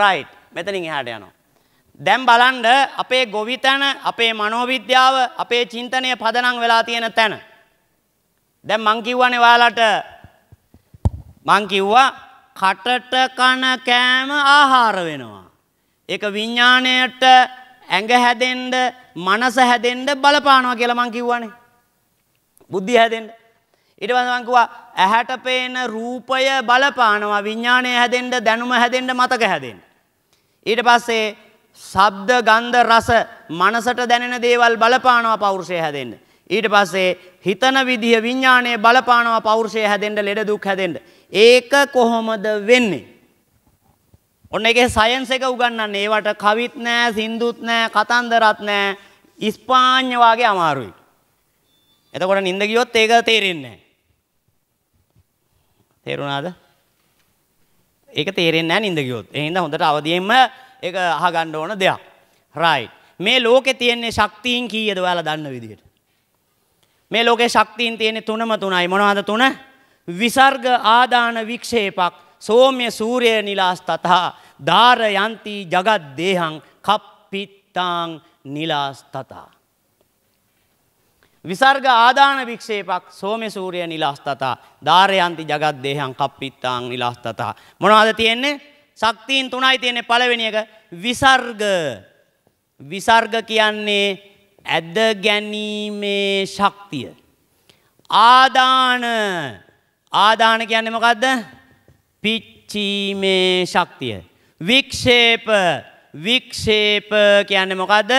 Right මෙතනින් එහාට යනවා. දැන් බලන්න අපේ ගොවිතැන, අපේ මනෝවිද්‍යාව, අපේ චින්තනය පදනම් වෙලා තියෙන තැන. දැන් මං කිව්වනේ ඔයාලට මං කිව්වා කටට කන කෑම ආහාර වෙනවා. ඒක විඥාණයට ඇඟ හැදෙන්න, මනස හැදෙන්න බලපානවා කියලා මං කිව්වනේ. බුද්ධිය හැදෙන්න. ඉටවඳවන් කිව්වා ඇහැට පේන රූපය බලපානවා විඥාණය හැදෙන්න දැනුම හැදෙන්න මතක හැදෙන්න. ඊට පස්සේ ශබ්ද ගන්ධ රස මනසට දැනෙන දේවල් බලපානවා පෞරුෂය හැදෙන්න. ඊට පස්සේ හිතන විදිහ විඥාණය බලපානවා පෞරුෂය හැදෙන්න ලෙඩ දුක් හැදෙන්න. ඒක කොහොමද වෙන්නේ? ඔන්න ඒකේ සයන්ස් එක උගන්වන්නේ. ඒවට කවිත් නෑ, සින්දුත් නෑ, කතන්දරත් නෑ. ස්පාඤ්ඤ වාගේ අමාරුයි. එතකොට නිින්ද ගියොත් ඒක තේරෙන්නේ නෑ. තේරුණාද? ඒක තේරෙන්නේ නැහැ නින්ද ගියොත්. ඒ හින්දා හොඳට අවදියෙන්ම ඒක අහගන්න ඕන දෙයක්. right. මේ ලෝකේ තියෙන ශක්තියින් කීයද ඔයාලා දන්න විදිහට? මේ ලෝකේ ශක්තියින් තියෙන තුනම තුනයි. මොනවද තුන? විසර්ග ආදාන වික්ෂේපක් සෝම්‍ය සූර්ය නිලාස් තථා ධාර යන්ති జగත් දේහං කප්පිත්තාං නිලාස් තථා විසර්ග ආදාන වික්ෂේපක් සෝමසූරය නිලස්තතා ධාරයන්ති ජගත් දේහං කප්පිත්තාං නිලස්තතා. මොනවාද තියෙන්නේ ශක්තිීන් තුනයි තියෙන්නේ පළවෙනි එක විසර්ග විසර්ග කියන්නේ ඇද ගැනීමේ ශක්තිය. ආදාන ආදාන කියන්නේ මොකක්ද පිච්චීමේ ශක්තිය. වික්ෂේප වික්ෂේප කියන්නේ මොකක්ද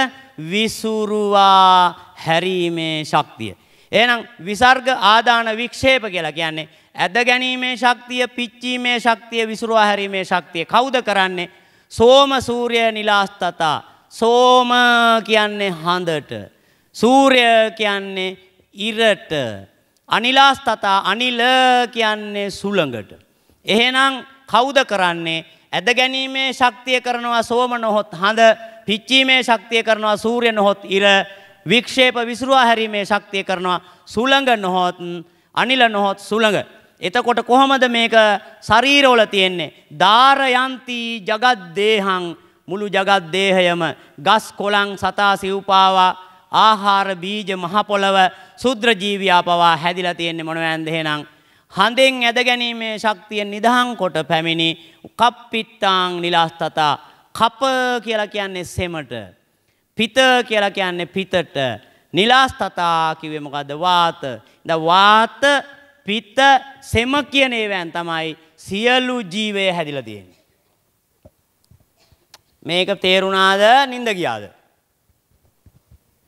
විසුරුවා හැරීමේ ශක්තිය. එහෙනම් විසර්ග ආදාන වික්ෂේප කියලා කියන්නේ ඇද ගැනීමේ ශක්තිය, පිච්චීමේ ශක්තිය, විසුරුවා හැරීමේ ශක්තිය කවුද කරන්නේ? සෝම සූර්ය නිලාස්තතා. සෝම කියන්නේ හඳට. සූර්ය කියන්නේ ඉරට. අනිලාස්තතා අනිල කියන්නේ සුළඟට. එහෙනම් කවුද කරන්නේ? ඇද ගැනීමේ ශක්තිය කරනවා සෝම නොහොත් හඳ, පිච්චීමේ ශක්තිය කරනවා සූර්ය නොහොත් ඉර. වික්ෂේප විසුරුවා හැරීමේ ශක්තිය කරනවා සුළඟ නොහොත් අනිල නොහොත් සුළඟ. එතකොට කොහොමද මේක ශරීරවල තියෙන්නේ. ධාරයන්තී ජගත් දේහං මුළු ජගත් දේහයම ගස් කොළං සතා සිව්පාවා ආහාර බීජ මහපොළව සුද්‍රජීවියා පවා හැදිලා තියෙන්නේ මොනවෑන්ද එහෙනම්. හඳෙන් ඇද ගැනීමේ ශක්තිය නිදහං කොට පැමිණි කප්පිත්තාං නිලස්තතා කප කියලා කියන්නේ සෙමට. පිත කියලා කියන්නේ පිතට. නිලාස්තතා කිව්වේ මොකද්ද? වාත. ඉතින් වාත, පිත, සෙම කියන ඒවාන් තමයි සියලු ජීවය හැදිලා තියෙන්නේ. මේක තේරුණාද? නිඳ ගියාද?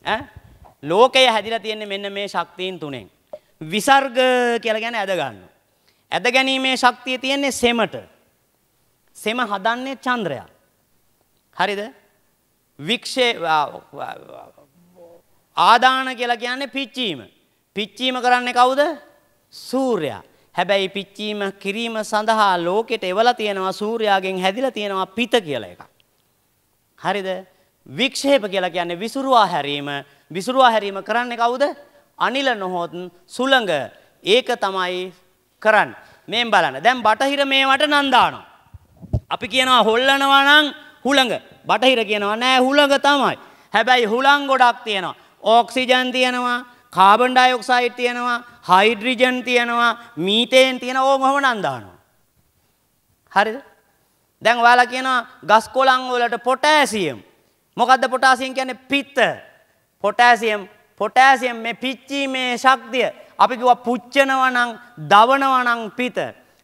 ඈ? ලෝකය හැදිලා තියෙන්නේ මෙන්න මේ ශක්තියින් තුනෙන්. විසර්ග කියලා කියන්නේ ඇද ගන්නවා. ඇද ගැනීමේ ශක්තිය තියෙන්නේ සෙමට. සෙම හදන්නේ චන්ද්‍රයා. හරිද? වික්ෂේ ආදාන කියලා කියන්නේ පිච්චීම. පිච්චීම කරන්නේ කවුද? සූර්යයා. හැබැයි පිච්චීම කිරීම සඳහා ලෝකෙට එවලා තියෙනවා සූර්යාගෙන් හැදිලා තියෙනවා පිත කියලා එකක්. හරිද? වික්ෂේප කියලා කියන්නේ විසුරුවා හැරීම. විසුරුවා හැරීම කරන්නේ කවුද? අනිල නොහොත් සුළඟ. ඒක තමයි කරන්නේ. මෙන් බලන්න. දැන් බටහිර මේවට නන් දානවා. අපි කියනවා හොල්ලනවා නම් හුළඟ. බටහිර කියනවා නෑ හුළඟ තමයි. හැබැයි හුළං ගොඩක් තියෙනවා. ඕක්සිජන් තියෙනවා, කාබන් ඩයොක්සයිඩ් තියෙනවා, හයිඩ්‍රජන් තියෙනවා, මීතේන් තියෙනවා ඕම හොම නම් දානවා. හරිද? දැන් ඔයාලා කියනවා ගස් කොළන් වලට පොටෑසියම්. මොකද්ද පොටෑසියම් කියන්නේ? පිත්ත. පොටෑසියම් පොටෑසියම් මේ පිච්චීමේ ශක්තිය අපි කිව්වා පුච්චනවා නම් දවනවා නම් පිත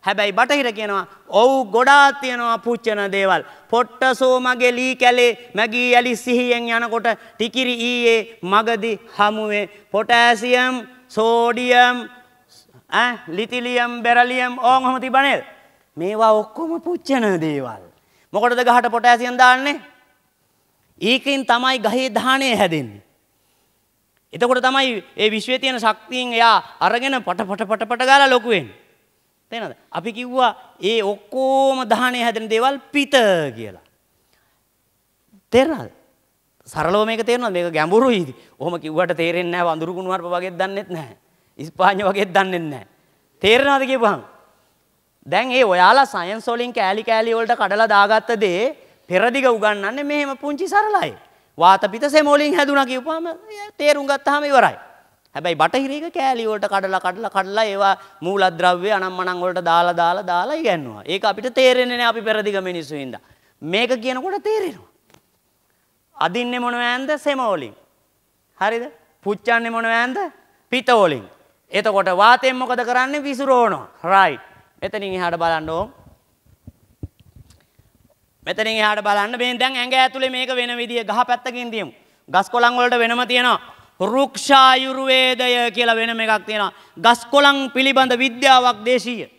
හැබැයි බටහිර කියනවා ඔව් ගොඩාක් තියෙනවා පුච්චන දේවල්. පොට්ටසෝ මගේ ලී කැලේ මැගී ඇලි සිහියෙන් යනකොට ටිකිරි ඊයේ මගදී හමුවේ පොටෑසියම්, සෝඩියම්, ඈ ලිතිලියම්, බෙරලියම් ඕන් ඔහම තිබණේද? මේවා ඔක්කොම පුච්චන දේවල්. මොකටද ගහට පොටෑසියම් දාන්නේ? ඒකෙන් තමයි ගහේ දාහණය හැදෙන්නේ. එතකොට තමයි ඒ විශ්වයේ තියෙන ශක්තියෙන් එයා අරගෙන පට පට පට පට ගාලා ලොකු වෙන්නේ. තේනද? අපි කිව්වා ඒ ඔක්කොම දහණේ හැදෙන දේවල් පිත කියලා. තේරෙනවද? සරලව මේක තේරෙනවද? මේක ගැඹුරුයි. ඔහොම කිව්වට තේරෙන්නේ නැහැ වඳුරු කුණුහරුප වගේත් දන්නෙත් නැහැ. ඉස්පාඤ්ඤ වගේත් දන්නෙත් නැහැ. තේරෙනවද කියපහම? දැන් ඒ ඔයාලා සයන්ස් වලින් කෑලි කෑලි වලට කඩලා දාගත්ත දේ පෙරදිග උගන්වන්නේ මෙහෙම පුංචි සරලයි. වාතපිත සෙමෝලින් හැදුනා කියපුවාම තේරුම් ගත්තාම ඉවරයි. හැබැයි බටහිර එක කෑලි වලට කඩලා කඩලා කඩලා ඒවා මූලද්‍රව්‍ය අනම්මනම් වලට දාලා දාලා දාලා ඉගන්නවා. ඒක අපිට තේරෙන්නේ නැහැ අපි පෙරදිග මිනිස්සු හින්දා. මේක කියනකොට තේරෙනවා. අදින්නේ මොන වෑන්ද? සෙම වලින්. හරිද? පුච්චන්නේ මොන වෑන්ද? පිත වලින්. එතකොට වාතයෙන් මොකද කරන්නේ? විසිරෝනවා. රයිට්. මෙතනින් එහාට බලන්න ඕම්. මෙතනින් එහාට බලන්න මේ දැන් ඇඟ ඇතුලේ මේක වෙන විදිය ගහ පැත්තකින් තියමු. ගස් කොළන් වලට වෙනම තියෙනවා. රුක්ෂායුරුවේදය කියලා වෙනම එකක් තියෙනවා. ගස්කොළන් පිළිබඳ විද්‍යාවක් දේශීය.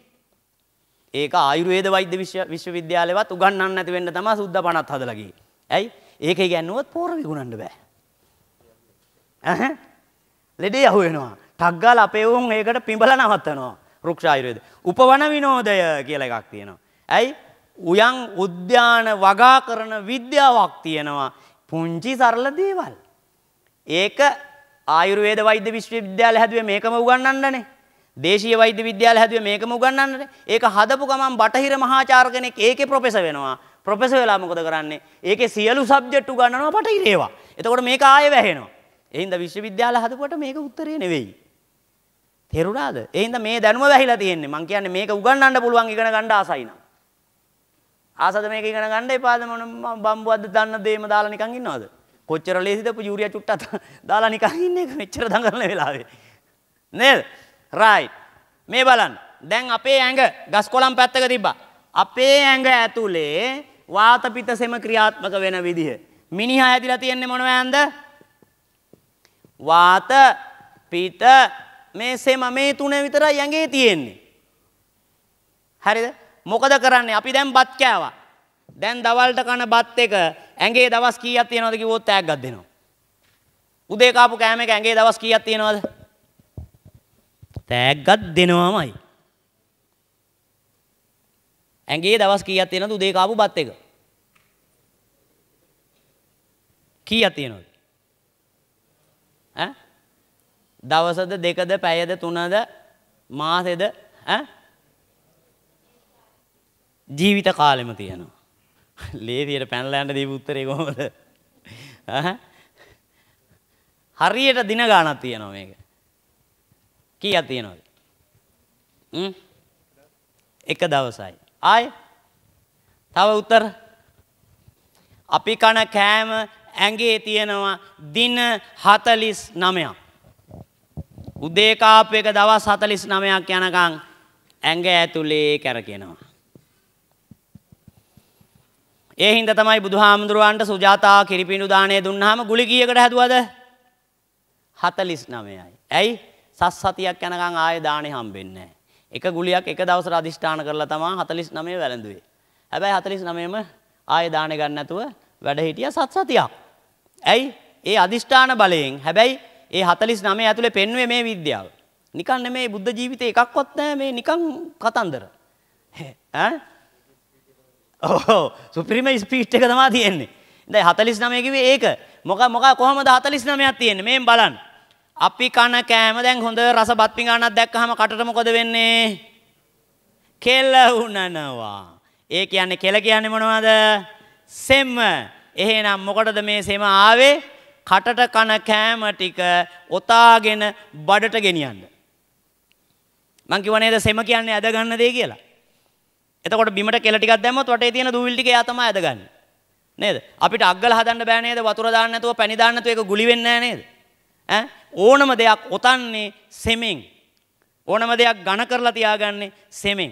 ඒක ආයුර්වේද වෛද්‍ය විශ්වවිද්‍යාලයවත් උගන්වන්න නැති වෙන්න තමයි සුද්ධ 50ත් හදලා ගියේ. ඇයි? ඒකේ ගැන්නුවොත් පෝර විකුණන්න බෑ. අහහ ලෙඩේ අහු වෙනවා. ටක් ගාලා අපේ වුන් ඒකට පිඹලා නවත්තනවා. රුක්ෂායුර්වේද. උපවන විනෝදය කියලා එකක් තියෙනවා. ඇයි? උයන් උද්‍යාන වගා කරන විද්‍යාවක් තියෙනවා. පුංචි සරල දේවල්. ඒක ආයුර්වේද වෛද්‍ය විශ්වවිද්‍යාලය හැදුවේ මේකම උගන්වන්නනේ. දේශීය වෛද්‍ය විද්‍යාලය හැදුවේ මේකම උගන්වන්නනේ. ඒක හදපු ගමන් බටහිර මහාචාර්ය කෙනෙක් ඒකේ ප්‍රොෆෙසර් වෙනවා. ප්‍රොෆෙසර් වෙලා මොකද කරන්නේ? ඒකේ සියලු සබ්ජෙක්ට් උගන්වනවා බටහිර ඒවා. එතකොට මේක ආයෙ වැහෙනවා. ඒ හින්දා විශ්වවිද්‍යාල හදපුවට මේක උත්තරේ නෙවෙයි. තේරුණාද? ඒ හින්දා මේ දැනුම වැහිලා තියෙන්නේ. මං කියන්නේ මේක උගන්වන්න පුළුවන් ඉගෙන ගන්න ආසයි නම්. ආසද මේක ඉගෙන ගන්න එපාද මොන බම්බුවක්ද දන්න දේම දාලා නිකන් ඉන්නවද? කොච්චර ලේසිද අපු යූරියා චුට්ටක් දාලා නිකන් ඉන්නේ මෙච්චර දඟලන වෙලාවේ නේද රයිට් මේ බලන්න දැන් අපේ ඇඟ ගස් කොළන් පැත්තක තිබ්බා අපේ ඇඟ ඇතුලේ වාත පිතසෙම ක්‍රියාත්මක වෙන විදිහ මිනිහා ඇදිලා තියෙන්නේ මොනව ඇඳ වාත පිත මේ සෙම මේ තුන විතරයි ඇඟේ තියෙන්නේ හරිද මොකද කරන්නේ අපි දැන් බත් කෑවා දැන් දවල්ට කන බත් එක ඇඟේ දවස් කීයක් තියෙනවද කිව්වොත් ඈග්ගක් දෙනවා. උදේ කාපු කෑම එක ඇඟේ දවස් කීයක් තියෙනවද? ඈග්ගක් දෙනවාමයි. ඇඟේ දවස් කීයක් තියෙනවද උදේ කාපු බත් එක? කීයක් තියෙනවද? ඈ? දවසද දෙකද පැයද තුනද මාසෙද ඈ? ජීවිත කාලෙම තියෙනවා. ලේසියට පැනලා යන්න දීපු උත්තරේ කොහමද? හරියට දින ගාණක් තියෙනවා මේක. කීයක් තියෙනවද? හ්ම්? එක දවසයි. ආයේ තව උත්තර අපි කන කෑම ඇඟේ තියෙනවා දින 49ක්. උදේ කාප් එක දවස් 49ක් යනකම් ඇඟ ඇතුලේ කැරකෙනවා. ඒ හින්ද තමයි බුදුහාමුදුරුවන්ට සුජාතා කිරිපිඩු දානය දුන්නාම ගුලිගියකට හැදුවද හතලිස් නමයයි. ඇයි සස් සතියක් යනකං ආය දානය හම්බෙන්න. එක ගුලියක් එක දවස අධිෂ්ඨාන කරලා තමා හතලිස් නමේ වැළඳුවේ. හැබැයි හතලිස් නමේම ආය දානය ගන්නඇතුව වැඩහිටිය සත් සතියක්. ඇයි ඒ අධිෂ්ඨාන බලයෙන් හැබැයි ඒ හතලිස් නමේ ඇතුළේ පෙන්වේ මේ විද්‍යාව. නිකන්න මේ බුද්ධ ජීවිතය එකක්වත් නෑ මේ නිකං කතන්දර. හැ? ඕ සුපිරිම ස්පීට් එක තමා තියෙන්නේ දැ හතලිස් නමයකිව ඒක මොක මොක කොහමද හතලිස් නමයක් තියෙන මේ බලන් අපි කණ කෑම දැන් හොඳ රස බත්පිගානක් දැක්කහම කටට මොකද වෙන්නේ කෙල්ල උනනවා ඒ කියන්නේ කෙල කියන්නේ මොනවද සෙම්ම එහෙනම් මොකටද මේ සෙම ආවේ කටට කන කෑම ටික ඔතාගෙන බඩට ගෙනියන්න මං කිව්ව නේද සෙම කියන්නේ ඇද ගන්න දේ කියලා එතකොට බිමට කෙල ටිකක් දැම්මොත් වටේ තියෙන දූවිලි ටික එයා තමයි ඇදගන්නේ. නේද? අපිට අග්ගල හදන්න බෑ නේද? වතුර දාන්න නැතුව පැණි දාන්න නැතුව ඒක ගුලි වෙන්නේ නැහැ නේද? ඈ ඕනම දෙයක් ඔතන්නේ සෙමෙන්. ඕනම දෙයක් ඝන කරලා තියාගන්නේ සෙමෙන්.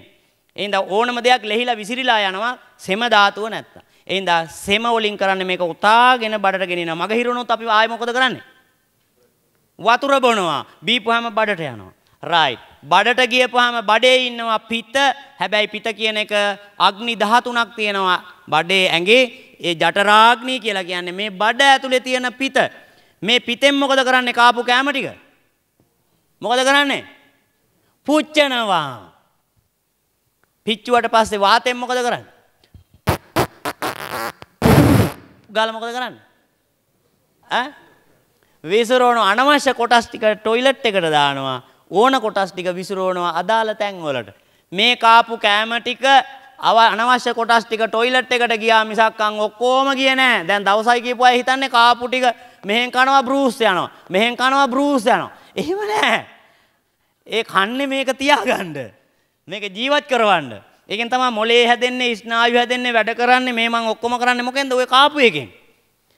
එහෙනම් ඕනම දෙයක් ලෙහිලා විසිරිලා යනවා සෙම ධාතුව නැත්තම්. එහෙනම් සෙම වලින් කරන්නේ මේක උතාගෙන බඩට ගෙනිනවා. මග හිරුණොත් අපි ආයෙ මොකද කරන්නේ? වතුර බොනවා. බීපුවාම බඩට යනවා. රයිට්. බඩට ගියපුවාම බඩේ ඉන්නවා පිත. හැබැයි පිත කියන එක අග්නි 13ක් තියෙනවා. බඩේ ඇඟේ ඒ ජඨරාග්නි කියලා කියන්නේ මේ බඩ ඇතුලේ තියෙන පිත. මේ පිතෙන් මොකද කරන්නේ කාපු කෑම ටික? මොකද කරන්නේ? පුච්චනවා. පිච්චුවට පස්සේ වාතයෙන් මොකද කරන්නේ? ගාලා මොකද කරන්නේ? ඈ? විසරෝණ අනවශ්‍ය කොටස් ටික ටොයිලට් එකට දානවා. ඕන කොටස් ටික විසිරෝනවා අදාළ තැන්වලට. මේ කාපු කෑම ටික අව අනවශ්‍ය කොටස් ටික ටොයිලට් එකට ගියා මිසක් අන් ඔක්කොම ගියේ නෑ. දැන් දවසයි කියපු අය හිතන්නේ කාපු ටික මෙහෙන් කනවා බෲස් යනවා. මෙහෙන් කනවා බෲස් යනවා. එහෙම නෑ. ඒ කන්නේ මේක තියාගන්න. මේක ජීවත් කරවන්න. ඒකෙන් තමයි මොලේ හැදෙන්නේ, ස්නායු හැදෙන්නේ, වැඩ කරන්නේ. මේ මං ඔක්කොම කරන්නේ මොකෙන්ද? ඔය කාපු එකෙන්.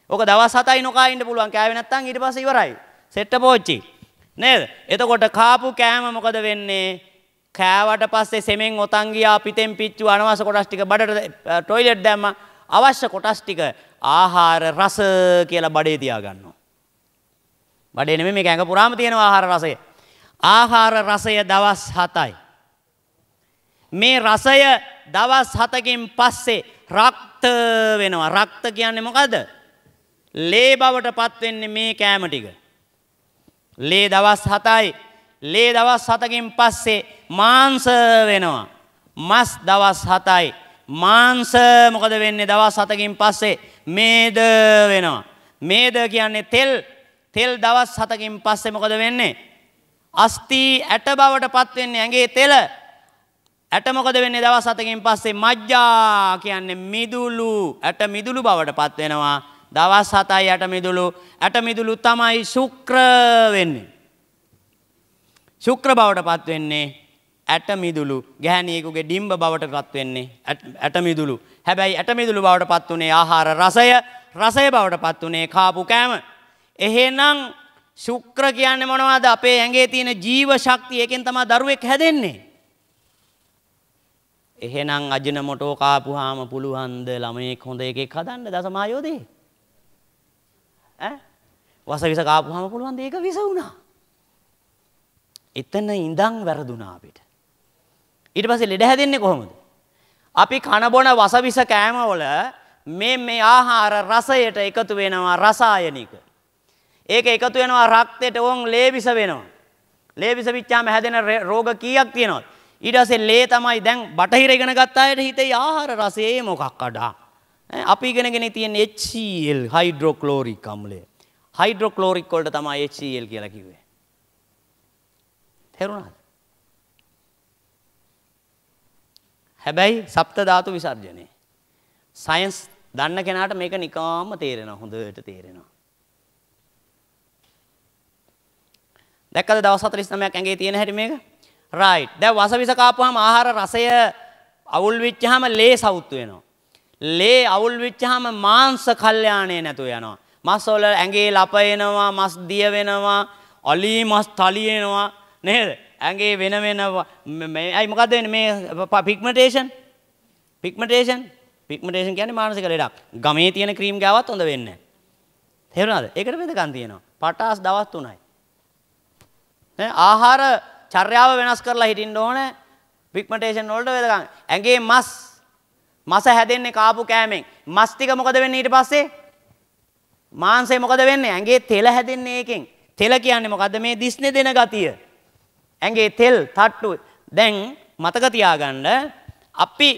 ඕක දවස් 7යි නොකා ඉන්න පුළුවන්. කෑවේ නැත්තම් ඊට පස්සේ ඉවරයි. සෙට්ට පෝච්චි. නේද? එතකොට කාපු කෑම මොකද වෙන්නේ? කෑවට පස්සේ සෙමෙන් ඔතන් ගියා පිටෙන් පිච්චු අනවශ්‍ය කොටස් ටික බඩට টয়ලට් දැම්ම අවශ්‍ය කොටස් ටික ආහාර රස කියලා බඩේ තියාගන්නවා. බඩේ නෙමෙයි මේක ඇඟ පුරාම තියෙන ආහාර රසය. ආහාර රසය දවස් 7යි. මේ රසය දවස් 7කින් පස්සේ රක්ත වෙනවා. රක්ත කියන්නේ මොකද්ද? ලේ බවට පත් වෙන්නේ මේ කෑම ටික. ලේ දවස් 7යි. ලේ දවස් 7කින් පස්සේ මාංශ වෙනවා. මස් දවස් 7යි. මාංශ මොකද වෙන්නේ දවස් 7කින් පස්සේ මේද වෙනවා. මේද කියන්නේ තෙල්. තෙල් දවස් 7කින් පස්සේ මොකද වෙන්නේ? අස්ති ඇට බවටපත් වෙන්නේ ඇඟේ තෙල. ඇට මොකද වෙන්නේ දවස් 7කින් පස්සේ මජ්ජා කියන්නේ මිදුලු. ඇට මිදුලු බවටපත් වෙනවා. දවස් 7යි ඇටමිදුළු ඇටමිදුළු තමයි ශුක්‍ර වෙන්නේ. ශුක්‍ර බවටපත් වෙන්නේ ඇටමිදුළු ගැහණියෙකුගේ ඩිම්බ බවටපත් වෙන්නේ ඇටමිදුළු. හැබැයි ඇටමිදුළු බවටපත් උනේ ආහාර රසය, රසය බවටපත් උනේ කාපු කෑම. එහෙනම් ශුක්‍ර කියන්නේ මොනවද? අපේ ඇඟේ තියෙන ජීව ශක්තිය එකෙන් තමයි දරුවෙක් හැදෙන්නේ. එහෙනම් අජිනමොටෝ කාපුවාම පුළුවන්ද ළමයෙක් හොඳ එකෙක් හදන්න දසමායෝදේ? වස විස කාපුහම පුළුවන් ඒක විස වුණා. එතන ඉඳන් වැරදුනා අපිට. ඊට පස්සේ ලෙඩ හැදෙන්නේ කොහොමද? අපි කන බොන වස විස කෑමවල මේ මේ ආහාර රසයට එකතු වෙනවා රසායනික. ඒක එකතු වෙනවා රක්තයට ඕන් ලේ විස වෙනවා. ලේ විස විච්චාම හැදෙන රෝග කීයක් තියෙනවද? ඊට පස්සේ ලේ තමයි දැන් බටහිර ඉගෙන ගත්ත අයට හිතේ ආහාර රසයේ මොකක් අඩා. අපි ඉගෙනගෙන තියෙන HCl e හයිඩ්‍රොක්ලෝරික් අම්ලය. හයිඩ්‍රොක්ලෝරික් වලට තමයි HCl e කියලා කිව්වේ. තේරුණාද? හැබැයි සප්ත ධාතු විසර්ජනේ. සයන්ස් දන්න කෙනාට මේක නිකාම තේරෙනවා හොඳට තේරෙනවා. දැක්කද දවස් 49ක් ඇඟේ තියෙන හැටි මේක? right. දැන් වස විස කාපුවාම ආහාර රසය අවුල් වෙච්චාම ලේ සවුත් වෙනවා. ලේ අවුල් වෙච්චාම මාංශ කල්යාණේ නැතු වෙනවා. මස් වල ඇඟේ ලප එනවා, මස් දිය වෙනවා, අලි මස් තලි එනවා නේද? ඇඟේ වෙන වෙන මේ අයි මොකද වෙන්නේ මේ පිග්මන්ටේෂන්? පිග්මන්ටේෂන්? පිග්මන්ටේෂන් කියන්නේ මානසික ලෙඩක්. ගමේ තියෙන ක්‍රීම් ගාවත් හොඳ වෙන්නේ නැහැ. තේරුණාද? ඒකට වෙදකම් තියෙනවා. පටාස් දවස් 3යි. නේ ආහාර චර්යාව වෙනස් කරලා හිටින්න ඕනේ. පිග්මන්ටේෂන් වලට වෙදකම්. ඇඟේ මස් මස හැදෙන්නේ කාපු කෑමෙන්. මස් ටික මොකද වෙන්නේ ඊට පස්සේ? මාංශය මොකද වෙන්නේ? ඇඟේ තෙල හැදෙන්නේ ඒකෙන්. තෙල කියන්නේ මොකද්ද මේ දිස්නේ දෙන ගතිය. ඇඟේ තෙල් තට්ටු. දැන් මතක තියාගන්න අපි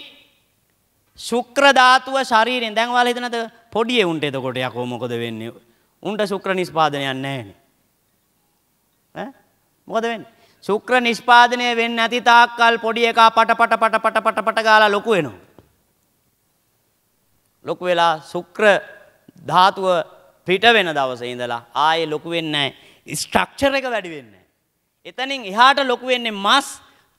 ශුක්‍ර ධාතුව ශරීරයෙන් දැන් ඔයාලා හිතනද පොඩි උන්ට එතකොට යකෝ මොකද වෙන්නේ? උන්ට ශුක්‍ර නිෂ්පාදනයක් නැහැ නේ. ඈ මොකද වෙන්නේ? ශුක්‍ර නිෂ්පාදනය වෙන්නේ නැති තාක්කල් පොඩි එකා පට පට පට පට පට පට ගාලා ලොකු වෙනවා. ලොකු වෙලා ශුක්‍ර ධාතුව පිට වෙන දවසේ ඉඳලා ආයේ ලොකු වෙන්නේ නැහැ. ස්ට්‍රක්චර් එක වැඩි වෙන්නේ නැහැ. එතනින් එහාට ලොකු වෙන්නේ මස්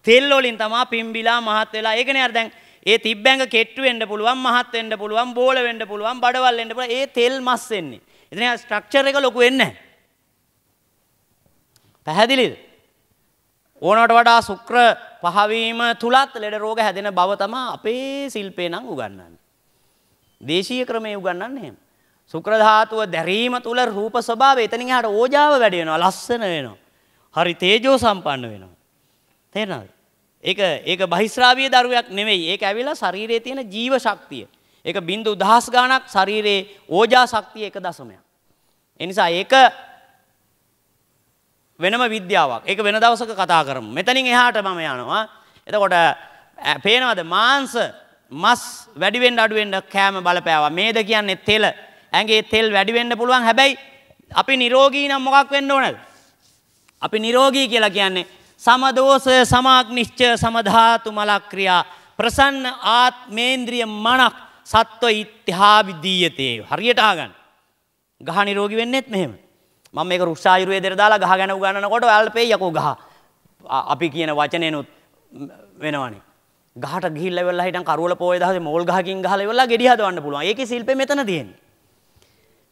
තෙල් වලින් තමයි පිම්බිලා මහත් වෙලා. ඒකනේ අර දැන් ඒ තිබ්බැඟ කෙට්ටු වෙන්න පුළුවන්, මහත් වෙන්න පුළුවන්, බෝල වෙන්න පුළුවන්, බඩවල් වෙන්න පුළුවන්. ඒ තෙල් මස් වෙන්නේ. එතන ස්ට්‍රක්චර් එක ලොකු වෙන්නේ නැහැ. පැහැදිලිද? ඕනවට වඩා ශුක්‍ර පහවීම තුලත් ලෙඩ රෝග හැදෙන බව තමයි අපේ ශිල්පේ නම් උගන්වන්නේ. දේශීය ක්‍රමයේ උගන්වන්නේ එහෙම. ශුක්‍ර ධාතුව දැරීම තුල රූප ස්වභාවය එතනින් එහාට ඕජාව වැඩි වෙනවා, ලස්සන වෙනවා. හරි තේජෝ සම්පන්න වෙනවා. තේරෙනවද? ඒක ඒක බහිස්රාවීය දරුවක් නෙවෙයි. ඒක ඇවිල්ලා ශරීරයේ තියෙන ජීව ශක්තිය. ඒක බින්දු දහස් ගණක් ශරීරයේ ඕජා ශක්තිය 1.0ක්. ඒ නිසා ඒක වෙනම විද්‍යාවක්. ඒක වෙන දවසක කතා කරමු. මෙතනින් එහාට මම යනවා. එතකොට පේනවද මාංශ මස් වැඩිවෙන්ඩ අඩුවෙන්ඩ කෑම බලපෑවා මේද කියන්නේ තෙල ඇගේ තෙල් වැඩිවෙන්න පුළුවන් හැබැයි අපි නිරෝගී නම් මොකක් වෙන්න ඕනද. අපි නිරෝගී කියලා කියන්නේ සමදෝසය සමාක්නිශ්ච සමධාතු මලක්‍රියා ප්‍රසන්න ආත්මේන්ද්‍රිය මනක් සත්ව ඉත්‍යහාවිදීයතේ හරියට ආගන්න. ගහ නිරෝගි වෙන්නෙත් මෙහෙම මම මේක රුක්ෂායුරුවේ දෙර දාලා ගහ ගැන උගන්නනකොට ඔයාලා පෙයි යකෝ ගහ. අපි කියන වචනේනොත් වෙනවනේ. ගහට ගිහිල්ලා ඉවරලා හිටන් කරවල පොයේ දහසේ මෝල් ගහකින් ගහලා ඉවරලා ගෙඩි හදවන්න පුළුවන්. ඒකේ ශිල්පේ මෙතන තියෙන්නේ.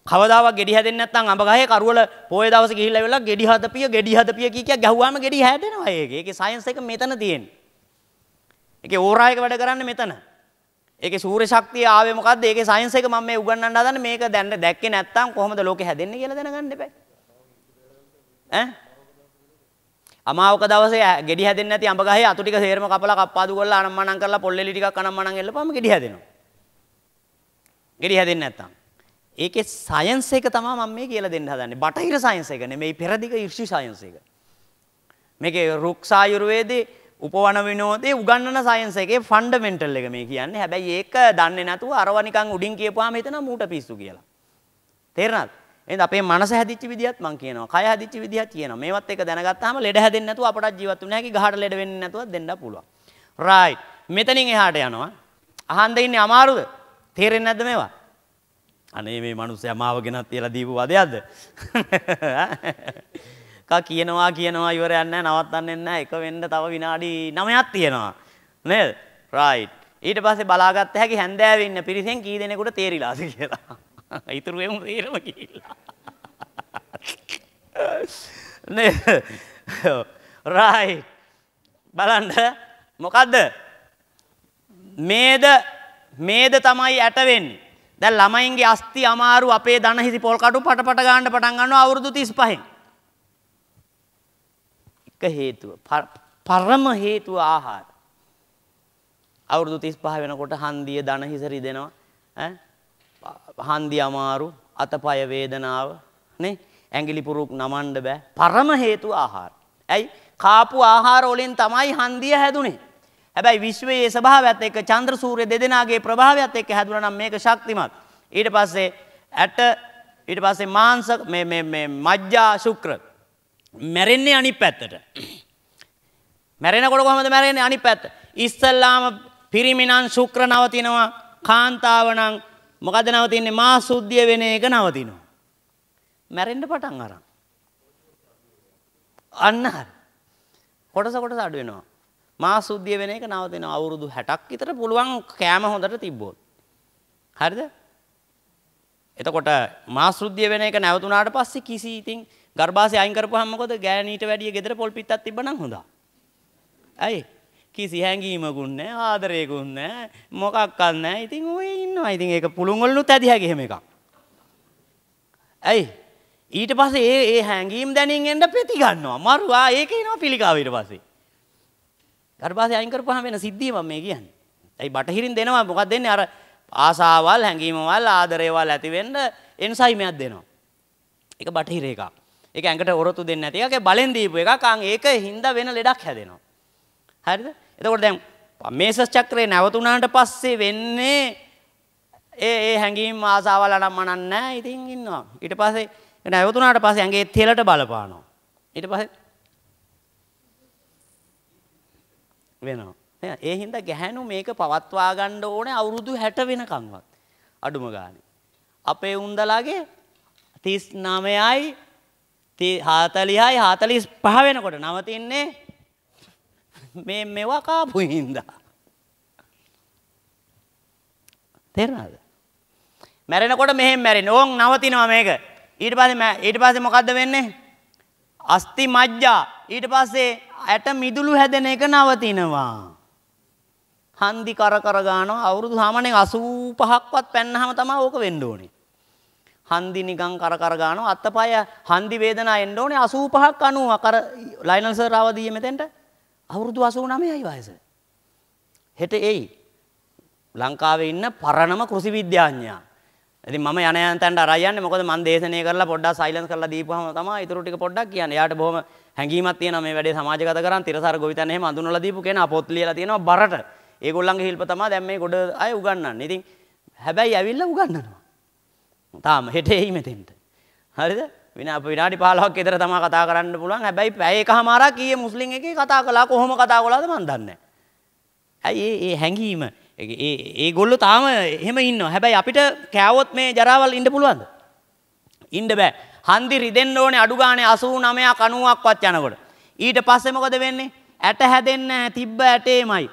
කවදාවත් ගෙඩි හැදෙන්නේ නැත්නම් අඹ ගහේ කරවල පොයේ දවසේ ගිහිල්ලා ඉවරලා ගෙඩි හදපිය ගෙඩි හදපිය කිය කිය ගැහුවාම ගෙඩි හැදෙනවා ඒකේ. ඒකේ සයන්ස් එක මෙතන තියෙන්නේ. ඒකේ ඕරා එක වැඩ කරන්නේ මෙතන. ඒකේ සූර්ය ශක්තිය ආවේ මොකද්ද? ඒකේ සයන්ස් එක මම මේ උගන්වන්න හදන්නේ මේක දැන් දැක්කේ නැත්නම් කොහොමද ලෝකේ හැදෙන්නේ කියලා දැනගන්න එපා. ඈ අමාවක දවසේ ගෙඩි හැදෙන්නේ නැති අඹ ගහේ අතු ටික සේරම කපලා කප්පාදු කරලා අනම්මනම් කරලා පොල්ලෙලි ටිකක් අනම්මනම් එල්ලපුවම ගෙඩි හැදෙනවා. ගෙඩි හැදෙන්නේ නැත්තම්. ඒකේ සයන්ස් එක තමයි මම මේ කියලා දෙන්න හදන්නේ. බටහිර සයන්ස් එක නෙමෙයි පෙරදිග ඍෂි සයන්ස් එක. මේකේ රුක්ස ආයුර්වේදේ උපවන විනෝදේ උගන්වන සයන්ස් එකේ ෆන්ඩමෙන්ටල් එක මේ කියන්නේ. හැබැයි ඒක දන්නේ නැතුව අරව නිකන් උඩින් කියපුවාම හිතනවා මූට පිස්සු කියලා. තේරෙනවද? නේද? අපේ මනස හැදිච්ච විදිහත් මං කියනවා. කය හැදිච්ච විදිහත් කියනවා. මේවත් එක දැනගත්තාම ලෙඩ හැදෙන්නේ නැතුව අපට ජීවත් වෙන්න හැකි ගහට ලෙඩ වෙන්නේ නැතුව දෙන්න පුළුවන්. රයිට්. මෙතනින් එහාට යනවා. අහන්ද ඉන්නේ අමාරුද? තේරෙන්නේ නැද්ද මේවා? අනේ මේ මනුස්සයා මාව ගෙනත් තියලා දීපු වදයක්ද? කා කියනවා කියනවා ඉවරයක් නැහැ නවත්තන්නෙත් නැහැ. එක වෙන්න තව විනාඩි 9ක් තියෙනවා. නේද? රයිට්. ඊට පස්සේ බලාගත්ත හැකි හැන්දෑවේ ඉන්න පිරිසෙන් කී දෙනෙකුට තේරිලාද කියලා. ඉතුරු වෙමු තේරම කියලා. නේද? right. බලන්න මොකද්ද? මේද මේද තමයි ඇට වෙන්නේ. දැන් ළමයින්ගේ අස්ති අමාරු අපේ දන හිසි පොල් කටු පටපට ගන්න පටන් ගන්නවා අවුරුදු 35න්. එක හේතුව පරම හේතුව ආහාර. අවුරුදු 35 වෙනකොට හන්දිය දන හිස රිදෙනවා. ඈ හන්දි අමාරු අතපය වේදනාව නේ ඇඟිලි පුරුක් නමන්න බෑ පරම හේතු ආහාර. ඇයි කාපු ආහාර වලින් තමයි හන්දිය හැදුනේ. හැබැයි විශ්වයේ ස්වභාවයත් එක්ක චන්ද්‍ර සූර්ය දෙදෙනාගේ ප්‍රභාවයත් එක්ක හැදුණා නම් මේක ශක්තිමත්. ඊට පස්සේ ඇට ඊට පස්සේ මාංශ මේ මේ මේ මජ්ජා ශුක්‍ර මැරෙන්නේ අනිත් පැත්තට. මැරෙනකොට කොහමද මැරෙන්නේ අනිත් පැත්ත? ඉස්සල්ලාම පිරිමිනම් ශුක්‍ර නවතිනවා කාන්තාවනම් මොකද නවතින්නේ මා සුද්ධිය වෙන එක නවතිනවා. මැරෙන්න පටන් අරන්. අන්න හරි. කොටස කොටස අඩු වෙනවා. මා සුද්ධිය වෙන එක නවතිනවා. අවුරුදු 60ක් විතර පුළුවන් කෑම හොඳට තිබ්බොත්. හරිද? එතකොට මා සුද්ධිය වෙන එක නැවතුණාට පස්සේ කිසි ඉතින් ගර්භාෂය අයින් කරපුවාම මොකද ගෑණීට වැඩිය ගෙදර පොල් පිත්තක් තිබ්බනම් හොඳා. ඇයි? කිසි හැඟීමකුන්න ආදරයකුන්න මොකක්කන්න ඉතින් ඔය ඉන්න ඉතින් ඒ පුළුන්ගොල්ලු ඇති හැකිහෙම එකක්. ඇයි ඊට පසේ ඒ ඒ හැඟීම් දැනින් එට ප්‍රතිගන්නවා මරුවා ඒක නවා පිළිකාවට පසේ. ගර්පාස අයිකර පහ වෙන සිද්ධීම මේ කියන්න. ඇයි බටහිරින් දෙනවා මොකක් දෙන්න අර ආසාවල් හැඟීමවල් ආදරේවල් ඇතිවෙන්ඩ එන්සයිමයක් දෙනවා. එක බටහිර එකක් එක ඇඟට ඔරොතු දෙන්න ඇතික බලෙන් දීපු එකකං ඒක හින්ද වෙන ලෙඩක් හැදෙනවා. හරිද එතකොට දැන් මේසස් චක්‍රේ නැවතුණාට පස්සේ වෙන්නේ ඒ ඒ හැඟීම් ආසාවල් අනම් මනන්න නැහැ ඉතින් ඉන්නවා ඊට පස්සේ නැවතුණාට පස්සේ ඇඟේ තෙලට බලපානවා ඊට පස්සේ වෙනවා ඒ හින්දා ගැහණු මේක පවත්වා ගන්න ඕනේ අවුරුදු 60 වෙනකන්වත් අඩුම ගානේ අපේ උන්දලාගේ 39යි 40යි 45 වෙනකොට නවතින්නේ මේ මෙවා කාපු හින්දා. තේරෙනවද? මැරෙනකොට මෙහෙම මැරෙන. ඕන් නවතිනවා මේක. ඊට පස්සේ ඊට පස්සේ මොකද්ද වෙන්නේ? අස්ති මජ්ජා. ඊට පස්සේ ඇට මිදුළු හැදෙන එක නවතිනවා. හන්දි කර කර ගන්නවා අවුරුදු සාමාන්‍යයෙන් 85ක්වත් පැන්නහම තමයි ඕක වෙන්න ඕනේ. හන්දි නිකන් කර කර ගන්නවා අත්පය හන්දි වේදනාව එන්න ඕනේ 85ක් 90ක් අර ලයිනල් සර් ආවදී මෙතෙන්ට අවුරුදු අසූ නමයයි වයස. හෙට එයි. ලංකාවේ ඉන්න පරණම කෘෂි විද්‍යාඥයා. ඉතින් මම යන යන තැනට අරන් යන්නේ මොකද මම දේශනය කරලා පොඩ්ඩක් සයිලන්ස් කරලා දීපුවාම තමයි ඊටු ටික පොඩ්ඩක් කියන්නේ. එයාට බොහොම හැඟීමක් තියෙනවා මේ වැඩේ සමාජගත කරන් තිරසාර ගොවිතැන එහෙම අඳුනලා දීපු කෙනා පොත් ලියලා තියෙනවා බරට. ඒගොල්ලන්ගේ හිල්ප තමයි දැන් මේ ගොඩ අය උගන්වන්නේ. ඉතින් හැබැයි ඇවිල්ලා උගන්වනවා. තාම හෙට එයි මෙතෙන්ට. හරිද? වින අප විනාඩි 15ක් විතර තමයි කතා කරන්න පුළුවන්. හැබැයි පැය එකමාරක් ඊයේ මුස්ලිම් එකේ කතා කළා. කොහොම කතා කළාද මන් දන්නේ ඇයි ඒ ඒ හැඟීම ඒ ඒගොල්ලෝ තාම එහෙම ඉන්නවා. හැබැයි අපිට කෑවොත් මේ ජරාවල් ඉන්න පුළුවන්ද? ඉන්න බෑ. හන්දි රිදෙන්න ඕනේ අඩු ගානේ 89ක් 90ක්වත් යනකොට. ඊට පස්සේ මොකද වෙන්නේ? ඇට හැදෙන්න තිබ්බ ඇටේමයි.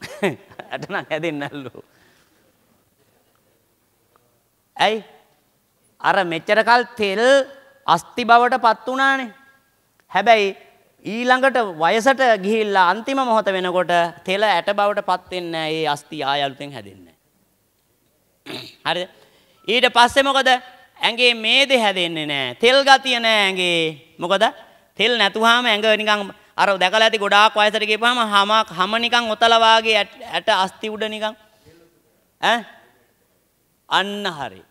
ඇට නම් හැදෙන්නල්ලෝ. ඇයි අර මෙච්චරකල් තෙල් අස්ති බවට පත් වුණානේ. හැබැයි ඊළඟට වයසට ගිහිල්ලා අන්තිම මොහොත වෙනකොට තෙල ඇට බවට පත් වෙන්නේ ඒ අස්ති ආයලුතෙන් හැදෙන්නේ. හරිද? ඊට පස්සේ මොකද? ඇඟේ මේද හැදෙන්නේ නැහැ. තෙල් ගතිය නැහැ ඇඟේ. මොකද? තෙල් නැතුවාම ඇඟ නිකන් අර දැකලා ඇති ගොඩාක් වයසට ගියපුවාම හැම හැම නිකන් ඔතල වාගේ ඇට අස්ති උඩ නිකන් ඈ අන්න හරියි.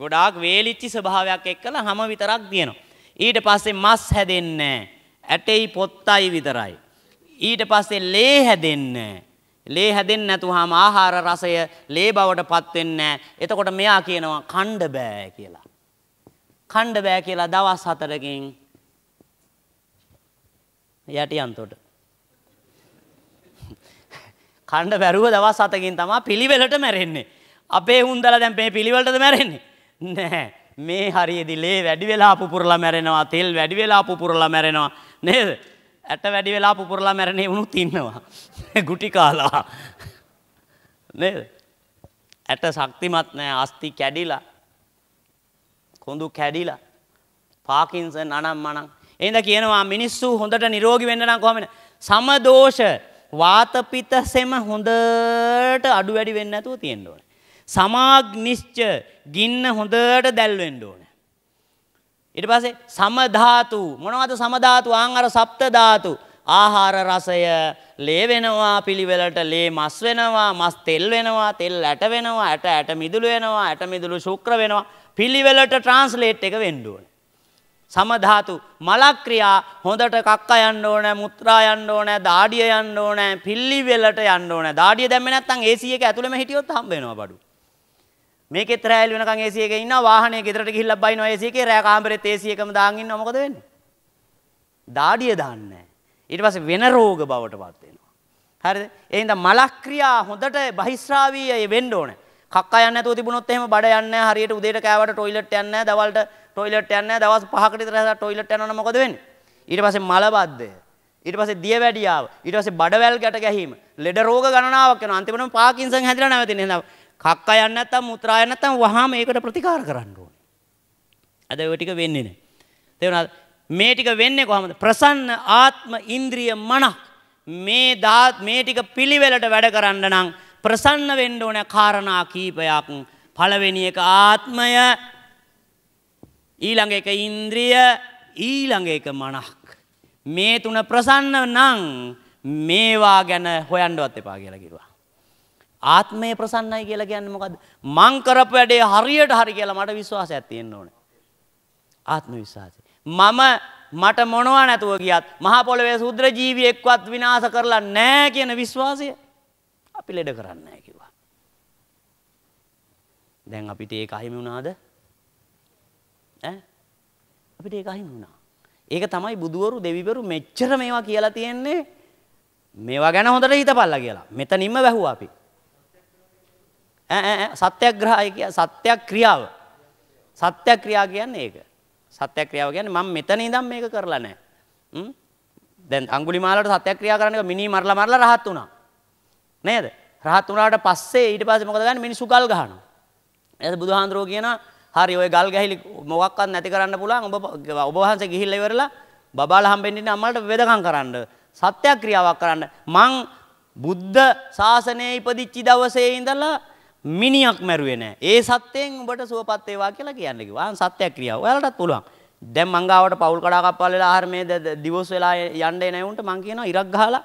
ගොඩාක් වේලිච්චි ස්වභාවයක් එක්කලා හැම විතරක් දිනනවා. ඊට පස්සේ මස් හැදෙන්නේ ඇටෙයි පොත්තයි විතරයි. ඊට පස්සේ ලේ හැදෙන්නේ ලේ හැදෙන්නේ නැතුවම ආහාර රසය ලේ බවටපත් වෙන්නේ එතකොට මෙයා කියනවා කණ්ඩ බෑ කියලා. කණ්ඩ බෑ කියලා දවස් හතරකින් යටියන්තොට කණ්ඩ බැරුව දවස් හතකින් තමයි පිළිවෙලට මැරෙන්නේ. අපේ හුන්දලා දැන් මේ පිළිවෙලටද මැරෙන්නේ. නැහැ. මේ හරියේදී ලේ වැඩි වෙලා පුපුරලා මැරෙනවා, තෙල් වැඩි වෙලා පුපුරලා මැරෙනවා. නේද? ඇට වැඩි වෙලා පුපුරලා මැරෙනේ වුණුත් ඉන්නවා. ගුටි කාලා. නේද? ඇට ශක්තිමත් නැහැ, අස්ති කැඩිලා. කොඳු කැඩිලා. පාකින්සන් අනම් මනම්. එහෙනම් කියනවා මිනිස්සු හොඳට නිරෝගී වෙන්න නම් කොහොමද? සමදෝෂ වාතපිත සෙම හොඳට අඩු වැඩි වෙන්නේ නැතුව තියෙන්න ඕනේ. සමාග්නිශ්ච ගින්න හොඳට දැල්වෙන්න ඕන. ඊට පස්සේ සමධාතු මොනවද සමධාතු ආන් අර සප්ත ධාතු ආහාර රසය ලේ වෙනවා පිළිවෙලට ලේ මස් වෙනවා මස් තෙල් වෙනවා තෙල් ඇට වෙනවා ඇට ඇට මිදුළු වෙනවා ඇට මිදුළු ශුක්‍ර වෙනවා පිළිවෙලට ට්‍රාන්ස්ලේට් එක වෙන්න ඕන සමධාතු මලක්‍රියා හොඳට කක්ක යන්න ඕනෑ මුත්‍රා යන්න ඕනෑ දාඩිය යන්න ඕනෑ පිල්ලිවෙලට යන්න ඕනෑ දාඩිය දැම්ම නැත්නම් AC එක ඇතුළෙම හිටියොත් හම්බ වෙනවා බඩු මේකෙත් රෑල් වෙනකන් AC එකේ ඉන්නවා වාහනේ ගෙදරට ගිහිල්ලා බයිනවා AC එකේ රෑ කාමරෙත් AC එකම දාන් ඉන්නවා මොකද වෙන්නේ? දාඩිය දාන්නේ ඊට පස්සේ වෙන රෝග බවට පත් වෙනවා. හරිද? ඒ හින්දා මලක්‍රියා හොඳට බහිස්රාවීය වෙන්න ඕනේ. කක්කා යන්නේ නැතුව තිබුණොත් එහෙම බඩ යන්නේ නැහැ. හරියට උදේට කෑවට ටොයිලට් යන්නේ නැහැ. දවල්ට ටොයිලට් යන්නේ නැහැ. දවස් 5කට විතර ටොයිලට් යනවනම් මොකද වෙන්නේ? ඊට පස්සේ මලබද්දය. ඊට පස්සේ දියවැඩියාව. ඊට පස්සේ බඩවැල් ගැට ගැහිම. ලෙඩ රෝග ගණනාවක් යනවා. අන්තිමටම පාකින්සන් හැදිලා නැවතින. එහෙනම් කක්ක යන්න නැත්තම් මුත්‍රා යන්න නැත්තම් වහාම ඒකට ප්‍රතිකාර කරන්න ඕනේ. අද ඔය ටික වෙන්නේ නැහැ. තේරුණාද? මේ ටික වෙන්නේ කොහමද? ප්‍රසන්න ආත්ම ඉන්ද්‍රිය මනක් මේ දාත් මේ ටික පිළිවෙලට වැඩ කරන්න නම් ප්‍රසන්න වෙන්න ඕන කාරණා කීපයක්. පළවෙනි එක ආත්මය ඊළඟ එක ඉන්ද්‍රිය ඊළඟ එක මනක් මේ තුන ප්‍රසන්න නම් මේවා ගැන හොයන්නවත් එපා කියලා කිව්වා ආත්මය ප්‍රසන්නයි කියලා කියන්නේ මොකද්ද? මං කරපු වැඩේ හරියට හරි කියලා මට විශ්වාසයක් තියෙන්න ඕනේ. ආත්ම විශ්වාසය. මම මට මොනවා නැතුව ගියත් මහ පොළවේ සුද්‍ර ජීවියෙක්වත් විනාශ කරලා නැහැ කියන විශ්වාසය අපි ලෙඩ කරන්නේ නැහැ කිව්වා. දැන් අපිට ඒක අහිමි වුණාද? ඈ අපිට ඒක අහිමි වුණා. ඒක තමයි බුදුවරු දෙවිවරු මෙච්චර මේවා කියලා තියෙන්නේ මේවා ගැන හොඳට හිතපල්ලා කියලා. මෙතනින්ම වැහුවා අපි. සත්‍යග්‍රහය කිය සත්‍යක්‍රියාව. සත්‍යක්‍රියා කියන්නේ ඒක. සත්‍යක්‍රියාව කියන්නේ මම මෙතන ඉඳන් මේක කරලා නැහැ. හ්ම්? දැන් අඟුලිමාලට සත්‍යක්‍රියා කරන එක මිනි මරලා මරලා රහත් වුණා. නේද? රහත් වුණාට පස්සේ ඊට පස්සේ මොකද ගන්නේ? මිනිසු ගල් ගහනවා. එහෙනම් බුදුහාඳුරෝ කියන හරි ඔය ගල් ගැහිලි මොකක්වත් නැති කරන්න පුළුවන් ඔබ ඔබ වහන්සේ ගිහිල්ලා ඉවරලා බබාලා හම්බෙන්න ඉන්න අම්මලට වෙදකම් කරන්න සත්‍යක්‍රියාවක් කරන්න මං බුද්ධ ශාසනයේ ඉපදිච්ච දවසේ ඉඳලා මිනියක් මැරුවේ නෑ. ඒ සත්‍යයෙන් උඹට සුවපත් වේවා කියලා කියන්නේ කිව්වා. ආන් සත්‍ය ක්‍රියාව. ඔයාලටත් පුළුවන්. දැන් මං ගාවට පවුල් කඩාකප්පල් වෙලා ආහාර මේ දිවස් වෙලා යන්න එන උන්ට මං කියනවා ඉරක් ගහලා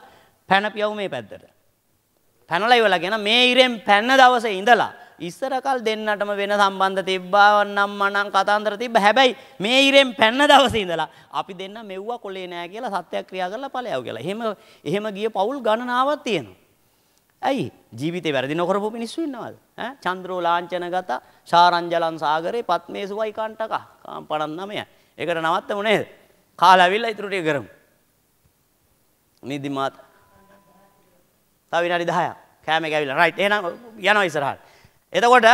පැන පියව් මේ පැත්තට. පැනලා ඉවලා කියන මේ ඉරෙන් පැන දවසේ ඉඳලා ඉස්සරකල් දෙන්නටම වෙන සම්බන්ධ තිබ්බාවන් නම් මනම් කතාන්දර තිබ්බ හැබැයි මේ ඉරෙන් පැන්න දවසේ ඉඳලා අපි දෙන්න මෙව්වා කොලේ නෑ කියලා සත්‍යක්‍රියා කරලා ඵලයව කියලා. එහෙම එහෙම ගිය පවුල් ගණනාවක් තියෙනවා. ඇයි ජීවිතේ වැරදි නොකරපු මිනිස්සු ඉන්නවද? ඈ චන්ද්‍රෝ ලාංඡනගත ශාරංජලන් සාගරේ පත්මේසු වයිකණ්ඨක 59. ඒකට නවත්තමු නේද? කාලා ඇවිල්ලා ඉතුරු ටික කරමු. නිදි මාත්. තව විනාඩි 10ක්. කෑම එක ඇවිල්ලා. රයිට්. එහෙනම් යනවා ඉස්සරහට. එතකොට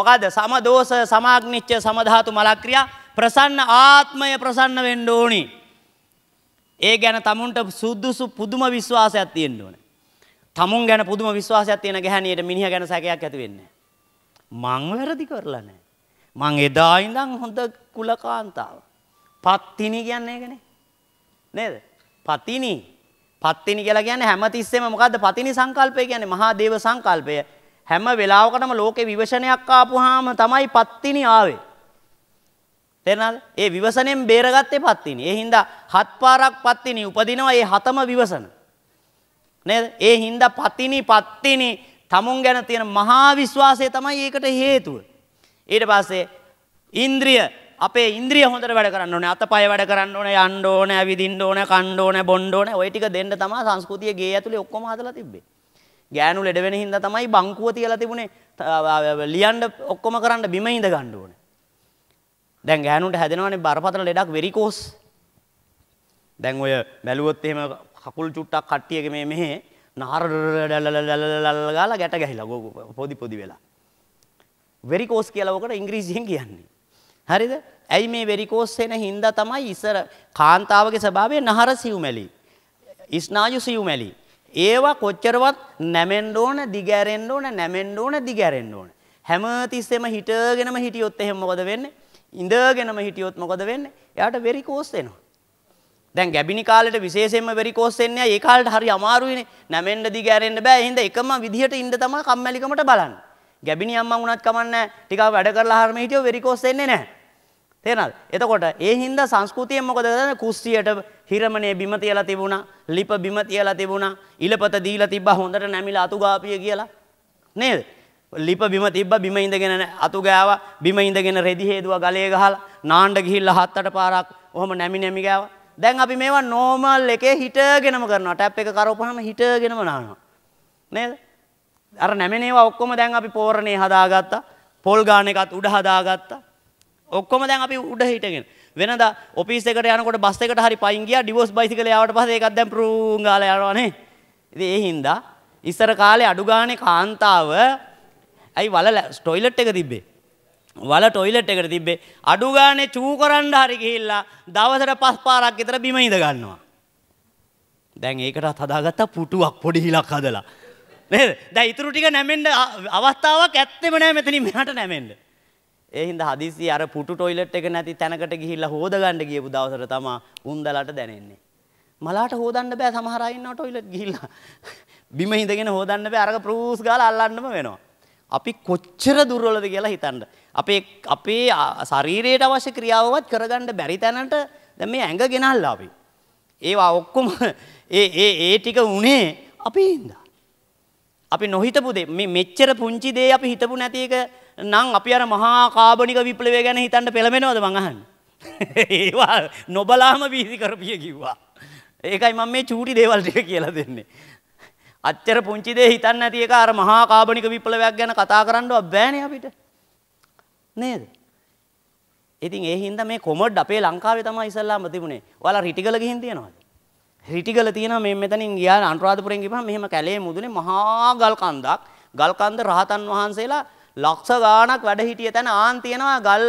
මොකද සමදෝෂ සමාග්නිච්ච සමධාතු මලක්‍රියා ප්‍රසන්න ආත්මය ප්‍රසන්න වෙන්න ඕනි. ඒ ගැන තමුන්ට සුදුසු පුදුම විශ්වාසයක් තියෙන්න ඕනේ. තමුන් ගැන පුදුම විශ්වාසයක් තියෙන ගැහණියට මිනිහා ගැන සැකයක් ඇති වෙන්නේ මං වැරදි කරලා නැහැ. මං එදා ඉඳන් හොඳ කුලකාන්තාව. පත්තිනි කියන්නේ ඒකනේ. නේද? පතිනි. පත්තිනි කියලා කියන්නේ හැම තිස්සෙම මොකද්ද පතිනි සංකල්පය කියන්නේ මහා දේව සංකල්පය. හැම වෙලාවකටම ලෝකේ විවශනයක් ආපුවාම තමයි පත්තිනි ආවේ. තේරෙනවද? ඒ විවසනෙන් බේරගත්තේ පත්තිනි. ඒ හින්දා හත් පාරක් පත්තිනි උපදිනවා ඒ හතම විවසන. නේද? ඒ හින්දා පතිනි පත්තිනි තමුන් ගැන තියෙන මහා විශ්වාසය තමයි ඒකට හේතුව. ඊට පස්සේ ඉන්ද්‍රිය අපේ ඉන්ද්‍රිය හොඳට වැඩ කරන්න ඕනේ අතපය වැඩ කරන්න ඕනේ යන්න ඕනේ ඇවිදින්න ඕනේ කන්න ඕනේ බොන්න ඕනේ ওই ටික දෙන්න තමයි සංස්කෘතිය ගේ ඇතුලේ ඔක්කොම හදලා තිබ්බේ. ගෑනු ලෙඩ වෙන හින්දා තමයි බංකුව තියලා තිබුණේ ලියන්න ඔක්කොම කරන්න බිම ඉඳ ගන්න ඕනේ. දැන් ගෑනුන්ට හැදෙනවනේ බරපතල ලෙඩක් වෙරිකෝස්. දැන් ඔය බැලුවොත් එහෙම කකුල් චුට්ටක් කට්ටියගේ මේ මෙහෙ නාර ගාලා ගැට ගැහිලා පොදි පොදි වෙලා. වෙරිකෝස් කියලා ඔකට ඉංග්‍රීසියෙන් කියන්නේ. හරිද? ඇයි මේ වෙරිකෝස් එන හින්දා තමයි ඉස්සර කාන්තාවගේ ස්වභාවය නහර සිව්මැලි. ස්නායු සිව්මැලි. ඒවා කොච්චරවත් නැමෙන්න ඕන, දිගැරෙන්න ඕන, නැමෙන්න ඕන, දිගැරෙන්න ඕන. හැමතිස්සෙම හිටගෙනම හිටියොත් එහෙම මොකද වෙන්නේ? ඉඳගෙනම හිටියොත් මොකද වෙන්නේ? එයාට වෙරිකෝස් එනවා. දැන් ගැබිනි කාලෙට විශේෂයෙන්ම වෙරිකෝස් එන්නේ ඒ කාලෙට හරි අමාරුයිනේ. නැමෙන්න දිග ඇරෙන්න බෑ. එහෙනම් එකම විදිහට ඉන්න තමයි කම්මැලිකමට බලන්න. ගැබිනි අම්මා වුණත් කමන්නේ ටිකක් වැඩ කරලා හරම හිටියෝ වෙරිකෝස් එන්නේ නැහැ. තේරෙනවද? එතකොට ඒ හින්දා සංස්කෘතියෙන් මොකද කරන්නේ? කුස්සියට හිරමනේ බිම තියලා තිබුණා. ලිප බිම තියලා තිබුණා. ඉලපත දීලා තිබ්බා හොඳට නැමිලා අතුගාපිය කියලා. නේද? ලිප බිම තිබ්බ බිම ඉඳගෙන අතු ගෑවා බිම ඉඳගෙන රෙදි හේදුවා ගලේ ගහලා නාන්න ගිහිල්ලා හත් අට පාරක් ඔහම නැමි නැමි ගෑවා දැන් අපි මේවා නෝමල් එකේ හිටගෙනම කරනවා. ටැප් එක කරවපුවාම හිටගෙනම නානවා. නේද? අර නැමෙන ඒවා ඔක්කොම දැන් අපි පෝරණේ හදාගත්තා. පොල් ගාන එකත් උඩ හදාගත්තා. ඔක්කොම දැන් අපි උඩ හිටගෙන. වෙනදා ඔෆිස් එකට යනකොට බස් එකට හරි පයින් ගියා. ඩිවෝස් බයිසිකලේ ආවට පස්සේ ඒකත් දැන් ප්‍රූන් ගාලා යනවා නේ. ඉතින් ඒ හින්දා ඉස්සර කාලේ අඩු ගානේ කාන්තාව ඇයි වල ටොයිලට් එක තිබ්බේ? වල ටොයිලට් එකට තිබ්බේ අඩු ගානේ චූ කරන්න හරි ගිහිල්ලා දවසට පස් පාරක් විතර බිම ඉඳ ගන්නවා. දැන් ඒකටත් හදාගත්ත පුටුවක් පොඩි හිලක් හදලා. නේද? දැන් ඊටු ටික නැමෙන්න අවස්ථාවක් ඇත්තෙම නැහැ මෙතනින් මෙහාට නැමෙන්න. ඒ හින්දා හදිස්සි අර පුටු ටොයිලට් එක නැති තැනකට ගිහිල්ලා හොදගන්න ගියපු දවසට තමයි උන්දලට දැනෙන්නේ. මලාට හොදන්න බෑ සමහර අය ඉන්නවා ටොයිලට් ගිහිල්ලා. බිම හිඳගෙන හොදන්න බෑ අරක ප්‍රූස් ගාලා අල්ලන්නම වෙනවා. අපි කොච්චර දුර්වලද කියලා හිතන්න. අපේ අපේ ශරීරයට අවශ්‍ය ක්‍රියාවවත් කරගන්න බැරි තැනට දැන් මේ ඇඟ ගෙනල්ලා අපි. ඒවා ඔක්කොම ඒ ඒ ඒ ටික උනේ අපි හින්දා. අපි නොහිතපු දේ මේ මෙච්චර පුංචි දේ අපි හිතපු නැති එක නම් අපි අර මහා කාබනික විප්ලවය ගැන හිතන්න පෙළඹෙනවද මං අහන්නේ. ඒවා නොබලාම වීසි කරපිය කිව්වා. ඒකයි මම මේ චූටි දේවල් ටික කියලා දෙන්නේ. අච්චර පුංචි දේ හිතන්න නැති එක අර මහා කාබනික විප්ලවයක් ගැන කතා කරන්නවත් බෑනේ අපිට. නේද? ඉතින් ඒ හින්දා මේ කොමඩ් අපේ ලංකාවේ තමයි ඉස්සල්ලාම තිබුණේ. ඔයාලා රිටිගල ගිහින් තියනවාද? රිටිගල තියෙනවා මේ මෙතනින් ගියා අනුරාධපුරෙන් ගිහම මෙහෙම කැලේ මුදුනේ මහා ගල් කන්දක්. ගල් කන්ද රහතන් වහන්සේලා ලක්ෂ ගාණක් වැඩ හිටිය තැන ආන් තියනවා ගල්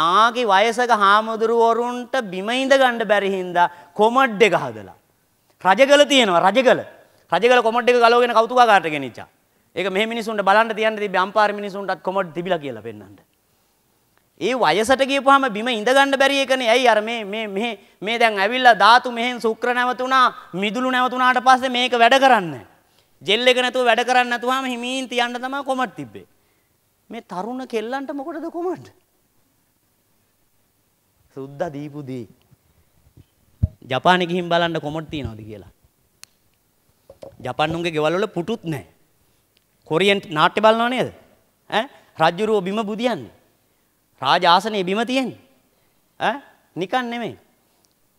නාගේ වයසක හාමුදුරුවරුන්ට බිම ඉඳ ගන්න බැරි හින්දා කොමඩ් එක හදලා. රජගල තියෙනවා රජගල. රජගල කොමඩ් එක ගලවගෙන කවුතුකාකාරට ගෙනිච්චා. ඒක මෙහෙ මිනිසුන්ට බලන්න තියන්න තිබ්බේ අම්පාර මිනිසුන්ටත් කොමඩ් තිබිලා කියලා පෙන්නන්න. ඒ වයසට ගියපුවාම බිම ඉඳ ගන්න බැරි එකනේ. ඇයි අර මේ මේ මේ මේ දැන් ඇවිල්ලා ධාතු මෙහෙන් ශුක්‍ර නැවතුණා, මිදුළු නැවතුණාට පස්සේ මේක වැඩ කරන්නේ. ජෙල් එක නැතුව වැඩ කරන්නේ නැතුවාම හිමීන් තියන්න තමයි කොමඩ් තිබ්බේ. මේ තරුණ කෙල්ලන්ට මොකටද කොමඩ්? සුද්දා දීපු දී. ජපානෙ ගිහින් බලන්න කොමඩ් තියනවද කියලා. ජපාන් උන්ගේ ගෙවල් වල පුටුත් නැහැ. කොරියන් නාට්‍ය බලනව නේද? ඈ රජ්ජුරුව බිම බුදියන්නේ. රාජ ආසනේ බිම තියෙන්නේ. ඈ නිකන් නෙමෙයි.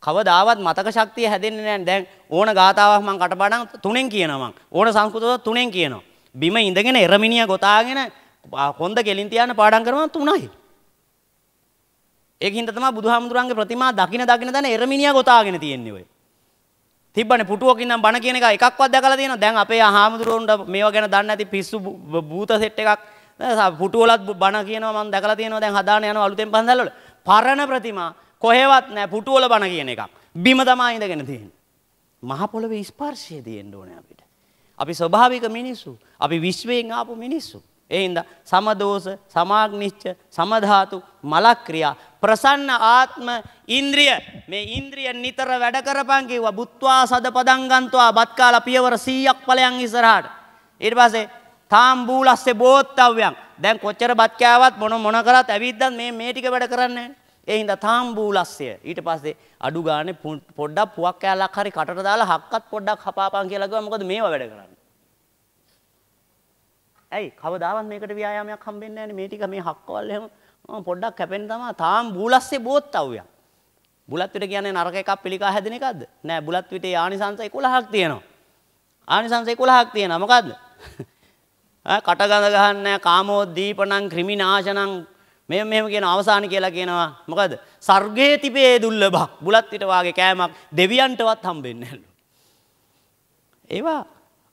කවදාවත් මතක ශක්තිය හැදෙන්නේ නැහැ. දැන් ඕන ගාතාවක් මම කටපාඩම් තුනෙන් කියනවා මං. ඕන සංස්කෘතවල තුනෙන් කියනවා. බිම ඉඳගෙන එරමිනිය ගොතාගෙන කොන්ද කෙලින් තියාන පාඩම් කරනවා තුනයි. ඒකින්ද තමයි බුදුහාමුදුරන්ගේ ප්‍රතිමා දකින දකින දන එරමිනිය ගොතාගෙන තියෙන්නේ ඔය. තිබ්බනේ පුටුවකින් නම් බණ කියන එක එකක්වත් දැකලා තියෙනවා. දැන් අපේ ආහාමුදුරුවන්ට මේවා ගැන දන්නේ නැති පිස්සු භූත සෙට් එකක් පුටුවලත් බණ කියනවා මම දැකලා තියෙනවා දැන් හදාන යනවා අලුතෙන් පන්සල් වල පරණ ප්‍රතිමා කොහෙවත් නැහැ පුටුවල බණ කියන එකක් බිම තමයි ඉඳගෙන තියෙන්නේ මහ පොළවේ ස්පර්ශය තියෙන්න ඕනේ අපිට අපි ස්වභාවික මිනිස්සු අපි විශ්වයෙන් ආපු මිනිස්සු එහින්ද සමදෝෂ සමාග්නිච්ච සමධාතු මලක්‍රියා ප්‍රසන්න ආත්ම ඉන්ද්‍රිය මේ ඉන්ද්‍රිය නිතර වැඩ කරපන් කිව්වා බුත්වා සද පදංගන්තවා බත් කාලා පියවර 100ක් ඵලයන් ඉස්සරහට ඊට පස්සේ තාම්බූලස්සේ බෝත්තව්‍යයන් දැන් කොච්චර බත්කාවත් මොන මොන කරත් ඇවිද්දත් මේ මේ ටික වැඩ කරන්නේ ඒ හින්දා තාම්බූලස්සය ඊට පස්සේ අඩු ගානේ පොඩ්ඩක් පුවක් කෑල්ලක් හරි කටට දාලා හක්කත් පොඩ්ඩක් හපාපන් කියලා ගියා මොකද මේවා වැඩ කරන්නේ ඇයි කවදාවත් මේකට ව්‍යායාමයක් හම්බෙන්නේ නැහැනේ මේ ටික මේ හක්කවල එහෙම පොඩ්ඩක් කැපෙන්න තමයි තාම්බූලස්සේ බෝත්තව්‍යයන් බුලත් විට කියන්නේ නරක එකක් පිළිකා හැදෙන එකක්ද නෑ බුලත් විටේ ආනිසංස 11ක් තියෙනවා ආනිසංස 11ක් තියෙනවා මොකද්ද කටගඳ ගහන්නේ කාමෝද්දීපණං ක්‍රිමිනාශනං මෙහෙම මෙහෙම කියන අවසාන කියලා කියනවා. මොකද සර්ගයේ තිබේ දුර්ලභ බුලත් පිට වාගේ කෑමක් දෙවියන්ටවත් හම්බෙන්නේ නැහැලු. ඒවා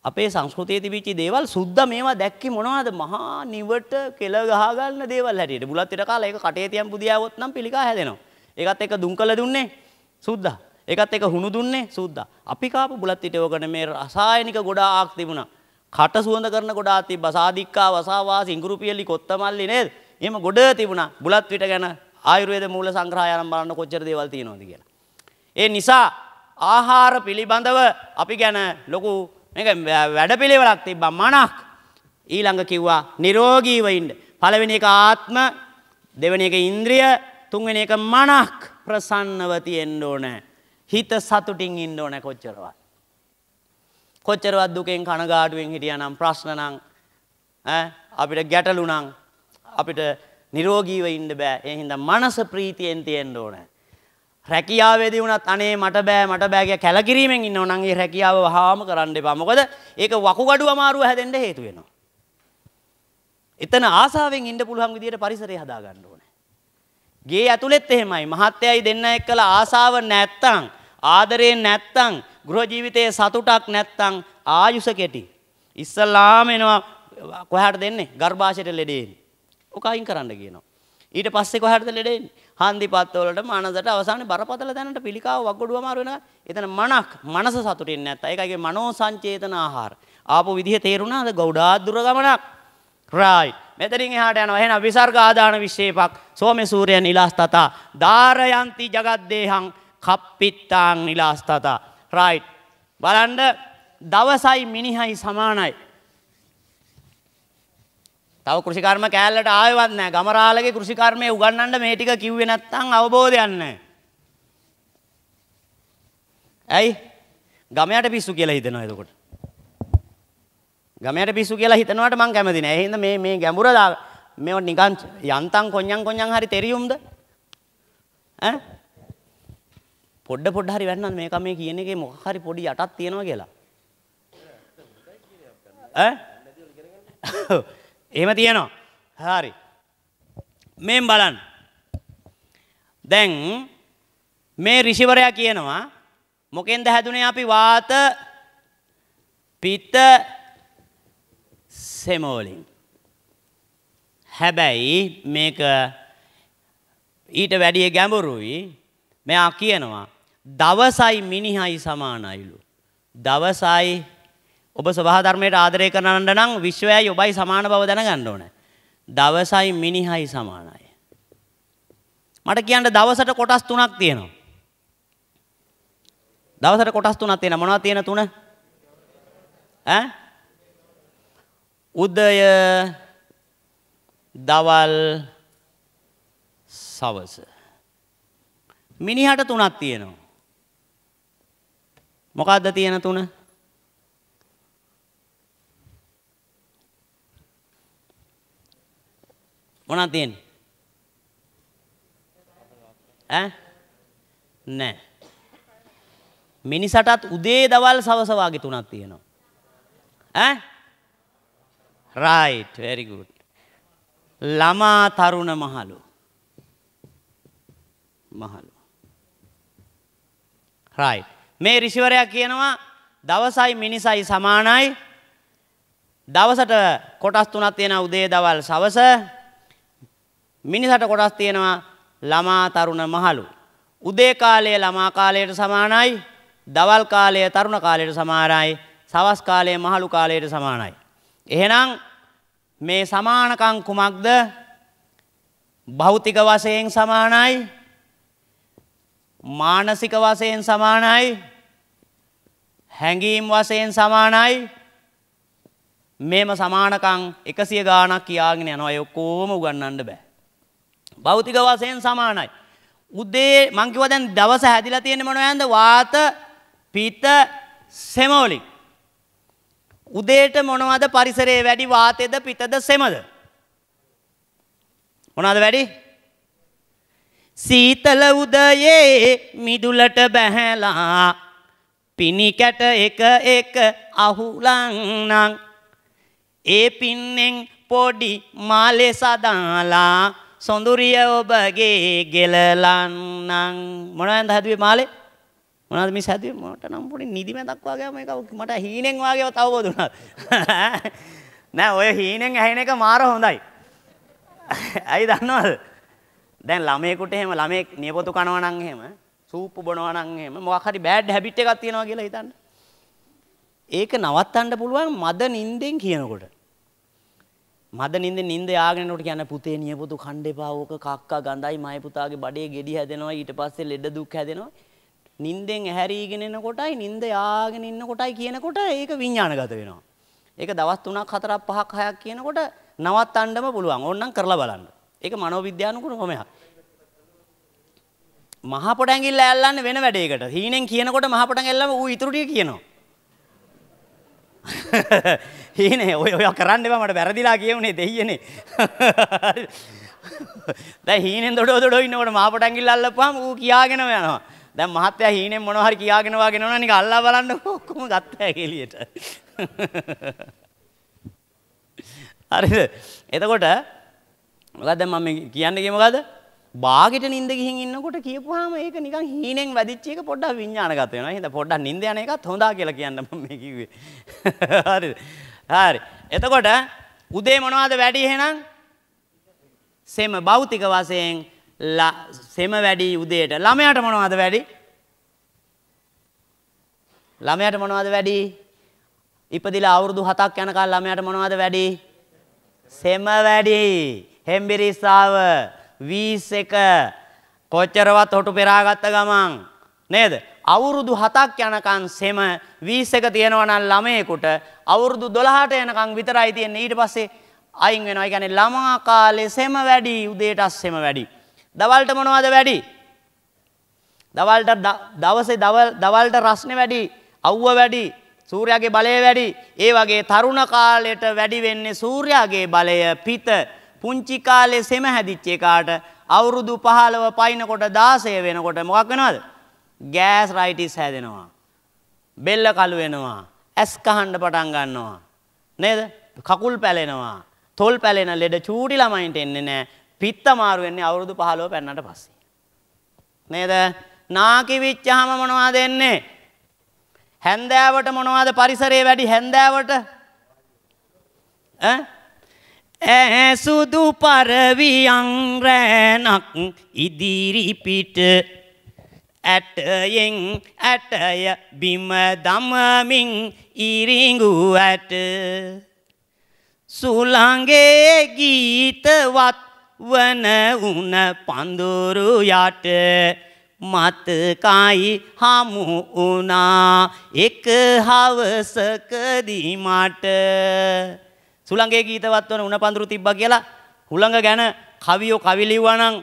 අපේ සංස්කෘතියේ තිබිච්ච දේවල් සුද්ධ මේවා දැක්කේ මොනවද? මහා නිවට කෙල ගහ ගන්න දේවල් හැටියට. බුලත් පිට කාලා ඒක කටේ තියන් පුදියාවොත් නම් පිළිකා හැදෙනවා. ඒකත් එක්ක දුම්කල දුන්නේ සුද්ධා. ඒකත් එක්ක හුණු දුන්නේ සුද්ධා. අපි කාපු බුලත් පිට ඕකනේ මේ රසායනික ගොඩාක් තිබුණා. කට සුවඳ කරන ගොඩා තිබ්බ සාදික්කා වසාවා සිංගුරුපියලි කොත්තමල්ලි නේද? එහෙම ගොඩ තිබුණා. බුලත් විට ගැන ආයුර්වේද මූල සංග්‍රහය අරන් බලන්න කොච්චර දේවල් තියෙනවද කියලා. ඒ නිසා ආහාර පිළිබඳව අපි ගැන ලොකු මේක වැඩපිළිවෙලක් තිබ්බා මනක්. ඊළඟ කිව්වා නිරෝගීව ඉන්න. පළවෙනි එක ආත්ම, දෙවෙනි එක ඉන්ද්‍රිය, තුන්වෙනි එක මනක් ප්‍රසන්නව තියෙන්න ඕනේ. හිත සතුටින් ඉන්න ඕනේ කොච්චරවත්. කොච්චරවත් දුකෙන් කනගාටුවෙන් හිටියනම් ප්‍රශ්නනම් අපිට ගැටලුනම් අපිට නිරෝගීව ඉන්න බෑ. ඒ හින්දා මනස ප්‍රීතියෙන් තියෙන්න ඕනේ. රැකියාවේදී වුණත් අනේ මට බෑ මට බෑ කියලා කැලකිරීමෙන් ඉන්නව නම් ඒ රැකියාව වහාම කරන්න එපා. මොකද ඒක වකුගඩු අමාරුව හැදෙන්න හේතු වෙනවා. එතන ආසාවෙන් ඉන්න පුළුවන් විදියට පරිසරය හදා ගන්න ඕනේ. ගේ ඇතුළෙත් එහෙමයි. මහත්යයි දෙන්න එක්කලා ආසාව නැත්තම් ආදරේ නැත්තම් ගෘහ ජීවිතයේ සතුටක් නැත්තම් ආයුෂ කෙටි. ඉස්සල්ලාම එනවා කොහට දෙන්නේ ගර්භාෂයට ලෙඩේන්. ඕක අයින් කරන්න කියනවා. ඊට පස්සේ කොහටද ලෙඩේන්නේ? හන්දිපත් වලට මනසට අවසානයේ බරපතල තැනට පිළිකාව වගඩුව අමාරු වෙනවා. එතන මනක් මනස සතුටින් නැත්තා. ඒකයි මනෝ සංචේතන ආහාර. ආපු විදිහ තේරුණාද? ගෞඩා දුර ගමනක්. right. මෙතනින් එහාට යනවා එහෙනම් විසර්ග ආදාන විශේපක් සෝම සූර්යන් ඉලාස්තතා ධාරයන්ති జగද්දේහං කප්පිත්තාං ඉලාස්තතා රයිට්. බලන්ඩ දවසයි මිනිහයි සමානයි. තව කෘෂිකර්ම කෑල්ලට ආයවත් නෑ ගමරාලගේ කෘෂිකර්මය උගන්නට මේ ටික කිව්වෙ නැත්තම් අවබෝධයන්න. ඇයි ගමයට පිස්සු කියලා හිතනවා එතකොට. ගමයට පිස්සු කියලා හිතනවට මං කැමති නෑ. එහෙනම් මේ මේ ගැඹුර මේව නිකන් යන්තම් කොඤ්ඤම් කොඤ්ඤම් හරි තෙරියුම්ද? ඈ පොඩ්ඩ පොඩ්ඩ හරි වැන්නත් මේක මේ කියන එකේ මොකක් හරි පොඩි යටක් තියෙනවා කියලා. ඈ? එහෙම තියෙනවා. හරි. මෙන් බලන්න. දැන් මේ ඍෂිවරයා කියනවා මොකෙන්ද හැදුනේ අපි වාත පිත්ත සෙමෝලින්. හැබැයි මේක ඊට වැඩිය ගැඹුරුයි මෙයා කියනවා දවසයි මිනිහයි සමානයිලු. දවසයි ඔබ සබහ ධර්මයට ආදරය කරනන්න නම් විශ්වයයි ඔබයි සමාන බව දැනගන්න ඕන. දවසයි මිනිහයි සමානයි. මට කියන්න දවසට කොටස් තුනක් තියෙනවා. දවසට කොටස් තුනක් තියෙනවා. මොනවද තියෙන තුන? ඈ? උදය දවල් සවස. මිනිහට තුනක් තියෙනවා. මොකද්ද තියෙන තුන? මොනවද තියෙන්නේ? ඈ? නෑ. මිනිසටත් උදේ දවල් සවස වාගේ තුනක් තියෙනවා. ඈ? right very good. ළමා තරුණ මහලු. මහලු. right. මේ ඍෂිවරයා කියනවා දවසයි මිනිසයි සමානයි. දවසට කොටස් තුනක් තියෙනවා උදේ දවල් සවස. මිනිසට කොටස් තියෙනවා ළමා තරුණ මහලු. උදේ කාලය ළමා කාලයට සමානයි. දවල් කාලය තරුණ කාලයට සමානයි. සවස් කාලය මහලු කාලයට සමානයි. එහෙනම් මේ සමානකම් කුමක්ද? භෞතික වශයෙන් සමානයි මානසික වශයෙන් සමානයි හැඟීම් වශයෙන් සමානයි මේම සමානකම් 100 ගාණක් කියාගෙන යනවා ඒ ඔක්කොම උගන්වන්න බෑ භෞතික වශයෙන් සමානයි උදේ මං කිව්වා දැන් දවස හැදිලා තියෙන්නේ මොනවද වාත පිත සෙමෝලි උදේට මොනවද පරිසරයේ වැඩි වාතයේද පිතද සෙමද මොනවද වැඩි සීතල උදයේ මිදුලට බැහැලා පිනිකැට එක එක අහුලන්නං ඒ පින්නෙන් පොඩි මාලේ සදාලා සොඳුරිය ඔබගේ ගෙලලන්නං මොනවද හදුවේ මාලේ මොනවද මිස් හදුවේ මට නම් පොඩි නිදිමතක් වගේම එක මට හීනෙන් වගේව තවබෝධ වුණා නෑ ඔය හීනෙන් ඇහෙන එක මාර හොඳයි අයි දන්නවද දැන් ළමයෙකුට එහෙම ළමයෙක් නියපොතු කනවා නම් එහෙම සූප්පු බොනවා නම් එහෙම මොකක් හරි බෑඩ් හැබිට් එකක් තියෙනවා කියලා හිතන්න. ඒක නවත්තන්න පුළුවන් මද නින්දෙන් කියනකොට. මද නින්ද නින්ද යාගෙනනකොට කියන පුතේ නියපොතු කන්න එපා ඕක කක්කා ගඳයි මයි පුතාගේ බඩේ ගෙඩි හැදෙනවා ඊට පස්සේ ලෙඩ දුක් හැදෙනවා. නින්දෙන් ඇහැරීගෙන එනකොටයි නින්ද යාගෙන ඉන්නකොටයි කියනකොට ඒක විඥානගත වෙනවා. ඒක දවස් 3ක් 4ක් 5ක් 6ක් කියනකොට නවත්තන්නම පුළුවන්. ඕන්නම් කරලා බලන්න. ඒක මනෝවිද්‍යානුකූල ක්‍රමයක්. මහා පොඩැංගිල්ල ඇල්ලන්නේ වෙන වැඩයකට. හීනෙන් කියනකොට මහා පොඩැංගිල්ලම ඌ ඉතුරු ටික කියනවා. හීනේ ඔය ඔය කරන්න එපා මට වැරදිලා කියුනේ දෙයියනේ. දැන් හීනෙන් දොඩෝ දොඩෝ ඉන්නකොට මහා පොඩැංගිල්ල අල්ලපුවාම ඌ කියාගෙන යනවා. දැන් මහත්තයා හීනෙන් මොනවා හරි කියාගෙන වාගෙන යනවා නික අල්ලා බලන්න ඔක්කොම ගත්තා එළියට. හරිද? එතකොට මොකද දැන් මම කියන්නේ කියේ මොකද? බාගෙට නිින්ද ගිහින් ඉන්නකොට කියපුවාම ඒක නිකන් හීනෙන් වැදිච්ච එක පොඩ්ඩක් විඤ්ඤාණගත වෙනවා. හින්දා පොඩ්ඩක් නිින්ද යන එකත් හොඳා කියලා කියන්න මම මේ කිව්වේ. හරිද? හරි. එතකොට උදේ මොනවද වැඩි එහෙනම්? සෙම භෞතික වශයෙන් සෙම වැඩි උදේට. ළමයාට මොනවද වැඩි? ළමයාට මොනවද වැඩි? ඉපදිලා අවුරුදු 7ක් යනකල් ළමයාට මොනවද වැඩි? සෙම වැඩි. හෙම්බිරිස්සාව වීස් එක කොච්චරවත් හොටු පෙරාගත්ත ගමන් නේද අවුරුදු 7ක් යනකන් සෙම 20ක තියෙනවා නම් ළමයෙකුට අවුරුදු 12ට යනකන් විතරයි තියෙන්නේ ඊට පස්සේ අයින් වෙනවා. ඒ කියන්නේ ළමා කාලේ සෙම වැඩි උදේට සෙම වැඩි. දවල්ට මොනවද වැඩි? දවල්ට දවසේ දවල් දවල්ට රස්නේ වැඩි, අවුව වැඩි, සූර්යාගේ බලය වැඩි. ඒ වගේ තරුණ කාලයට වැඩි වෙන්නේ සූර්යාගේ බලය පිත පුංචි කාලේ සෙම හැදිච්ච එකාට අවුරුදු 15 පයින්කොට 16 වෙනකොට මොකක් වෙනවද? ගෑස් රයිටිස් හැදෙනවා. බෙල්ල කළු වෙනවා. ඇස් කහන්න පටන් ගන්නවා. නේද? කකුල් පැලෙනවා. තොල් පැලෙන ලෙඩ චූටි ළමයින්ට එන්නේ නැහැ. පිත්ත මාරු වෙන්නේ අවුරුදු 15 පැන්නට පස්සේ. නේද? නාකි විච්චාම මොනවද එන්නේ? හැන්දෑවට මොනවද පරිසරයේ වැඩි හැන්දෑවට? ඈ ඇසුදු පරවියන් රෑනක් ඉදිරිපිට ඇටයෙන් ඇටය බිම දමමින් ඉරිඟු ඇට සුළඟේ ගීතවත් වන උන පඳුරු යට මතකයි හමු වුණා එක හවසකදී මට සුළඟේ ගීතවත් වන උණ පඳුරු තිබ්බා කියලා හුළඟ ගැන කවියෝ කවි ලිව්වා නම්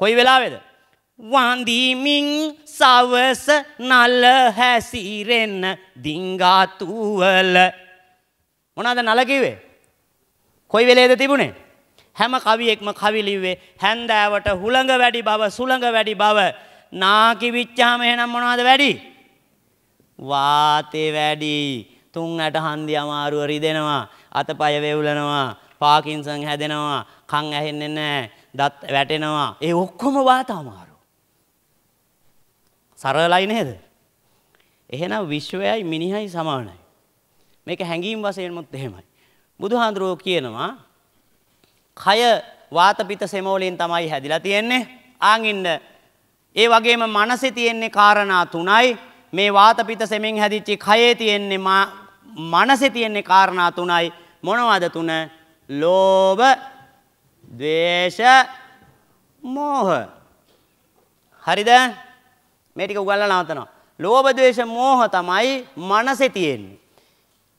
කොයි වෙලාවේද? වඳීමින් සවස නල හැසිරෙන්න දිංගාතුවල මොනවාද නල කිව්වේ? කොයි වෙලේද තිබුණේ? හැම කවියෙක්ම කවි ලිව්වේ හැන්දෑවට හුළඟ වැඩි බව සුළඟ වැඩි බව නාකි විච්චාම එහෙනම් මොනවද වැඩි? වාතේ වැඩි. තුන් ඇට හන්දි අමාරුව රිදෙනවා. අතපය වේවුලනවා පාකින්සන් හැදෙනවා කන් ඇහෙන්නේ නැහැ දත් වැටෙනවා ඒ ඔක්කොම වාත අමාරු සරලයි නේද එහෙනම් විශ්වයයි මිනිහයි සමානයි මේක හැඟීම් වශයෙන්මුත් එහෙමයි බුදුහාඳුරෝ කියනවා කය වාතපිත සෙමෝලෙන් තමයි හැදිලා තියෙන්නේ ආන් ඉන්න ඒ වගේම මනසේ තියෙන්නේ කාරණා තුනයි මේ වාතපිත සෙමෙන් හැදිච්ච කයේ තියෙන්නේ මනසේ තියෙන්නේ කාරණා තුනයි මොනවද තුන? ලෝභ, ද්වේෂ, මෝහ. හරිද? මේ ටික උගන්ලා නවතනවා. ලෝභ, ද්වේෂ, මෝහ තමයි මනසේ තියෙන්නේ.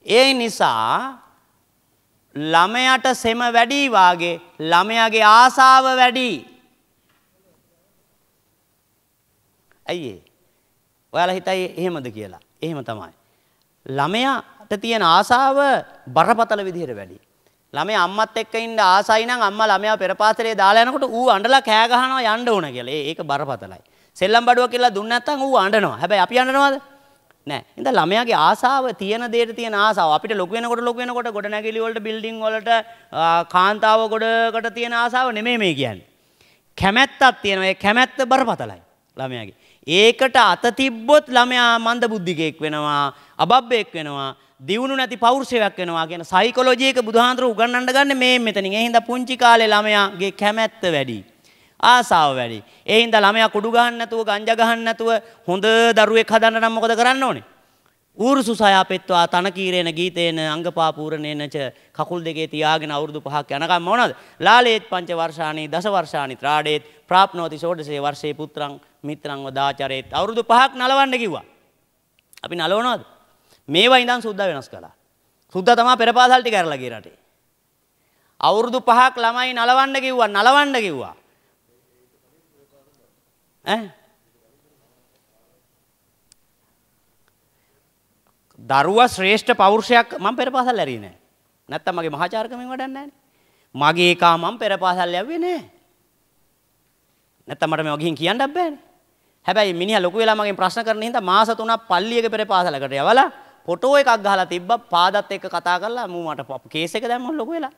ඒ නිසා ළමයට සෙම වැඩි වාගේ ළමයාගේ ආසාව වැඩි. ඇයි ඒ? ඔයාලා හිතයි එහෙමද කියලා. එහෙම තමයි. ළමයා ළමයින්ට තියෙන ආසාව බරපතල විදිහට වැඩි. ළමයා අම්මත් එක්ක ඉන්න ආසයි නම් අම්මා ළමයා පෙරපාසලේ දාලා යනකොට ඌ අඬලා කෑ ගහනවා යන්න ඕන කියලා. ඒක බරපතලයි. සෙල්ලම් බඩුව කියලා දුන්න නැත්නම් ඌ අඬනවා. හැබැයි අපි අඬනවද? නෑ. ඉතින් ළමයාගේ ආසාව තියෙන දෙයට තියෙන ආසාව අපිට ලොකු වෙනකොට ලොකු වෙනකොට ගොඩනැගිලි වලට බිල්ඩින් වලට කාන්තාව ගොඩකට තියෙන ආසාව නෙමෙයි මේ කියන්නේ. කැමැත්තක් තියෙනවා. ඒ කැමැත්ත බරපතලයි ළමයාගේ. ඒකට අත තිබ්බොත් ළමයා මන්ද බුද්ධිකයෙක් වෙනවා, අබබ්බෙක් වෙනවා, දියුණු නැති පෞරුෂයක් වෙනවා කියන සයිකොලොජි එක බුදුහාඳුර උගන්වන්න ගන්න මේ මෙතනින්. ඒ හින්දා පුංචි කාලේ ළමයාගේ කැමැත්ත වැඩි. ආසාව වැඩි. ඒ හින්දා ළමයා කුඩු ගහන්න නැතුව, ගංජා ගහන්න නැතුව හොඳ දරුවෙක් හදන්න නම් මොකද කරන්න ඕනේ? ඌරුසු සයාපෙත්වා තන කීරේන ගීතේන අංගපාපූරණේනච කකුල් දෙකේ තියාගෙන අවුරුදු පහක් යනකම් මොනවද? ලාලේත් පංච වර්ෂාණී දස වර්ෂාණී ත්‍රාඩේත් ප්‍රාප්නෝති ෂෝඩසේ වර්ෂේ පුත්‍රං මිත්‍රං වදාචරේත් අවුරුදු පහක් නලවන්න කිව්වා. අපි නලවනවද? මේවා ඉඳන් සුද්දා වෙනස් කළා. සුද්දා තමයි පෙරපාසල් ටික ඇරලා ගිය රටේ. අවුරුදු 5ක් ළමයි නලවන්න කිව්වා නලවන්න කිව්වා. ඈ දරුවා ශ්‍රේෂ්ඨ පෞරුෂයක් මම පෙරපාසල් ඇරියේ නෑ. නැත්තම් මගේ මහාචාර්කමෙන් වඩන්නේ නෑනේ. මගේ එකා මම පෙරපාසල් යව්වේ නෑ. නැත්තම් මට මේවා ගිහින් කියන්නත් බෑනේ. හැබැයි මිනිහා ලොකු වෙලා මගෙන් ප්‍රශ්න කරන හින්දා මාස 3ක් පල්ලියක පෙරපාසලකට යවලා ෆොටෝ එකක් ගහලා තිබ්බ පාදත් එක්ක කතා කරලා මූ මට කේස් එක දැම්මොත් ලොකු වෙලා.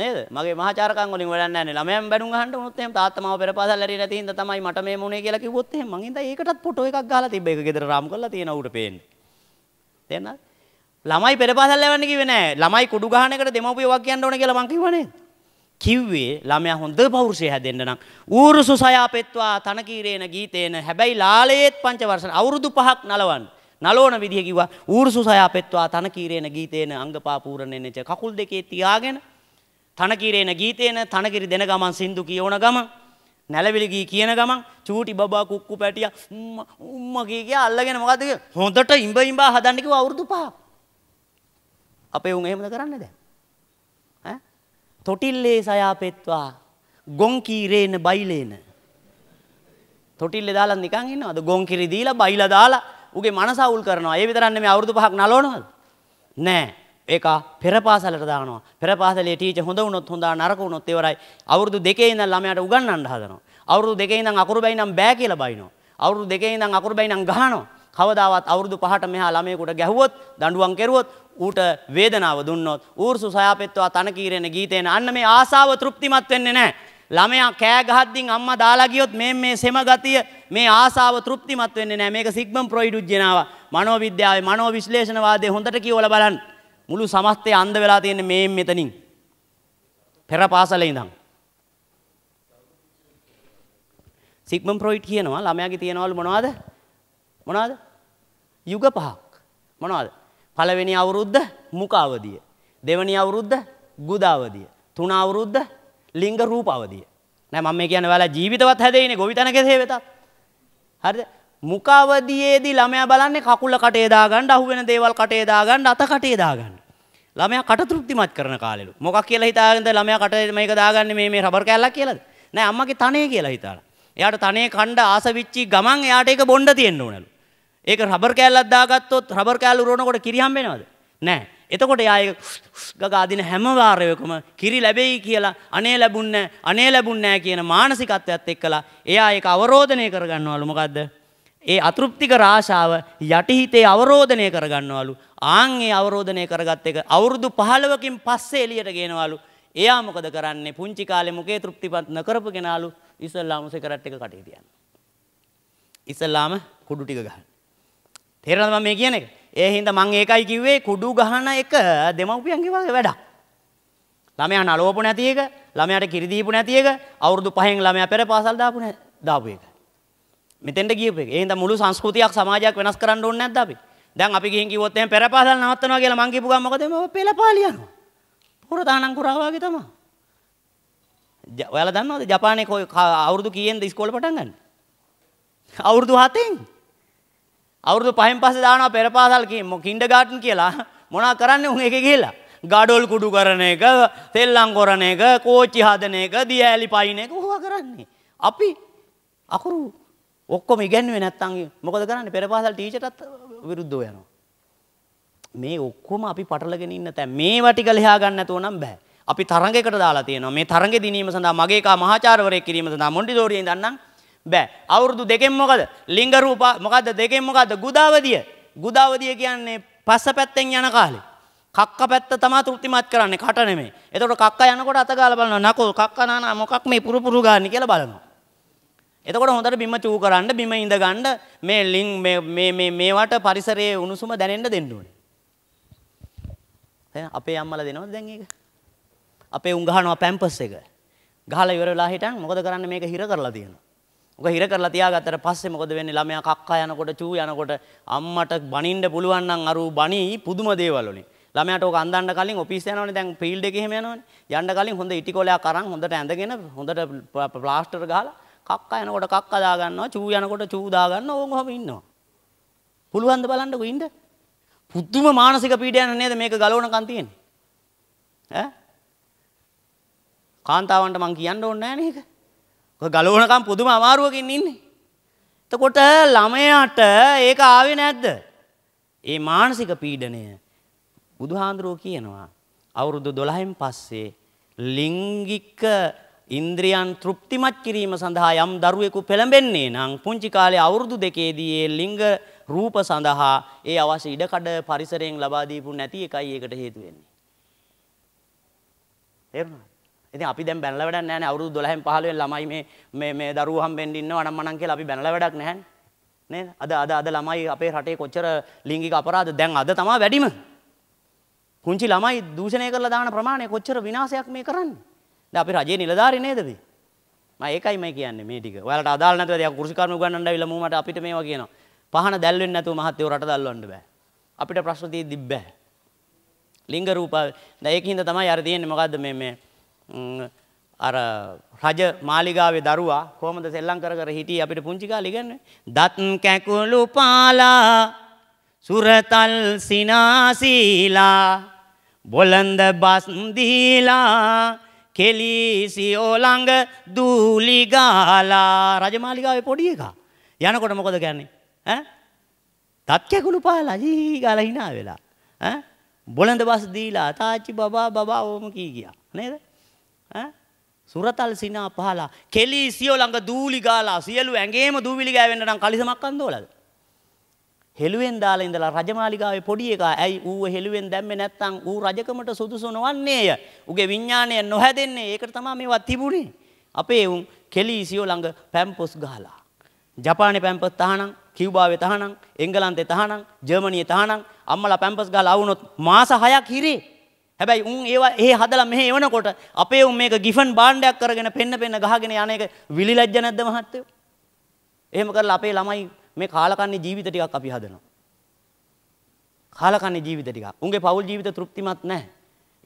නේද? මගේ මහාචාරකම් වලින් වැඩක් නැහැ නේ. ළමයන් බැනුම් අහන්න උනොත් එහෙම තාත්තා මාව පෙරපාසල් ඇරිය නැති හින්දා තමයි මට මේ මොනේ කියලා කිව්වොත් එහෙම මං හින්දා ඒකටත් ෆොටෝ එකක් ගහලා තිබ්බ ඒක ගෙදර රාමු කරලා තියෙන ඌට පේන්නේ. තේරෙනවද? ළමයි පෙරපාසල් යවන්න කිව්වේ නැහැ. ළමයි කුඩු ගහන එකට දෙමව්පියෝ වක් කියන්න ඕනේ කියලා මං කිව්වනේ. කිව්වේ ළමයා හොඳ පෞරුෂය හැදෙන්න නම් ඌරුසු සයාපෙත්වා තනකීරේන ගීතේන හැබැයි ලාලයේත් පංච වර්ෂන අවුරුදු පහක් නලවන්න. නලෝන විදිහ කිව්වා ඌර්සු සයාපෙත්වා තනකීරේන ගීතේන අංගපාපූර්ණෙන්නච කකුල් දෙකේ තියාගෙන තනකීරේන ගීතේන තනකිරි දෙන ගමන් සින්දු කියවන ගමන් නැලවිලි ගී කියන ගමන් චූටි බබා කුක්කු පැටිය උම්ම උම්ම ගී කිය අල්ලගෙන මොකද කිය හොඳට ඉඹ ඉඹා හදන්න කිව්වා අවුරුදු පහ අපේ උන් එහෙමද කරන්නේ දැන් ඈ තොටිල්ලේ සයාපෙත්වා ගොංකීරේන බයිලේන තොටිල්ලේ දාලා නිකන් ඉන්නවද ගොංකිරි දීලා බයිලා දාලා උගේ මනස අවුල් කරනවා. ඒ විතරක් නෙමෙයි අවුරුදු පහක් නලවනවද? නෑ. ඒක පෙරපාසලට දානවා. පෙරපාසලේ ටීචර් හොඳ වුණොත් හොඳා නරක වුණොත් ඒවරයි. අවුරුදු දෙකේ ඉඳන් ළමයාට උගන්වන්න හදනවා. අවුරුදු දෙකේ ඉඳන් අකුරු බැයි නම් බෑ කියලා බයිනවා. අවුරුදු දෙකේ ඉඳන් අකුරු බැයි නම් ගහනවා. කවදාවත් අවුරුදු පහට මෙහා ළමයෙකුට ගැහුවොත් දඬුවම් කෙරුවොත් ඌට වේදනාව දුන්නොත් ඌර්සු සයාපෙත්වා තන කීරෙන ගීතේන අන්න මේ ආසාව තෘප්තිමත් වෙන්නේ නැහැ. ළමයා කෑ ගහද්දින් අම්මා දාලා ගියොත් මේ මේ සෙම ගතිය මේ ආසාව තෘප්තිමත් වෙන්නේ නැහැ. මේක සිග්මන් ෆ්‍රොයිඩ් උජ්ජනාව. මනෝවිද්‍යාවේ මනෝවිශ්ලේෂණවාදයේ හොඳට කියවලා බලන්න. මුළු සමස්තය අන්ධ වෙලා තියෙන්නේ මේ මෙතනින්. පෙර පාසලේ ඉඳන්. සිග්මන් ෆ්‍රොයිඩ් කියනවා ළමයාගේ තියනවලු මොනවද? මොනවද? යුග පහක්. මොනවද? පළවෙනි අවුරුද්ද මුඛ අවධිය. දෙවැනි අවුරුද්ද ගුද අවධිය. තුන අවුරුද්ද ලිංග රූප අවධිය. නෑ මම මේ කියන්නේ ඔයාලා ජීවිතවත් හැදෙන්නේ ගොවිතැන කෙසේ වෙතත්. හරිද? මුඛ අවධියේදී ළමයා බලන්නේ කකුල කටේ දාගන්න, අහුවෙන දේවල් කටේ දාගන්න, අත කටේ දාගන්න. ළමයා කට තෘප්තිමත් කරන කාලෙලු. මොකක් කියලා හිතාගෙනද ළමයා කට මේක දාගන්නේ මේ මේ රබර් කෑල්ලක් කියලාද? නෑ අම්මගේ තනේ කියලා හිතාලා. එයාට තනේ කණ්ඩ ආසවිච්චි ගමන් එයාට ඒක බොණ්ඩ තියෙන්න ඕනලු. ඒක රබර් කෑල්ලක් දාගත්තොත් රබර් කෑල්ල උරනකොට කිරියම් වෙනවද? නෑ. එතකොට යාය ගගාදින හැමවාරයකම කිරි ලැබෙයි කියලා අනේ ලැබුන්න අනේ ලැබුන්නෑ කියන මානසිකත්වයක්ත් එක්කලා එයා ඒක අවරෝධනය කරගන්නවලු මොකක්ද. ඒ අතෘප්තික රාශාව යටිහිතේ අවරෝධනය කරගන්නවලු. ආං ඒ අවරෝධනය කරගත් එක අවුරුදු පහළවකින් පස්සේ එලියට ගෙනවලු. එයා මොකද කරන්නේ පුංචි කාලේ මොකේ තෘප්තිපත් නොකරපු කෙනාලු ඉස්සල්ලාම සිගරට් එක කටේ තියන්න. ඉස්සල්ලාම කුඩු ටික ගහන්න. තේරෙනවද මම මේ කියන එක? ඒ හින්දා මං ඒකයි කිව්වේ කුඩු ගහන එක දෙමව්පියන්ගේ වගේ වැඩක්. ළමයා නලවපු නැති එක, ළමයාට කිරි දීපු නැති එක, අවුරුදු 5න් ළමයා පෙර පාසල් දාපු නැ දාපු එක. මෙතෙන්ට ගියපු එක. ඒ හින්දා මුළු සංස්කෘතියක් සමාජයක් වෙනස් කරන්න ඕනේ නැද්ද අපි? දැන් අපි ගිහින් කිව්වොත් එහෙනම් පෙර පාසල් නවත්තනවා කියලා මං කියපු ගමන් මොකද මේ පෙළපාලි යනවා. පුරදානම් කුරා වගේ තමයි. ඔයාලා දන්නවද ජපානයේ අවුරුදු කීයෙන්ද ඉස්කෝලේ පටන් ගන්නේ? අවුරුදු 7න්. අවුරුදු පහෙන් පස්සේ දානවා පෙර පාසල් කින්ඩ ගාටන් කියලා මොනා කරන්නේ උන් එකේ ගිහිලා ගඩොල් කුඩු කරන එක තෙල්ලම් කරන එක කෝච්චි හදන එක දිය ඇලි පයින් එක ඕවා කරන්නේ අපි අකුරු ඔක්කොම ඉගැන්නුවේ නැත්තම් මොකද කරන්නේ පෙර පාසල් ටීචර්ටත් විරුද්ධව යනවා මේ ඔක්කොම අපි පටලගෙන ඉන්න තැන් මේවා ටික ලියා ගන්න නැතුව නම් බෑ අපි තරඟයකට දාලා තියෙනවා මේ තරඟේ දිනීම සඳහා මගේ කා මහාචාර්යවරයෙක් කිරීම සඳහා මොන්ටිසෝරියෙන් දන්නම් බෑ. අවුරුදු දෙකෙන් මොකද? ලිංග රූප මොකද්ද දෙකෙන් මොකද්ද? ගුදාවදිය. ගුදාවදිය කියන්නේ පස්ස පැත්තෙන් යන කාලේ. කක්ක පැත්ත තමයි තෘප්තිමත් කරන්නේ කට නෙමෙයි. එතකොට කක්ක යනකොට අත ගාලා බලනවා නකෝ කක්ක නානා මොකක් මේ පුරු පුරු ගන්න කියලා බලනවා. එතකොට හොඳට බිම චූ කරන්න බිම ඉඳ ගන්න මේ ලිං මේ මේ මේවට පරිසරයේ උණුසුම දැනෙන්න දෙන්න ඕනේ. දැන් අපේ අම්මලා දෙනවද දැන් ඒක? අපේ උන් ගහනවා පැම්පස් එක. ගහලා ඉවර වෙලා හිටන් මොකද කරන්නේ මේක හිර කරලා තියෙනවා. ඕක හිර කරලා තියාගත්තට පස්සේ මොකද වෙන්නේ ළමයා කක්කා යනකොට චූ යනකොට අම්මට බනින්න පුළුවන් නම් අර බණී පුදුම දේවල් වලින් ළමයාට ඕක අඳන්න කලින් ඔෆිස් යනවනේ දැන් ෆීල්ඩ් එකේ එහෙම යනවනේ යන්න කලින් හොඳ ඉටි කොලයක් අරන් හොඳට ඇඳගෙන හොඳට ප්ලාස්ටර් ගහලා කක්කා යනකොට කක්කා දාගන්නවා චූ යනකොට චූ දාගන්නවා ඕන් ඔහම ඉන්නවා පුළුවන් ද බලන්නකෝ ඉන්න පුදුම මානසික පීඩයක් නේද මේක ගලවනකන් තියෙන්නේ ඈ කාන්තාවන්ට මං කියන්න ඕනේ නැහැ නේද ගලෝනකම් පුදුම අමාරුවකින් ඉන්නේ. එතකොට ළමයාට ඒක ආවේ නැද්ද? ඒ මානසික පීඩනය බුදුහාඳුරෝ කියනවා අවුරුදු 12න් පස්සේ ලිංගික ඉන්ද්‍රියන් තෘප්තිමත් කිරීම සඳහා යම් දරුවෙකු පෙළඹෙන්නේ නම් පුංචි කාලේ අවුරුදු දෙකේදී ඒ ලිංග රූප සඳහා ඒ අවශ්‍ය ඉඩකඩ පරිසරයෙන් ලබා දීපු නැති එකයි ඒකට හේතු වෙන්නේ. තේරුණාද? ඉතින් අපි දැන් බැනලා වැඩක් නැහැ නේ අවුරුදු 12න් 15න් ළමයි මේ මේ මේ දරුවෝ හම්බෙන්න ඉන්නව නම් මනම් කියලා අපි බැනලා වැඩක් නැහැ නේද අද අද අද ළමයි අපේ රටේ කොච්චර ලිංගික අපරාධ දැන් අද තමයි වැඩිම කුංචි ළමයි දූෂණය කරලා දාන ප්‍රමාණය කොච්චර විනාශයක් මේ කරන්නේ දැන් අපේ රජයේ නිලධාරි නේද මේ මම ඒකයි මම කියන්නේ මේ ටික ඔයාලට අදාළ නැතුව දැන් කෘෂිකර්ම උගන්වන්න ආවිලා මූ මට අපිට මේවා කියනවා පහන දැල්වෙන්නේ නැතුව මහත්යෝ රට දල්වන්න බෑ අපිට ප්‍රශ්න තියෙද්දි බෑ ලිංග රූප දැන් ඒකින්ද තමයි අර තියෙන්නේ මොකද්ද මේ මේ අර රජ මාලිගාවේ දරුවා කොහොමද සෙල්ලම් කර කර හිටියේ අපිට පුංචි කාලේ ඉගෙනුනේ දත් කැකුළු පාලා සුරතල් සිනාසීලා බොළඳ බස් දීලා කෙලිසියෝ ළඟ දූලි ගාලා රජ මාලිගාවේ පොඩි එකා යනකොට මොකද කියන්නේ ඈ දත් කැකුළු පාලා ජී ගාලා hina වෙලා ඈ බොළඳ බස් දීලා තාච්චි බබා බබා ඕම කී ගියා නේද සුරතල් සිනා පහලා කෙලි සියෝ ළඟ දූලි ගාලා සියලු ඇඟේම දූවිලි ගෑවෙන්න නම් කලිසමක් අන්දෝලද හෙළුවෙන් දාලා ඉඳලා රජමාලිගාවේ පොඩි එකා ඇයි ඌව හෙළුවෙන් දැම්මේ නැත්නම් ඌ රජකමට සුදුසු නොවන්නේය ඌගේ විඥාණය නොහැදෙන්නේ ඒකට තමයි මේවා තිබුණේ අපේ උන් කෙලි සියෝ ළඟ පැම්පොස් ගහලා ජපානයේ පැම්පස් තහනම් කිව්බාවේ තහනම් එංගලන්තේ තහනම් ජර්මනියේ තහනම් අම්මලා පැම්පස් ගහලා ආවුනොත් මාස 6ක් හිරේ හැබැයි උන් ඒවා ඒ හදලා මෙහෙ එවනකොට අපේ උන් මේක ගිෆන් බාණ්ඩයක් කරගෙන පෙන්න පෙන්න ගහගෙන යන එක විලිලැජ්ජ නැද්ද මහත්තයෝ? එහෙම කරලා අපේ ළමයි මේ කාලකන්ණි ජීවිත ටිකක් අපි හදනවා. කාලකන්ණි ජීවිත ටිකක්. උන්ගේ පෞල් ජීවිත තෘප්තිමත් නැහැ.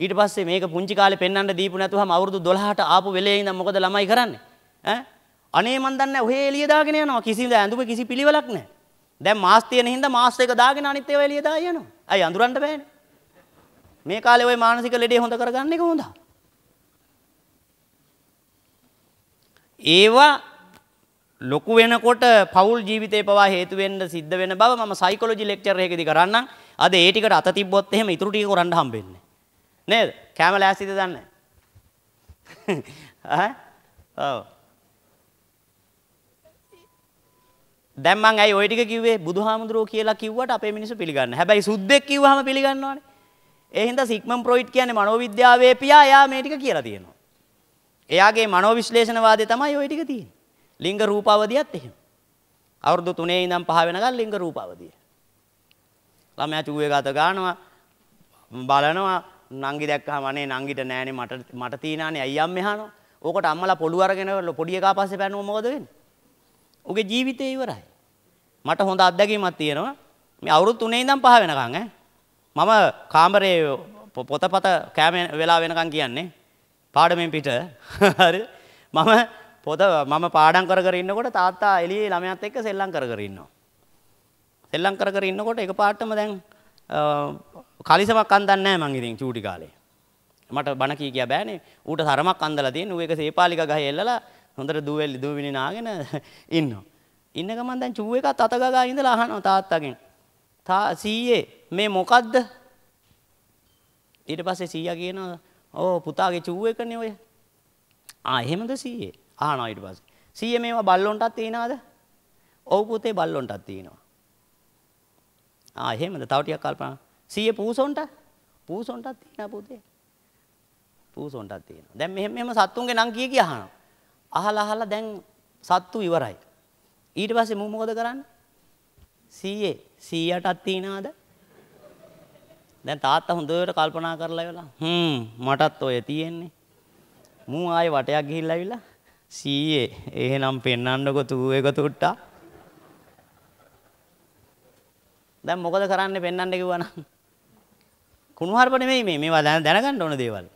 ඊට පස්සේ මේක පුංචි කාලේ පෙන්වන්න දීපු නැතුවම අවුරුදු 12ට ආපු වෙලේ ඉඳන් මොකද ළමයි කරන්නේ? ඈ අනේ මන් දන්නේ නැහැ ඔහේ එළිය දාගෙන යනවා. කිසිම ඇඳුමක කිසි පිළිවෙලක් නැහැ. දැන් මාස් තියෙන හින්දා මාස් එක දාගෙන අනිත් ඒවා එළිය දා යනවා. අයි අඳුරන්න බෑනේ. මේ කාලේ ওই මානසික ලෙඩේ හොඳ කරගන්න එක හොඳා. ඒවා ලොකු වෙනකොට පෞල් ජීවිතේ පවා හේතු වෙන්න සිද්ධ වෙන බව මම සයිකොලොජි ලෙක්චර් එකකදී කරන්නම්. අද ඒ ටිකට අත තිබ්බොත් එහෙම ඉතුරු ටික කරන්න හම්බෙන්නේ. නේද? කැම ලෑස්තිද දන්නේ? ඈ? ඔව්. දැන් මං ඇයි ওই ටික කිව්වේ බුදුහාමුදුරුවෝ කියලා කිව්වට අපේ මිනිස්සු පිළිගන්න. හැබැයි සුද්දෙක් කිව්වහම පිළිගන්නවනේ. ඒ හින්දා සිග්මන් ෆ්‍රොයිඩ් කියන්නේ මනෝවිද්‍යාවේ පියා එයා මේ ටික කියලා තියෙනවා. එයාගේ මනෝවිශ්ලේෂණවාදය තමයි ওই ටික තියෙන්නේ. ලිංග රූපාවදියත් එහෙම. අවුරුදු 3 ඉඳන් 5 වෙනකල් ලිංග රූපාවදිය. ළමයා චූ එක අත ගන්නවා බලනවා නංගි දැක්කම අනේ නංගිට නෑනේ මට මට තියනානේ අයියා මෙහානෝ. ඕකට අම්මලා පොළු අරගෙන පොඩි එකා පස්සේ පැනුවම මොකද වෙන්නේ? උගේ ජීවිතේ ඉවරයි. මට හොඳ අත්දැකීමක් තියෙනවා. මේ අවුරුදු 3 ඉඳන් 5 වෙනකන් ඈ මම කාමරේ පොතපත කෑම වෙලා වෙනකම් කියන්නේ පාඩමෙන් පිට හරි මම පොත මම පාඩම් කර කර ඉන්නකොට තාත්තා එළියේ ළමයාත් එක්ක සෙල්ලම් කර කර ඉන්නවා. සෙල්ලම් කර කර ඉන්නකොට එකපාරටම දැන් කලිසමක් අන්දන්නේ නැහැ මං ඉතින් චූටි කාලේ. මට බණ කී කියා බෑනේ. ඌට සරමක් අන්දලා තියෙන. ඌ එක සේපාලික ගහේ එල්ලලා හොඳට දුවෙලි දුවිනි නාගෙන ඉන්නවා. ඉන්න ගමන් දැන් චූ එකත් අත ගගා ඉඳලා අහනවා තාත්තගෙන්. තා සීයේ මේ මොකද්ද? ඊට පස්සේ සීයා කියනවා ඕ පුතාගේ චූ එකනේ ඔය. ආ එහෙමද සීයේ? ආනවා ඊට පස්සේ. සීයේ මේවා බල්ලොන්ටත් තියනවාද? ඔව් පුතේ බල්ලොන්ටත් තියනවා. ආ එහෙමද? තව ටිකක් කල්පනා. සීයේ පූසොන්ට? පූසොන්ටත් තියනවා පුතේ. පූසොන්ටත් තියනවා. දැන් මෙහෙම මෙහෙම සත්තුන්ගේ නම් කිය කිය අහනවා. අහලා අහලා දැන් සත්තු ඉවරයි. ඊට පස්සේ මම මොකද කරන්නේ? සීයේ සීයටත් තියනවාද? දැන් තාත්තා හොඳට කල්පනා කරලා ඉවලා හ්ම් මටත් ඔය තියෙන්නේ. මූ ආයේ වටයක් ගිහිල්ලා ඇවිල්ලා සීයේ එහෙනම් පෙන්නන්නකො තූ එක තුට්ටා. දැන් මොකද කරන්නේ පෙන්නන්න කිව්වනම්? කුණුහරුප නෙමෙයි මේ මේවා දැනගන්න ඕන දේවල්.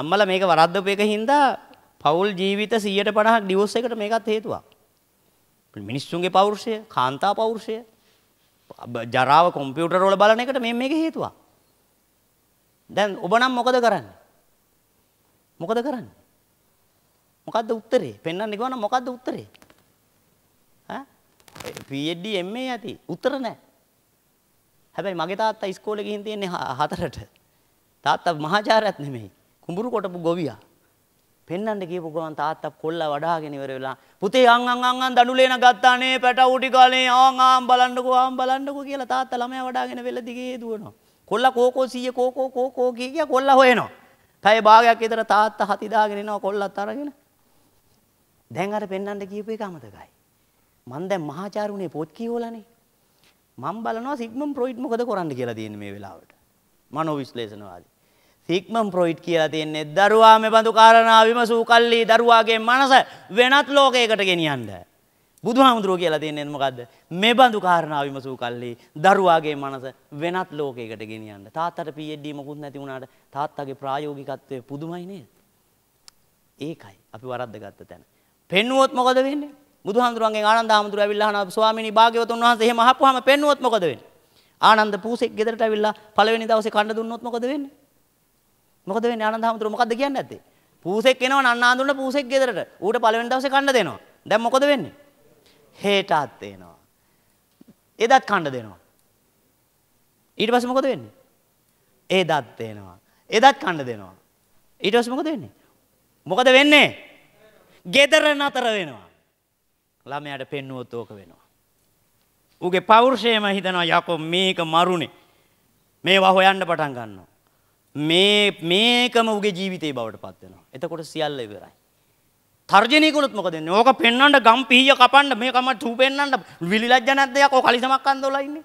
අම්මලා මේක වරද්දපු එක හින්දා පවුල් ජීවිත 150ක් ඩිවෝස් එකට මේකත් හේතුවක්. මිනිස්සුන්ගේ පෞරුෂය, කාන්තා පෞරුෂය ජරාව කොම්පියුටර් වල බලන එකට මේ මේක හේතුවක්. දැන් ඔබ නම් මොකද කරන්නේ? මොකද කරන්නේ? මොකද්ද උත්තරේ? පෙන්වන්න ගිහුවා නම් මොකද්ද උත්තරේ? ඈ PhD MA ඇති. උත්තර නැහැ. හැබැයි මගේ තාත්තා ඉස්කෝලේ ගිහින් තියෙන්නේ හතරට. තාත්තා මහාචාර්යත් නෙමෙයි. කුඹුරු කොටපු ගොවියා. පෙන්වන්න කියපු ගමන් තාත්තා කොල්ල වඩාගෙන ඉවර වෙලා පුතේ අං අං අං අං දඬුලේන ගත්තානේ පැටව උටි කාලේ ආන් ආන් බලන්නකෝ ආන් බලන්නකෝ කියලා තාත්තා ළමයා වඩාගෙන වෙල දිගේ දුවනවා. කොල්ල කෝකෝ සීයේ කෝකෝ කෝකෝ කිය කිය කොල්ල හොයනවා. පැය භාගයක් විතර තාත්තා හති දාගෙන එනවා කොල්ලත් අරගෙන. දැන් අර පෙන්වන්න කියපු එක අමතකයි. මං දැන් මහාචාර්යුනේ පොත් කියවලානේ. මං බලනවා සිග්මන් ෆ්‍රොයිඩ් මොකද කරන්න කියලා තියෙන්නේ මේ වෙලාවට. මනෝවිශ්ලේෂණවාදී. සික්මම් ප්‍රොයිට් කියලා තියෙන්නේ දරුවා මෙබඳු කාරණා විමසූ කල්ලි දරුවාගේ මනස වෙනත් ලෝකයකට ගෙනියන්න. බුදුහාමුදුරුවෝ කියලා තියෙන්නේ මොකද්ද? මෙබඳු කාරණා විමසූ කල්ලි දරුවාගේ මනස වෙනත් ලෝකයකට ගෙනියන්න. තාත්තට PhD මොකුත් නැති වුණාට තාත්තගේ ප්‍රායෝගිකත්වය පුදුමයි නේද? ඒකයි අපි වරද්දගත්ත තැන. පෙන්වුවොත් මොකද වෙන්නේ? බුදුහාමුදුරුවන්ගෙන් ආනන්ද හාමුදුරුවෝ ඇවිල්ලා අහනවා ස්වාමීනි භාග්‍යවතුන් වහන්සේ එහෙම අහපුවාම පෙන්වුවොත් මොකද වෙන්නේ? ආනන්ද පූසෙක් ගෙදරට ඇවිල්ලා පළවෙනි දවසේ කන්න දුන්නොත් මොකද වෙන්නේ? මොකද වෙන්නේ ආනන්ද හැමතුරු මොකද්ද කියන්නේ නැත්තේ? පූසෙක් එනවා නන්නාඳුන්න පූසෙක් ගෙදරට. ඌට පළවෙනි දවසේ කන්න දෙනවා. දැන් මොකද වෙන්නේ? හේටත් එනවා. එදත් කන්න දෙනවා. ඊට පස්සේ මොකද වෙන්නේ? එදත් එනවා. එදත් කන්න දෙනවා. ඊට පස්සේ මොකද වෙන්නේ? මොකද වෙන්නේ? ගෙදර නතර වෙනවා. ළමයාට පෙන්වුවොත් ඕක වෙනවා. ඌගේ පෞරුෂයම හිතනවා යකෝ මේක මරුනේ. මේවා හොයන්න පටන් ගන්නවා. මේ මේකම උගේ ජීවිතේ බවට පත් වෙනවා. එතකොට සියල්ල ඉවරයි. තර්ජනය කළොත් මොකද වෙන්නේ? ඕක පෙන්වන්න ගම් පිහිය කපන්න මේකම ටූ පෙන්වන්න විලිලජ්ජ නැද්ද යක් ඔය කලිසමක් අන්දෝලා ඉන්නේ.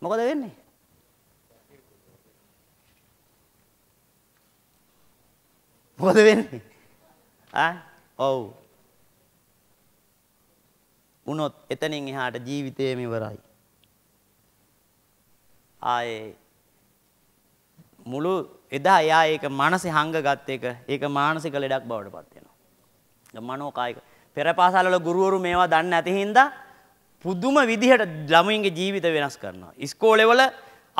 මොකද වෙන්නේ? මොකද වෙන්නේ? ආ ඔව්. වුණොත් එතනින් එහාට ජීවිතේම ඉවරයි. ආයේ මුළු එදා එයා ඒක මනසේ හංගගත් එක ඒක මානසික ලෙඩක් බවට පත් වෙනවා. මනෝකායික පෙර පාසල්වල ගුරුවරු මේවා දන්නේ නැති හින්දා පුදුම විදිහට ළමයින්ගේ ජීවිත වෙනස් කරනවා. ඉස්කෝලේවල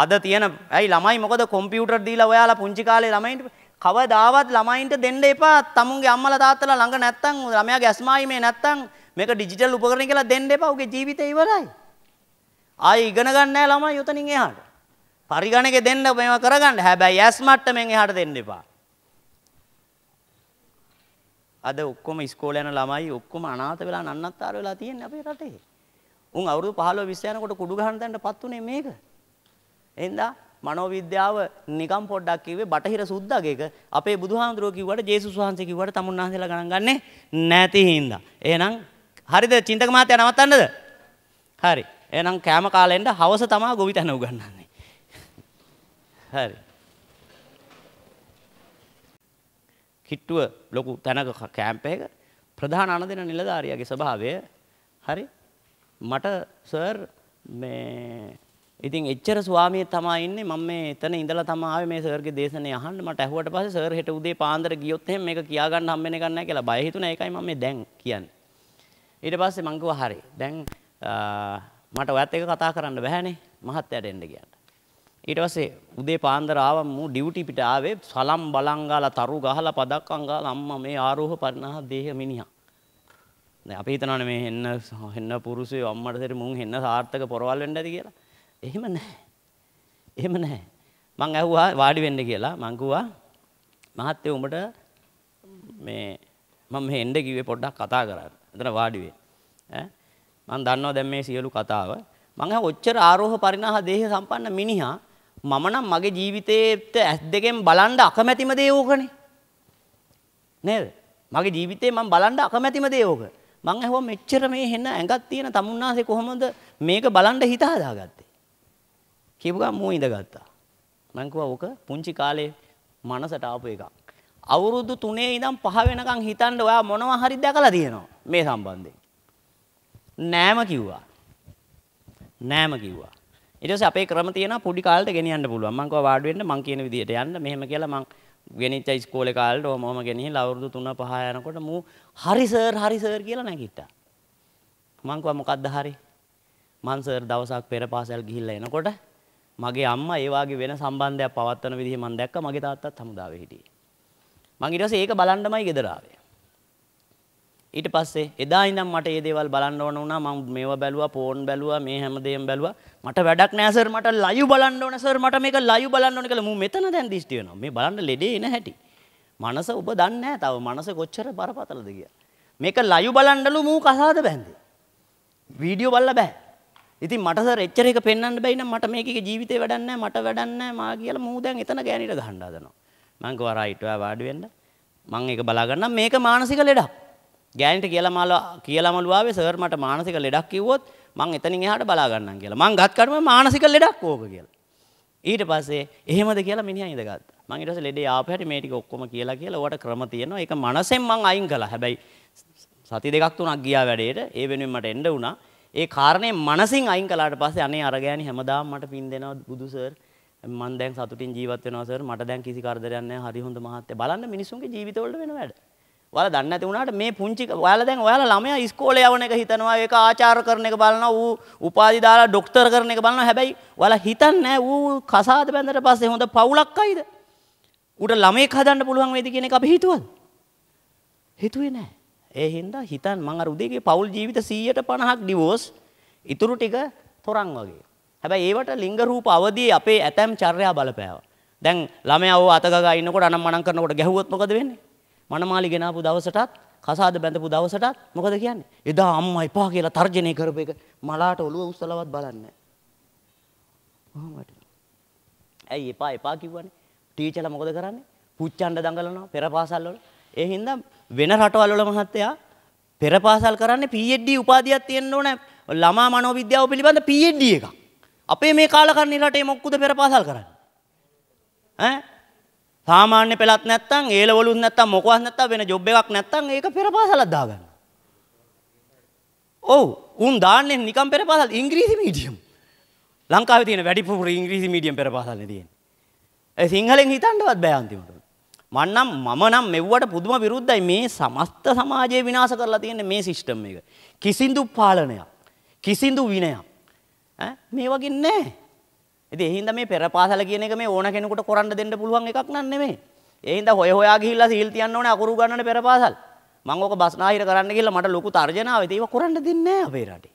අද තියෙන ඇයි ළමයි මොකද කොම්පියුටර් දීලා ඔයාලා පුංචි කාලේ ළමයින්ට කවදාවත් ළමයින්ට දෙන්න එපා. තමුන්ගේ අම්මලා තාත්තලා ළඟ නැත්තම් ළමයාගේ ඇස්මාීමේ නැත්තම් මේක ඩිජිටල් උපකරණ කියලා දෙන්න එපා. උගේ ජීවිතේ ඉවරයි. ආයෙ ඉගෙන ගන්න නැහැ ළමයි උතනින් එහාට. පරිගණකෙ දෙන්න මේවා කරගන්න. හැබැයි ඇස් මට්ටමෙන් එහාට දෙන්න එපා. අද ඔක්කොම ඉස්කෝලේ යන ළමයි ඔක්කොම අනාථ වෙලා නන්නත්තර වෙලා තියෙන්නේ අපේ රටේ. උන් අවුරුදු 15 20 යනකොට කුඩු ගහන තැනටපත් උනේ මේක. එහෙනම් මනෝවිද්‍යාව නිකම් පොඩ්ඩක් කිව්වේ බටහිර සුද්දාගේක අපේ බුදුහාමුදුරුවෝ කිව්වට ජේසුස් වහන්සේ කිව්වට තමුන් වහන්සේලා ගණන් ගන්නේ නැති හින්දා. එහෙනම් හරිද චින්තක මහත්තයා නවත්තන්නද? හරි. එහෙනම් කෑම කාලෙන්ද හවස තමා ගොවිතැන උගන්වන්නේ. හරි. කිට්ටුව ලොකු තැනක කැම්ප් එකක ප්‍රධාන අනදෙන නිලධාරියාගේ ස්වභාවය හරි මට සර් මේ ඉතින් එච්චර ස්වාමිය තමයි ඉන්නේ මම මේ එතන ඉඳලා තමයි ආවේ මේ සර්ගේ දේශනය අහන්න මට ඇහුවට පස්සේ සර් හෙට උදේ පාන්දර ගියොත් එහෙම මේක කියා ගන්න හම්බෙන්නේ නැහැ කියලා බය හිතුණා ඒකයි මම මේ දැන් කියන්නේ ඊට පස්සේ මං කිව්වා හරි දැන් මට ඔයත් එක කතා කරන්න බෑනේ මහත්තයාට එන්න කියලා ඊට පස්සේ උදේ පාන්දර ආවම මූ ඩියුටි පිට ආවේ සලම් බලන් ගාලා තරු ගහලා පදක්කම් ගාලා අම්මා මේ ආරෝහ පරිණාහ දේහ මිනිහා. දැන් අපි හිතනවානේ මේ හෙන්න හෙන්න පුරුෂයෝ අම්මට දෙරි මුන් හෙන්න සාර්ථක පොරවල් වෙන්න ඇති කියලා. එහෙම නැහැ. එහෙම නැහැ. මං ඇහුවා වාඩි වෙන්න කියලා. මං කිව්වා මහත්තයෝ උඹට මේ මම මේ එන්න කිව්වේ පොඩ්ඩක් කතා කරන්න. එතන වාඩි වෙන්න. ඈ මම දන්නවා දැන් මේ සියලු කතාව. මං ඔච්චර ආරෝහ පරිණාහ දේහ සම්පන්න මිනිහා මම නම් මගේ ජීවිතේට ඇස් දෙකෙන් බලන්න අකමැතිම දේ ඕකනේ. නේද? මගේ ජීවිතේ මම බලන්න අකමැතිම දේ ඕක. මං ඇහුවා මෙච්චර මේ හෙන ඇඟක් තියෙන තමුන්නාසේ කොහොමද මේක බලන්න හිත හදාගත්තේ? කියපු ගමන් මෝ ඉඳගත්තා. මං කිව්වා ඕක පුංචි කාලේ මනසට ආපු එකක්. අවුරුදු 3 ඉඳන් 5 වෙනකන් හිතන්න ඔයා මොනවා හරි දැකලා තියෙනවා මේ සම්බන්ධයෙන්. නෑම කිව්වා. නෑම කිව්වා. ඊට පස්සේ අපේ ක්‍රම තියෙනවා පොඩි කාලෙට ගෙනියන්න පුළුවන්. මං කව වාඩි වෙන්න මං කියන විදිහට යන්න මෙහෙම කියලා මං ගෙනිච්ච ඉස්කෝලේ කාලෙට ඔහම ඔහම ගෙනිහිලා අවුරුදු 3 5 යනකොට මූ හරි සර් හරි සර් කියලා නැගිට්ටා. මං කව මොකද්ද හරි? මං සර් දවසක් පෙර පාසල් ගිහිල්ලා එනකොට මගේ අම්මා ඒ වගේ වෙන සම්බන්ධයක් පවත්වන විදිහ මම දැක්කා මගේ තාත්තත් හමුදාවේ හිටියේ. මං ඊට පස්සේ ඒක බලන්නමයි ගෙදර ආවේ. ඊට පස්සේ එදා ඉඳන් මට මේ දේවල් බලන්න ඕන වුණා මම මේවා බැලුවා ෆෝන් බැලුවා මේ හැමදේම බැලුවා මට වැඩක් නෑ සර් මට ලයිව් බලන්න ඕන සර් මට මේක ලයිව් බලන්න ඕන කියලා මම මෙතන දැන් දිෂ්ටි වෙනවා මේ බලන්න ලෙඩේ එන හැටි මනස ඔබ දන්නේ නැහැ තව මනස කොච්චර බරපතලද කියලා මේක ලයිව් බලන්නලු මූ කසාද බැන්දේ වීඩියෝ බලලා බෑ ඉතින් මට සර් එච්චර එක පෙන්වන්න බැයි නම් මට මේකේ ජීවිතේ වැඩක් නැහැ මට වැඩක් නැහැ මා කියලා මූ දැන් එතන ගෑනිට ගහන්න හදනවා මං කිව්වා රයිට් ඔයා වාඩි වෙන්න මං ඒක බලා ගන්නම් මේක මානසික ලෙඩක් ගෑනිට කියලා මාළු කියලා මලු ආවේ සර් මට මානසික ලෙඩක් කිව්වොත් මං එතනින් එහාට බලා ගන්නම් කියලා. මං ගත් කඩම මානසික ලෙඩක් ඕක කියලා. ඊට පස්සේ එහෙමද කියලා මිනිහා ඉඳගත්තා. මං ඊට පස්සේ ලෙඩේ ආපු හැටි මේ ටික ඔක්කොම කියලා කියලා ඔයාට ක්‍රම තියෙනවා. ඒක මනසෙන් මං අයින් කළා. හැබැයි සති දෙකක් තුනක් ගියා වැඩේට. ඒ වෙනුවෙන් මට එන්න වුණා. ඒ කාරණේ මනසින් අයින් කළාට පස්සේ අනේ අර ගෑණි හැමදාම මට පින් දෙනවා බුදු සර්. මං දැන් සතුටින් ජීවත් වෙනවා සර්. මට දැන් කිසි කරදරයක් නැහැ. හරි හොඳ මහත්ය. බලන්න මිනිසුන්ගේ ජීවිතවලට වෙන වැඩ. ඔයාලා දන්නේ නැති වුණාට මේ පුංචි ඔයාලා දැන් ඔයාලා ළමයා ඉස්කෝලේ යවන එක හිතනවා ඒක ආචාර කරන එක බලනවා ඌ උපාධි දාලා ડોක්ටර් කරන එක බලනවා හැබැයි ඔයාලා හිතන්නේ ඌ කසාද බැඳලා පස්සේ හොඳ පවුලක් අයිද ඌට ළමෙක් හදන්න පුළුවන් වේද කියන එක අපි හිතුවද හිතුවේ නැහැ ඒ හින්දා හිතන් මං අර උදේගේ පවුල් ජීවිත 150ක් ඩිවෝස් ඉතුරු ටික තොරන් වගේ හැබැයි ඒවට ලිංග රූප අවදී අපේ ඇතම් චර්යා බලපෑවා දැන් ළමයා ඔය අතගගා ඉන්නකොට අනම් මනම් කරනකොට ගැහුවොත් මොකද වෙන්නේ මනමාලි ගෙනාපු දවසටත් කසාද බැඳපු දවසටත් මොකද කියන්නේ? එදා අම්මා එපා කියලා තර්ජනය කරපු එක මලාට ඔළුව උස්සලවත් බලන්නේ නැහැ. ඇයි එපා එපා කිව්වනේ? ටීචර්ලා මොකද කරන්නේ? පුච්චන්න දඟලනවා පෙරපාසල් වල. ඒ හින්දා වෙන රටවල් වල මහත්තයා පෙරපාසල් කරන්නේ PhD උපාධියක් තියෙන්න ඕනේ. ළමා මනෝවිද්‍යාව පිළිබඳ PhD එකක්. අපේ මේ කාලකන්ණි රටේ මොක්කුද පෙරපාසල් කරන්නේ? ඈ සාමාන්‍ය පෙළත් නැත්තම් ඒලවලුත් නැත්තම් මොකවත් නැත්තම් වෙන ජොබ් එකක් නැත්තම් ඒක පෙරපාසලක් දාගන්න. ඔව් උන් දාන්නේ නිකම් පෙරපාසල් ඉංග්‍රීසි මීඩියම්. ලංකාවේ තියෙන වැඩිපුර ඉංග්‍රීසි මීඩියම් පෙරපාසල්නේ තියෙන්නේ. ඒ සිංහලෙන් හිතන්නවත් බෑ අන්තිමට. මං නම් මම නම් මෙව්වට පුදුම විරුද්ධයි මේ සමස්ත සමාජය විනාශ කරලා තියෙන මේ සිස්ටම් එක. කිසිඳු පාලනයක්, කිසිඳු විනයක්. ඈ මේ වගේ නැහැ. ඉතින් ඒ හින්දා මේ පෙරපාසල කියන එක මේ ඕන කෙනෙකුට කරන්න දෙන්න පුළුවන් එකක් නන් නෙමෙයි. ඒ හින්දා හොය හොයා ගිහිල්ලා සීල් තියන්න ඕනේ අකුරු ගන්නනේ පෙරපාසල්. මම ඕක බස්නාහිර කරන්න ගිහිල්ලා මට ලොකු තර්ජනාවක් ඒව කරන්න දෙන්නේ නැහැ අපේ රටේ.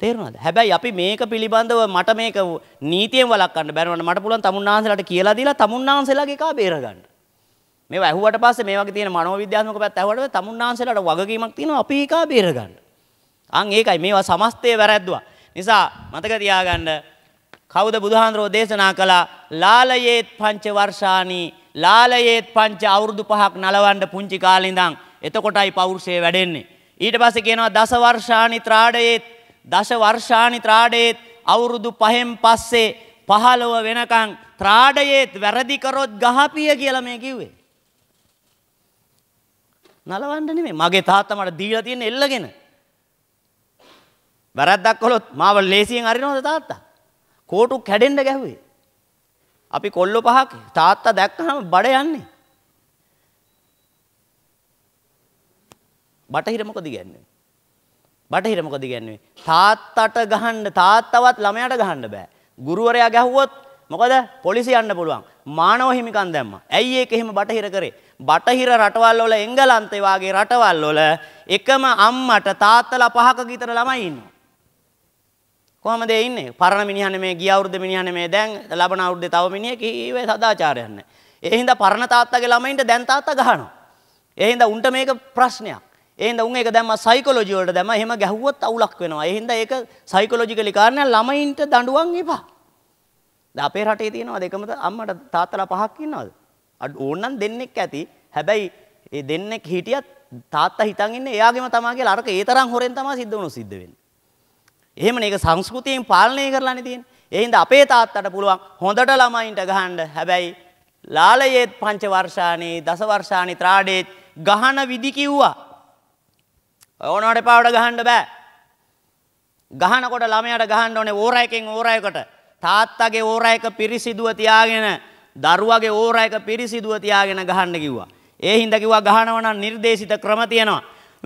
තේරුණාද? හැබැයි අපි මේක පිළිබඳව මට මේක නීතියෙන් වළක්වන්න බැරවන්න මට පුළුවන් තමුන්නාන්සලාට කියලා දීලා තමුන්නාන්සලාගේ එකා බේරගන්න. මේවා ඇහුවට පස්සේ මේ වගේ තියෙන මනෝවිද්‍යාත්මක පැත්ත ඇහුවට පස්සේ තමුන්නාන්සලාට වගකීමක් තියෙනවා අපි එකා බේරගන්න. අන් ඒකයි මේවා සමස්තය වැරැද්දුවා. නිසා මතක තියාගන්න කවුද බුදුහාන්දරෝ දේශනා කළා ලාලයේත් පංච වර්ෂානි ලාලයේත් පංච අවුරුදු පහක් නලවන්න පුංචි කාලේ ඉඳන් එතකොටයි පෞරුෂය වැඩෙන්නේ ඊට පස්සේ කියනවා දස වර්ෂානි ත්‍රාඩයේත් දස වර්ෂානි ත්‍රාඩයේත් අවුරුදු පහෙන් පස්සේ 15 වෙනකන් ත්‍රාඩයේත් වැරදි කරොත් ගහපිය කියලා මේ කිව්වේ නලවන්න නෙමෙයි මගේ තාත්තා මට දීලා තියෙන එල්ලගෙන වැරද්දක් කළොත් මාව ලේසියෙන් අරිනවද තාත්තා කෝටු කැඩෙන්න ගැහුවේ. අපි කොල්ලො පහක් තාත්තා දැක්කහම බඩ යන්නේ. බටහිර මොකද කියන්නේ? බටහිර මොකද කියන්නේ? තාත්තට ගහන්න තාත්තවත් ළමයාට ගහන්න බෑ. ගුරුවරයා ගැහුවොත් මොකද? පොලිසිය යන්න පුළුවන්. මානව හිමිකම් දැම්මා. ඇයි ඒක එහෙම බටහිර කරේ? බටහිර රටවල් වල එංගලන්තේ වගේ රටවල් වල එකම අම්මට තාත්තලා පහක විතර ළමයි ඉන්නවා. කොහමද ඒ ඉන්නේ? පරණ මිනිහා නෙමේ, ගිය අවුරුද්ද මිනිහා නෙමේ, දැන් ලබන අවුරුද්දේ තව මිනිහෙක් ඊවේ සදාචාරයක් නැහැ. ඒ හින්දා පරණ තාත්තගේ ළමයින්ට දැන් තාත්තා ගහනවා. ඒ හින්දා උන්ට මේක ප්‍රශ්නයක්. ඒ හින්දා උන් ඒක දැම්මා සයිකොලොජි වලට දැම්මා. එහෙම ගැහුවොත් අවුලක් වෙනවා. ඒ හින්දා ඒක සයිකොලොජිකලි කාරණා ළමයින්ට දඬුවම් එපා. දැන් අපේ රටේ තියෙනවද එකම අම්මට තාත්තලා පහක් ඉන්නවද? ඕනනම් දෙන්නෙක් ඇති. හැබැයි ඒ දෙන්නෙක් හිටියත් තාත්තා හිතන් ඉන්නේ එයාගෙම තමා කියලා අරක ඒ තරම් හොරෙන් තමයි සිද්ධ වුණු සිද්ධ වෙන්නේ. එහෙම මේක සංස්කෘතියෙන් පාලනය කරලානේ තියෙන්නේ. ඒ හින්දා අපේ තාත්තට පුළුවන් හොඳට ළමයින්ට ගහන්න. හැබැයි ලාලයේත් පංච වර්ෂානේ දස වර්ෂානේ ත්‍රාඩේත් ගහන විදි කිව්වා. ඕනවට පාවට ගහන්න බෑ. ගහනකොට ළමයට ගහන්න ඕනේ ඕරා එකෙන් ඕරා එකට. තාත්තගේ ඕරා එක පිරිසිදුව තියාගෙන දරුවගේ ඕරා එක පිරිසිදුව තියාගෙන ගහන්න කිව්වා. ඒ හින්දා කිව්වා ගහනවා නම් නිර්දේශිත ක්‍රම තියෙනවා.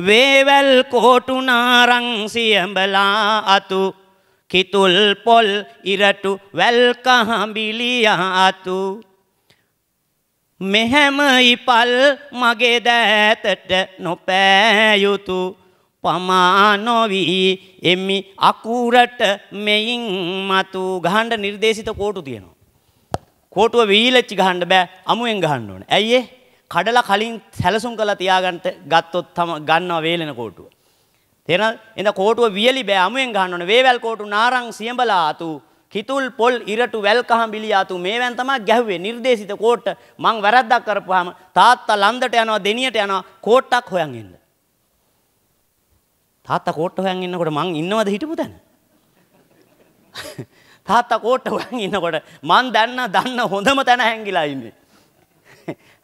වේවැල් කෝටුනාරං සියඹලා අතු කිතුල් පොල් ඉරටු වැල්කහඹිලියා අතු මෙහෙම ඉපල් මගේ දෑතට නොපෑයුතු පමා නොවී එමි අකුරට මෙයින් මතු ගහන්න නිර්දේශිත කෝටු තියෙනවා. කෝටුව වීලච්චි ගහන්න බෑ අමුවෙන් ගහන්න ඕන. ඇයියේ කඩලා කලින් සැලසුම් කරලා තියාගන්න ගත්තොත් තම ගන්නවා වේලෙන කෝටුව. තේරෙනවද? එඳ කෝටුව වියලි බෑ අමුයෙන් ගහන්න ඕනේ. වේවැල් කෝටු නාරං සියඹලා ආතු කිතුල් පොල් ඉරටු වැල් කහම් බිලි ආතු මේවන් තමයි ගැහුවේ. නිර්දේශිත කෝට මං වැරද්දක් කරපුවාම තාත්තා ලන්දට යනවා දෙනියට යනවා කෝට්ටක් හොයන් එන්න. තාත්තා කෝට්ට හොයන් ඉන්නකොට මං ඉන්නවද හිටපු තැන? තාත්තා කෝට්ට හොයන් ඉන්නකොට මං දන්න දන්න හොඳම තැන හැංගිලා ඉන්නේ.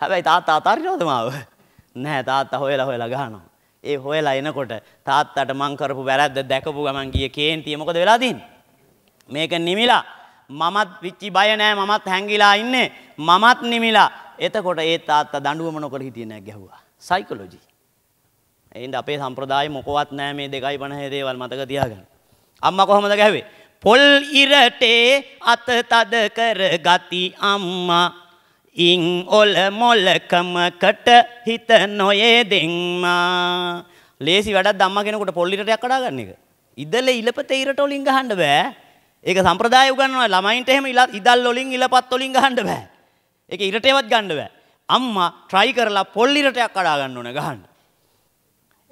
හැබැයි තාත්තා අතාරිනවද මාව? නැහැ තාත්තා හොයලා හොයලා ගහනවා. ඒ හොයලා එනකොට තාත්තට මං කරපු වැරද්ද දැකපු ගමන් ගියේ කේන්තිය මොකද වෙලා තින්නේ? මේක නිමිලා මමත් විච්චි බය නෑ මමත් හැංගිලා ඉන්නේ මමත් නිමිලා. එතකොට ඒ තාත්තා දඬුවම නොකර හිටියේ නෑ ගැහුවා. සයිකොලොජි. එහෙනම් අපේ සම්ප්‍රදායේ මොකවත් නෑ මේ 2.50 දේවල් මතක තියාගන්න. අම්මා කොහොමද ගැහුවේ? පොල් ඉරටේ අත තද කර ගති අම්මා ඉං ඔල මොල්ලකමකට හිත නොයේ දෙම්මා ලේසි වැඩක් දම්ම කෙනෙකුට පොල්ලිටයක් කඩා ගන්න එක. ඉදල ඉලපත ඉරට ඔලින් ගහන්න බෑ. ඒක සම්ප්‍රදාය උගන්වනවා ළමයින්ට එහෙම ඉදල් වලින් ඉලපත් වලින් ගහන්න බෑ. ඒක ඉරටේවත් ගන්න බෑ. අම්මා try කරලා පොල්ලිටයක් කඩා ගන්න ඕන ගහන්න.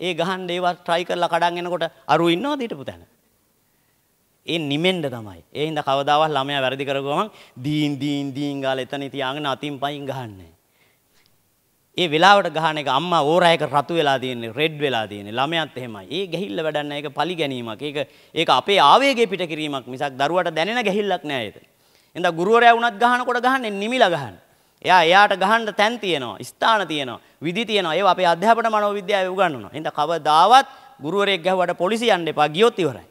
ඒ ගහන්න ඒවත් try කරලා කඩන් එනකොට අරු ඉන්නවද හිටපු තැන? ඒ නිමෙන්ඩ තමයි. ඒ හින්දා කවදාවත් ළමයා වැරදි කරගොමන් දීන් දීන් දීන් ගාලා එතන තියාගෙන අතින් පයින් ගහන්නේ. ඒ වෙලාවට ගහන එක අම්මා ඕරා එක රතු වෙලා තියෙන්නේ, රෙඩ් වෙලා තියෙන්නේ. ළමයාත් එහෙමයි. ඒ ගැහිල්ල වැඩක් ඒක පලි ගැනීමක්. ඒක ඒක අපේ ආවේගය පිට කිරීමක් මිසක් දරුවට දැනෙන ගැහිල්ලක් නෑ ඒක. එඳා ගුරුවරයා වුණත් ගහනකොට ගහන්නේ නිමිලා ගහන්නේ. එයා එයාට ගහන්න තැන් තියෙනවා, ස්ථාන තියෙනවා, විදි තියෙනවා. ඒවා අපේ අධ්‍යාපන මනෝවිද්‍යාවේ උගන්වනවා. එඳා කවදාවත් ගුරුවරයෙක් ගැහුවට පොලිසිය යන්න එපා. ගියොත් ඉවරයි.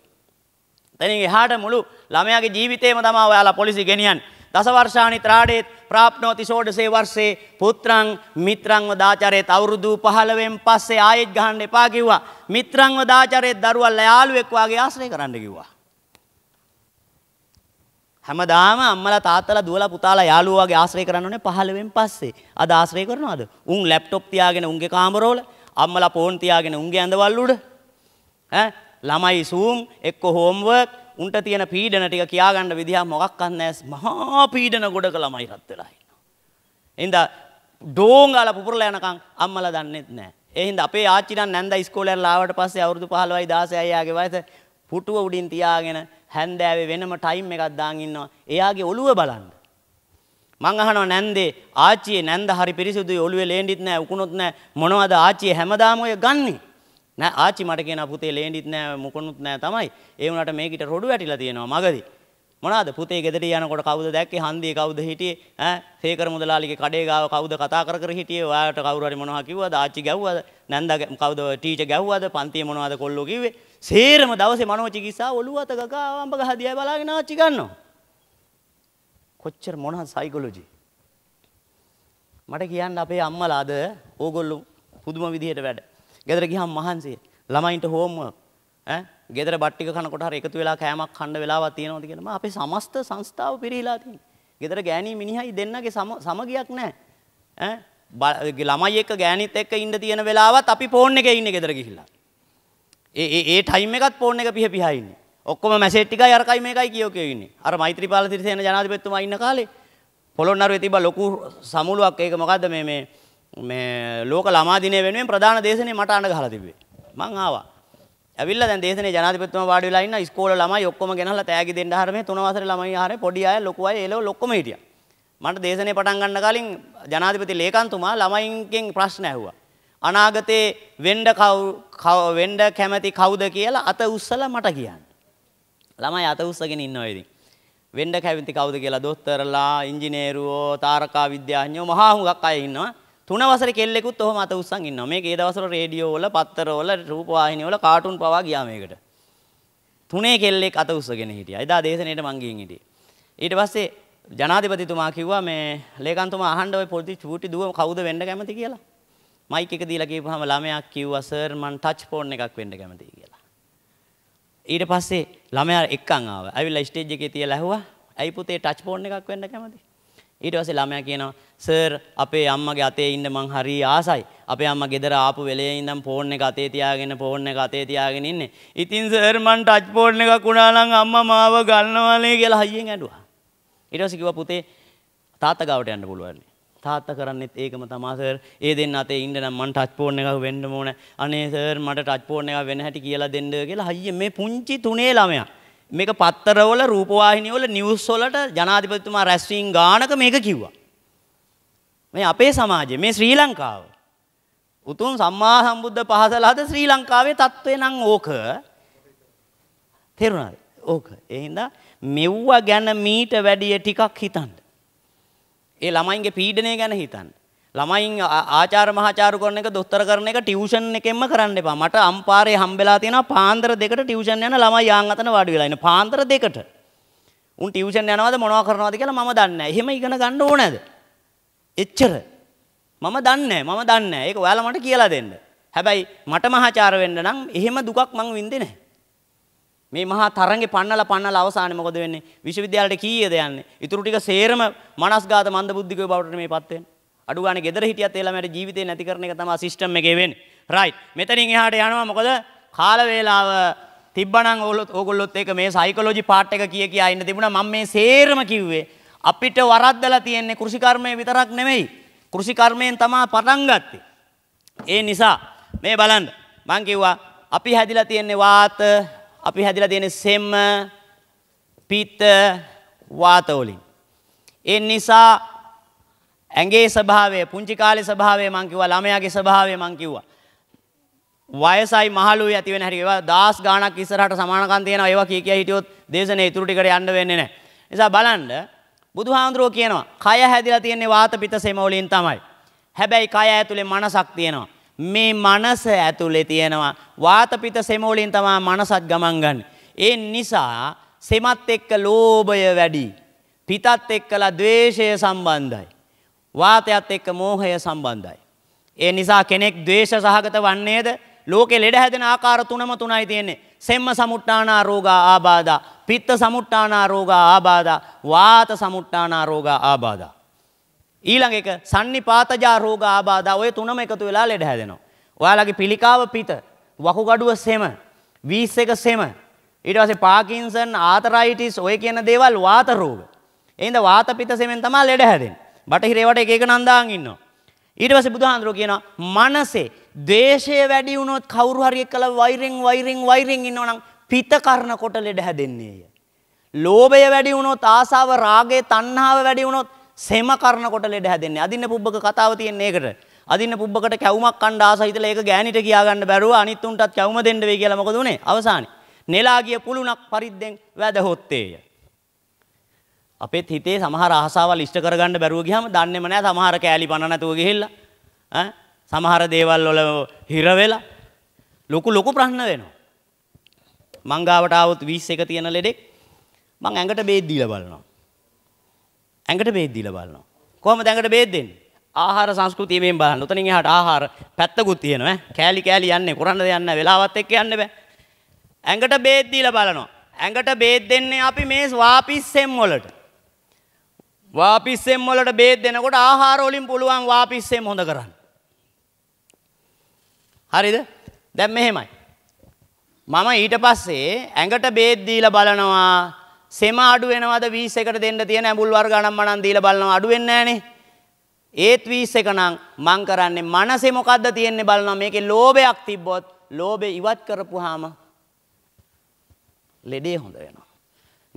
තැනින් එහාට මුළු ළමයාගේ ජීවිතේම තමා ඔයාලා පොලිසි ගෙනියන්. දසවර්ෂානි ත්‍රාඩේ ප්‍රාප්නෝති ෂෝඩසේ වර්ෂේ පුත්‍රං මිත්‍රංව දාචරේත් අවුරුදු 15න් පස්සේ ආයෙත් ගහන්න එපා කිව්වා. මිත්‍රංව දාචරේත් දරුවල් යාළුවෙක් වාගේ ආශ්‍රය කරන්න කිව්වා. හැමදාම අම්මලා තාත්තලා දුවලා පුතාලා යාළුවෝ වගේ ආශ්‍රය කරන්න ඕනේ 15න් පස්සේ. අද ආශ්‍රය කරනවද? උන් ලැප්ටොප් තියාගෙන උන්ගේ කාමරවල, අම්මලා ෆෝන් තියාගෙන උන්ගේ ඇඳවල් උඩ. ඈ ළමයි සූම් එක්ක හෝම්වර්ක් උන්ට තියෙන පීඩන ටික කියාගන්න විදිහක් මොකක්වත් නැහැ මහා පීඩන ගොඩක ළමයි රත් වෙලා ඉන්නවා. එහෙනම් ඩෝංගාලා පුපුරලා යනකම් අම්මලා දන්නෙත් නැහැ. ඒ හින්දා අපේ ආච්චි නම් නැන්දා ඉස්කෝලේ ආවට පස්සේ අවුරුදු 15යි 16යි යාගේ වයස පුටුව උඩින් තියාගෙන හැන්දෑවේ වෙනම ටයිම් එකක් දාන් ඉන්නවා. එයාගේ ඔළුව බලන්න. මං අහනවා නැන්දේ ආච්චියේ නැන්ද හරි පිරිසිදුයි ඔළුවේ ලේන්ඩිත් නැහැ උකුණොත් නැහැ මොනවද ආච්චියේ හැමදාම ඔය ගන්නේ? නෑ ආච්චි මට කියන පුතේ ලේන්ඩිත් නෑ මොකොනුත් නෑ තමයි. ඒ වුණාට මේකිට රොඩු වැටිලා තියෙනවා මගදී. මොනවාද පුතේ ගෙදර යනකොට කවුද දැක්කේ හන්දියේ කවුද හිටියේ ඈ සේකර මුදලාලිගේ කඩේ ගාව කවුද කතා කර කර හිටියේ ඔයාලට කවුරු හරි මොනවා කිව්වද ආච්චි ගැව්වද නැන්දා කවුද ටීචර් ගැව්වද පන්තියේ මොනවද කොල්ලෝ කිව්වේ සේරම දවසේ මනෝචිකිත්සා ඔළුව අත ගගා වම්බ ගහ දිහා බලාගෙන ආච්චි ගන්නවා කොච්චර මොනවද සයිකොලොජි මට කියන්න අපේ අම්මලා අද ඕගොල්ලෝ පුදුම විදිහට වැඩ ගෙදර ගිහම මහන්සිය. ළමයින්ට හෝම්වර්ක් ඈ ගෙදර බට්ටික කනකොට හරි එකතු වෙලා කෑමක් කන්න වෙලාවක් තියෙනවද කියලා මම අපේ സമസ്ත සංස්ථාව පිරීලා තියෙනවා. ගෙදර ගෑණී මිනිහයි දෙන්නගේ සම සමගියක් නැහැ. ඈ ළමයි එක්ක ගෑණිත් එක්ක ඉන්න තියෙන වෙලාවත් අපි ෆෝන් එකේ ඉන්නේ ගෙදර ගිහිල්ලා. ඒ ඒ ඒ ටයිම් එකත් ෆෝන් එක පිහ පිහා ඉන්නේ. ඔක්කොම මැසේජ් ටිකයි අරකයි මේකයි කියෝ කියෝ ඉන්නේ. අර මෛත්‍රීපාල තිරසේන ජනාධිපතිතුමා ඉන්න කාලේ පොළොන්නරුවේ තිබ්බ ලොකු සමුළුවක් ඒක මොකද්ද මේ මේ මේ ලෝක ළමා දිනය වෙනුවෙන් ප්‍රධාන දේශනේ මට අඬ ගහලා තිබ්බේ. මං ආවා. ඇවිල්ලා දැන් දේශනේ ජනාධිපතිතුමා වාඩි වෙලා ඉන්න ඉස්කෝල ළමයි ඔක්කොම ගෙනහලා තෑගි දෙන්න ආරමේ තුන වසරේ ළමයි ආරේ පොඩි අය ලොකු අය ඒලෝ ඔක්කොම හිටියා. මට දේශනේ පටන් ගන්න කලින් ජනාධිපති ලේකම්තුමා ළමයින්ගෙන් ප්‍රශ්න ඇහුවා. අනාගතේ වෙන්න කවු වෙන්න කැමති කවුද කියලා අත උස්සලා මට කියන්න. ළමයි අත උස්සගෙන ඉන්නවා ඉතින්. වෙන්න කැමති කවුද කියලා දොස්තරලා, ඉංජිනේරුවෝ, තාරකා විද්‍යාඥයෝ මහා හුඟක් අය ඉන්නවා. තුන වසරේ කෙල්ලෙකුත් ඔහොම අත උස්සන් ඉන්නවා. මේක ඒ දවස්වල රේඩියෝ වල, පත්තර වල, රූප වාහිනිය වල කාටුන් පවා ගියා මේකට. තුනේ කෙල්ලෙක් අත උස්සගෙන හිටියා. එදා දේශනෙට මං ගිහින් හිටියේ. ඊට පස්සේ ජනාධිපතිතුමා කිව්වා මේ ලේකම්තුමා අහන්න ඔය පොඩි චූටි දුව කවුද වෙන්න කැමති කියලා. මයික් එක දීලා කියපුවාම ළමයා කිව්වා සර් මං ටච් ෆෝන් එකක් වෙන්න කැමතියි කියලා. ඊට පස්සේ ළමයා එක්කන් ආවා. ඇවිල්ලා ස්ටේජ් එකේ තියලා ඇහුවා ඇයි පුතේ ටච් ෆෝන් එකක් වෙන්න කැමති? ඊට පස්සේ ළමයා කියනවා සර් අපේ අම්මගේ අතේ ඉන්න මං හරි ආසයි. අපේ අම්මා ගෙදර ආපු වෙලේ ඉඳන් ෆෝන් එක අතේ තියාගෙන ෆෝන් එක අතේ තියාගෙන ඉන්නේ. ඉතින් සර් මං ටච් ෆෝන් එකක් වුණා නම් අම්මා මාව ගන්නවලේ කියලා හයියෙන් ඇඬුවා. ඊට පස්සේ කිව්වා පුතේ තාත්තා ගාවට යන්න පුළුවන්. තාත්තා කරන්නෙත් ඒකම තමා සර්. ඒ දෙන්න අතේ ඉන්න නම් මං ටච් ෆෝන් එකක් වෙන්න ඕන. අනේ සර් මට ටච් ෆෝන් එකක් වෙන හැටි කියලා දෙන්න කියලා හයියෙන් මේ පුංචි තුනේ ළමයා මේක පත්තරවල රූපවාහිනියවල නිවුස් වලට ජනාධිපතිතුමා රැස්වීම ගානක මේක කිව්වා. මේ අපේ සමාජය මේ ශ්‍රී ලංකාව. උතුම් සම්මා සම්බුද්ධ පහසල හද ශ්‍රී ලංකාවේ තත්ත්වය නම් ඕක. තේරුණාද? ඕක. ඒ හින්දා මෙව්වා ගැන මීට වැඩිය ටිකක් හිතන්න. ඒ ළමයින්ගේ පීඩනය ගැන හිතන්න. ළමයින් ආචාර මහාචාරු කරන එක දොස්තර කරන එක ටියුෂන් එකෙන්ම කරන්න එපා. මට අම්පාරේ හම්බෙලා තියෙනවා පාන්දර දෙකට ටියුෂන් යන ළමයි යාන් අතන වාඩි වෙලා ඉන්න. පාන්දර දෙකට. උන් ටියුෂන් යනවද මොනවා කරනවද කියලා මම දන්නේ නැහැ. එහෙම ඉගෙන ගන්න ඕනේද? එච්චර. මම දන්නේ නැහැ. මම දන්නේ නැහැ. ඒක ඔයාලා මට කියලා දෙන්න. හැබැයි මට මහාචාර වෙන්න නම් එහෙම දුකක් මං වින්දේ නැහැ. මේ මහා තරංගේ පන්නලා පන්නලා අවසානයේ මොකද වෙන්නේ? විශ්වවිද්‍යාලයට කීයද යන්නේ? ඊටු ටික සේරම මනස්ගත මන්දබුද්ධිකයෝ බවට මේපත් වෙන්නේ. අඩු ගානේ gedara හිටියත් ඒ ළමයාට ජීවිතේ නැති කරන එක තමයි සිස්ටම් එකේ වෙන්නේ. රයිට්. මෙතනින් එහාට යනවා මොකද කාල වේලාව තිබ්බනම් ඕගොල්ලොත් ඒක මේ සයිකොලොජි පාට් එක කිය කියා ඉන්න තිබුණා මම මේ සේරම කිව්වේ අපිට වරද්දලා තියෙන්නේ කෘෂිකර්මය විතරක් නෙමෙයි. කෘෂිකර්මයෙන් තමයි පටන් ගත්තේ. ඒ නිසා මේ බලන්න මං කිව්වා අපි හැදිලා තියෙන්නේ වාත අපි හැදිලා තියෙන්නේ සෙම පිත්ත වාත වලින්. ඒ නිසා ඇගේ ස්භාවය පුංචි කාලෙ ස්භාවය මංකිවවා ළමයාගේ ස්භාවය මංකිව්වා. වයසයි මහලු ඇතිවෙන හැරි ඒවා දස් ගානක් ඉස්සරහට සමානකන් තියෙනවා ඒවා කිය කිය හිටියොත් දේශන ඉතුරුටිකට යන්න වෙන්නේ නැහැ. නිසා බලන්න බුදුහාඳුරෝ කියනවා කය හැදිලා තියෙන්නේ වාත පිත සෙමවලින් තමයි. හැබැයි කය ඇතුලේ මනසක් තියෙනවා. මේ මනස ඇතුලේ තියෙනවා වාත පිත සෙමවලින් තමයි මනසත් ගමන් ගන්න. ඒ නිසා සෙමත් එක්ක ලෝභය වැඩි. පිතත් එක්කලා ද්වේෂය සම්බන්ධයි. වාතයත් එක්ක මෝහය සම්බන්ධයි. ඒ නිසා කෙනෙක් ද්වේෂ සහගත වන්නේද ලෝකෙ ලෙඩ හැදෙන ආකාර තුනම තුනයි තියෙන්නේ. සෙම්ම සමුට්ටානා රෝගා ආබාධා, පිත්ත සමුට්ටානා රෝගා ආබාධා, වාත සමුට්ටානා රෝගා ආබාධා. ඊළඟ එක සන්නිපාතජා රෝග ආබාධා ඔය තුනම එකතු වෙලා ලෙඩ හැදෙනවා. ඔයාලගේ පිළිකාව පිත, වකුගඩුව සෙම, වීස් එක සෙම, ඊට පස්සේ පාකින්සන් ආතරයිටිස් ඔය කියන දේවල් වාත රෝග. එහෙනම් වාත පිත සෙමෙන් තමයි ලෙඩ හැදෙන්නේ. බටහිර ඒවට එක එක නම් දාන් ඉන්නවා. ඊට පස්සේ බුදුහාඳුරෝ කියනවා මනසේ ද්වේෂය වැඩි වුණොත් කවුරු හරි එක්කලා වෛරෙන් වෛරෙන් වෛරෙන් ඉන්නවා නම් පිත කරන කොට ලෙඩ හැදෙන්නේය. ලෝභය වැඩි වුණොත් ආසාව රාගය තණ්හාව වැඩි වුණොත් සෙම කරනකොට ලෙඩ හැදෙන්නේ. අදින්න පුබ්බක කතාව තියෙන්නේ ඒකට. අදින්න පුබ්බකට කැවුමක් කන්න ආස හිතලා ඒක ගෑණිට කියා ගන්න බැරුව අනිත් උන්ටත් කැවුම දෙන්න වෙයි කියලා මොකද උනේ? අවසානයේ. නෙලා ගිය පුළුණක් පරිද්දෙන් වැදහොත්තේය. අපේත් හිතේ සමහර ආසාවල් ඉෂ්ට කරගන්න බැරුව ගියාම දන්නේම නැහැ සමහර කෑලි පණ නැතුව ගිහිල්ලා ඈ සමහර දේවල් වල හිර වෙලා ලොකු ලොකු ප්‍රශ්න වෙනවා. මං ගාවට ආවොත් 21 තියෙන ලෙඩෙක් මං ඇඟට බේත් දීලා බලනවා. ඇඟට බේත් දීලා බලනවා. කොහොමද ඇඟට බේත් දෙන්නේ? ආහාර සංස්කෘතිය මෙන් බලන්න. උතනින් එහාට ආහාර පැත්තකුත් තියෙනවා ඈ. කෑලි කෑලි යන්නේ කරන්න දෙයක් නැහැ. වෙලාවත් එක්ක යන්න බෑ. ඇඟට බේත් දීලා බලනවා. ඇඟට බේත් දෙන්නේ අපි මේ ස්වාපිස්සෙම් වලට. වාපිස්සෙම් වලට බේත් දෙනකොට ආහාරෝලින් පුළුවන් වාපිස්සෙම් හොඳ කරන්න. හරිද දැම් මෙහෙමයි. මම ඊට පස්සේ ඇඟට බේද්දීල බලනවා සෙම අඩුවෙනවද වීසකට දෙන්න තියෙන ඇඹුල්වර් ගණන් මනන් දීල බලනවා අඩුවෙන්නෑනේ. ඒත් වීස එකනම් මං කරන්නේ මනසේ මොකද්ද තියෙන්නේ බලනවා මේකේ ලෝභයක් තිබ්බොත් ලෝභය ඉවත් කරපුවාම ලෙඩේ හොඳ වෙනවා.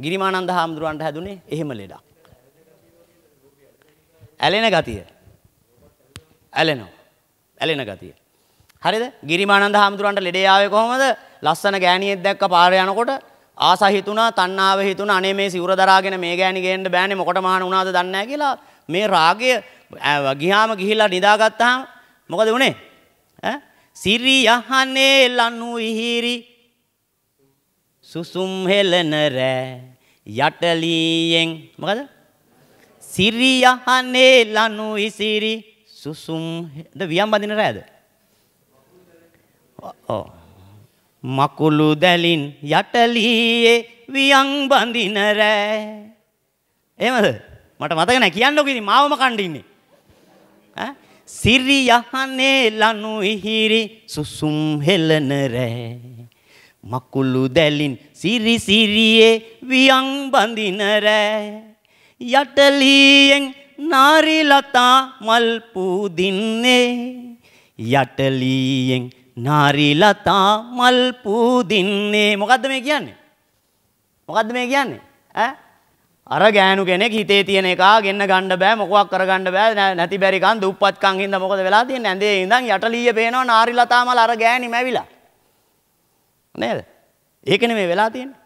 ගිරිමානන්ද හාමුදුරුවන්ට හැදුනේ එහෙම ලෙඩක්. ඇලෙන ගතිය. ඇලෙනවා. ඇලෙන ගතිය. හරිද? ගිරිමානන්ද හාමුදුරන්ට ලෙඩේ ආවේ කොහමද? ලස්සන ගෑණියෙක් දැක්ක පාර යනකොට ආස හිතුණා, තණ්හාව හිතුණා, අනේ මේ සිවුර දරාගෙන මේ ගෑණි ගේන්න බෑනේ මොකට මහාන වුණාද දන්නේ නැහැ කියලා මේ රාගය ගියාම ගිහිල්ලා නිදාගත්තාම මොකද වුනේ? ඈ? සිරි යහනේ ලනු ඉහිරි සුසුම් හෙලන රෑ යටලියෙන් මොකද? සිරි යහනේ ලනු ඉසිරි සුසුම් ද වියම් බඳින රෑද ඔව් මකුළු දැලින් යටලියේ වියම් බඳින රෑ එහෙමද මට මතක නැහැ කියන්නකෝ ඉතින් මාවම කණ්ඩ ඉන්නේ ඈ සිරි යහනේ ලනු ඉහිරි සුසුම් හෙලන රෑ මකුළු දැලින් සිරි සිරියේ වියම් බඳින රෑ යටලියෙන් නාරිලතා මල් පූදින්නේ යටලියෙන් නාරිලතා මල් පූදින්නේ මොකද්ද මේ කියන්නේ මොකද්ද මේ කියන්නේ ඈ අර ගෑනු කෙනෙක් හිතේ තියෙන එකක් ගෙන්න ගන්න බෑ මොකක් කරගන්න බෑ නැති බැරිකන් දුප්පත්කම් හින්දා මොකද වෙලා තියෙන්නේ ඇඳේ ඉඳන් යටලීය පේනවා නාරිලතා මල් අර ගෑණි මැවිලා නේද ඒක නෙමෙයි වෙලා තියෙන්නේ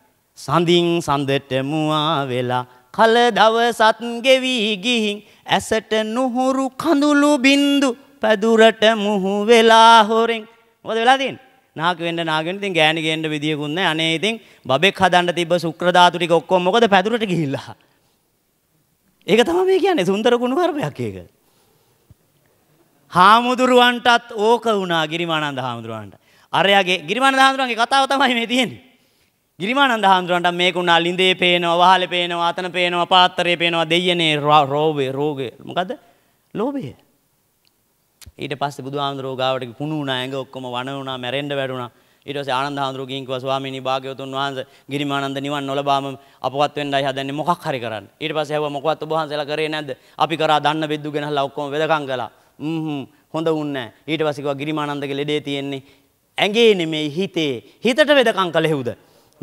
සඳින් සඳට මුවා වෙලා කල දවසත් ගෙවී ගිහින් ඇසට නුහුරු කඳුළු බින්දු පැදුරට මුහු වෙලා හොරෙන් මොකද වෙලා තියෙන්නේ නාක වෙන්න නාගෙන ඉතින් ගෑණි ගේන්න විදියකුත් නැහැ අනේ ඉතින් බබෙක් හදන්න තිබ්බ ශුක්‍ර ධාතු ටික ඔක්කොම මොකද පැදුරට ගිහිල්ලා ඒක තමයි මේ කියන්නේ සුන්දර ගුණකර්මයක් ඒක හාමුදුරුවන්ටත් ඕක වුණා ගිරිමානන්ද හාමුදුරුවන්ට අරයාගේ ගිරිමානන්ද හාමුදුරුවන්ගේ කතාව තමයි මේ තියෙන්නේ ගිරිමානන්ද හාමුදුරන්ට මේකුණා ලිඳේ පේනවා වහල පේනවා අතන පේනවා පාත්තරේ පේනවා දෙයනේ රෝවේ රෝගේ මොකද ලෝභය ඊට පස්සේ බුදුහාමුදුරෝ ගාවට කුණු වුණා ඇඟ ඔක්කොම වණ වුණා මැරෙන්න වැඩුණා ඊට පස්සේ ආනන්ද හාමුදුරුවෝ ගිහින් කිව්වා ස්වාමීනි භාග්‍යවතුන් වහන්සේ ගිරිමානන්ද නිවන් නොලබාම අපවත් වෙන්නයි හදන්නේ මොකක් හරි කරන්න ඊට පස්සේ ඇහුවා මොකවත් ඔබ වහන්සේලා කරේ නැද්ද අපි කරා දන්න බෙද්දු ගෙනහලා ඔක්කොම වෙදකම් කළා හ්ම් හොඳ උන්නේ ඊට පස්සේ කිව්වා ගිරිමානන්දගේ ලෙඩේ තියෙන්නේ ඇඟේ නෙමෙයි හිතේ හිතට වෙදකම් කළ හේවුද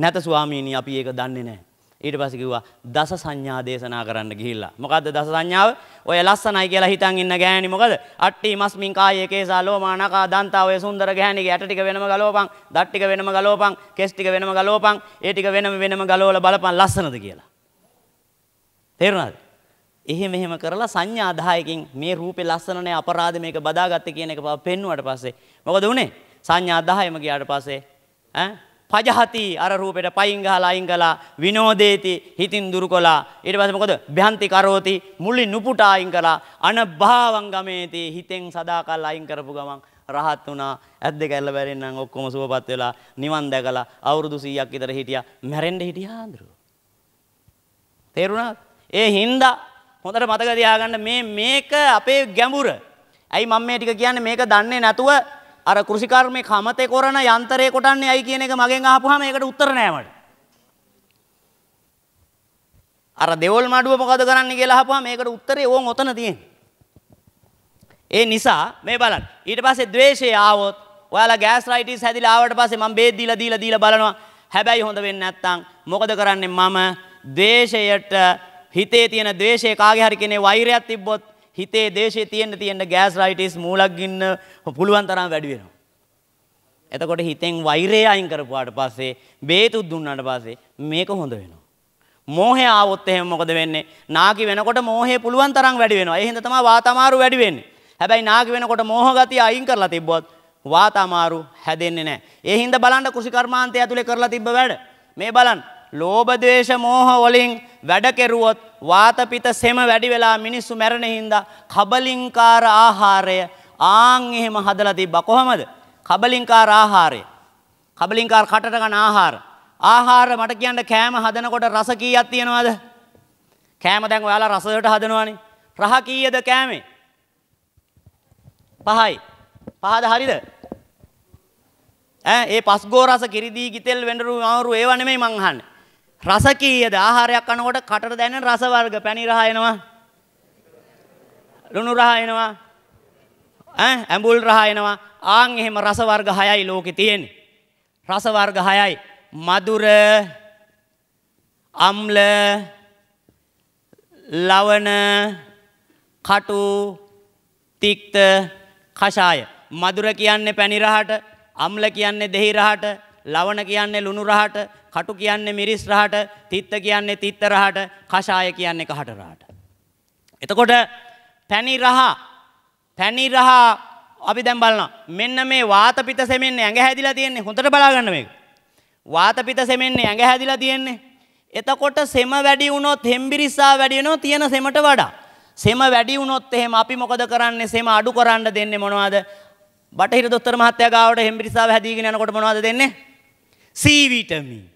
නැත ස්වාමීනී අපි ඒක දන්නේ නැහැ. ඊට පස්සේ කිව්වා දස සංඥා දේශනා කරන්න ගිහිල්ලා. මොකද්ද දස සංඥාව? ඔය ලස්සනයි කියලා හිතන් ඉන්න ගෑණි මොකද? අට්ටි මස්මින් කායේ කේසා ලෝමානකා දන්තා ඔය සුන්දර ගෑණිගේ ඇට ටික වෙනම ගලවපන්, දත් ටික වෙනම ගලවපන්, කෙස් ටික වෙනම ගලවපන්, ඒ ටික වෙනම වෙනම ගලවලා බලපන් ලස්සනද කියලා. තේරුණාද? එහෙම එහෙම කරලා සංඥා 10කින් මේ රූපේ ලස්සන නැහැ අපරාධ මේක බදාගත්තේ කියන එක පෙන්නුවට පස්සේ මොකද උනේ? සංඥා 10ම ගියාට පස්සේ ඈ පජහති අර රූපෙට පයින් ගහලා අයින් කළා විනෝදේති හිතින් දුරු කළා ඊට පස්සේ මොකද භ්‍යන්ති කරෝති මුලින් නුපුටා අයින් කළා අනභාවං ගමේති හිතෙන් සදාකල් අයින් කරපු ගමන් රහත් වුණා ඇද්ද කැල්ල බැරෙන් නම් ඔක්කොම සුවපත් වෙලා නිවන් දැකලා අවුරුදු 100ක් විතර හිටියා මැරෙන්න හිටියා ආන්දරෝ තේරුණාද ඒ හින්දා හොඳට මතක තියාගන්න මේ මේක අපේ ගැඹුර ඇයි මම මේ ටික කියන්නේ මේක දන්නේ නැතුව අර කෘෂිකර්මය කමතේ කොරන යන්තරය කොටන්නේ ඇයි කියන එක මගෙන් අහපුහම ඒකට උත්තර නෑමට. අර දෙවල් මඩුව මොකද කරන්න කියලා අහපුවා මේකට උත්තරේ ඕන් ඔතන තියෙන. ඒ නිසා මේ බලන්න. ඊට පස්සේ ද්වේෂය ආවොත් ඔයාලා ගෑස් රයිටිස් හැදිලා ආවට පස්සේ මම බේත් දීලා දීලා දීලා බලනවා. හැබැයි හොඳ වෙන්නේ නැත්තම් මොකද කරන්නේ මම ද්වේෂයට හිතේ තියෙන ද්වේෂය කාගේ හරි කෙනේ වෛරයක් තිබ්බොත් හිතේ දේශේ තියෙන්න තියෙන්න ගෑස් රයිටිස් මූලක් ගින්න පුළුවන් තරම් වැඩි වෙනවා. එතකොට හිතෙන් වෛරය අයින් කරපුවාට පස්සේ බේතුත් දුන්නාට පස්සේ මේක හොඳ වෙනවා. මෝහය ආවොත් එහෙම මොකද වෙන්නේ? නාකි වෙනකොට මෝහය පුළුවන් තරම් වැඩි වෙනවා. ඒ හින්දා තමයි වාතමාරු වැඩි වෙන්නේ. හැබැයි නාකි වෙනකොට මෝහ ගතිය අයින් කරලා තිබ්බොත් වාතමාරු හැදෙන්නේ නැහැ. ඒ හින්දා බලන්න කුසි කර්මාන්තය ඇතුලේ කරලා තිබ්බ වැඩ. මේ බලන්න ලෝභ ද්වේෂ මෝහ වලින් වැඩ කෙරුවොත් වාතපිත සෙම වැඩි වෙලා මිනිස්සු මැරෙන හින්දා කබලින්කාර ආහාරය ආන් එහෙම හදලා තිබ්බා කොහමද? කබලින්කාර ආහාරය. කබලින්කාර කටට ගන්න ආහාර. ආහාර මට කියන්න කෑම හදනකොට රස කීයක් තියෙනවද? කෑම දැන් ඔයාලා රසවලට හදනවනේ. රහ කීයද කෑමේ? පහයි. පහද හරිද? ඈ ඒ පස්ගෝ රස කිරිදී ගිතෙල් වෙඬරු මාරු ඒවා නෙමෙයි මං අහන්නේ. රස කීයද? ආහාරයක් කනකොට කටට දැනෙන රස වර්ග පැණි රහ එනවා. ලුණු රහ එනවා. ඈ ඇඹුල් රහ එනවා. ආන් එහෙම රස වර්ග 6යි ලෝකේ තියෙන්නේ. රස වර්ග 6යි. මధుර අම්ල ලවණ කටු තික්ත කෂාය මధుර කියන්නේ පැණි රහට අම්ල කියන්නේ දෙහි රහට ලවණ කියන්නේ ලුණු රහට කටු කියන්නේ මිරිස් රහට, තිත්ත කියන්නේ තිත්ත රහට, කෂාය කියන්නේ කහට රහට. එතකොට පැණි රහ පැණි රහ අපි දැන් බලනවා මෙන්න මේ වාතපිත සෙමෙන්නේ ඇඟ හැදිලා තියෙන්නේ හොඳට බලා ගන්න මේක. වාතපිත සෙමෙන්නේ ඇඟ හැදිලා තියෙන්නේ. එතකොට සෙම වැඩි වුණොත් හෙම්බිරිස්සා වැඩි වෙනවා තියෙන සෙමට වඩා. සෙම වැඩි වුණොත් එහෙම අපි මොකද කරන්නේ? සෙම අඩු කරන්න දෙන්නේ මොනවද? බටහිර දොස්තර මහත්තයා ගාවට හෙම්බිරිස්සාව හැදීගෙන යනකොට මොනවද දෙන්නේ? C vitamin.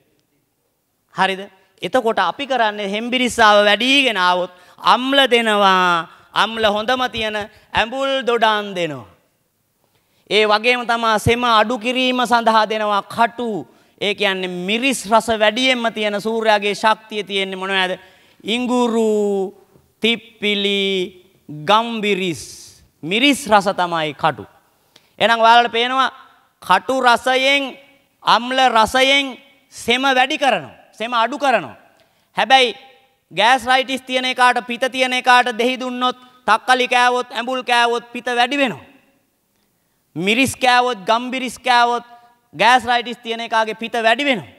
හරිද? එතකොට අපි කරන්නේ හෙම්බිරිස්සාව වැඩිගෙන આવොත් අම්ල දෙනවා. අම්ල හොඳම තියෙන ඇඹුල් දොඩාන් දෙනවා. ඒ වගේම තමා සෙම අඩු කිරීම සඳහා දෙනවා කටු. ඒ කියන්නේ මිරිස් රස වැඩියෙන්ම තියෙන සූර්යාගේ ශක්තිය තියෙන්නේ මොනවද? ඉඟුරු, තිප්පිලි, ගම්බිරිස්. මිරිස් රස තමයි කටු. එහෙනම් ඔයාලට පේනවා කටු රසයෙන් අම්ල රසයෙන් සෙම වැඩි කරනවා. සෙම අඩු කරනවා. හැබැයි ගෑස් රයිටිස් තියෙන එකාට පිත තියෙන එකාට දෙහි දුන්නොත් තක්කලි කෑවොත් ඇඹුල් කෑවොත් පිත වැඩි වෙනවා. මිරිස් කෑවොත් ගම්බිරිස් කෑවොත් ගෑස් රයිටිස් තියෙන එකාගේ පිත වැඩි වෙනවා.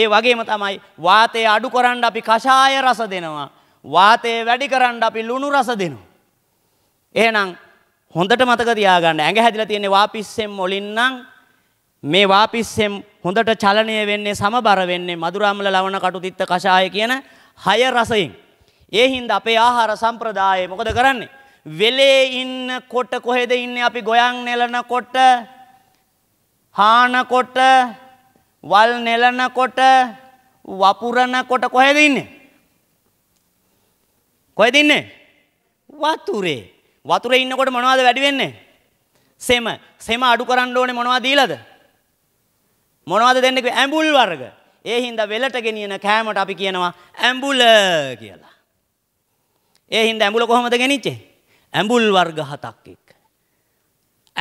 ඒ වගේම තමයි වාතය අඩු කරන්න අපි කෂාය රස දෙනවා. වාතය වැඩි කරන්න අපි ලුණු රස දෙනවා. එහෙනම් හොඳට මතක තියාගන්න ඇඟ හැදිලා තියෙන්නේ වාපිස්සෙන් මොලින්නම් මේ වාපිස්සෙන් හොඳට චලනය වෙන්නේ සමබර වෙන්නේ මధుරාමල ලවණ කටු තිත්ත කෂාය කියන හය රසයෙන්. ඒ හින්දා අපේ ආහාර සම්ප්‍රදායේ මොකද කරන්නේ? වෙලේ ඉන්න කොට කොහෙද ඉන්නේ අපි ගොයන් නෙලන කොට හාන කොට වල් නෙලන කොට වපුරන කොට කොහෙද ඉන්නේ? කොහෙද ඉන්නේ? වතුරේ. වතුරේ ඉන්නකොට මොනවද වැඩි වෙන්නේ? සෙම. සෙම අඩු කරන්න ඕනේ මොනවද දීලාද? මොනවද දෙන්නේ කිව්වේ ඇඹුල් වර්ග. ඒ හින්දා වෙලට ගෙනියන කෑමට අපි කියනවා ඇඹුල කියලා. ඒ හින්දා ඇඹුල කොහොමද ගෙනිච්චේ? ඇඹුල් වර්ග හතක් එක්ක.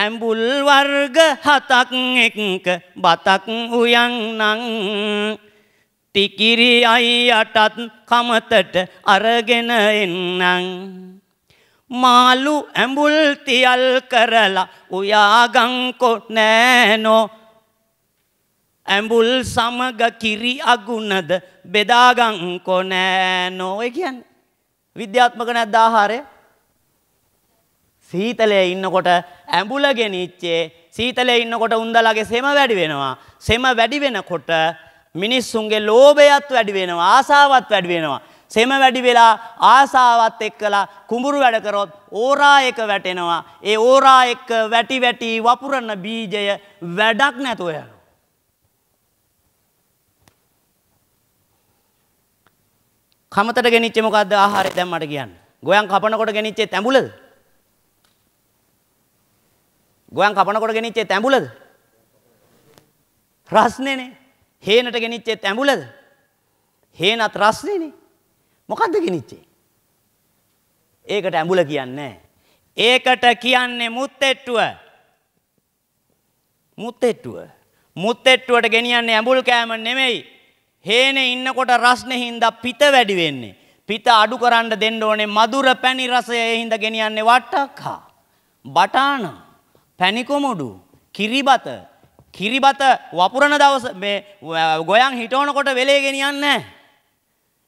ඇඹුල් වර්ග හතක් එක්ක බතක් උයන්නම් ටිකිරි අයියටත් කමතට අරගෙන එන්නම් මාළු ඇඹුල් තියල් කරලා උයාගංකො නෑනෝ ඇඹුල් සමග කිරි අගුණද බෙදාගංකො නෑනෝ ඔය කියන්නේ. විද්‍යාත්මක නැද්ද ආහාරය? සීතලයේ ඉන්නකොට ඇඹුල ගෙනිච්චේ සීතලයේ ඉන්නකොට උන්දලගේ සෙම වැඩි වෙනවා. සෙම වැඩි වෙනකොට මිනිස්සුන්ගේ ලෝභයත් වැඩි වෙනවා, ආසාවත් වැඩි වෙනවා. සෙම වැඩි වෙලා ආසාවත් එක්කලා කුඹුරු වැඩ කරොත් ඕරා එක වැටෙනවා. ඒ ඕරා එක වැටි වැටි වපුරන බීජය වැඩක් නැතුව යනවා. කමතට ගෙනිච්ච මොකක්ද ආහාරය දැන් මට කියන්න. ගොයන් කපනකොට ගෙනිච්චේ තැඹුලද? ගොයන් කපනකොට ගෙනිච්චේ තැඹුලද? රස්නේනේ. හේනට ගෙනිච්චේ තැඹුලද? හේනත් රස්නේනේ. මොකද්ද ගෙනිච්චේ? ඒකට ඇඹුල කියන්නේ ඒකට කියන්නේ මුත්තෙට්ටුව. මුත්තෙට්ටුව. මුත්තෙට්ටුවට ගෙනියන්නේ ඇඹුල් කෑම නෙමෙයි. හේනේ ඉන්නකොට රස්නේ හින්දා පිත වැඩි වෙන්නේ. පිත අඩු කරන්න දෙන්න ඕනේ මధుර පැණි රසය ඒ හින්දා ගෙනියන්නේ වට්ටක්හා. බටාන, පැණි කොමුඩු, කිරිබත. කිරිබත වපුරන දවස මේ ගොයන් හිටවනකොට වෙලේ ගෙනියන්නේ නැහැ.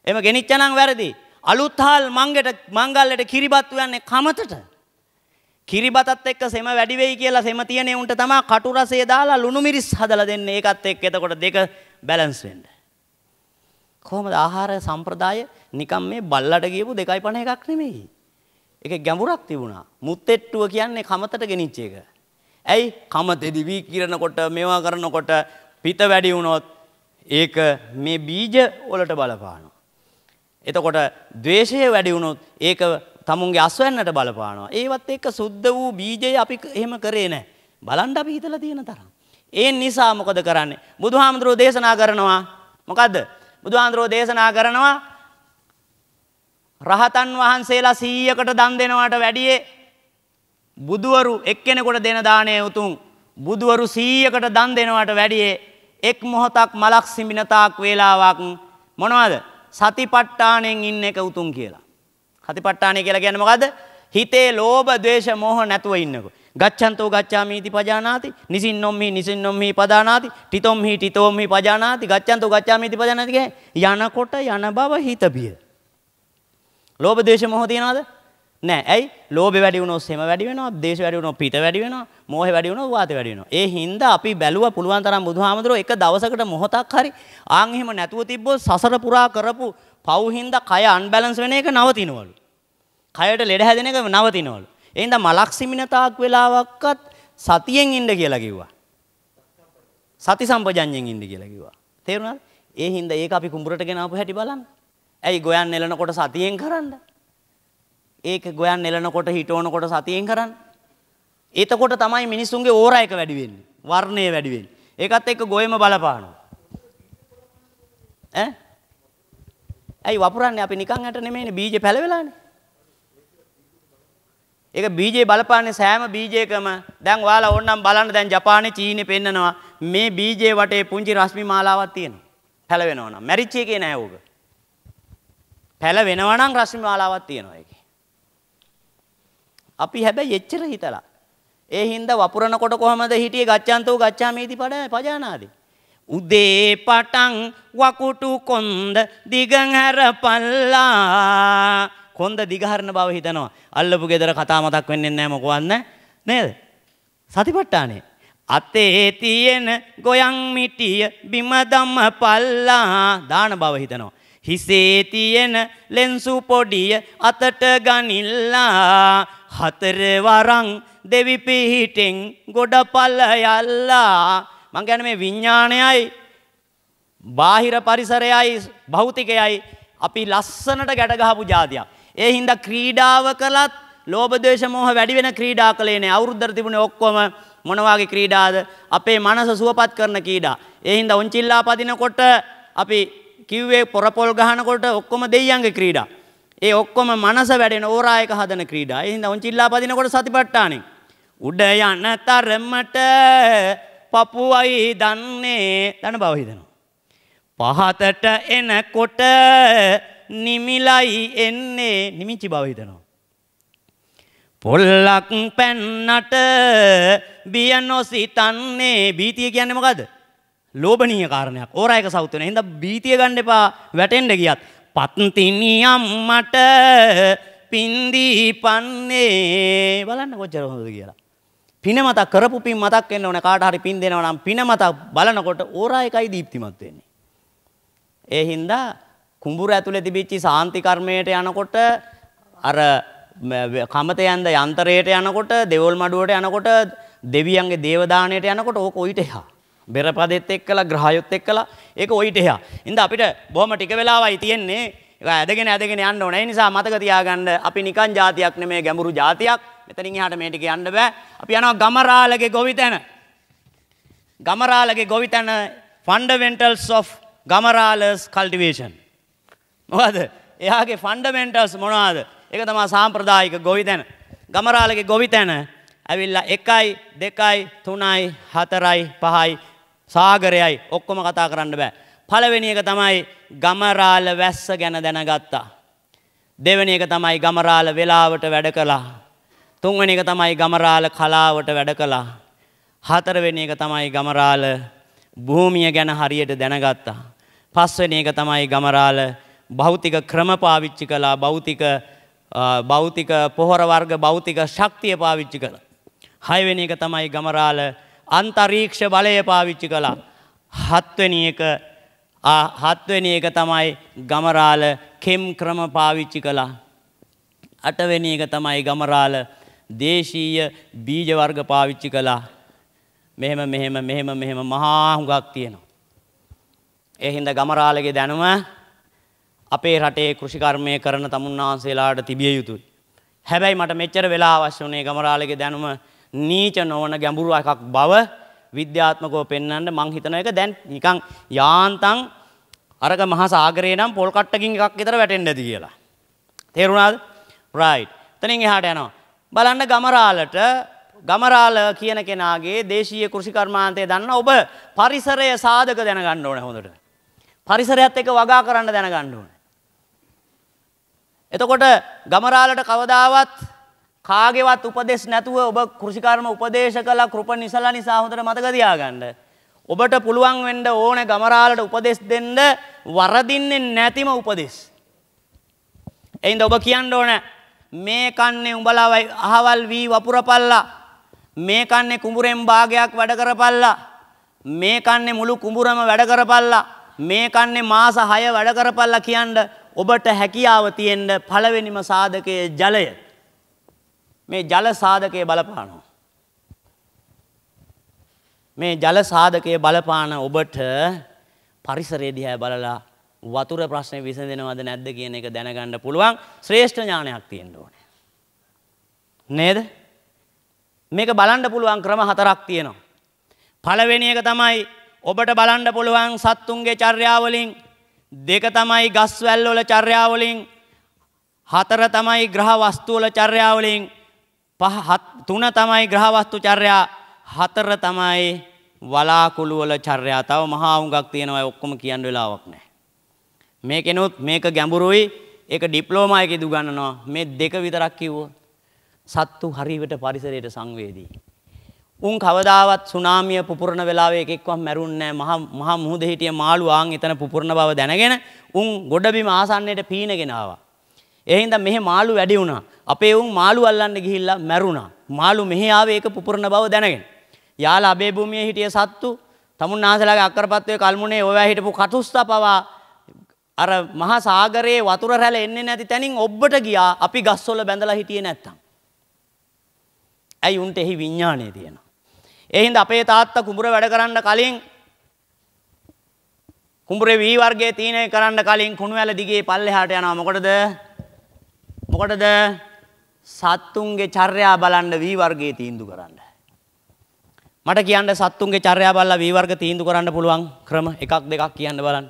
එම ගෙනිච්ච නම් වැරදි. අලුත් හාල් මංගෙට මංගල්ලට කිරිබත් උයන්නේ කමතට. කිරිබතත් එක්ක සෙම වැඩි වෙයි කියලා සෙම තියෙනේ උන්ට තමයි කටු රසය දාලා ලුණු මිරිස් හදලා දෙන්නේ ඒකත් එක්ක එතකොට දෙක බැලන්ස් වෙන්න. කොහොමද ආහාර සම්ප්‍රදාය නිකම් මේ බල්ලට ගියපු 2.50 එකක් නෙමෙයි. ඒකේ ගැඹුරක් තිබුණා. මුත්තෙට්ටුව කියන්නේ කමතට ගෙනිච්ච එක. ඇයි කමතෙදි වී කිරනකොට මේවා කරනකොට පිත වැඩි වුණොත් ඒක මේ බීජ වලට බලපානවා. එතකොට ද්වේෂය වැඩි වුණොත් ඒක තමුන්ගේ අස්වැන්නට බලපානවා. ඒවත් එක්ක සුද්ධ වූ බීජය අපි එහෙම කරේ නැහැ. බලන්න අපි හිතලා තියෙන තරම්. ඒ නිසා මොකද කරන්නේ? බුදුහාමුදුරුවෝ දේශනා කරනවා. මොකද්ද? බුදුහාඳුරෝ දේශනා කරනවා රහතන් වහන්සේලා 100කට දන් දෙනවට වැඩියේ බුදවරු එක්කෙනෙකුට දෙන දාණය උතුම් බුදවරු 100කට දන් දෙනවට වැඩියේ එක් මොහොතක් මලක් සිඹින තාක් වේලාවක් මොනවද සතිපට්ඨාණයෙන් ඉන්න එක උතුම් කියලා. සතිපට්ඨාණය කියලා කියන්නේ මොකද්ද? හිතේ ලෝභ, ද්වේෂ, මෝහ නැතුව ඉන්නකෝ. ගච්ඡන්තෝ ගච්ඡාමීති පජානාති නිසින්නොම්හි නිසින්නොම්හි පදානාති ටිතොම්හි ටිතොම්හි පජානාති ගච්ඡන්තෝ ගච්ඡාමීති පජානාති කියන්නේ යනකොට යන බව හිතබිය. ලෝභ දේශ මොහ තියනවාද? නෑ. ඇයි? ලෝභය වැඩි වුණොත් සෙම වැඩි වෙනවා, දේශ වැඩි වුණොත් පිට වැඩි වෙනවා, මෝහය වැඩි වුණොත් වාත වැඩි වෙනවා. ඒ හින්දා අපි බැලුවා පුළුවන් තරම් බුදුහාමුදුරුවෝ එක දවසකට මොහොතක් හරි ආන් එහෙම නැතුව තිබ්බොත් සසර පුරා කරපු පව් හින්දා කය අන්බැලන්ස් වෙන එක නවතිනවලු. කයට ලෙඩ හැදෙන එක නවතිනවලු. එහෙනම් මලක් සිමින තාක් වෙලාවක්වත් සතියෙන් ඉන්න කියලා කිව්වා. සති සම්පජඤ්ඤයෙන් ඉන්න කියලා කිව්වා. තේරුණාද? ඒ හින්දා ඒක අපි කුඹරට ගෙන ආපු හැටි බලන්න. ඇයි ගොයන් නෙලනකොට සතියෙන් කරන්න? ඒක ගොයන් නෙලනකොට හිටවනකොට සතියෙන් කරන්න. එතකොට තමයි මිනිස්සුන්ගේ ඕරා එක වැඩි වෙන්නේ. වර්ණය වැඩි වෙන්නේ. ඒකත් එක්ක ගොයෙම බලපානවා. ඈ ඇයි වපුරන්නේ අපි නිකන් ඇට නෙමෙයිනේ බීජ පැලවෙලානේ ඒක බීජේ බලපාන්නේ සෑම බීජයකම. දැන් ඔයාලා ඕනනම් බලන්න දැන් ජපානේ චීනේ පෙන්නනවා. මේ බීජේ වටේ පුංචි රශ්මි මාලාවක් තියෙනවා. පැලවෙනවා නම්. මැරිච් එකේ නෑ ඕක. පැලවෙනවා නම් රශ්මි මාලාවක් තියෙනවා ඒකේ. අපි හැබැයි එච්චර හිතලා. ඒ හින්දා වපුරනකොට කොහමද හිටියේ ගච්ඡන්තෝ ගච්ඡාමේති පඩ පජානාදී. උදේ පටන් වකුටු කොන්ද දිගහැර පල්ලා කොන්ද දිගහරන බව හිතනවා. අල්ලපු ගෙදර කතා මතක් වෙන්නේ නැහැ මොකවත් නේද? සතිපට්ඨානේ. අතේ තියෙන ගොයන් මිටිය බිම ධම්ම පල්ලා දාන බව හිතනවා. හිසේ තියෙන ලෙන්සු පොඩිය අතට ගනිල්ලා හතර වරන් දෙවි පිහිටෙන් ගොඩ පලයල්ලා මං කියන්නේ මේ විඥාණයයි බාහිර පරිසරයයි භෞතිකයයි අපි ලස්සනට ගැට ගහපු જાතියක් ඒ හින්දා ක්‍රීඩාව කළත් ලෝභ ද්වේෂ මෝහ වැඩි වෙන ක්‍රීඩා කළේ නෑ. අවුරුද්දට තිබුණේ ඔක්කොම මොන වගේ ක්‍රීඩාද? අපේ මනස සුවපත් කරන ක්‍රීඩා. ඒ හින්දා උන්චිල්ලා පදිනකොට අපි කිව්වේ පොරපොල් ගහනකොට ඔක්කොම දෙයියන්ගේ ක්‍රීඩා. ඒ ඔක්කොම මනස වැඩෙන ඕරා එක හදන ක්‍රීඩා. ඒ හින්දා උන්චිල්ලා පදිනකොට සතිපට්ඨානෙ. උඩ යන තරමට පපුවයි දන්නේ දන බව හිතනවා. පහතට එනකොට නිමිලයි එන්නේ නිමිච්චි බව හිතනවා. පොල්ලක් පැන්නට බිය නොසිතන්නේ බීතිය කියන්නේ මොකද්ද? ලෝභනීය කාරණයක්. ඕරා එක සවුත් වෙන. එහෙනම් බීතිය ගන්න එපා වැටෙන්න ගියත්. පත්තිනියම් මට පින්දීපන්නේ බලන්න කොච්චර හොඳද කියලා. පින මතක් කරපු පින් මතක් වෙන්න ඕනේ කාට හරි පින් දෙනවා නම් පින මතක් බලනකොට ඕරා එකයි දීප්තිමත් වෙන්නේ. ඒ හින්දා කුඹුර ඇතුලේ තිබිච්ච සාන්ති කර්මයට යනකොට අර කමතයන්ද යන්තරයට යනකොට දෙවොල් මඩුවට යනකොට දෙවියන්ගේ දේවදාණයට යනකොට ඕක ඔයිට එහා. බෙරපදෙත් එක්කලා ග්‍රහයොත් එක්කලා ඒක ඔයිට එහා. ඉතින් අපිට බොහොම ටික වෙලාවයි තියෙන්නේ. ඒක ඇදගෙන ඇදගෙන යන්න ඕනේ. ඒ නිසා මතක තියාගන්න අපි නිකන් જાතියක් නෙමෙයි ගැඹුරු જાතියක්. මෙතනින් එහාට මේ ටික යන්න බෑ. අපි යනවා ගමරාලගේ ගොවිතැන. ගමරාලගේ ගොවිතැන fundamentals of Gamaralas cultivation. මොකද එයාගේ ෆන්ඩමෙන්ටල්ස් මොනවාද ඒක තමා සාම්ප්‍රදායික ගොවිතැන ගමරාලගේ ගොවිතැන ඇවිල්ලා එකයි දෙකයි තුනයි හතරයි පහයි සාගරයයි ඔක්කොම කතා කරන්න බෑ. පළවෙනි එක තමයි ගමරාල වැස්ස ගැන දැනගත්තා. දෙවෙනි එක තමයි ගමරාල වෙලාවට වැඩ කළා. තුන්වෙනි එක තමයි ගමරාල කලාවට වැඩ කළා. හතරවෙනි එක තමයි ගමරාල භූමිය ගැන හරියට දැනගත්තා. පස්වෙනි එක තමයි ගමරාල භෞතික ක්‍රම පාවිච්චි කළා භෞතික භෞතික පොහොර වර්ග භෞතික ශක්තිය පාවිච්චි කළා. හයවෙනි එක තමයි ගමරාල අන්තරීක්ෂ බලය පාවිච්චි කළා. හත්වෙනි එක හත්වෙනි එක තමයි ගමරාල කෙම් ක්‍රම පාවිච්චි කළා. අටවෙනි එක තමයි ගමරාල දේශීය බීජ වර්ග පාවිච්චි කළා. මෙහෙම මෙහෙම මෙහෙම මෙහෙම මහා හුඟක් තියෙනවා. ඒ හින්දා ගමරාලගේ දැනුම අපේ රටේ කෘෂිකර්මය කරන තමුන්නාන්සේලාට තිබිය යුතුයි. හැබැයි මට මෙච්චර වෙලා අවශ්‍ය වනේ ගමරාලගේ දැනුම නීච නොවන ගැඹුරු එකක් බව විද්‍යාත්මකව පෙන්වන්න මං හිතන එක දැන් නිකන් යාන්තම් අරක මහා සාගරේ නම් පොල් කට්ටකින් එකක් විතර වැටෙන්න ඇති කියලා. තේරුණාද? රයිට්. එතනින් එහාට යනවා. බලන්න ගමරාලට ගමරාල කියන කෙනාගේ දේශීය කෘෂිකර්මාන්තය දන්න ඔබ පරිසරය සාධක දැනගන්න ඕනේ හොඳට. පරිසරයත් එක්ක වගා කරන්න දැනගන්න ඕනේ. එතකොට ගමරාලට කවදාවත් කාගෙවත් උපදෙස් නැතුව ඔබ කෘෂිකර්ම උපදේශ කළා කෘප නිසලා නිසා හොඳට මතක තියාගන්න. ඔබට පුළුවන් වෙන්න ඕනේ ගමරාලට උපදෙස් දෙන්න වරදින්නේ නැතිම උපදෙස්. එයින්ද ඔබ කියන්න ඕනේ මේ කන්නේ උඹලා අහවල් වී වපුරපල්ලා මේ කන්නේ කුඹුරෙන් භාගයක් වැඩ කරපල්ලා මේ කන්නේ මුළු කුඹුරම වැඩ කරපල්ලා මේ කන්නේ මාස 6 වැඩ කරපල්ලා කියන්න ඔබට හැකියාව තියෙන්න පළවෙනිම සාධකය ජලය. මේ ජල සාධකය බලපානවා. මේ ජල සාධකය බලපාන ඔබට පරිසරයේ දිහා බලලා වතුර ප්‍රශ්නේ විසඳෙනවද නැද්ද කියන එක දැනගන්න පුළුවන් ශ්‍රේෂ්ඨ ඥානයක් තියෙන්න ඕනේ. නේද? මේක බලන්න පුළුවන් ක්‍රම හතරක් තියෙනවා. පළවෙනි එක තමයි ඔබට බලන්න පුළුවන් සත්තුන්ගේ චර්යාවලින් දෙක තමයි ගස්වැල් වල චර්යාවලින් හතර තමයි ග්‍රහ වස්තු වල චර්යාවලින් පහ තුන තමයි ග්‍රහ වස්තු චර්යා හතර තමයි වලාකුළු වල චර්යා තව මහා උඟක් තියෙනවා ඔක්කොම කියන්න වෙලාවක් නැහැ මේකෙනුත් මේක ගැඹුරුයි ඒක ඩිප්ලෝමා එකේ දුගන්නනවා මේ දෙක විතරක් කිව්වොත් සත්තු හරියට පරිසරයට සංවේදී උන් කවදාවත් සුනාමිය පුපුරණ වෙලාවේ එකෙක්වත් මැරුන්නේ නැහැ. මහා මුහුද හිටිය මාළුවාන් එතන පුපුරණ බව දැනගෙන උන් ගොඩබිම ආසන්නයට පීනගෙන ආවා. ඒ හින්දා මෙහි මාළු වැඩි වුණා. අපේ උන් මාළු අල්ලන්න ගිහිල්ලා මැරුණා. මාළු මෙහි ආවේ ඒක පුපුරණ බව දැනගෙන. යාල අබේ භූමියේ හිටිය සත්තු තමුන් ආසලාගේ අක්කරපත්වයේ කල්මුනේ ඔයා හිටපු කටුස්සා පවා අර මහා සාගරයේ වතුර රැළ එන්නේ නැති තැනින් ඔබ්බට ගියා. අපි ගස්වල බැඳලා හිටියේ නැත්තම්. ඇයි උන්ට එහි විඥාණය තියෙන? එහින්ද අපේ තාත්ත කුඹුර වැඩ කරන්න කලින් කුඹුරේ වී වර්ගයේ තීනය කරන්න කලින් කුණු ඇල දිගේ පල්ලෙහාට යනවා මොකටද මොකටද සත්තුන්ගේ චර්යා බලන්න වී වර්ගයේ තීන්දුව කරන්න මට කියන්න සත්තුන්ගේ චර්යා බලලා වී වර්ග තීන්දුව කරන්න පුළුවන් ක්‍රම එකක් දෙකක් කියන්න බලන්න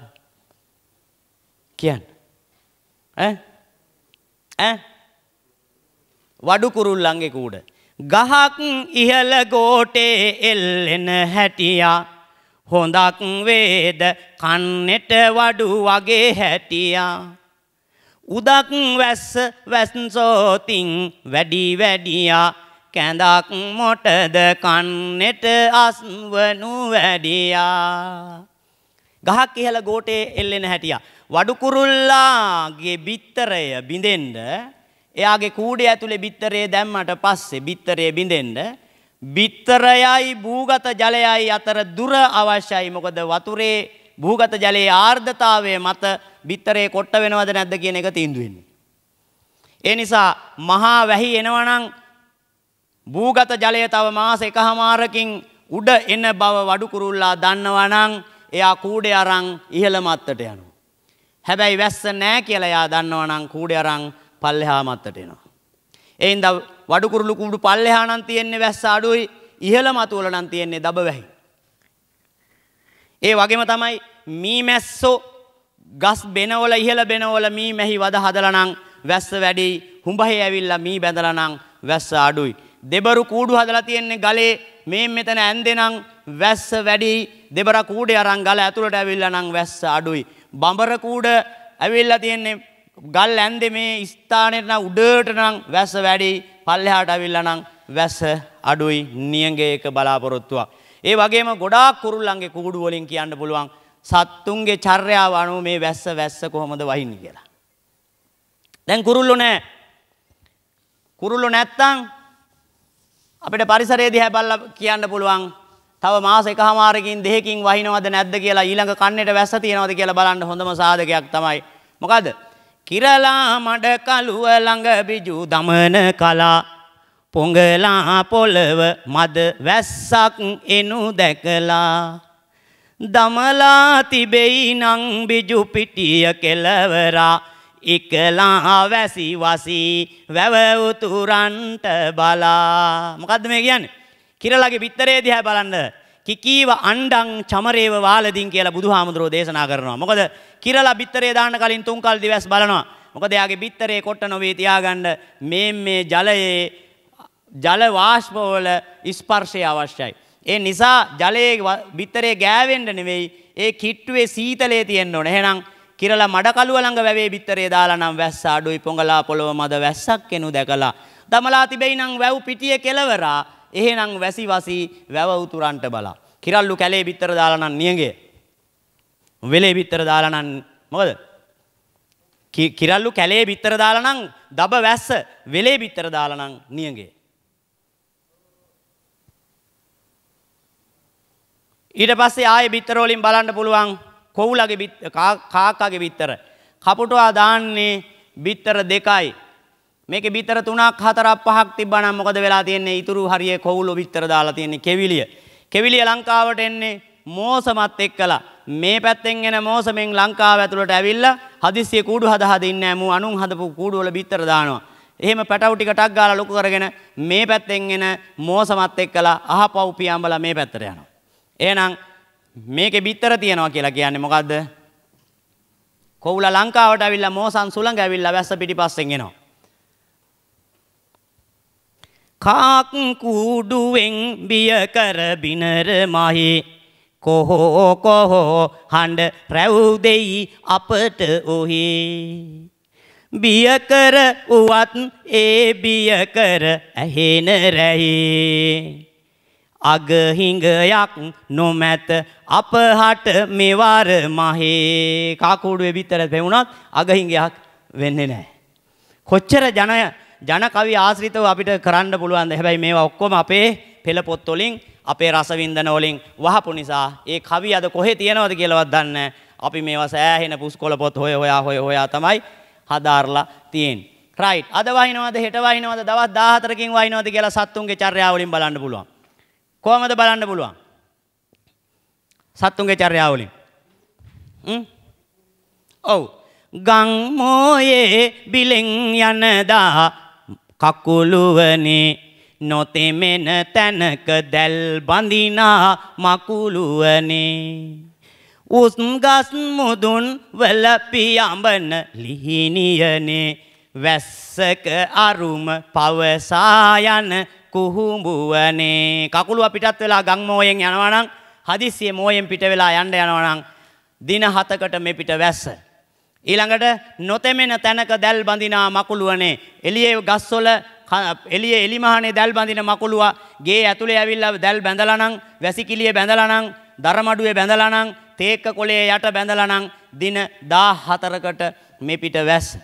කියන්න ඈ ඈ වඩු කුරුල්ලන්ගේ කූඩ ගහක් ඉහළ ගෝටේ එල්ලෙන හැටියා හොඳක් වේද කන්නෙට වඩු වගේ හැටියා උදක් වැස්ස වැස්සෝතින් වැඩි වැඩියා කැඳක් මොටද කන්නෙට අස්වනු වැඩියා ගහක් ඉහළ ගෝටේ එල්ලෙන හැටියා වඩු කුරුල්ලාගේ බිත්තරය බිඳෙන්න එයාගේ කූඩේ ඇතුලේ බිත්තරේ දැම්මට පස්සේ බිත්තරේ බිඳෙන්න බිත්තරයයි භූගත ජලයයි අතර දුර අවශ්‍යයි මොකද වතුරේ භූගත ජලයේ ආර්ධතාවය මත බිත්තරේ කොට්ට වෙනවද නැද්ද කියන එක තීන්දුව වෙන්නේ. ඒ නිසා මහා වැහි එනවා නම් භූගත ජලය තව මාස එකහමාරකින් උඩ එන බව වඩු කුරුල්ලා දන්නවා නම් එයා කූඩේ අරන් ඉහළ මත්තට යනවා. හැබැයි වැස්ස නෑ කියලා එයා දන්නවා නම් කූඩේ අරන් පල්ලෙහා මත්තට එනවා. එයින්ද වඩුකුරුළු කුඹුරු පල්ලෙහා නම් තියෙන්නේ වැස්ස අඩුයි ඉහළ මතුවල නම් තියෙන්නේ දබ වැහි. ඒ වගේම තමයි මී මැස්සෝ ගස් බෙනවල ඉහළ බෙනවල මී මැහි වද හදලා නම් වැස්ස වැඩි හුඹහේ ඇවිල්ලා මී බැඳලා නම් වැස්ස අඩුයි. දෙබරු කූඩු හදලා තියෙන්නේ ගලේ මේ මෙතන ඇන්දෙනම් වැස්ස වැඩි දෙබර කූඩේ අරන් ගල ඇතුළට ඇවිල්ලා නම් වැස්ස අඩුයි. බඹර කූඩ ඇවිල්ලා තියෙන්නේ ගල් ඇන්දෙ මේ ස්ථානයට නම් උඩට නම් වැස්ස වැඩි පල්ලෙහාට අවිල්ලා නම් වැස්ස අඩුයි නියඟේ එක බලාපොරොත්තුවක්. ඒ වගේම ගොඩාක් කුරුල්ලන්ගේ කුඩු වලින් කියන්න පුළුවන් සත්තුන්ගේ චර්යාව අනුව මේ වැස්ස වැස්ස කොහොමද වහින්නේ කියලා. දැන් කුරුල්ලෝ නැහැ. කුරුල්ලෝ නැත්තම් අපිට පරිසරයේ දිහා බලලා කියන්න පුළුවන් තව මාස එකහමාරකින් දෙකකින් වහිනවද නැද්ද කියලා ඊළඟ කන්නේට වැස්ස තියනවද කියලා බලන්න හොඳම සාධකයක් තමයි මොකද්ද කිරලා මඩ කලුව ළඟ බිජු දමන කලා පොඟලා පොළව මද වැස්සක් එනු දැකලා දමලා තිබෙයි නං බිජු පිටිය කෙලවරා එකලා වැසි වසි වැව උතුරන්ට බලා මොකද්ද මේ කියන්නේ කිරලාගේ පිටරේ දිහා බලන්න කිකීව අණ්ඩං චමරේව වාලදින් කියලා බුදුහාමුදුරෝ දේශනා කරනවා. මොකද කිරලා බිත්තරේ දාන්න කලින් තුන්කල් දිවස් බලනවා. මොකද එයාගේ බිත්තරේ කොට නොවේ තියාගන්න මේ මේ ජලයේ ජල වාෂ්ප වල ස්පර්ශය අවශ්‍යයි. ඒ නිසා ජලයේ බිත්තරේ ගෑවෙන්න නෙවෙයි ඒ කිට්ටුවේ සීතලේ තියෙන්න ඕන. එහෙනම් කිරලා මඩ කළුව ළඟ වැවේ බිත්තරේ දාලා නම් වැස්ස අඩුයි පොඟලා පොළව මද වැස්සක් කෙනු දැකලා. දමලා තිබෙයි නම් වැව් පිටියේ කෙලවරා එහෙනම් වැසි වසි වැව උතුරන්ට බලා. කිරල්ලු කැලේ බිත්තර දාලා නම් නියඟේ. වෙලේ බිත්තර දාලා නම් මොකද? කිරල්ලු කැලේ බිත්තර දාලා නම් දබ වැස්ස වෙලේ බිත්තර දාලා නම් නියඟේ. ඊට පස්සේ ආයෙ බිත්තර වලින් බලන්න පුළුවන් කොවුලගේ කාකාගේ බිත්තර. කපුටුවා දාන්නේ බිත්තර දෙකයි. මේක බිතර තුනක් හතරක් පහක් තිබ්බනම් මොකද වෙලා තියෙන්නේ? ඊතුරු හරියේ කොවුලෝ විතර දාලා තියෙන්නේ කෙවිලිය. කෙවිලිය ලංකාවට එන්නේ මෝසමත් එක්කලා. මේ පැත්තෙන් එන මෝසමෙන් ලංකාව ඇතුළට ඇවිල්ලා හදිස්සිය කූඩු හද හද ඉන්නේ නැහැ. මූ අනුන් හදපු කූඩු වල බිත්තර දානවා. එහෙම පැටවු ටික ටක් ගාලා ලොකු කරගෙන මේ පැත්තෙන් එන මෝසමත් එක්කලා අහපව් පියාඹලා මේ පැත්තට යනවා. එහෙනම් මේකේ බිත්තර තියනවා කියලා කියන්නේ මොකද්ද? කොවුලා ලංකාවට ඇවිල්ලා මෝසන් සුළඟ ඇවිල්ලා වැස්ස පිටිපස්සෙන් එනවා. කාක් කූඩුවෙන් බිය කර බිනර මහේ කොහෝ කොහෝ හඬ රැව් දෙයි අපට ඔහි බිය කර උවත් ඒ බිය කර ඇහෙන රැහි අගහිඟයක් නොමැත අපහට මෙවර මහේ කාකුඩුවේ විතර පෙවුණත් අගහිඟයක් වෙන්නේ නැහැ කොච්චර ජනය ජන කවි ආශ්‍රිතව අපිට කරන්න පුළුවන්. හැබැයි මේවා ඔක්කොම අපේ පෙළ පොත් වලින් අපේ රසවින්දන වලින් වහපු නිසා ඒ කවි අද කොහේ තියෙනවද කියලාවත් දන්නේ අපි මේවා සෑහෙන පුස්කොළ පොත් හොය හොයා හොය හොයා තමයි හදාarලා තියෙන්නේ. රයිට්. අද වහිනවද හෙට වහිනවද දවස් 14කින් වහිනවද කියලා සත්තුන්ගේ චර්යාව වලින් බලන්න පුළුවන්. කොහමද බලන්න පුළුවන්? සත්තුන්ගේ චර්යාව වලින්. හ්ම්. ඔව්. ගම් මොයේ බිලෙන් යනදා කකුළුවනේ නොතෙමෙන තැනක දැල් බඳිනා මකුළුවනේ උස් ගස් මුදුන් වල පියඹන ලිහිණියනේ වැස්සක අරුම පවසා යන කුහුඹුවනේ කකුළුව පිටත් වෙලා ගම් මොයෙන් යනවා නම් හදිස්සියේ මොයෙන් පිට වෙලා යන්න යනවා නම් දින 7කට මේ පිට වැස්ස ඊළඟට නොතෙමෙන තැනක දැල් බඳිනා මකුළුවනේ. එළියේ ගස්වල එළියේ එලිමහනේ දැල් බඳින මකුළුවා ගේ ඇතුලේ ඇවිල්ලා දැල් බැඳලා නම් වැසිකිළියේ බැඳලා නම් දරමඩුවේ බැඳලා නම් තේක්ක කොළයේ යට බැඳලා නම් දින 14කට මෙපිට වැස්ස.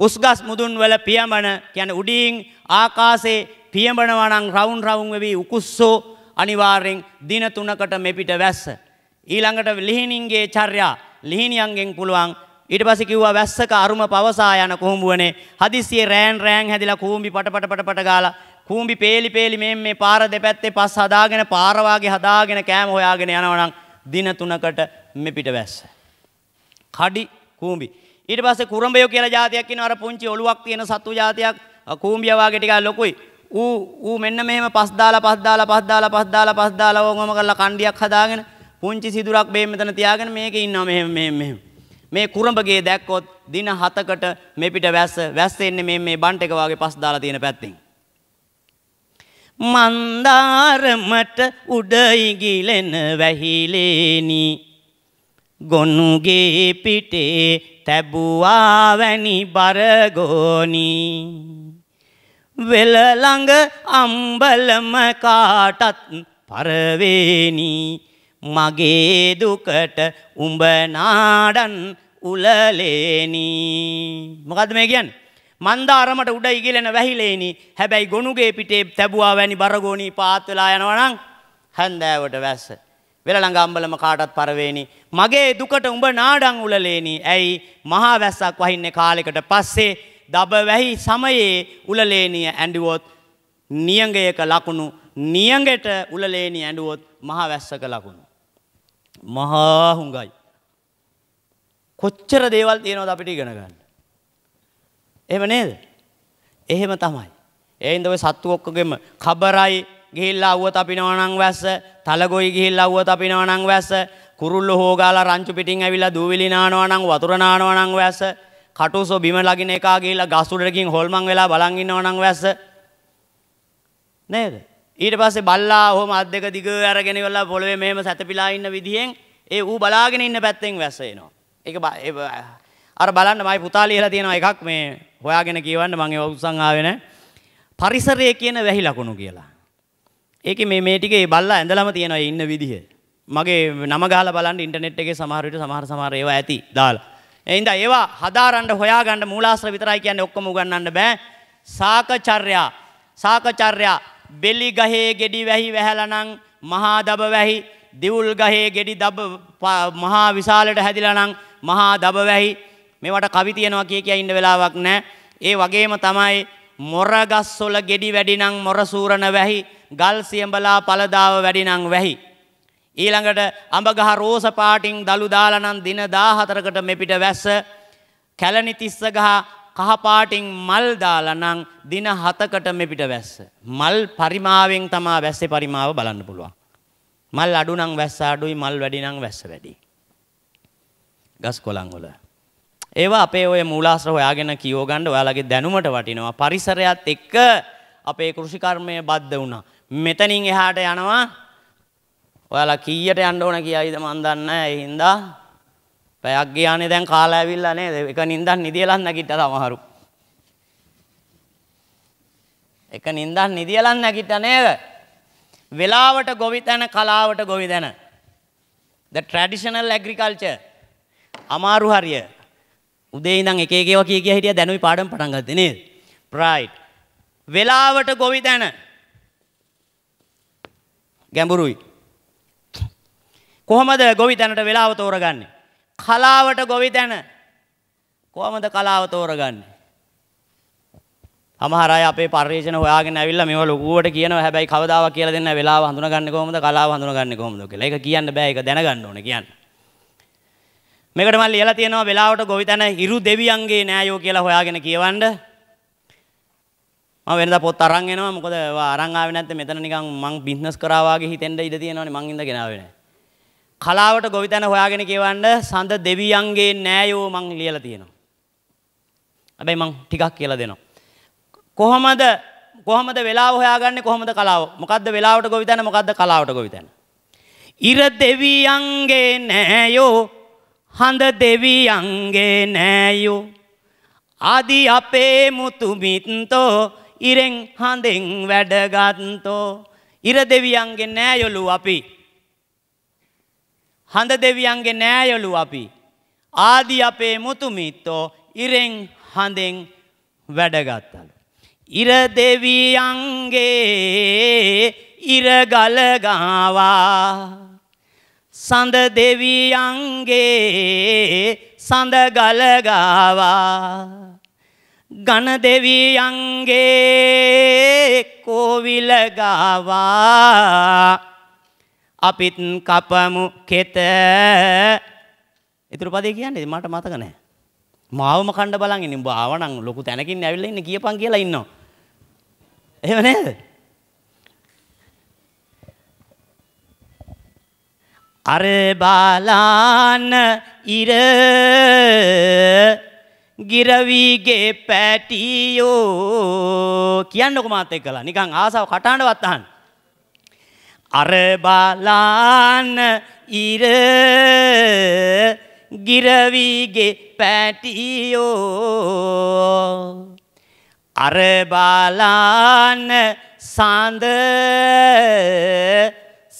උස්ගස් මුදුන් වල පියඹන කියන්නේ උඩින් ආකාශේ පියඹනවා නම් රවුන් රවුන් වෙවි උකුස්සෝ අනිවාර්යෙන් දින 3කට මෙපිට වැස්ස. ඊළඟට ලිහිණින්ගේ චර්යා ලිහිණියන්ගෙන් පුළුවන් ඊට පස්සේ කිව්වා වැස්සක අරුම පවසා යන කුඹුවනේ හදිස්සියේ රෑන් රෑන් හැදිලා කූඹි පටපට පටපට ගාලා කූඹි පේලි පේලි මේ මේ පාර දෙපැත්තේ පස් හදාගෙන පාර වාගේ හදාගෙන කෑම හොයාගෙන යනවනම් දින තුනකට මෙපිට වැස්ස කඩි කූඹි ඊට පස්සේ කුරඹයෝ කියලා જાතියක් ඉන්න අර පුංචි ඔලුවක් තියෙන සතු જાතියක් කූඹිය වාගේ ටිකක් ලොකුයි ඌ ඌ මෙන්න මෙහෙම පස් දාලා පස් දාලා පස් දාලා පස් දාලා පස් දාලා ඕගොම කරලා කණ්ඩියක් හදාගෙන පුංචි සිදුරක් බේ මෙතන තියාගෙන මේක ඉන්නවා මෙහෙම මෙහෙම මෙහෙම. මේ කුරඹගේ දැක්කොත් දින 7කට මේ පිට වැස්ස වැස්ස එන්නේ මේ මේ බන්ට් එක වාගේ පස් දාලා තියෙන පැත්තෙන්. මන්දාරමට උඩ ඉගිලෙන වැහිලේනි ගොනුගේ පිටේ තැබුවා වැනි බරගෝනි වෙල ළඟ අම්බලම කාටත් පරවේනි මගේ දුකට උඹ නාඩන් උලලේනි මොකද්ද මේ කියන්නේ මන්දාරමට උඩ ඉගිලෙන වැහිලේනි හැබැයි ගොනුගේ පිටේ තැබුවා වැනි බරගෝණි පාත් වෙලා යනවා නම් හැන්දෑවට වැස්ස වෙලළඟ අම්බලම කාටත් පරවේනි මගේ දුකට උඹ නාඩන් උලලේනි ඇයි මහා වැස්සක් වහින්නේ කාලෙකට පස්සේ දබ වැහි සමයේ උලලේනිය ඇඬුවොත් නියඟයක ලකුණු නියඟට උලලේනි ඇඬුවොත් මහා වැස්සක ලකුණු මහා හුඟයි. කොච්චර දේවල් තියෙනවද අපිට ඉගෙන ගන්න. එහෙම නේද? එහෙම තමයි. ඒ හින්දා ඔය සත්තු ඔක්කොගෙම කබරයි ගිහිල්ලා අවුව තපිනවා නම් වැස්ස, තලගොයි ගිහිල්ලා අවුව තපිනවා නම් වැස්ස, කුරුල්ලෝ හොගාලා රංචු පිටින් ඇවිල්ලා දූවිලි නානවා නම් වතුර නානවා නම් වැස්ස, කටුසෝ බිම ලගින එකා ගිහිල්ලා ගස් උඩකින් හොල්මන් වෙලා බලන් ඉන්නවා නම් වැස්ස. නේද? ඊට පස්සේ බල්ලා ඔහොම අත් දෙක දිග අරගෙන ඉවරලා පොළවේ මෙහෙම සැතපීලා ඉන්න විදිහෙන් ඒ ඌ බලාගෙන ඉන්න පැත්තෙන් වැස්ස එනවා. ඒක අර බලන්න මයි පුතා ලියලා තියෙනවා එකක් මේ හොයාගෙන කියවන්න මම ඒක උත්සන් ආවේ නැහැ. පරිසරය කියන වැහි ලකුණු කියලා. ඒකේ මේ මේ ටිකේ බල්ලා ඇඳලම තියෙනවා ඉන්න විදිහ. මගේ නම ගහලා බලන්න ඉන්ටර්නෙට් එකේ සමහර විට සමහර සමහර ඒවා ඇති දාලා. ඒ හින්දා ඒවා හදාරන්න හොයාගන්න මූලාශ්‍ර විතරයි කියන්නේ ඔක්කොම උගන්නන්න බෑ. සාකචර්යා සාකචර්යා බෙලි ගහේ ගෙඩි වැහි වැහැලනං මහා දබ වැහි දිවුල් ගහේ ගෙඩි දබ මහා විශාලට හැදිලනං මහා දබ වැහි මේවට කවි තියෙනවා කිය කිය ඉන්න වෙලාවක් නැහැ. ඒ වගේම තමයි මොර ගස්වල ගෙඩි වැඩි නම් මොර සූරණ වැහි, ගල් සියඹලා පළදාව වැඩි නම් වැහි. ඊළඟට අඹ ගහ රෝස පාටින් දලු දාලා නම් දින 14කට මෙපිට වැස්ස කැලණි තිස්ස ගහ කහපාටින් මල් දාලා නම් දින 7කට මෙපිට වැස්ස. මල් පරිමාවෙන් තමා වැස්සේ පරිමාව බලන්න පුළුවන්. මල් අඩු නම් වැස්ස අඩුයි මල් වැඩි නම් වැස්ස වැඩි. ගස් කොළන් වල. ඒවා අපේ ඔය මූලාශ්‍ර හොයාගෙන කියෝ ගන්න ඔයාලගේ දැනුමට වටිනවා. පරිසරයත් එක්ක අපේ කෘෂිකර්මය බද්ධ වුණා. මෙතනින් එහාට යනවා ඔයාලා කීයට යන්න ඕන කියයිද මන් දන්නේ නැහැ. ඒ හින්දා පැයක් ගියානේ දැන් කාලා ඇවිල්ලා නේද? එක නින්දන් නිදියලන් නැගිට්ටා සමහරු. එක නින්දන් නිදියලන් නැගිට්ටා නේද? වෙලාවට ගොවිතැන කලාවට ගොවිතැන. The traditional agriculture. අමාරු හරිය. උදේ ඉඳන් එක එක ඒවා කිය කිය හිටියා දැනුයි පාඩම් පටන් ගත්තේ නේද? right. වෙලාවට ගොවිතැන. ගැඹුරුයි. කොහොමද ගොවිතැනට වෙලාව තෝරගන්නේ? කලාවට ගොවි තැන කොහමද කලාව තෝරගන්නේ? සමහර අය අපේ පරිශ්‍රණ හොයාගෙන ඇවිල්ලා මේව ලොකුවට කියනවා හැබැයි කවදාවත් කියලා දෙන්න වෙලාව හඳුනගන්නේ කොහොමද කලාව හඳුනගන්නේ කොහොමද කියලා. ඒක කියන්න බෑ ඒක දැනගන්න ඕනේ කියන්න. මේකට මම ලියලා තියෙනවා වෙලාවට ගොවිතැන හිරු දෙවියන්ගේ නෑයෝ කියලා හොයාගෙන කියවන්න. මම වෙනදා පොත් අරන් එනවා මොකද අරන් ආවේ නැත්නම් මෙතන නිකන් මං බිස්නස් කරා වගේ හිතෙන්ද ඉඳ තියෙනවනේ මං ඉඳගෙන ආවේ නෑ. කලාවට ගොවිතැන හොයාගෙන කියවන්න සඳ දෙවියන්ගේ නෑයෝ මං ලියලා තියෙනවා. හැබැයි මං ටිකක් කියලා දෙනවා. කොහොමද කොහොමද වෙලාව හොයාගන්නේ කොහොමද කලාව? මොකද්ද වෙලාවට ගොවිතැන මොකද්ද කලාවට ගොවිතැන? ඉර දෙවියන්ගේ නෑයෝ හඳ දෙවියන්ගේ නෑයෝ ආදි අපේ මුතු මිත්තෝ ඉරෙන් හඳෙන් වැඩගත්තෝ ඉර දෙවියන්ගේ නෑයලු අපි හඳ දෙවියන්ගේ නෑයොලු අපි. ආදි අපේ මුතුමිත්තෝ ඉරෙන් හඳෙන් වැඩගත්තලු. ඉර දෙවියන්ගේ ඉරගලගාවා සඳ දෙවියන්ගේ සඳගලගාවා ගණ දෙවියන්ගේ කෝවිලගාවා අපිත් කපමු කෙත. ඉතුරු පදේ කියන්නේ මට මතක නැහැ. මාවම කණ්ඩ බලන් ඉන්න. උඹ ආවනම් ලොකු තැනකින් ඇවිල්ලා ඉන්න කියපන් කියලා ඉන්නවා. එහෙම නේද? අර බාලාන ඉර ගිරවිගේ පැටියෝ කියන්නකො මාත් එක්කලා නිකන් ආසාව කටහඬවත් අහන්න. අර බලන්න ඉර ගිරවිගේ පැටියෝ අර බලන්න සඳ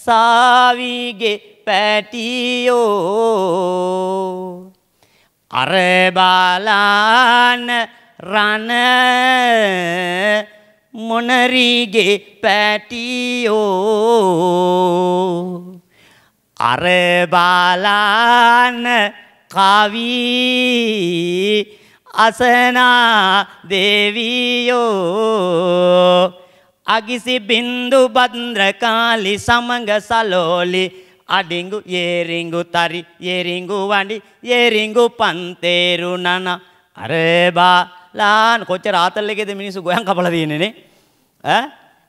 සාවිගේ පැටියෝ අර බලන්න රණ මොනරීගේ පැටියෝ අරබාලාන්න කවී අසනා දෙවියෝ අගිසි බින්දු බද්‍රකාලි සමඟ සලෝලි අඩිංගු ඒරිංගු තරි ඒරිංගු වඩි ඒරිංගු පන්තේරුණන අරබා ලාන කොච්චර ආතල්ලෙකෙද මිනිස්සු ගොයන් කපලා තියෙන්නේ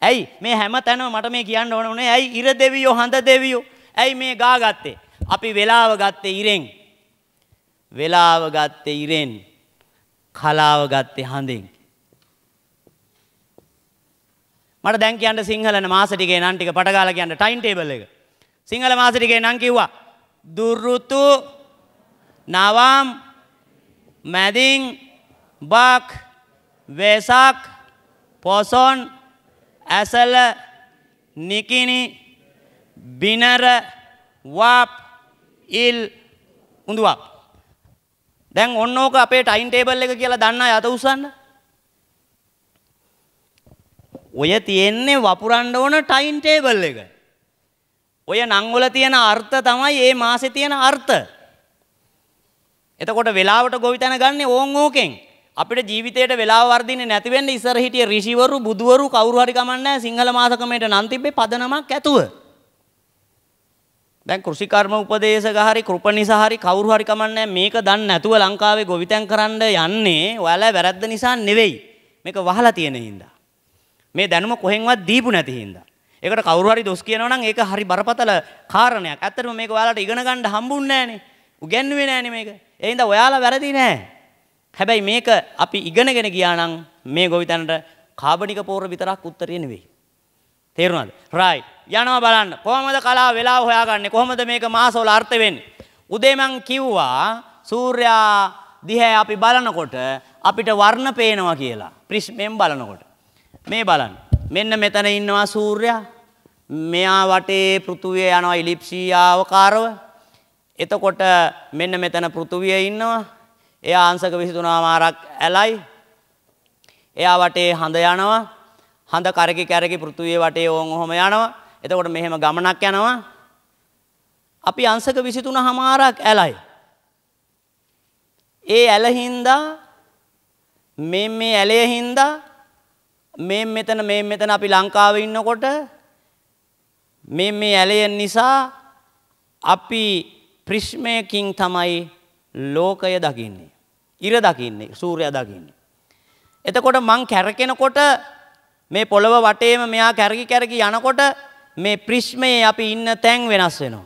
ඇයි මේ හැම තැනම මට මේ කියන්න ඕන උනේ ඇයි ඉර දෙවියෝ හඳ දෙවියෝ ඇයි මේ ගා ගත්තේ අපි වෙලාව ගත්තේ ඉරෙන් වෙලාව ගත්තේ ඉරෙන් කලාව ගත්තේ හඳෙන් මට දැන් කියන්න සිංහලන මාස ටිකේ නම් ටික පටගාලා කියන්න ටයිම් ටේබල් එක සිංහල මාස ටිකේ නම් කිව්වා දුරුතු නවම් මැදින් බක් වෙසක් පොසොන් ඇසල නිකිනි බිනර වාප් ඉල් උඳුවක් දැන් ඔන්න ඕක අපේ ටයිම් ටේබල් එක කියලා දන්න අය අත උස්සන්න ඔය තියෙන්නේ වපුරන්න ඕන ටයිම් ටේබල් එක ඔය නංවල තියෙන අර්ථ තමයි ඒ මාසේ තියෙන අර්ථ එතකොට වෙලාවට ගොවිතැන ගන්නේ ඕන් ඕකෙන් අපිට ජීවිතේට වෙලාව වර්ධින්නේ නැති වෙන්න ඉස්සර හිටිය ඍෂිවරු බුදුවරු කවුරු හරි කමන්නේ සිංහල මාසකමේට නම් තිබ්බේ පදනමක් ඇතුව. දැන් කෘෂිකර්ම උපදේශක හරි කෘපනිසා හරි කවුරු හරි කමන්නේ මේක දන්නේ නැතුව ලංකාවේ ගොවිතැන් කරන්න යන්නේ ඔයාලා වැරද්ද නිසා නෙවෙයි. මේක වහලා තියෙන හින්දා. මේ දැනුම කොහෙන්වත් දීපු නැති හින්දා. ඒකට කවුරු හරි දොස් කියනවා නම් ඒක හරි බරපතල කාරණයක්. ඇත්තටම මේක ඔයාලට ඉගෙන ගන්න හම්බුන්නේ නැහනේ. උගන්වුවේ නැහනේ මේක. ඒ හින්දා ඔයාලා වැරදි නැහැ. හැබැයි මේක අපි ඉගෙනගෙන ගියා නම් මේ ගොවිතැනට කාබනික පෝර විතරක් උත්තරේ නෙවෙයි. තේරුණාද? රයිට්. යනවා බලන්න. කොහමද කලාව වෙලාව හොයාගන්නේ? කොහමද මේක මාසවල අර්ථ වෙන්නේ? උදේ මං කිව්වා සූර්යා දිහා අපි බලනකොට අපිට වර්ණ පේනවා කියලා. ප්‍රිස්මෙන් බලනකොට. මේ බලන්න. මෙන්න මෙතන ඉන්නවා සූර්යා. මෙයා වටේ පෘථුවිය යනවා ඉලිප්සී ආවකාරව. එතකොට මෙන්න මෙතන පෘථුවිය ඉන්නවා. ඒ ආංශක 23 මාරක් ඇලයි. එයා වටේ හඳ යනවා. හඳ කරකි කරකි පෘථුවේ වටේ ඕන් ඔහම යනවා. එතකොට මෙහෙම ගමනක් යනවා. අපි අංශක 23 හමාරක් ඇලයි. ඒ ඇල හින්දා මේ මේ ඇලේ හින්දා මේ මෙතන මේ මෙතන අපි ලංකාවේ ඉන්නකොට මේ මේ ඇලය නිසා අපි ප්‍රිස්මයකින් තමයි ලෝකය දකින්නේ. ඉර දකින්නේ සූර්යයා දකින්නේ. එතකොට මං කැරකෙනකොට මේ පොළව වටේම මෙයා කැරකි කැරකි යනකොට මේ ප්‍රිස්මයේ අපි ඉන්න තැන් වෙනස් වෙනවා.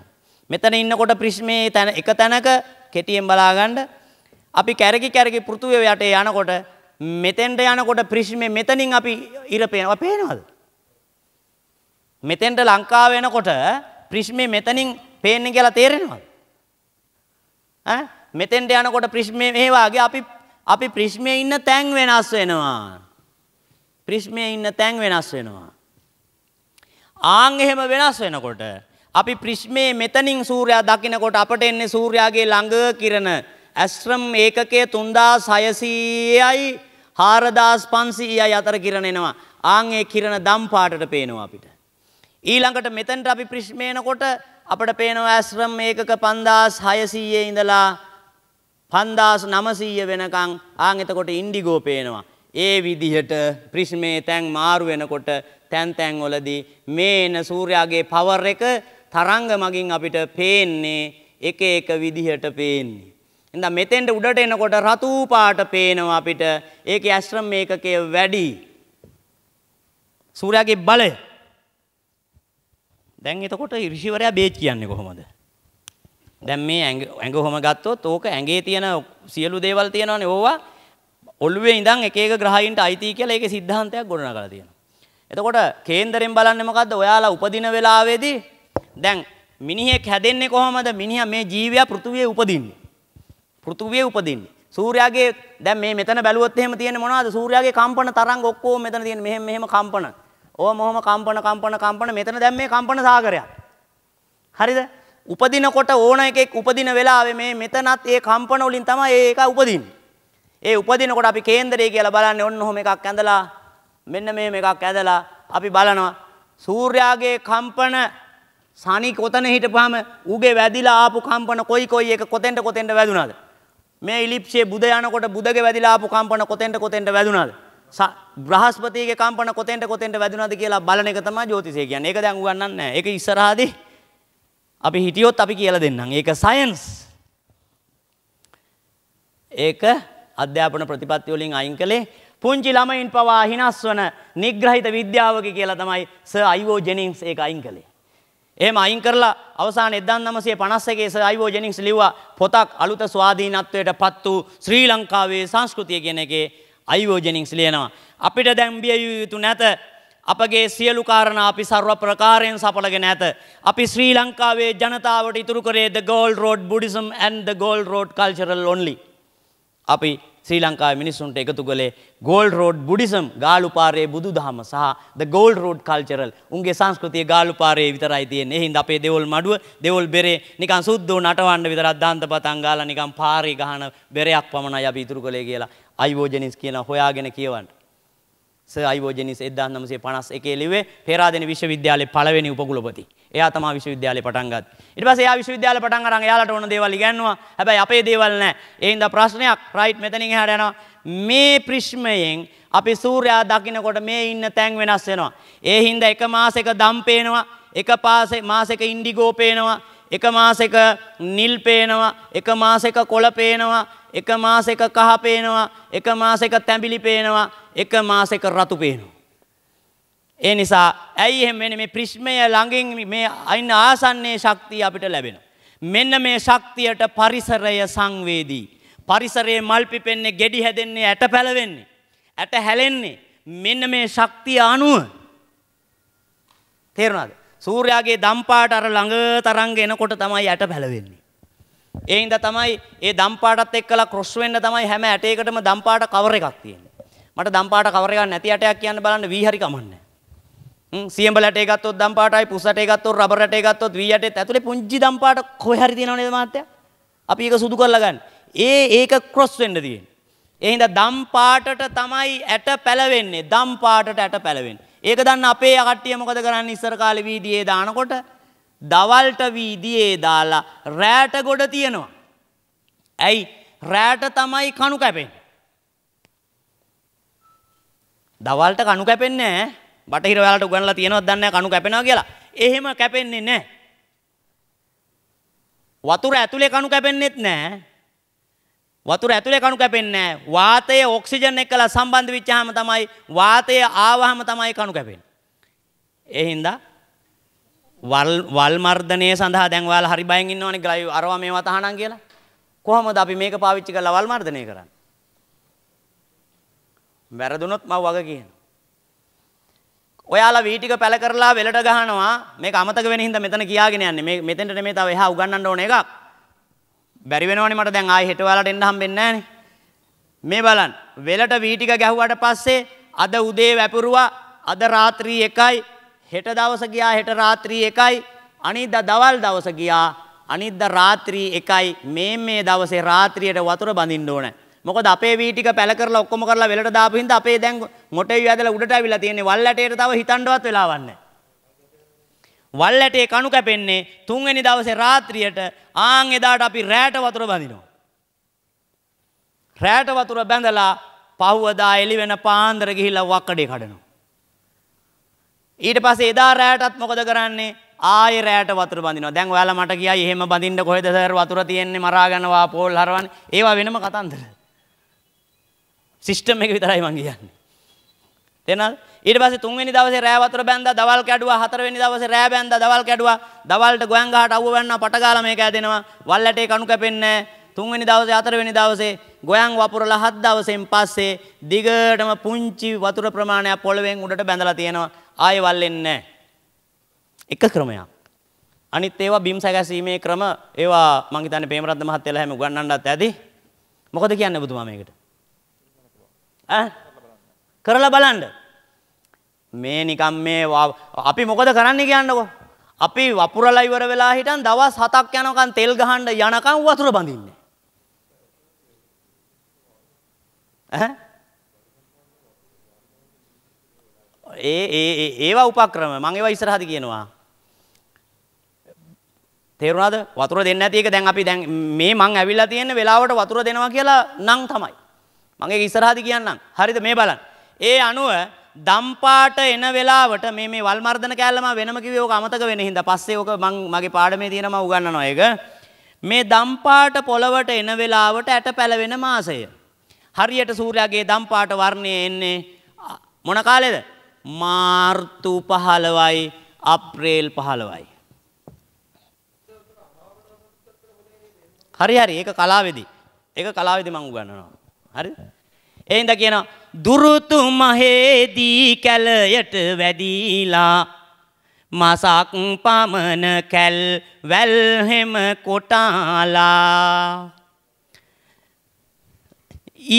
මෙතන ඉන්නකොට ප්‍රිස්මයේ තැන එක තැනක කෙටියෙන් බලාගන්න අපි කැරකි කැරකි පෘථුවේ යටේ යනකොට මෙතෙන්ට යනකොට ප්‍රිස්මේ මෙතනින් අපි ඉර පේනවා පේනවද? මෙතෙන්ට ලංකාව වෙනකොට ප්‍රිස්මේ මෙතනින් පේන්නේ කියලා තේරෙනවද? ඈ මෙතෙන්ට යනකොට ප්‍රිශ්මය මේ වගේ අපි අපි ප්‍රිශ්මය ඉන්න තැන් වෙනස් වෙනවා. ප්‍රිශ්මය ඉන්න තැන් වෙනස් වෙනවා. ආං එහෙම වෙනස් වෙනකොට අපි ප්‍රිශ්මයේ මෙතනින් සූර්යා දකිනකොට අපට එන්නේ සූර්යාගේ ළඟ කිරණ ඇස්ට්‍රම් ඒකකයේ 3600යි 4500යි අතර කිරණ එනවා. ආන් ඒ කිරණ දම් පාටට පේනවා අපිට. ඊළඟට මෙතනට අපි ප්‍රිශ්මය එනකොට අපට පේනවා ඇස්ට්‍රම් ඒකක 5600 ඉඳලා හන්දාස් නමසීය වෙනකං ආංගතකොට ඉන්ඩිගෝ පේනවා. ඒ විදිහට ප්‍රිශ්මේ තැන් මාරු වෙනකොට තැන් තැන්වලදී මේ එන සූර්යාගේ පවර් එක තරංග මගින් අපිට පේන්නේ එක එක විදිහට පේන්නේ. එඳ මෙතෙන්ට උඩට එනකොට රතු පාට පේනවා අපිට ඒකේ ඇස්ට්‍රම් මේකකයේ වැඩි. සූර්යාගේ බලය. දැන් එතකොට ඍෂිවරයා බේච් කියන්නේ කොහොමද? දැන් මේ ඇඟ හොම ගත්තොත් ඕක ඇඟේ තියෙන සියලු දේවල් තියෙනවානේ ඕවා ඔළුවේ ඉඳන් එක එක ග්‍රහයින්ට අයිති කියලා ඒකේ સિદ્ધාන්තයක් ගොඩනගලා තියෙනවා. එතකොට කේන්දරෙන් බලන්නේ මොකද්ද? ඔයාලා උපදින වෙලාවේදී දැන් මිනිහෙක් හැදෙන්නේ කොහොමද? මිනිහා මේ ජීවියා පෘථුවියේ උපදින්නේ. පෘථුවියේ උපදින්නේ. සූර්යාගේ දැන් මේ මෙතන බැලුවොත් එහෙම තියෙන්නේ මොනවද? සූර්යාගේ කම්පන තරංග ඔක්කොම මෙතන තියෙන මෙහෙම මෙහෙම කම්පන. ඕම ඔහම කම්පන කම්පන කම්පන මෙතන දැන් මේ කම්පන සාගරයක්. හරිද? උපදිනකොට ඕන එකෙක් උපදින වෙලාවේ මේ මෙතනත් ඒ කම්පන වලින් තමයි ඒක උපදින්නේ. ඒ උපදිනකොට අපි කේන්දරය කියලා බලන්නේ ඔන්න ඔහොම එකක් ඇඳලා මෙන්න මේ මේකක් ඇඳලා අපි බලනවා සූර්යාගේ කම්පන සනි කොතන හිටපුවාම ඌගේ වැදිලා ආපු කම්පන කොයි කොයි එක කොතෙන්ට කොතෙන්ට වැදුනාද මේ ඉලිප්සියේ බුද යනකොට බුදගේ වැදිලා ආපු කම්පන කොතෙන්ට කොතෙන්ට වැදුනාද බ්‍රහස්පතිගේ කම්පන කොතෙන්ට කොතෙන්ට වැදුනාද කියලා බලන එක තමයි ජ්‍යොතිෂය කියන්නේ. ඒක දැන් උගන්වන්නේ නැහැ. ඒක ඉස්සරහදී අපි හිටියොත් අපි කියලා දෙන්නම්. ඒක සයන්ස්. ඒක අධ්‍යාපන ප්‍රතිපත්ති වලින් අයින් කළේ පුංචි ළමයින් පවා හිනස් වන නිග්‍රහිත විද්‍යාවක කියලා තමයි සර් අයිවෝ ජෙනින්ස් ඒක අයින් කළේ. එහෙම අයින් කරලා අවසාන 1951 සර් අයිවෝ ජෙනින්ස් ලිව්වා පොතක් අලුත ස්වාධීනත්වයට පත් වූ ශ්‍රී ලංකාවේ සංස්කෘතිය කියන එකේ අයිවෝ ජෙනින්ස් ලියනවා. අපිට දැන් බිය යුතු නැත අපගේ සියලු කාරණ අපි සර්ව ප්‍රකාරයෙන් සපලගෙන ඇත. අපි ශ්‍රී ලංකාවේ ජනතාවට ඉතුරු කරේ the Galle Road Buddhism and the Galle Road cultural only. අපි ශ්‍රී ලංකා මිනිස්සුන්ට එකතු කළේ ගෝල් රෝඩ් බුඩිසම් ගාලුපාරයේ බුදු දහම සහ ද ගෝල් රෝඩ් කල්චරල් උන්ගේ සංස්කෘතිය ගාලුපාරයේ විතරයි තියෙන එහින්ද අපේ දෙවල් මඩුව දෙවල් බෙරේ නිකන් සුද්දෝ නටවන්න විතර අධාන්ත පතන් ගාලා නිකන් පාරේ ගහන බෙරයක් පමණයි අපි ඉතුරු කළේ කියලා අයිවෝජනිස් කියන හොයාගෙන කියවන්න සර් අයිවෝජනිස් 1951 ලිව්වේ පේරාදෙණි විශ්වවිද්‍යාලයේ පළවෙනි උපකුලපති. එයා තමයි විශ්වවිද්‍යාලේ පටන් ගත්තේ. ඊට පස්සේ එයා විශ්වවිද්‍යාලේ පටන් අරන් එයාලට ඕන දේවල් ඉගෙනුවා. හැබැයි අපේ දේවල් නැහැ. ඒ හින්දා ප්‍රශ්නයක් රයිට් මෙතනින් එහාට යනවා. මේ ප්‍රිෂ්මයෙන් අපි සූර්යයා දකින්නකොට මේ ඉන්න තැන් වෙනස් වෙනවා. ඒ හින්දා එක මාසෙක දම් පේනවා. එක පාසේ මාසෙක ඉන්ඩිගෝ පේනවා. එක මාසෙක නිල් පේනවා. එක මාසෙක කොළ පේනවා. එක මාසෙක කහ පේනවා. එක මාසෙක තැඹිලි පේනවා. එක මාසෙක රතු පේනවා. ඒ නිසා ඇයි එහෙම වෙන්නේ මේ ප්‍රිස්මය ළඟින් මේ අයින ආසන්නයේ ශක්තිය අපිට ලැබෙනවා. මෙන්න මේ ශක්තියට පරිසරය සංවේදී. පරිසරයේ මල් පිපෙන්නේ, ගෙඩි හැදෙන්නේ, ඇට පැලවෙන්නේ, ඇට හැලෙන්නේ. මෙන්න මේ ශක්තිය අනුව තේරුණාද? සූර්යාගේ දම්පාට අර ළඟ තරංග එනකොට තමයි ඇට පැලවෙන්නේ. ඒ හින්දා තමයි ඒ දම්පාටත් එක්කලා ක්‍රොස් වෙන්න තමයි හැම ඇටයකටම දම්පාට කවර් එකක් තියෙන්නේ. මට දම් පාට කවර එකක් නැති අටයක් කියන්න බලන්න වී හරි කමන්නේ. හ්ම් සියඹ ලැටේ ගත්තොත් දම් පාටයි පුස් රටේ ගත්තොත් රබර් රටේ ගත්තොත් වී යටේත් ඇතුලේ පුංචි දම් පාට කොහේ හරි තියෙනව නේද මහත්තයා? අපි ඒක සුදු කරලා ගන්න. ඒ ඒක ක්‍රොස් වෙන්න තියෙන්නේ. ඒ හින්දා දම් පාටට තමයි ඇට පැලවෙන්නේ. දම් පාටට ඇට පැලවෙන්නේ. ඒක දන්න අපේ කට්ටිය මොකද කරන්නේ ඉස්සර කාලේ වීදියේ දානකොට දවල්ට වීදියේ දාලා රැට ගොඩ තියෙනවා. ඇයි රෑට තමයි කණු කැපෙන්. දවල්ට කණු කැපෙන්නේ නැහැ. බටහිර ඔයාලට උගන්ලා තියෙනවද දන්නේ නැහැ කණු කැපෙනවා කියලා. එහෙම කැපෙන්නේ නැහැ. වතුර ඇතුලේ කණු කැපෙන්නේත් නැහැ. වතුර ඇතුලේ කණු කැපෙන්නේ නැහැ. වාතය ඔක්සිජන් එක්කලා සම්බන්ධ වෙච්චාම තමයි වාතය ආවහම තමයි කණු කැපෙන්නේ. ඒ හින්දා වල් වල් මර්ධනය සඳහා දැන් ඔයාලා හරි බයෙන් ඉන්නවනේ අරවා මේවා තහනම් කියලා. කොහොමද අපි මේක පාවිච්චි කරලා වල් මර්ධනය කරන්නේ? වැරදුනොත් මම වග කියනවා. ඔයාලා වීටික පැල කරලා වෙලට ගහනවා මේක අමතක වෙන හින්දා මෙතන කියාගෙන යන්නේ. මේ මෙතෙන්ට නෙමෙයි තව එහා උගන්වන්න ඕන එකක්. බැරි වෙනවනේ මට දැන් ආයෙ හෙට ඔයාලට එන්න හම්බෙන්නේ නැහනේ. මේ බලන්න වෙලට වීටික ගැහුවට පස්සේ අද උදේ වැපුරුවා අද රාත්‍රී 1යි හෙට දවස ගියා හෙට රාත්‍රී 1යි අනිද්දා දවල් දවස ගියා අනිද්දා රාත්‍රී 1යි මේ මේ දවසේ රාත්‍රියට වතුර බඳින්න ඕනේ මොකද අපේ වී ටික පැල කරලා ඔක්කොම කරලා වෙලට දාපු හින්දා අපේ දැන් මොටේ වැදලා උඩට අවිලා තියෙන්නේ වල් ඇටේට තව හිතන්නවත් වෙලාවක් නැහැ. වල් ඇටේ කණු කැපෙන්නේ තුන්වෙනි දවසේ රාත්‍රියට ආන් එදාට අපි රැට වතුර බඳිනවා. රැට වතුර බැඳලා පහුවදා එළි වෙන පාන්දර ගිහිල්ලා වක්කඩේ කඩනවා. ඊට පස්සේ එදා රැටත් මොකද කරන්නේ? ආයෙ රැට වතුර බඳිනවා. දැන් ඔයාලා මට කියයි එහෙම බඳින්න කොහෙද සර් වතුර තියෙන්නේ මරා ගන්නවා පෝල් හරවන්නේ. ඒවා වෙනම කතන්දර. සිස්ටම් එක විතරයි මං කියන්නේ. තේනවද? ඊට පස්සේ තුන්වෙනි දවසේ රෑ වතුර බැන්දා, දවල් කැඩුවා, හතරවෙනි දවසේ රෑ බැන්දා, දවල් කැඩුවා. දවල්ට ගොයන් ගහට අවුව වැන්නා, පට ගාලා මේක ඇදෙනවා. වල්ලටේ කණු කැපෙන්නේ නැහැ. තුන්වෙනි දවසේ හතරවෙනි දවසේ ගොයන් වපුරලා හත් දවසෙන් පස්සේ දිගටම පුංචි වතුර ප්‍රමාණයක් පොළවෙන් උඩට බැඳලා තියෙනවා ආයෙ වල්ලෙන්නේ එක ක්‍රමයක් අනිත් ඒවා බිම් සැකසීමේ ක්‍රම ඒවා මං හිතන්නේ ප්‍රේමරත්න මහත්තයලා හැම උගන්වන්නත් ඇති මොකද කියන්නේ බුදුමා මේකට කරලා බලන්ඩ. මේ නිකම් මේ අපි මොකද කරන්න කියන්නකෝ. අපි වපුරල ඉවර වෙලා හිටන් දවස් හතක් යනකන් තෙල් ගහන්ඩ යනකම් වතුර බඳින්න. ඒ ඒවා උපක්‍රම මං ඒවා ඉස්සරහද කියනවා. තේරුණාද වතුර දෙන්න ඇතික දැන් අපි දැන් මේ මං ඇවිල්ලා තියෙන වෙලාවට වතුර දෙනවා කියලා නං තමයි. මම ඒක ඉස්සරහදි කියන්නම්. හරිද මේ බලන්න. ඒ අණුව දම්පාට එන වෙලාවට මේ මේ වල් මර්ධන කෑල්ල මම වෙනම කිව්වේ ඕක අමතක වෙන හින්දා. පස්සේ ඕක මං මගේ පාඩමේ තියෙන මම උගන්වනවා ඒක. මේ දම්පාට පොළවට එන වෙලාවට ඇට පැලවෙන මාසය. හරියට සූර්යාගේ දම්පාට වර්ණය එන්නේ මොන කාලෙද? මාර්තු 15යි අප්‍රේල් 15යි. හරි හරි ඒක කලාවේදී. ඒක කලාවේදී මම උගන්වනවා. හරි? එහෙන්ද කියනවා දුරුතු මහේදී කැලයට වැඩිලා මසක් පමන කැල් වැල් හැම කොටාලා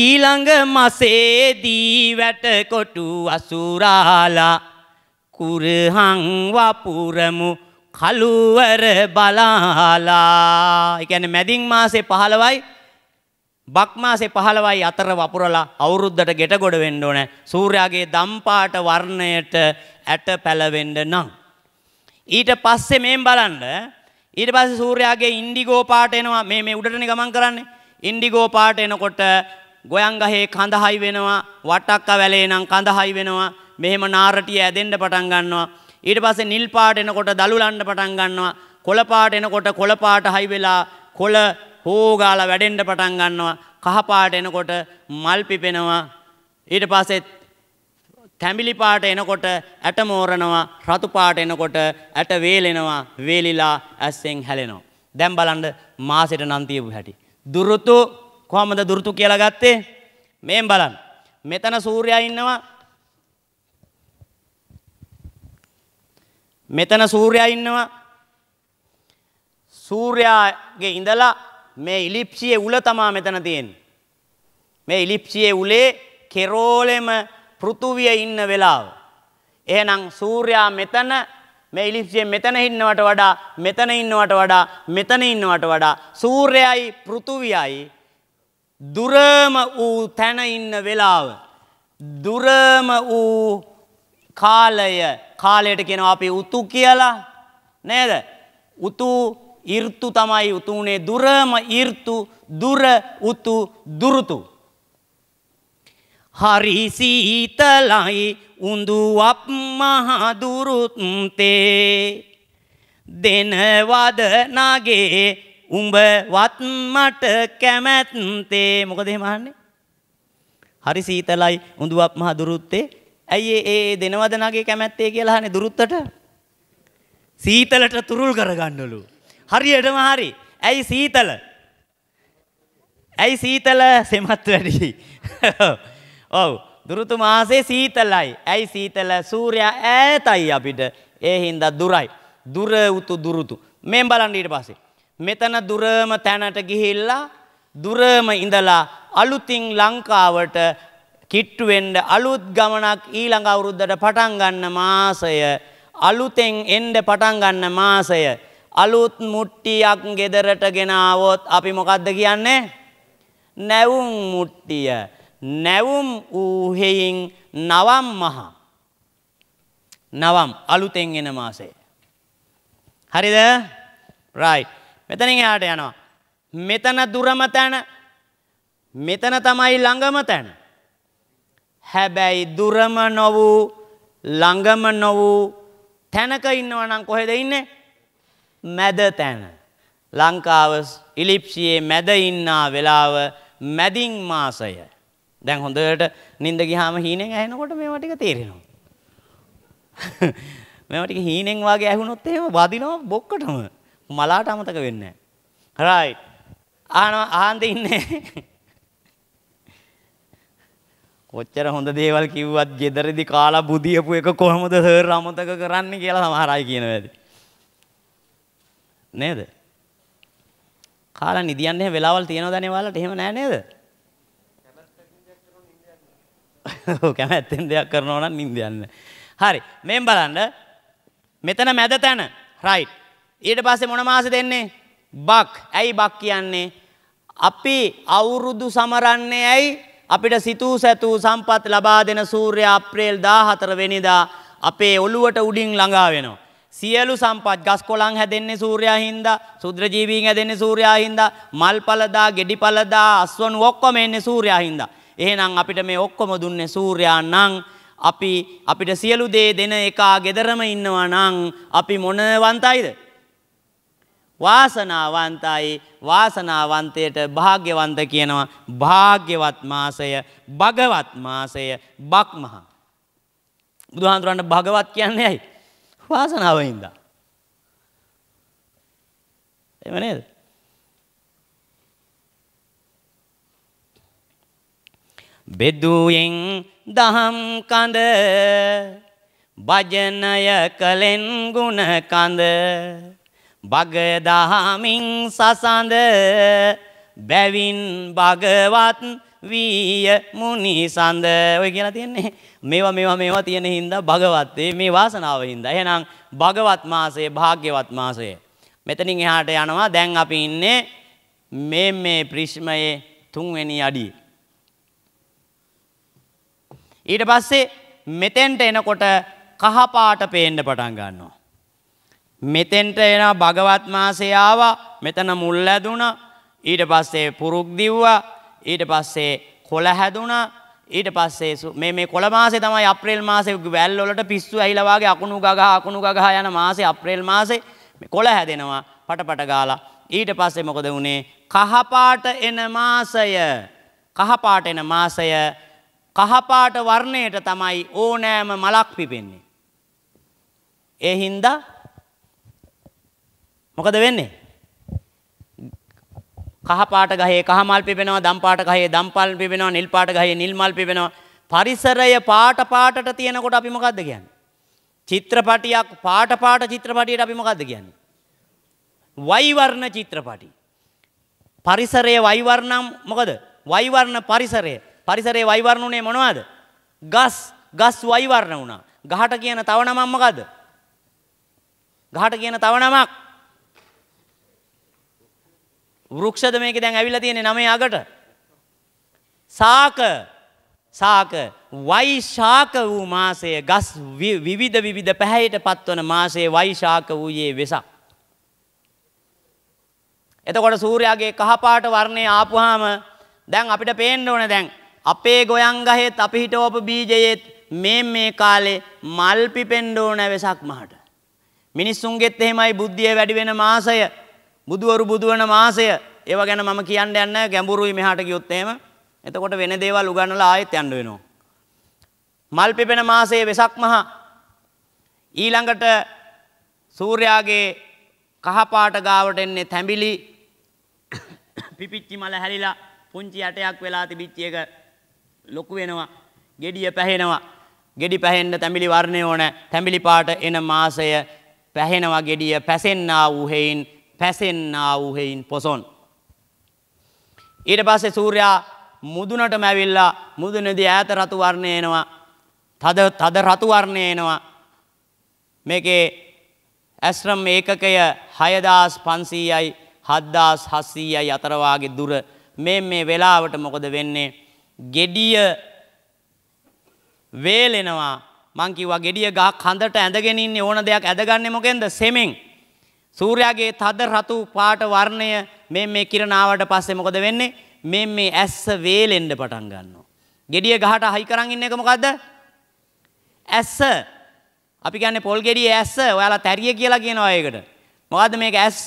ඊළඟ මාසේදී වැටකොටු අසුරාලා කුරහං වපුරමු කලුවර බලාලා. ඒ කියන්නේ මැදින් මාසේ 15යි බක් මාසේ 15යි 4 වපුරලා අවුරුද්දට ගෙටගොඩ වෙන්න ඕනේ. සූර්යාගේ දම්පාට වර්ණයට ඇට පැලවෙන්න නම්. ඊට පස්සේ මේන් බලන්න. ඊට පස්සේ සූර්යාගේ ඉන්ඩිගෝ පාට එනවා. මේ මේ උඩටනේ ගමන් කරන්නේ. ඉන්ඩිගෝ පාට එනකොට ගොයන්ගහේ කඳහයි වෙනවා. වටක්ක වැලේ නම් කඳහයි වෙනවා. මෙහෙම නාරටිය ඇදෙන්න පටන් ගන්නවා. ඊට පස්සේ නිල් පාට එනකොට දළුලන්න පටන් ගන්නවා. කොළ පාට එනකොට කොළ පාට හයි වෙලා කොළ හෝගාල වැඩෙන්ඩ පටන් ගන්නවා කහපාට එනකොට මල් පිපෙනවා ඊට පස්සෙත් තැඹිලි පාට එනකොට ඇට මෝරනවා රතු පාට එනකොට ඇට වේලෙනවා වේලිලා ඇස්සෙන් හැලෙනවා දැන් බලන්න මාසෙට නම් තියපු හැටි දුරුතු කොහමද දුරුතු කියලා ගත්තේ මේන් බලන්න මෙතන සූර්යයා ඉන්නවා මෙතන සූර්යයා ඉන්නවා සූර්යාගේ ඉඳලා මේ ඉලිප්සියේ උල තමා මෙතන තියෙන්නේ. මේ ඉලිප්සියේ උලේ කෙරෝලෙම පෘථුවිය ඉන්න වෙලාව. එහෙනම් සූර්යා මෙතන මේ ඉලිප්සිය මෙතන ඉන්නවට වඩා මෙතන ඉන්නවට වඩා මෙතන ඉන්නවට වඩා සූර්යයයි පෘථුවියයි දුරම වූ තැන ඉන්න වෙලාව දුරම වූ කාලය කාලයට කියනවා අපි උතු කියලා නේද උතු ඉර්තු තමයි උතුනේ දුරම ඉර්තු දුර උතු දුරුතු. හරි සීතලයි උඳුවක් මහදුරුත්තේ දෙනවද නගේ උඹවත් මට කැමැත්තේ මොකද එහෙම අහන්නේ හරි සීතලයි උඳුවක් මහ දුරුත්තේ ඇයි ඒ දෙනවද නගේ කැමැත්තේ කියලා අහන්නේ දුරුත්තට සීතලට තුරුල් කරගන්නලු හරියටම හරි. ඇයි සීතල? ඇයි සීතල සෙමත් වැඩි? ඔව්. දුරුතු මාසේ සීතලයි. ඇයි සීතල? සූර්යා ඈතයි අපිට. ඒ හින්දා දුරයි. දුර උතු දුරුතු. මෙන් බලන්න ඊට පස්සේ. මෙතන දුරම තැනට ගිහිල්ලා දුරම ඉඳලා අලුතින් ලංකාවට කිට්ටු වෙන්න අලුත් ගමනක් ඊළඟ අවුරුද්දට පටන් ගන්න මාසය අලුතෙන් එන්න පටන් ගන්න මාසය අලුත් මුට්ටියක් ගෙදරට ගෙනාවොත් අපි මොකක්ද කියන්නේ? නැවුම් මුට්ටිය. නැවුම් ඌහෙයින් නවම් මහා. නවම් අලුතෙන් එන මාසේ. හරිද? right. මෙතනින් එහාට යනවා. මෙතන දුරම තැන මෙතන තමයි ළඟම තැන. හැබැයි දුරම නොවූ ළඟම නොවූ තැනක ඉන්නවනම් කොහෙද ඉන්නේ? මැද තැන. ලංකාව ඉලිප්සියේ මැද ඉන්නා වෙලාව මැදින් මාසය. දැන් හොඳට නිින්ද ගියාම හීනෙන් ඇහෙනකොට මේවා ටික තේරෙනවා. මේවා ටික හීනෙන් වාගේ ඇහුනොත් එහෙම වදිනවා බොක්කටම. මලාට අමතක වෙන්නේ නැහැ. රයිට්. ආනවා ආන්ද ඉන්නේ. කොච්චර හොඳ දේවල් කිව්වත් gederedi කාලා බුදියපු එක කොහොමද සර් අමතක කරන්නේ කියලා සමහර අය කියනවා ඇති. නේද? කාලා නිදියන්න එහෙම වෙලාවල් තියෙනවදනේ ඔයාලට? එහෙම නෑ නේද? ඔව් කැමැත්තෙන් දෙයක් කරනවා නම් නිින්ද යන්නේ. හරි. මෙන් බලන්න. මෙතන මැද තැන. රයිට්. ඊට පස්සේ මොන මාසෙ දෙන්නේ? බක්. ඇයි බක් කියන්නේ? අපි අවුරුදු සමරන්නේ ඇයි? අපිට සිතූ සැතූ සම්පත් ලබා දෙන සූර්යයා අප්‍රේල් 14 වෙනිදා අපේ ඔළුවට උඩින් ළඟා වෙනවා. සියලු සම්පත් ගස් කොළන් හැදෙන්නේ සූර්යයා හින්දා සුද්‍ර ජීවීන් හැදෙන්නේ සූර්යයා හින්දා මල් පළදා ගෙඩි පළදා අස්වනු ඔක්කොම එන්නේ සූර්යයා හින්දා එහෙනම් අපිට මේ ඔක්කොම දුන්නේ සූර්යයා නම් අපි අපිට සියලු දේ දෙන එකා gederම ඉන්නවා නම් අපි මොනවන්තයිද වාසනාවන්තයි වාසනාවන්තයට භාග්‍යවන්ත කියනවා භාග්‍යවත් මාසය භගවත් මාසය බක්මහ බුදුහාඳුරන්ට භගවත් කියන්නේ ඇයි වාසනාවෙන්ද. එහෙම නේද? බෙදුයෙන් දහම් කඳ භජනය කලෙන් ගුණ කඳ බග දහමින් සසඳ බැවින් භගවත් වීය මුනි සඳ ඔය කියලා තියෙන්නේ මේවා මේවා මේවා තියෙන හින්දා භගවත්තේ මේ වාසනාව හින්දා එහෙනම් භගවත් මාසයේ භාග්‍යවත් මාසය මෙතනින් එහාට යනවා දැන් අපි ඉන්නේ මේ මේ ප්‍රිස්මයේ තුන්වෙනි අඩිය ඊට පස්සේ මෙතෙන්ට එනකොට කහපාට පේන්න පටන් ගන්නවා මෙතෙන්ට එන භගවත් මාසය ආවා මෙතන මුල් ඇදුණා ඊට පස්සේ පුරුක් දිව්වා ඊට පස්සේ කොළ හැදුනා ඊට පස්සේ මේ මේ කොළ මාසේ තමයි අප්‍රේල් මාසේ වැල් වලට පිස්සු ඇහිලා වාගේ අකුණු ගගහ අකුණු ගගහ යන මාසේ අප්‍රේල් මාසේ මේ කොළ හැදෙනවා පටපට ගාලා ඊට පස්සේ මොකද වුනේ කහපාට එන මාසය කහපාට එන මාසය කහපාට වර්ණයට තමයි ඕනෑම මලක් පිපෙන්නේ ඒ හින්දා මොකද වෙන්නේ කහපාට ගහේ කහමල් පිපෙනවා, දම් පාට ගහේ දම් පල් පිපෙනවා, නිල් පාට ගහේ නිල් මල් පිපෙනවා. පරිසරය පාට පාටට තියෙනකොට අපි මොකද්ද කියන්නේ? චිත්‍රපටියක් පාට පාට චිත්‍රපටියට අපි මොකද්ද කියන්නේ? වෛවර්ණ චිත්‍රපටි. පරිසරයේ වෛවර්ණම් මොකද? වෛවර්ණ පරිසරය. පරිසරයේ වෛවර්ණ උනේ මොනවද? ගස්, ගස් වෛවර්ණ වුණා. ගහට කියන තව නමක් මොකද්ද? ගහට කියන තව නමක් වෘක්ෂද මේක දැන් ඇවිල්ලා තියෙන්නේ නමේ අගට. සාක සාක වෛශාක වූ මාසය ගස් විවිධ විවිධ පැහැයට පත්වන මාසයේ වෛශාක වූයේ වෙසක්. එතකොට සූර්යාගේ කහපාට වර්ණය ආපුහාම දැන් අපිට පේන්න ඕන දැන් අපේ ගොයන් ගහෙත් අපි හිටවපු බීජයේත් මේ මේ කාලේ මල් පිපෙන්න ඕන වෙසක් මහට. මිනිස්සුන්ගෙත් එහෙමයි බුද්ධිය වැඩි වෙන මාසය බුදුවරු බුදුවන මාසය ඒව ගැන මම කියන්න යන්න ගැඹුරුයි මෙහාට ගියොත් එහෙම. එතකොට වෙන දේවල් උගන්වලා ආයෙත් යන්න වෙනවා. මල් පිපෙන මාසයේ වෙසක් මහා ඊළඟට සූර්යාගේ කහ පාට ගාවට එන්නේ තැඹිලි පිපිච්චි මල හැලිලා පුංචි යටයක් වෙලා තිබිච්ච එක ලොකු වෙනවා. gediya පැහෙනවා. gedi පැහෙන්න තැඹිලි වර්ණය ඕන. තැඹිලි පාට එන මාසය පැහෙනවා gediya පැසෙන්නා වූ හේයින් පැසෙන්නා වූ හෙයින් පොසොන්. ඊට පස්සේ සූර්යා මුදුනටම ඇවිල්ලා මුදුනේදී ඈත රතු වර්ණය එනවා. තද තද රතු වර්ණය එනවා. මේකේ ඇස්රම් ඒකකය 6500යි 7700යි අතර වාගේ දුර මේ මේ වෙලාවට මොකද වෙන්නේ? gediya වේලෙනවා. මං කිව්වා gediya ගහ කඳට ඇඳගෙන ඉන්නේ ඕන දෙයක් ඇදගන්නේ මොකෙන්ද? සෙමෙන්. සූර්යාගේ තද රතු පාට වර්ණය මේ මේ කිරණාවට පස්සේ මොකද වෙන්නේ? මේ මේ ඇස්ස වේලෙන්න පටන් ගන්නවා. gediya ගහට හයි කරන් ඉන්න එක මොකද්ද? ඇස්ස. අපි කියන්නේ පොල් gediye ඇස්ස. ඔයාලා තැරිය කියලා කියනවා ඒකට. මොකද්ද මේක ඇස්ස?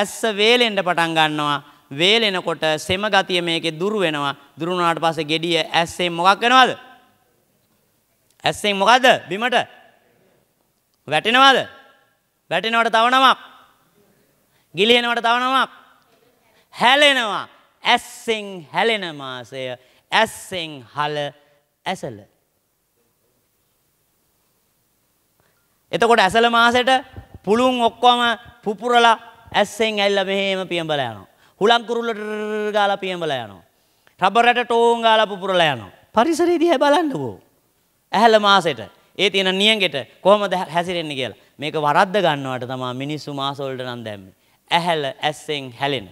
ඇස්ස වේලෙන්න පටන් ගන්නවා. වේලෙනකොට සෙම ගතිය මේකේ දුරු වෙනවා. දුරු වුණාට පස්සේ gediye ඇස්සේ මොකක් වෙනවද? ඇස්සෙන් මොකද්ද? බිමට වැටෙනවද? වැටෙනවට තව නමක්. ගිලිහෙනවට තව නමක් හැලෙනවා ඇස්සෙන් හැලෙන මාසය ඇස්සෙන් හල ඇසල එතකොට ඇසල මාසෙට පුළුන් ඔක්කොම පුපුරලා ඇස්සෙන් ඇල්ල මෙහෙම පියඹලා යනවා හුලං කුරුල්ලට ගාලා පියඹලා යනවා රබරට ටෝන් ගාලා පුපුරලා යනවා පරිසරය දිහා බලන්නකෝ ඇහැල මාසෙට ඒ තියෙන නියඟෙට කොහොමද හැසිරෙන්නේ කියලා මේක වරද්ද ගන්නවට තමයි මිනිස්සු මාස වලට නම් දැම්මේ ඇහැල ඇස්සෙන් හැලෙන.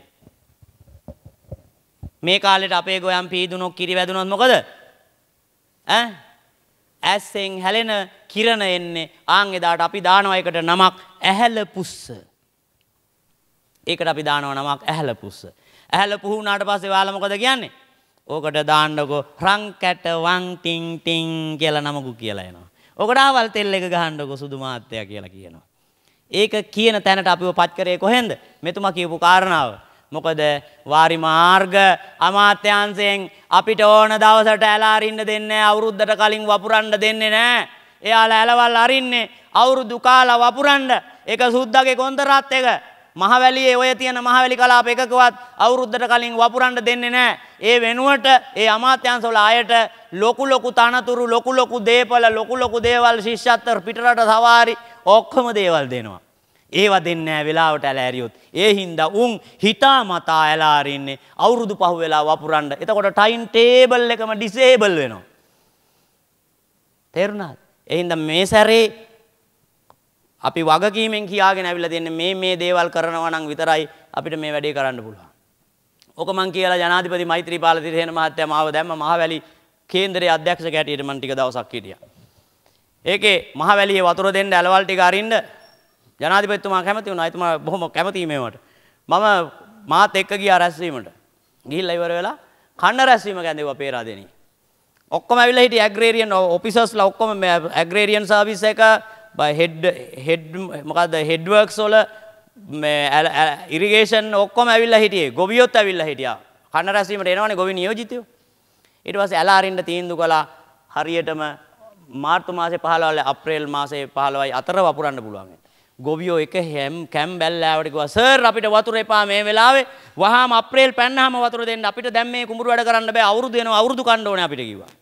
මේ කාලෙට අපේ ගොයම් පීදුනොක් කිරි වැදුනොත් මොකද? ඈ ඇස්සෙන් හැලෙන කිරණ එන්නේ ආන් එදාට අපි දානවා එකට නමක් ඇහැල පුස්ස. ඒකට අපි දානවා නමක් ඇහැල පුස්ස. ඇහැල පුහු වුණාට පස්සේ ඔයාලා මොකද කියන්නේ? ඕකට දාන්නකෝ රං කැට වං ටින් ටින් කියලා නමකු කියලා එනවා. ඕකට ආවල් තෙල් එක ගහන්නකෝ සුදු මාත්‍යා කියලා කියනවා. ඒක කියන තැනට අපිව පත් කරේ කොහෙන්ද? මෙතුමා කියපු කාරණාව. මොකද වාරි මාර්ග අමාත්‍යංශයෙන් අපිට ඕන දවසට ඇලා අරින්න දෙන්නේ අවුරුද්දට කලින් වපුරන්න දෙන්නේ නැහැ. එයාලා ඇලවල් අරින්නේ අවුරුදු කාලා වපුරන්න. ඒක සුද්දාගේ කොන්තරාත් එක. මහවැලියේ ඔය තියෙන මහවැලි කලාප එකකවත් අවුරුද්දට කලින් වපුරන්න දෙන්නේ නැහැ. ඒ වෙනුවට ඒ අමාත්‍යංශවල අයට ලොකු ලොකු තනතුරු ලොකු ලොකු දේපල ලොකු ලොකු දේවල් ශිෂ්‍යත්තර පිටරට සවාරි ඔක්කොම දේවල් දෙනවා. ඒව දෙන්නේ නැහැ වෙලාවට ඇලෑරියොත්. ඒ හින්දා උන් හිතාමතා ඇලා අරින්නේ අවුරුදු පහ වෙලා වපුරන්න. එතකොට ටයිම් ටේබල් එකම ඩිසේබල් වෙනවා. තේරුණාද? එහෙනම් මේ සැරේ අපි වගකීමෙන් කියාගෙන ඇවිල්ලා දෙන්නේ මේ මේ දේවල් කරනවා නම් විතරයි අපිට මේ වැඩේ කරන්න පුළුවන්. ඕක මං කියලා ජනාධිපති මෛත්‍රීපාල තිරේන මහත්තයා මාව දැම්ම මහවැලි කේන්දරයේ අධ්‍යක්ෂක හැටියට මං ටික දවසක් හිටියා. ඒකේ මහවැලියේ වතුර දෙන්න ඇලවල් ටික අරින්න ජනාධිපතිතුමා කැමති වුණා. එතුමා බොහොම කැමතියි මේවට. මම මාත් එක්ක ගියා රැස්වීමට. ගිහිල්ලා ඉවර වෙලා කන්න රැස්වීම ගැඳෙව්වා පේරාදෙනී. ඔක්කොම ඇවිල්ලා හිටිය ඇග්‍රේරියන් ඔෆිසර්ස්ලා ඔක්කොම ඇග්‍රේරියන් සර්විස් එක මොකද හෙඩ්ුවක් සොල ඉරිගේෂන් ඔක්කොම ඇවිල්ල හිටියේ ගොවියොත් ඇවිල්ල හිටිය කන්න රැසීමට එනවන ගොවි නියෝජිතය ඉටවස ඇලාරින්ට තීන්දු කලා හරියටම මාර්තු මාසේ පහලවල අප්‍රේල් මාසේ පහලවයි අතර වපුරන්න පුළුවන්. ගොවියෝ එක හැම් කැම් බැල්ලෑවටික සර් අපිට වතුර එපා මේ වෙලාවේ වහම අප්‍රේල් පැන්නහම වතුර දෙන්න අපිට දැම් මේ කුඹුරු වැඩ කරන්න බෑ අවුරුදු වෙනවා අවුරුදු කණ්ඩෝනේ අපිට කිව්වා.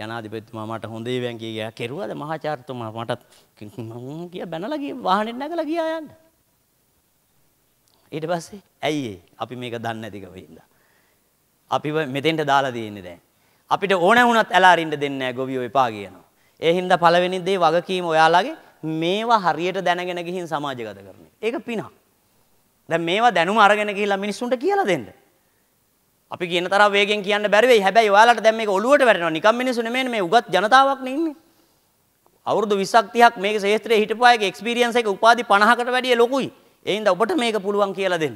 ජනාධිපතිතුමා මට හොඳේ වැංගී ගියා. කෙරුවද මහාචාර්යතුමා මටත් මම කිය බැනලා ගිය වාහනේ නැගලා ගියා යන්න. ඊට පස්සේ ඇයි අපි මේක දන්නේ නැතිකම හින්දා. අපිව මෙතෙන්ට දාලා තියෙන්නේ දැන්. අපිට ඕන වුණත් ඇලා අරින්න දෙන්නේ නැහැ ගොවියෝ එපා කියනවා. ඒ හින්දා පළවෙනි දේ වගකීම ඔයාලගේ මේවා හරියට දැනගෙන ගිහින් සමාජගත කරන එක. ඒක පිනක්. දැන් මේවා දැනුම අරගෙන ගිහිල්ලා මිනිස්සුන්ට කියලා දෙන්න. අපි කියන තරම් වේගෙන් කියන්න බැරි වෙයි. හැබැයි ඔයාලට දැන් මේක ඔලුවට වැටෙනවා. නිකම් මිනිස්සු නෙමෙයි මේ උගත් ජනතාවක් නේ ඉන්නේ. අවුරුදු 20ක් 30ක් මේක ශාස්ත්‍රයේ හිටපු අයගේ එක්ස්පීරියන්ස් එක උපාධි 50කට වැඩිය ලොකුයි. ඒ හින්දා ඔබට මේක පුළුවන් කියලා දෙන්න.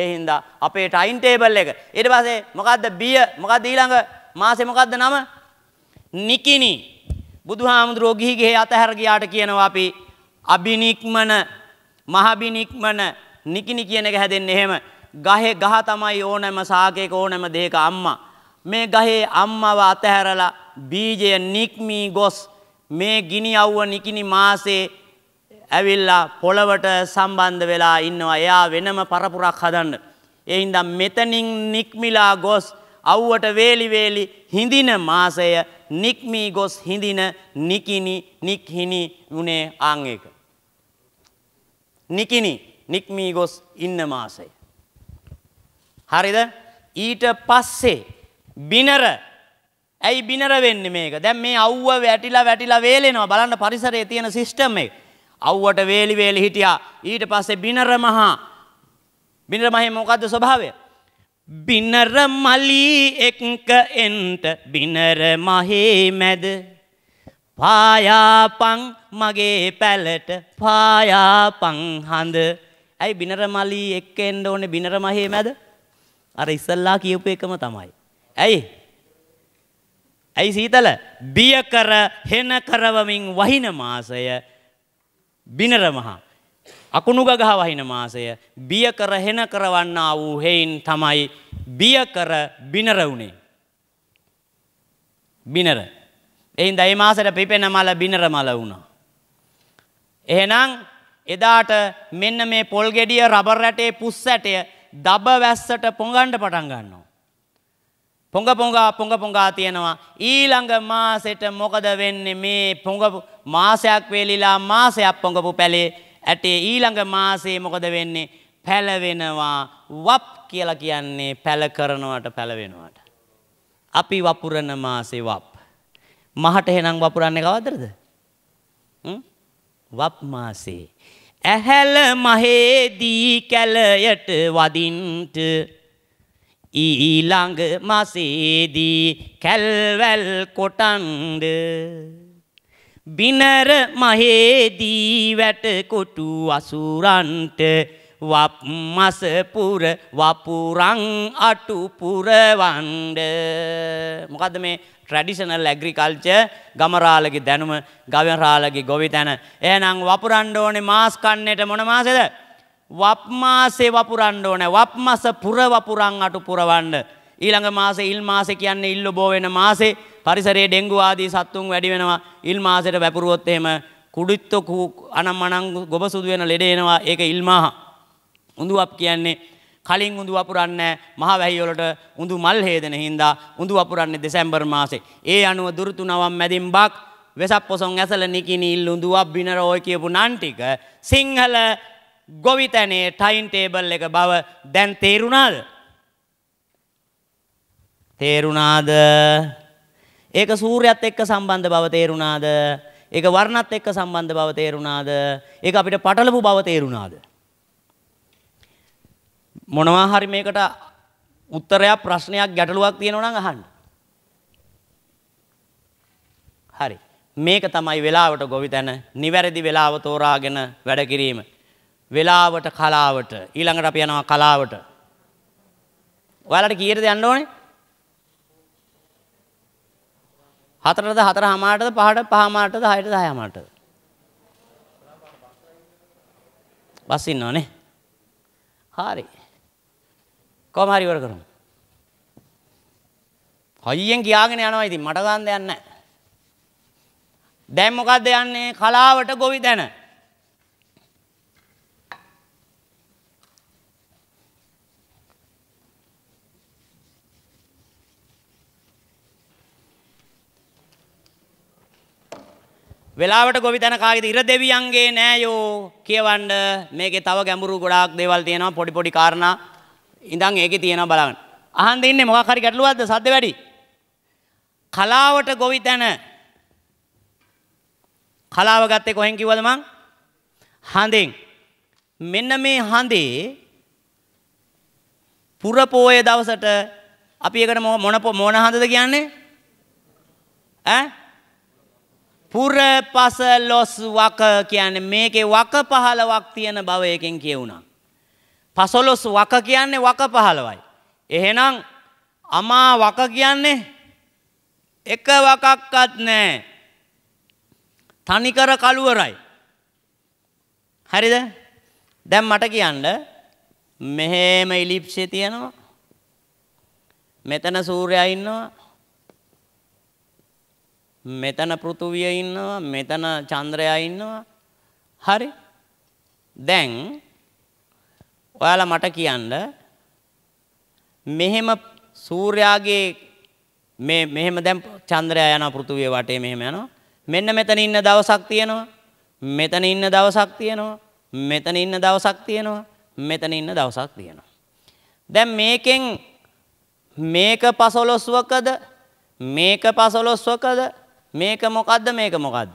ඒ හින්දා අපේ ටයිම් ටේබල් එක. ඊට පස්සේ මොකද්ද බිය? මොකද්ද ඊළඟ මාසේ මොකද්ද නම? නිකිනි. බුදුහාමුදුරෝ ගිහි ගෙහේ අතහැර ගියාට කියනවා අපි අබිනික්මන මහබිනික්මන නිකිනි කියන එක හැදෙන්නේ එහෙම. ගහේ ගහ තමයි ඕනෑම සාකයක ඕනෑම දෙයක අම්මා. මේ ගහේ අම්මව අතහැරලා බීජය නික්මී ගොස් මේ ගිනි අව්ව නිකිනි මාසේ ඇවිල්ලා පොළවට සම්බන්ධ වෙලා ඉන්නවා එයා වෙනම පරපුරක් හදන්න. එහින්ද මෙතනින් නික්මිලා ගොස් අව්වට වේලිවේලි හිඳින මාසය නික්මී ගොස් හිඳින නිකිනි නික්හිනි වනේ ආංඒක. නිකිනි නික්මී ගොස් ඉන්න මාසය. හරිද? ඊට පස්සේ බිනර ඇයි බිනර වෙන්නේ මේක? දැන් මේ අවුව වැටිලා වැටිලා වේලෙනවා. බලන්න පරිසරයේ තියෙන සිස්ටම් එක. අවුවට වේලි වේලි හිටියා. ඊට පස්සේ බිනර මහා බිනර මහේ මොකද්ද ස්වභාවය? බිනර මලී එක්ක එන්ට බිනර මහේ මැද පායාපං මගේ පැලට පායාපං හඳ ඇයි බිනර මලී එක්ක එන්න ඕනේ බිනර මහේ මැද අර ඉස්සල්ලා කියපු එකම තමයි. ඇයි? ඇයි සීතල? බිය කර හෙන කරවමින් වහින මාසය බිනර මහා. අකුණු ගගහ වහින මාසය බිය කර හෙන කරවන්නා වූ හේයින් තමයි බිය කර බිනර උනේ. බිනර. එයින් දයි මාසයට පිපෙන මල බිනර මල වුණා. එහෙනම් එදාට මෙන්න මේ පොල් ගෙඩිය රබර් රැටේ පුස් ඇටය දබ වැස්සට පොඟන්ඩ පටන් ගන්නවා. පොඟ පොඟා පොඟ පොඟා තියෙනවා ඊළඟ මාසෙට මොකද වෙන්නේ මේ පොඟ මාසයක් වේලිලා මාසයක් පොඟපු පැලේ ඇටේ ඊළඟ මාසේ මොකද වෙන්නේ පැලවෙනවා වප් කියලා කියන්නේ පැල කරනවට පැලවෙනවට. අපි වපුරන මාසේ වප්. මහට එහෙනම් වපුරන්නේ කවදද? වප් මාසේ. ඇහැල මහේදී කැලයට වදින්ට ඊළඟ මසේදී කැල්වැල් කොටන්ඩ බිනර මහේදී වැට කොටු අසුරන්ට වප් මස පුර වපුරං අටු පුරවන්ඩ මොකද මේ ට්‍රැඩිෂනල් ඇග්‍රිකල්චර් ගමරාලගේ දැනුම ගවරාලගේ ගොවිතැන. එහෙනම් වපුරන්න ඕනේ මාස් කන්නේට මොන මාසෙද? වප් මාසේ වපුරන්න ඕනේ. වප් මාස පුර වපුරන් අටු පුරවන්න. ඊළඟ මාසේ ඉල් මාසේ කියන්නේ ඉල්ල බෝ වෙන මාසේ. පරිසරයේ ඩෙන්ගු ආදී සත්තුන් වැඩි වෙනවා. ඉල් මාසෙට වැපරුවොත් එහෙම කුඩිත්තු අනම්මනම් ගොබ සුදු වෙන ලෙඩ එනවා. ඒක ඉල්මාහ. උඳුවප් කියන්නේ කලින් උඳු වපුරන්නේ මහ වැහිවලට උඳු මල් හේදෙන හින්දා උඳු වපුරන්නේ දෙසැම්බර් මාසේ. ඒ අනුව දුරුතු නවම් මැදින් බක් වෙසක් පොසොන් ඇසල නිකිනි ඉල්ලුඳුවක් බිනර ඔය කියපු නන් ටික සිංහල ගොවිතැනේ ටයින් ටේබල් එක බව දැන් තේරුණාද? තේරුණාද? ඒක සූර්යයත් එක්ක සම්බන්ධ බව තේරුණාද? ඒක වර්ණත් එක්ක සම්බන්ධ බව තේරුණාද? ඒක අපිට පටලපු බව තේරුණාද? මොනවා හරි මේකට උත්තරයක් ප්‍රශ්නයක් ගැටලුවක් තියෙනවා නම් අහන්න. හරි. මේක තමයි වෙලාවට ගොවිතැන නිවැරදි වෙලාව තෝරාගෙන වැඩ කිරීම. වෙලාවට කලාවට ඊළඟට අපි යනවා කලාවට. ඔයාලට කීයටද යන්න ඕනේ? හතරටද හතර හමාරටද පහට පහමාරටද හයට දහ හමාරටද? බස් ඉන්නවනේ. හරි. කොහොම හරි ඉවර කරමු. හයියෙන් කියාගෙන යනවා ඉතින් මට ගන්න දෙයක් නැහැ. දැන් මොකද්ද යන්නේ කලාවට ගොවිතැන. වෙලාවට ගොවිතැන කාගෙද ඉර දෙවියන්ගේ නෑ යෝ කියවන්න මේකේ තව ගැඹුරු ගොඩාක් දේවල් තියෙනවා පොඩි පොඩි කාරණා ඉඳං ඒක තියෙන බලන්න අහන් දෙන්නේ මොකක් හරි ගැටලුවක්ද සද්ද වැඩි කලාවට ගොවි තැන කලාව ගත්තේ කොහෙන් කිව්වද මං හඳෙන් මෙන්න මේ හඳේ පුර පෝය දවසට අපි එකට මොන මොන හඳද කියන්නේ ඈ පුර පස ලොස් වක කියන්නේ මේකේ වක පහලවක් තියෙන බව එකෙන් කියුණා පසොලොස් වක කියන්නේ වක පහළවයි. එහෙනම් අමා වක කියන්නේ එක වකක්වත් නැහැ. තනිකර කළුවරයි. හරිද? දැන් මට කියන්න මෙහෙම ඉලිප්සේ තියෙනවා. මෙතන සූර්යයා ඉන්නවා. මෙතන පෘථුවිය ඉන්නවා. මෙතන චන්ද්‍රයා ඉන්නවා. හරි. දැන් ඔයාලා මට කියන්න මෙහෙම සූර්යාගේ මේ මෙහෙම දැන් චන්ද්‍රයා යන පෘථුවිය වටේ මෙහෙම යනවා. මෙන්න මෙතන ඉන්න දවසක් තියෙනවා. මෙතන ඉන්න දවසක් තියෙනවා. මෙතන ඉන්න දවසක් තියෙනවා. මෙතන ඉන්න දවසක් තියෙනවා. දැන් මේකෙන් මේක පසොලොස්වකද මේක පසොලොස්වකද මේක මොකද්ද මේක මොකද්ද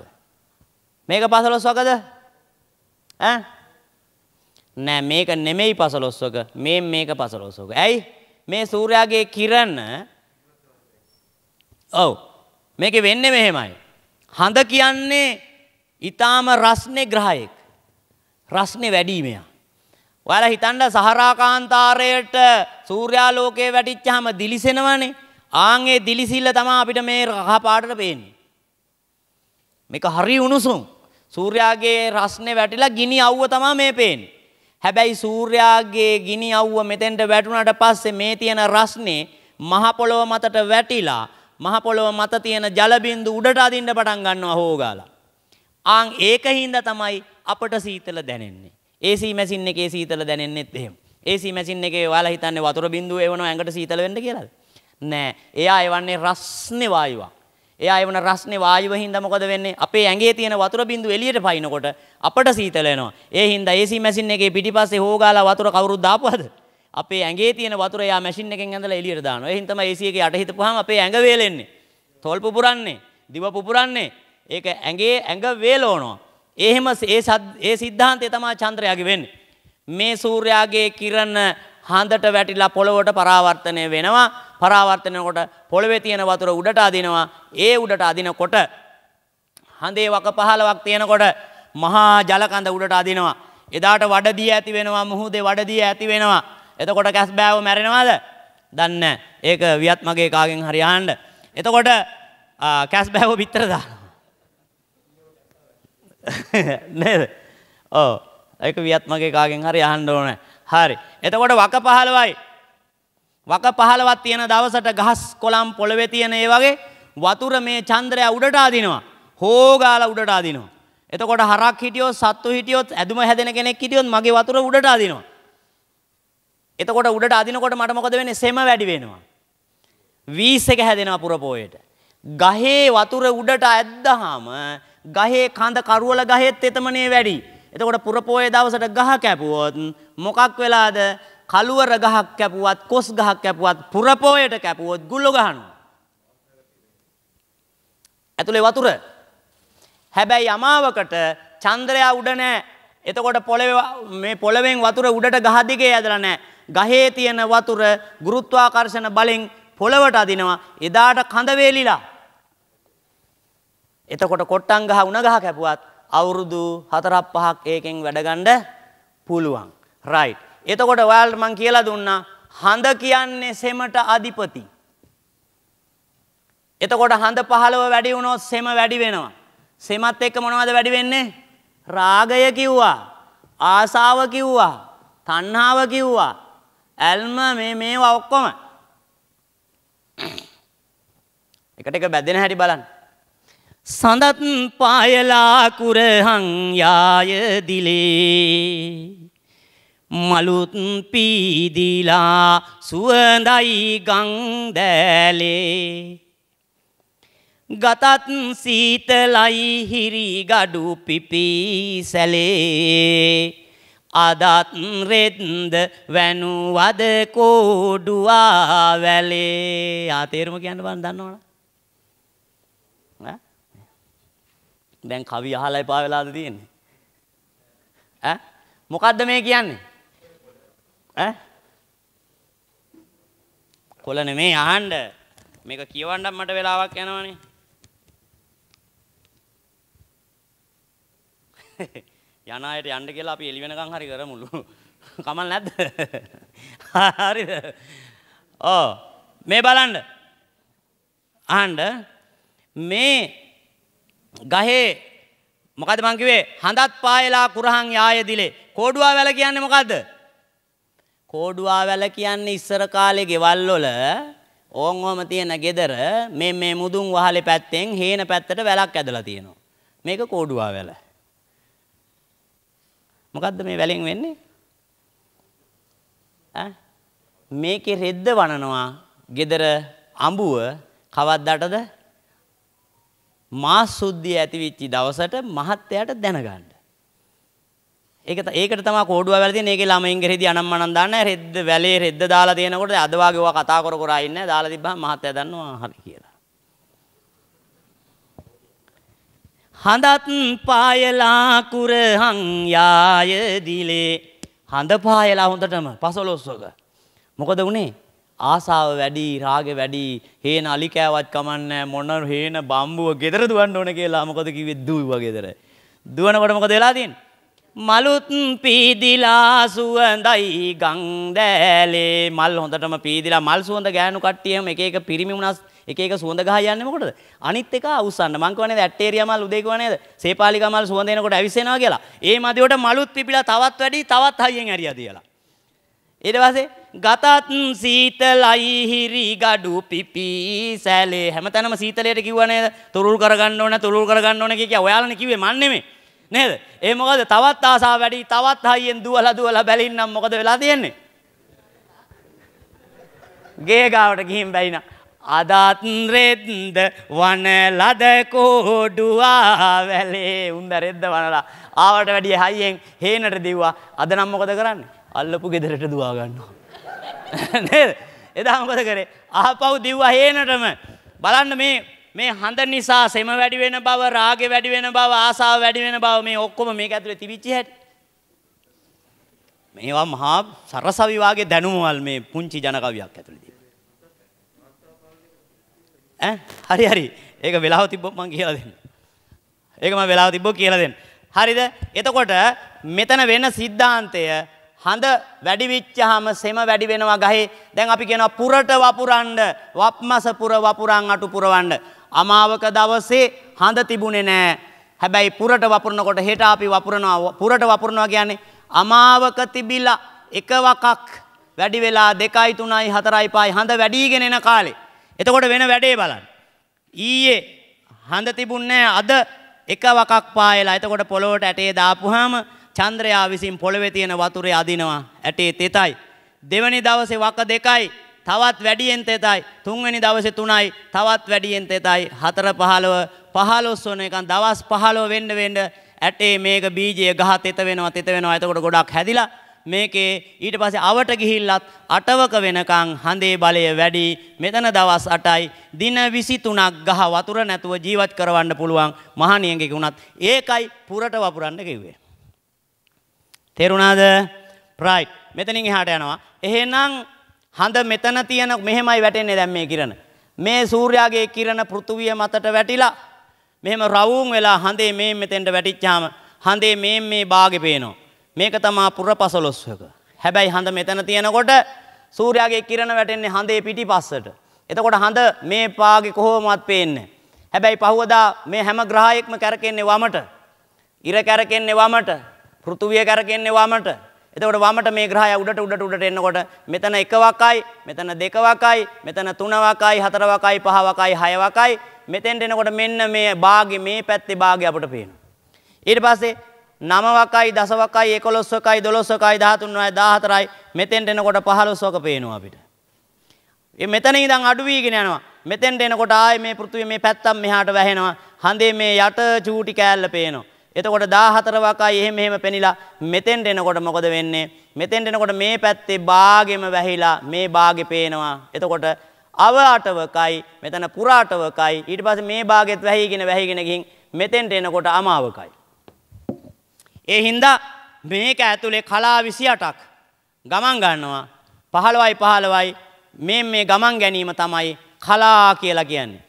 මේක පසොලොස්වකද ඈ නෑ මේක නෙමෙයි පසළොස්වක මේ මේක පසළොස්වක. ඇයි? මේ සූර්යාගේ කිරණ ඔව් මේකේ වෙන්නේ මෙහෙමයි. හඳ කියන්නේ ඊටාම රස්නේ ග්‍රහයෙක්. රස්නේ වැඩිමයා. ඔයාලා හිතන්න සහරාකාන්තාරයට සූර්යාලෝකයේ වැටිච්චාම දිලිසෙනවනේ. ආන් ඒ දිලිසිල්ල තමයි අපිට මේ රහ පාටට පේන්නේ. මේක හරි උණුසුම්. සූර්යාගේ රස්නේ වැටිලා ගිනි අවුව තමයි මේ පේන්නේ. හැබැයි සූර්යාගේ ගිනි අවුව මෙතෙන්ට වැටුණට පස්සේ මේ තියෙන රස්නේ මහ පොළොව මතට වැටිලා මහ පොළොව මත තියෙන ජල බිඳු උඩට අදින්න පටන් ගන්නවා හොෝගාලා. ආන් ඒකින්ද තමයි අපට සීතල දැනෙන්නේ. AC මැෂින් එකේ සීතල දැනෙන්නෙත් එහෙම. AC මැෂින් එකේ ඔයාලා හිතන්නේ වතුර බිඳුව එවනවා ඇඟට සීතල වෙන්න කියලාද? නෑ. එයා එවන්නේ රස්නේ වායුවක්. එයා එවන රස්නේ වායුව හින්දා මොකද වෙන්නේ? අපේ ඇඟේ තියෙන වතුර බිඳුව එළියට පයින්නකොට අපට සීතල වෙනවා. ඒ හින්දා AC මැෂින් එකේ පිටිපස්සේ හොගාලා වතුර කවුරුත් දාපුවද? අපේ ඇඟේ තියෙන වතුර එයා මැෂින් එකෙන් ඇඳලා එළියට දානවා. එහෙන් තමයි AC එකේ යට හිටපුවාම අපේ ඇඟ වේලෙන්නේ. තොල් පුපුරන්නේ, දිව පුපුරන්නේ. ඒක ඇඟේ ඇඟ වේලවනවා. ඒ එහෙම ඒ ඒ සිද්ධාන්තය තමයි චන්ද්‍රයාගේ වෙන්නේ. මේ සූර්යාගේ කිරණ හඳට වැටිලා පොළොවට පරාවර්තනය වෙනවා පරාවර්තනකොට පොළොවේ තියෙන වතුර උඩට අදිනවා ඒ උඩට අදිනකොට හඳේ වක පහලවක් තියෙනකොට මහා ජලකඳ උඩට අදිනවා එදාට වඩදී ඇති වෙනවා මුහුදේ වඩදී ඇති වෙනවා එතකොට කැස් බෑව මැරෙනවාද දන්න ඒක වියත් මගේ කාගෙන් හරි අහන්න එතකොට කැස් බෑව පිටර දානවා නේද ඔව් ඒක වියත් මගේ කාගෙන් හරි අහන්න ඕනේ හරි. එතකොට වක 15යි. වක 15ක් තියෙන දවසට ගහස් කොළම් පොළවේ තියෙන ඒ වගේ වතුර මේ චන්ද්‍රය උඩට අදිනවා. හෝගාලා උඩට අදිනවා. එතකොට හරක් හිටියොත් සත්තු හිටියොත් ඇදුම හැදෙන කෙනෙක් හිටියොත් මගේ වතුර උඩට අදිනවා. එතකොට උඩට අදිනකොට මට මොකද වෙන්නේ? සෙම වැඩි වෙනවා. 20 එක හැදෙනවා පුර පොයේට. ගහේ වතුර උඩට ඇද්දාම ගහේ කඳ කරවල ගහෙත් එතමනේ වැඩි. එතකොට පුර පොයේ දවසට ගහ කැපුවොත් මොකක් වෙලාද කළුවර ගහක් කැපුවත් කොස් ගහක් කැපුවත් පුරපෝයට කැපුවොත් ගුල්ලො ගහනවා. ඇතුළේ වතුර. හැබැයි අමාවකට චන්ද්‍රයා උඩ නෑ. එතකොට පොළවේ මේ පොළවෙන් වතුර උඩට ගහ දිගේ ඇදලා නෑ. ගහේ තියෙන වතුර ගුරුත්වාකර්ෂණ බලෙන් පොළවට අදිනවා. එදාට කඳ වේලිලා. එතකොට කොට්ටම් ගහ උණ ගහ කැපුවත් අවුරුදු 4ක් 5ක් ඒකෙන් වැඩ ගන්න පුළුවන්. රයිට්. එතකොට ඔයාලට මං කියලා දුන්නා හඳ කියන්නේ සෙමට අධිපති. එතකොට හඳ පහළව වැඩි වුණොත් සෙම වැඩි වෙනවා. සෙමත් එක්ක මොනවද වැඩි වෙන්නේ? රාගය කිව්වා. ආසාව කිව්වා. තණ්හාව කිව්වා. ඇල්ම මේ මේවා ඔක්කොම. එකට එක බැදෙන හැටි බලන්න. සඳත් පායලා කුරහං යාය දිලේ මලුත් පීදිලා සුවඳයි ගංදෑලේ ගතත් සීතලයි හිරි ගඩු පිපී සැලේ අදත් රෙද්ද වැනුවද කෝඩුවා වැලේ ආතේරම කියන්න බන් දන්නවන දැන් කවි අහලයි පාවෙලාද තියෙන්නේ මොකක්ද මේ කියන්නේ ඈ කොළ නෙමේ අහන්න මේක කියවන්න මට වෙලාවක් යනවනේ යන අයට යන්න කියලා අපි එළි වෙනකන් හරි කරමුලු. කමල් නැද්ද? හරිද? ඕ මේ බලන්න. අහන්න මේ ගහේ මොකද මං කිව්වේ හඳත් පායලා කුරහන් යාය දිලේ. කෝඩුවා වැල කියන්නේ මොකද්ද? කෝඩුවා වැල කියන්නේ ඉස්සර කාලේ ගෙවල් වල ඕන් ඔම තියෙන ගෙදර මේ මේ මුදුන් වහලේ පැත්තෙන් හේන පැත්තට වැලක් ඇදලා තියෙනවා. මේක කෝඩුවා වැල. මොකද්ද මේ වැලෙන් වෙන්නේ? ඈ මේකේ රෙද්ද වනනවා. ගෙදර අඹුව කවද්දටද? මාස් සුද්ධිය ඇතිවිච්ච දවසට මහත්යට දැනගන්න. ඒක ඒකට තමයි කෝඩුව වැල තියෙන. ඒකේ ළමයින් ගෙරෙදි අනම්මනම් දාන්නේ රෙද්ද වැලේ රෙද්ද දාලා දෙනකොට අද වාගේ ඔවා කතා කර කර ඉන්නේ. දාලා තිබ්බහම මහත්තයා දන්නවා හරි කියලා. හඳත් පායලා කුරහන් යාය දිලේ හඳ පායලා හොඳටම පසලොස්සක. මොකද උනේ? ආසාව වැඩි රාග වැඩි හේන අලි කෑවත් කමන්නේ මොන හේන බම්බුව ගෙදර දුවන්න ඕන කියලා මොකද කිව්වේ දුවුවා ගෙදර දුවනකොට මොකද වෙලා තියෙන්නේ මලුත් පීදිලා සුවඳයි ගංදෑලේ මල් හොඳටම පීදිලා මල් සුවඳ ගෑනු කට්ටියම එක එක පිරිමි වුණස් එක එක සුවඳ ගහ යන්නේ මොකටද? අනිත් එක අවසන්න. මං කියන්නේ ඇට්ටේරියා මල් උදේ කිව්වා නේද? සේපාලිකා මල් සුවඳ එනකොට ඇවිස්සෙනවා කියලා. ඒ මදිවට මලුත් පිපිලා තවත් වැඩි තවත් හයියෙන් ඇරියා තියලා. ඊට පස්සේ ගතත් සීතලයි හිරි gadu පිපි සැලේ හැමතැනම සීතලයට කිව්වා නේද? තුරුල් කරගන්න ඕන තුරුල් කරගන්න ඕන කිය කිය ඔයාලනේ කිව්වේ මන් නෙමෙයි. නේද? ඒ මොකද තවත් ආසාව වැඩි තවත් හයියෙන් දුවලා දුවලා බැලින්නම් මොකද වෙලා තියෙන්නේ? ගේ ගාවට ගිහින් බැිනා. අදත් රෙද්ද වන ලද කෝඩුවා වැලේ උන්ද රෙද්ද වනලා ආවට වැඩිය හයියෙන් හේනට දිව්වා අද නම් මොකද කරන්නේ අල්ලපු ගෙදරට දුවා ගන්නවා නේද එදා මොකද කරේ ආපහු දිව්වා හේනටම බලන්න මේ මේ හඳ නිසා සෙම වැඩි වෙන බව, රාගෙ වැඩි වෙන බව, ආසාව වැඩි වෙන බව මේ ඔක්කොම මේක ඇතුලේ තිබිච්ච හැටි. මේවා මහා සරසවි වාගේ දැනුමවල් මේ පුංචි ජන කවියක් ඇතුලේ තිබුණා. ඈ හරි හරි. ඒක වෙලාව තිබ්බොත් මම කියලා දෙන්න. ඒක මම වෙලාව තිබ්බොත් කියලා දෙන්න. හරිද? එතකොට මෙතන වෙන સિદ્ધාන්තය හඳ වැඩි විච්චාම සෙම වැඩි වෙනවා ගහේ. දැන් අපි කියනවා පුරට වපුරන්න, වප්මස පුර වපුරන් අටු පුරවන්න. අමාවක දවසේ හඳ තිබුණේ නෑ. හැබැයි පුරට වපුරනකොට හෙට අපි වපුරනවා පුරට වපුරනවා කියන්නේ අමාවක තිබිලා එක වකක් වැඩි වෙලා 2යි 3යි 4යි 5යි හඳ වැඩිගෙන එන කාලේ. එතකොට වෙන වැඩේ බලන්න. ඊයේ හඳ තිබුණේ අද එක වකක් පායලා. එතකොට පොළොවට ඇටේ දාපුවාම චන්ද්‍රයා විසින් පොළවේ තියෙන වතුරේ අදිනවා. ඇටේ තෙතයි. දෙවනි දවසේ වක දෙකයි තවත් වැඩියෙන් තෙතයි තුන්වෙනි දවසේ තුනයි තවත් වැඩියෙන් තෙතයි හතර 15 15 වන එක දවස් 15 වෙන්න වෙන්න ඇටේ මේක බීජය ගහ තෙත වෙනවා තෙත වෙනවා එතකොට ගොඩක් හැදිලා මේකේ ඊට පස්සේ අවට ගිහිල්ලත් අටවක වෙනකන් හඳේ බලය වැඩි මෙතන දවස් 8යි දින 23ක් ගහ වතුර නැතුව ජීවත් කරවන්න පුළුවන් මහණියන්ගේ ගුණත් ඒකයි පුරට වපුරන්න කිව්වේ තේරුණාද රයිට් මෙතනින් එහාට යනවා එහෙනම් හඳ මෙතන තියෙන මෙහෙමයි වැටෙන්නේ දැන් මේ කිරණ. මේ සූර්යාගේ කිරණ පෘථුවිය මතට වැටිලා මෙහෙම රවුම් වෙලා හඳේ මේ මෙතෙන්ට වැටිච්චාම හඳේ මේ මේ බාගේ පේනවා. මේක තමයි පුරපසලොස්වක. හැබැයි හඳ මෙතන තියෙනකොට සූර්යාගේ කිරණ වැටෙන්නේ හඳේ පිටිපස්සට. එතකොට හඳ මේ පාගේ කොහොමවත් පේන්නේ හැබැයි පහුවදා මේ හැම ග්‍රහයෙක්ම කැරකෙන්නේ වමට. ඉර කැරකෙන්නේ වමට. පෘථුවිය කැරකෙන්නේ වමට. එතකොට වමට මේ ග්‍රහය උඩට උඩට උඩට එනකොට මෙතන 1 වකයි, මෙතන 2 වකයි, මෙතන 3 වකයි, 4 වකයි, 5 වකයි, 6 වකයි. මෙතෙන්ට එනකොට මෙන්න මේ භාගේ මේ පැත්තේ භාගේ අපට පේනවා. ඊට පස්සේ 9 වකයි, 10 වකයි, 11 වකයි, 12 වකයි, 13 වකයි, 14යි. මෙතෙන්ට එනකොට 15 වක පේනවා අපිට. ඒ මෙතන ඉඳන් අඩු වීගෙන යනවා. මෙතෙන්ට එනකොට ආයේ මේ පෘථිවිය මේ පැත්තම් මෙහාට වැහෙනවා. හඳේ මේ යට චූටි කෑල්ල පේනවා. එතකොට 14 වකයි එහෙම එහෙම පෙනිලා මෙතෙන්ට එනකොට මොකද වෙන්නේ? මෙතෙන්ට එනකොට මේ පැත්තේ බාගෙම වැහිලා මේ බාගෙ පේනවා. එතකොට අව අටවකයි මෙතන පුර අටවකයි ඊට පස්සේ මේ බාගෙත් වැහිගෙන වැහිගෙන ගිහින් මෙතෙන්ට එනකොට අමාවකයි. ඒ හින්දා මේක ඇතුලේ කලා 28ක් ගමන් ගන්නවා 15යි 15යි මේ මේ ගමන් ගැනීම තමයි කලා කියලා කියන්නේ.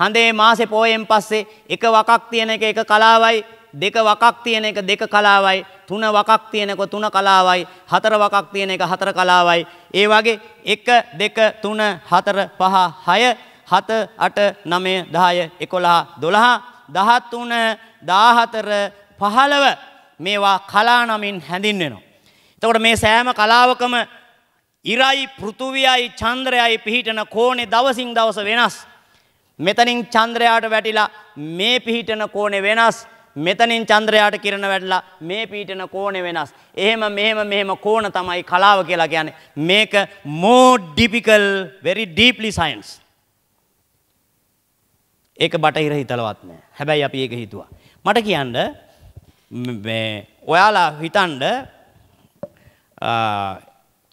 හඳේ මාසේ පෝයෙන් පස්සේ එක වකක් තියෙන එක එක කලාවයි දෙක වකක් තියෙන එක දෙක කලාවයි තුන වකක් තියෙනක තුන කලාවයි හතර වකක් තියෙන එක හතර කලාවයි ඒ වගේ 1 2 3 4 5 6 7 8 9 10 11 12 13 14 15 මේවා කලා නමින් හැඳින්වෙනවා එතකොට මේ සෑම කලාවකම ඉරයි පෘථුවියයි චන්ද්‍රයයි පිහිටන කෝණේ දවසින් දවස වෙනස්. මෙතනින් චන්ද්‍රයාට වැටිලා මේ පිහිටන කෝණේ වෙනස්. මෙතනින් චන්ද්‍රයාට කිරණ වැඩලා මේ පීටන කෝණය වෙනස්. එහෙම මෙහෙම මෙහෙම කෝණ තමයි කලාව කියලා කියන්නේ. මේක more difficult very deeply science. ඒක බටහිර හිතලවත් නෑ. හැබැයි අපි ඒක හිතුවා. මට කියන්න මේ ඔයාලා හිතන්න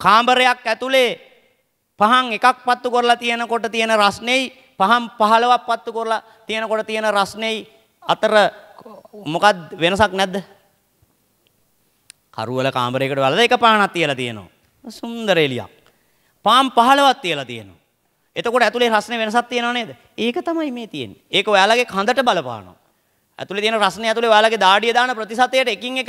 කාමරයක් ඇතුලේ පහන් එකක් පත්තු කරලා තියෙනකොට තියෙන රස්නෙයි පහන් 15ක් පත්තු කරලා තියෙනකොට තියෙන රස්නෙයි අතර මොකක් වෙනසක් නැද්ද? කරුවල කාමරයකට වලද එක පානක් තියලා තියෙනවා. සුන්දර එළියක්. පාම් 15ක් තියලා තියෙනවා. එතකොට ඇතුලේ රස්නේ වෙනසක් තියෙනව නේද? ඒක තමයි මේ තියෙන්නේ. ඒක ඔයාලගේ කඳට බලපානවා. ඇතුලේ තියෙන රස්නේ ඇතුලේ ඔයාලගේ දාඩිය දාන ප්‍රතිශතයට එකින් එක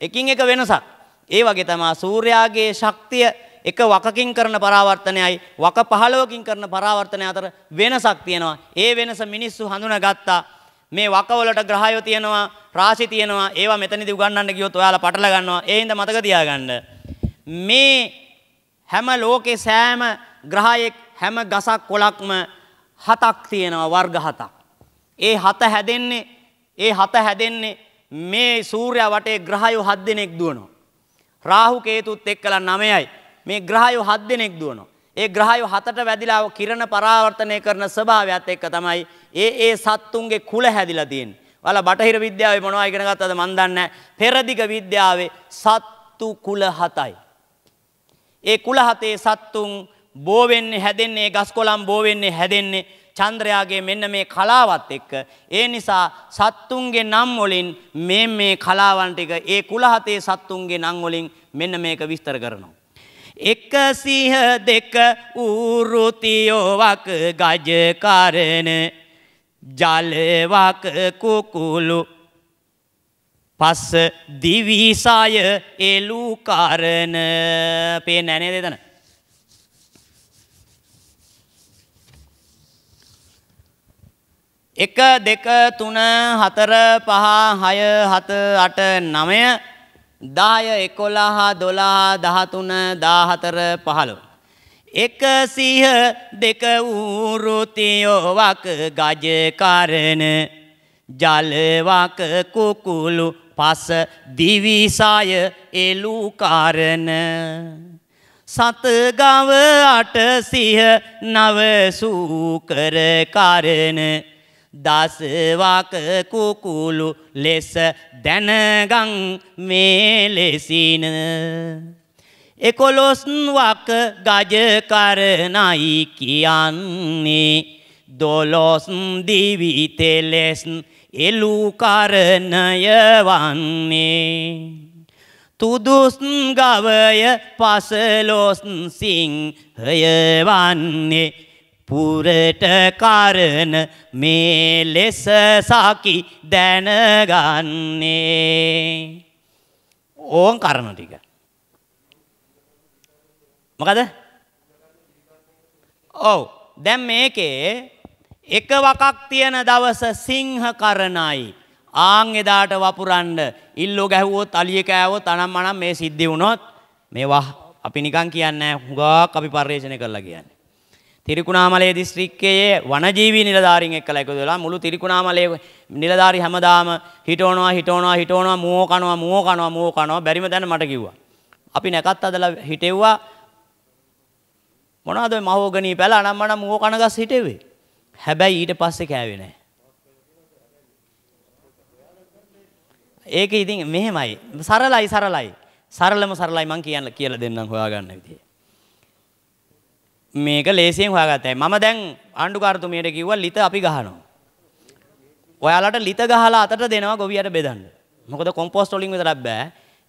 එකින් එක වෙනසක්. ඒ වගේ තමයි සූර්යාගේ ශක්තිය එක වකකින් කරන පරාවර්තනයයි වක 15කින් කරන පරාවර්තනය අතර වෙනසක් තියෙනවා. ඒ වෙනස මිනිස්සු හඳුනාගත්තා. මේ වකවලට ග්‍රහයෝ තියෙනවා රාශි තියෙනවා ඒවා මෙතනදී උගන්වන්න ගියොත් ඔයාලා පටල ගන්නවා ඒ හින්දා මතක තියාගන්න මේ හැම ලෝකේ සෑම ග්‍රහයෙක් හැම ගසක් කොළක්ම හතක් තියෙනවා වර්ග හතක් ඒ හත හැදෙන්නේ ඒ හත හැදෙන්නේ මේ සූර්යා වටේ ග්‍රහයෝ හත් දෙනෙක් දුවනවා රාහු කේතුත් එක්කලා නවයයි මේ ග්‍රහයෝ හත් දෙනෙක් දුවනවා ඒ ග්‍රහයෝ හතට වැදිලා කිරණ පරාවර්තනය කරන ස්වභාවයත් එක්ක තමයි ඒ ඒ සත්තුන්ගේ කුල හැදිලා තියෙන්නේ. ඔයාලා බටහිර විද්‍යාවේ මොනවයි ඉගෙන ගත්තද මන් දන්නේ නැහැ. පෙරදිග විද්‍යාවේ සත්තු කුල හතයි. ඒ කුල හතේ සත්තුන් බෝ වෙන්නේ හැදෙන්නේ ගස්කොළන් බෝ වෙන්නේ හැදෙන්නේ චන්ද්‍රයාගේ මෙන්න මේ කලාවත් එක්ක. ඒ නිසා සත්තුන්ගේ නම් වලින් මේ මේ කලාවන් ටික ඒ කුල හතේ සත්තුන්ගේ නම් වලින් මෙන්න මේක විස්තර කරනවා. එක සිහ දෙක ඌරුතියෝවක් ගජකරන ජලවක් කුකුලු පස්ස දිවිසාය එලු කරන පේන්නේ නැහැ නේද එතන එක දෙක තුන හතර පහ හය හත අට නමය දාය එකොළහා දොළහා දහතුන දාහතර පහළො. එක සිහ දෙක ඌරුතියෝවක් ගජකරන ජලවක කුකුලු පස දිවිසාය එලුකාරන සතගව අට සිහ නවසූකරකාරන දසවක කුකුලු ලෙස දැනගං මේ ලෙසින එකොළොස් වක ගජ කරනයි කියන්නේ දොළොස් දිවි තෙලෙස් එළු කරණය වන්නේ තුදුස් ගවය පසලොස් සිංහය වන්නේ පුරට කරන මේ ලෙස සකි දැනගන්නේ ඕන් කරන ටික මොකද ඔව් දැන් මේකේ එක වකක් තියෙන දවස සිංහ කරණයි ආන් එදාට වපුරන්න ඉල්ලෝ ගැහුවොත් අලිය කෑවොත් අනම් මනම් මේ සිද්ධි වුණොත් මේවා අපි නිකන් කියන්නේ නැහැ හුඟක් අපි පරිශන කරලා කියන්නේ තිරිකුණාමලේ දිස්ත්‍රික්කයේ වනජීවී නිලධාරීන් එක්කලා එකතු වෙලා මුළු තිරිකුණාමලේ නිලධාරි හැමදාම හිටවනවා හිටවනවා හිටවනවා මූව කනවා මූව කනවා මූව කනවා බැරිම දැන මට කිව්වා. අපි නැකත් අදලා හිටෙව්වා මොනවද ඔය මහෝගනී පැල අනම්මන මූව කන ගස් හිටෙව්වේ. හැබැයි ඊට පස්සේ කෑවේ නැහැ. ඒක ඉතින් මෙහෙමයි සරලයි සරලයි සරලම සරලයි මං කියන්න කියලා දෙන්නම් හොයාගන්න විදිය. මේක ලේසියෙන් හොයාගත්තයි. මම දැන් ආණ්ඩුකාරතුමියට කිව්වා ලිත අපි ගහනවා. ඔයාලට ලිත ගහලා අතට දෙනවා ගොවියට බෙදන්න. මොකද කොම්පෝස්ට් වලින් විතරක් බෑ.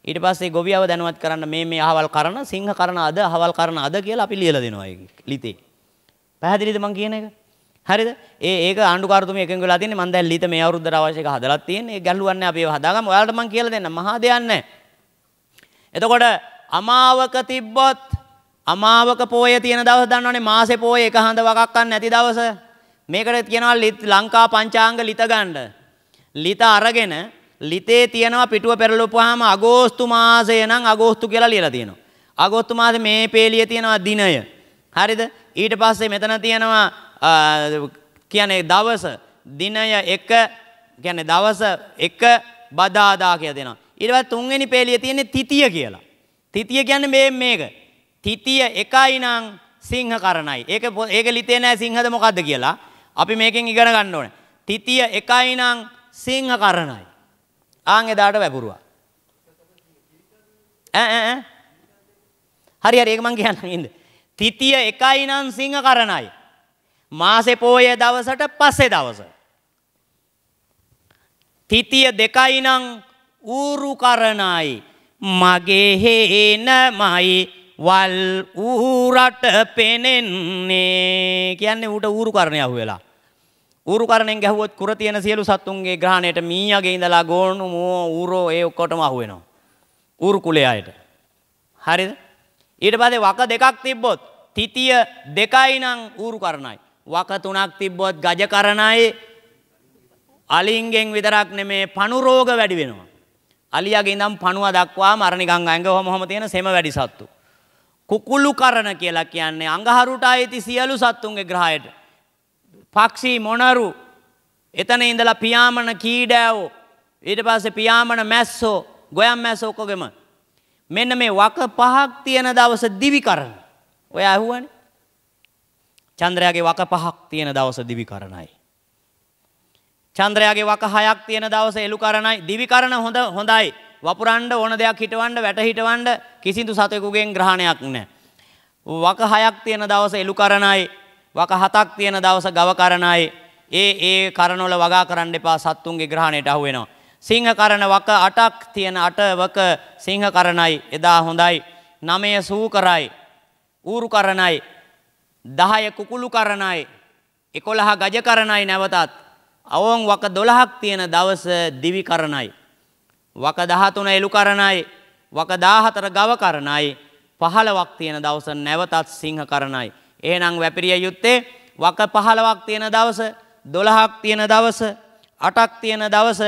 ඊට පස්සේ ගොවියව දැනුවත් කරන්න මේ මේ අහවල් කරන සිංහ කරන අද අහවල් කරන අද කියලා අපි ලියලා දෙනවා ලිතේ. පැහැදිලිද මං කියන එක? හරිද? ඒ ඒක ආණ්ඩුකාරතුමිය එකඟ වෙලා තින්නේ මං දැන් ලිත මේ අවුරුද්දට අවශ්‍ය එක හදලා තියෙන්නේ. ඒ ගැල්ලුවන්නේ අපි හදාගමු. ඔයාලට මං කියලා දෙන්න මහා දෙයක් නැහැ. එතකොට අමාවක තිබ්බොත් අමාවක පෝය තියෙන දවස දන්නවනේ මාසේ පෝය එක හඳ වකක් ගන්න නැති දවස. මේකට කියනවා ලංකා පංචාංග ලිත ගන්න. ලිත අරගෙන ලිතේ තියෙනවා පිටුව පෙරලපුවාම අගෝස්තු මාසය නම් අගෝස්තු කියලා ලියලා තියෙනවා. අගෝස්තු මාසේ මේ පේලිය තියෙනවා දිනය. හරිද? ඊට පස්සේ මෙතන තියෙනවා කියන්නේ දවස දිනය 1 කියන්නේ දවස 1 බදාදා කියලා දෙනවා. ඊට පස්සේ තුන්වෙනි පේලිය තියෙන්නේ තිතිය කියලා. තිතිය කියන්නේ මේ මේක. හිතිය එකයි නම් සිංහ කරණයි. ඒක ඒක ලිතේ නෑ සිංහද මොකද්ද කියලා. අපි මේකෙන් ඉගෙන ගන්න ඕනේ. තිතිය එකයි නම් සිංහ කරණයි. ආන් එදාට වැපුරුවා. ඈ ඈ හරි හරි ඒක මං කියන්නම් ඉන්න. තිතිය එකයි නම් සිංහ කරණයි. මාසේ පෝය දවසට පස්සේ දවස. තිතිය දෙකයි නම් ඌරු කරණයි. මගේ හේනමයි වල් ඌරට පෙනෙන්නේ කියන්නේ ඌට ඌරුකරණය අහුවෙලා. ඌරුකරණයෙන් ගැහුවොත් කුර තියෙන සියලු සත්තුන්ගේ ග්‍රහණයට මීයාගේ ඉඳලා ගෝණු මෝ ඌරෝ ඒ ඔක්කොටම අහුවෙනවා. ඌරු කුලේ අයට. හරිද? ඊට පස්සේ වක දෙකක් තිබ්බොත් තිතිය දෙකයි නම් ඌරුකරණයි. වක තුනක් තිබ්බොත් ගජකරණයි අලින්ගෙන් විතරක් නෙමේ පණු රෝග වැඩි වෙනවා. අලියාගේ ඉඳන් පණුව දක්වා මරණිකංග ඇඟ හොම හොම තියෙන සෙම වැඩි සත්තු. කුකුළු කරන කියලා කියන්නේ අඟහරුට අයිති සියලු සත්තුන්ගේ ග්‍රහයට. පක්ෂී මොනරු එතන ඉඳලා පියාමන කීඩෑවෝ ඊට පස්සේ පියාමන මැස්සෝ ගොයම් මැස්සෝ ඔක්කොගෙම මෙන්න මේ වක පහක් තියෙන දවස දිවි කරන. ඔය ඇහුවනේ. චන්ද්‍රයාගේ වක පහක් තියෙන දවස දිවි කරනයි. චන්ද්‍රයාගේ වක හයක් තියෙන දවස එළු කරනයි දිවි කරන හොඳ හොඳයි. වපුරන්න ඕන දෙයක් හිටවන්න වැට හිටවන්න කිසිදු සතෙකුගෙන් ග්‍රහණයක් නැහැ. වක හයක් තියෙන දවස එළු කරණයි, වක හතක් තියෙන දවස ගව කරණයි. ඒ ඒ කරණවල වගා කරන්න එපා සත්තුන්ගේ ග්‍රහණයට අහු වෙනවා. සිංහ කරණ වක 8ක් තියෙන 8 වක සිංහ කරණයි එදා හොඳයි. 9 සූ කරයි. ඌරු කරණයි. 10 කුකුළු කරණයි. 11 ගජ කරණයි නැවතත්. අවොන් වක 12ක් තියෙන දවස දිවි කරණයි. වක 13 එළු කරන අය, වක 14 ගව කරන අය 15ක් තියෙන දවස නැවතත් සිංහ කරන අය. එහෙනම් වැපිරිය යුත්තේ වක 15ක් තියෙන දවස, 12ක් තියෙන දවස, 8ක් තියෙන දවස,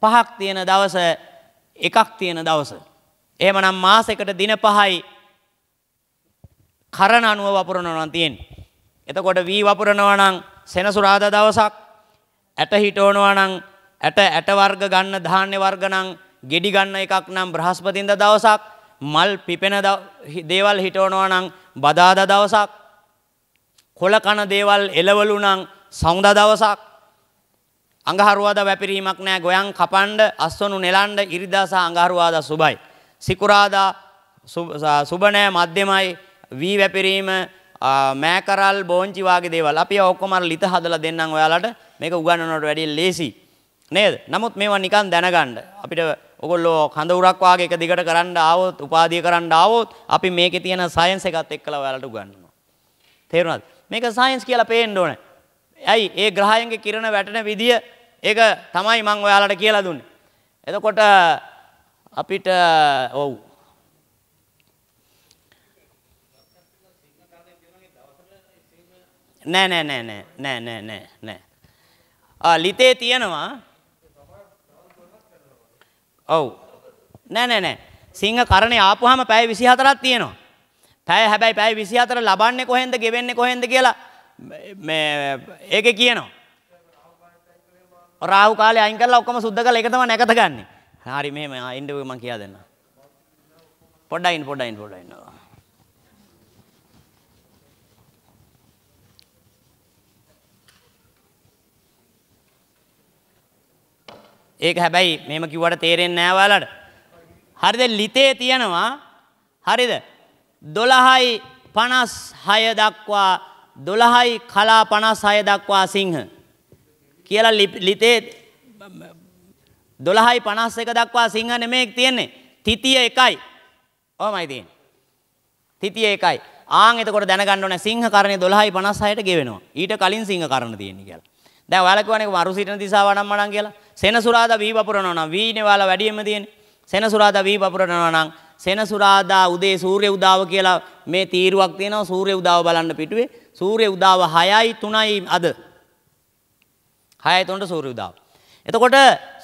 5ක් තියෙන දවස, එකක් තියෙන දවස. එහෙමනම් මාසයකට දින 5යි කරන අනුව වපුරනවා නම් තියෙන්නේ. එතකොට වී වපුරනවා නම් සෙනසුරාදා දවසක් ඇට හිටවනවා නම් ඇට ඇට වර්ග ගන්න ධාන්‍ය වර්ග නම් ගෙඩි ගන්න එකක් නම් බ්‍රහස්පතින්ද දවසක් මල් පිපෙන දේවල් හිටවනවා නම් බදාද දවසක් කොළ කන දේවල් එළවලු නම් සෞඳ දවසක් අඟහරුවාද වැපිරීමක් නෑ ගොයන් කපන්ඩ අස්වනු නෙලන්ඩ ඉරිදාසා අඟහරුවාද සුබයි. සිකුරාදා සුබනෑ මධ්‍යමයි වී වැපිරීම මෑකරල් බෝංචිවාගේ දේවල් අපි ඔක්කොමර ලිත හදල දෙන්නම් ඔයාලට මේක උගන්නනොට වැඩි ලේසිී. නේද? නමුත් මේවා නිකන් දැනගන්න. අපිට ඔගොල්ලෝ කඳ උරක් වාගේ එක දිගට කරන්න ආවොත්, උපාධිය කරන්න ආවොත් අපි මේකේ තියෙන සයන්ස් එකත් එක්කලා ඔයාලට උගන්වනවා. තේරුණාද? මේක සයන්ස් කියලා පේන්න ඕනේ. ඇයි? ඒ ග්‍රහයන්ගේ කිරණ වැටෙන විදිය ඒක තමයි මම ඔයාලට කියලා දුන්නේ. එතකොට අපිට ඔව් නෑ නෑ නෑ නෑ නෑ නෑ නෑ නෑ ලිතේ තියෙනවා ඔව්. නෑ නෑ නෑ. සිංහ කරණේ ආපුවාම පැය 24ක් තියෙනවා. පැය හැබැයි පැය 24 ලබන්නේ කොහෙන්ද, ගෙවෙන්නේ කොහෙන්ද කියලා මේ ඒකේ කියනවා. රාහු කාලේ අයින් කරලා ඔක්කොම සුද්ධ කරලා ඒක තමයි නැකත ගන්න. හරි මෙහෙම ඉන්න මම කියා දෙන්න. පොඩ්ඩයින් පොඩ්ඩයින් පොඩ්ඩයින්. ඒක හැබැයි මෙහෙම කිව්වට තේරෙන්නේ නැහැ ඔයාලට. හරිද? ලිතේ තියෙනවා හරිද? 12යි 56 දක්වා 12යි කලා 56 දක්වා සිංහ කියලා ලිතේ 12යි 51 දක්වා සිංහ නෙමෙයි තියෙන්නේ. තිතිය එකයි. ඔහමයි තියෙන්නේ. තිතිය එකයි. ආන් එතකොට දැනගන්න ඕනේ සිංහ කරණේ 12යි 56ට ගෙවෙනවා. ඊට කලින් සිංහ කරණ තියෙන්නේ කියලා. දැන් ඔයාලා කියවනේ මරු සිටින දිසාව නම් මනම් කියලා. සෙනසුරාදා වී වපුරනවා නම් වීනේ ඔයාලා වැඩියෙන්ම තියෙන්නේ. සෙනසුරාදා වී වපුරනවා නම් සෙනසුරාදා උදේ සූර්ය උදාව කියලා මේ තීරුවක් තියෙනවා සූර්ය උදාව බලන්න පිටුවේ. සූර්ය උදාව 6යි 3යි අද. 6යි 3ට සූර්ය උදාව. එතකොට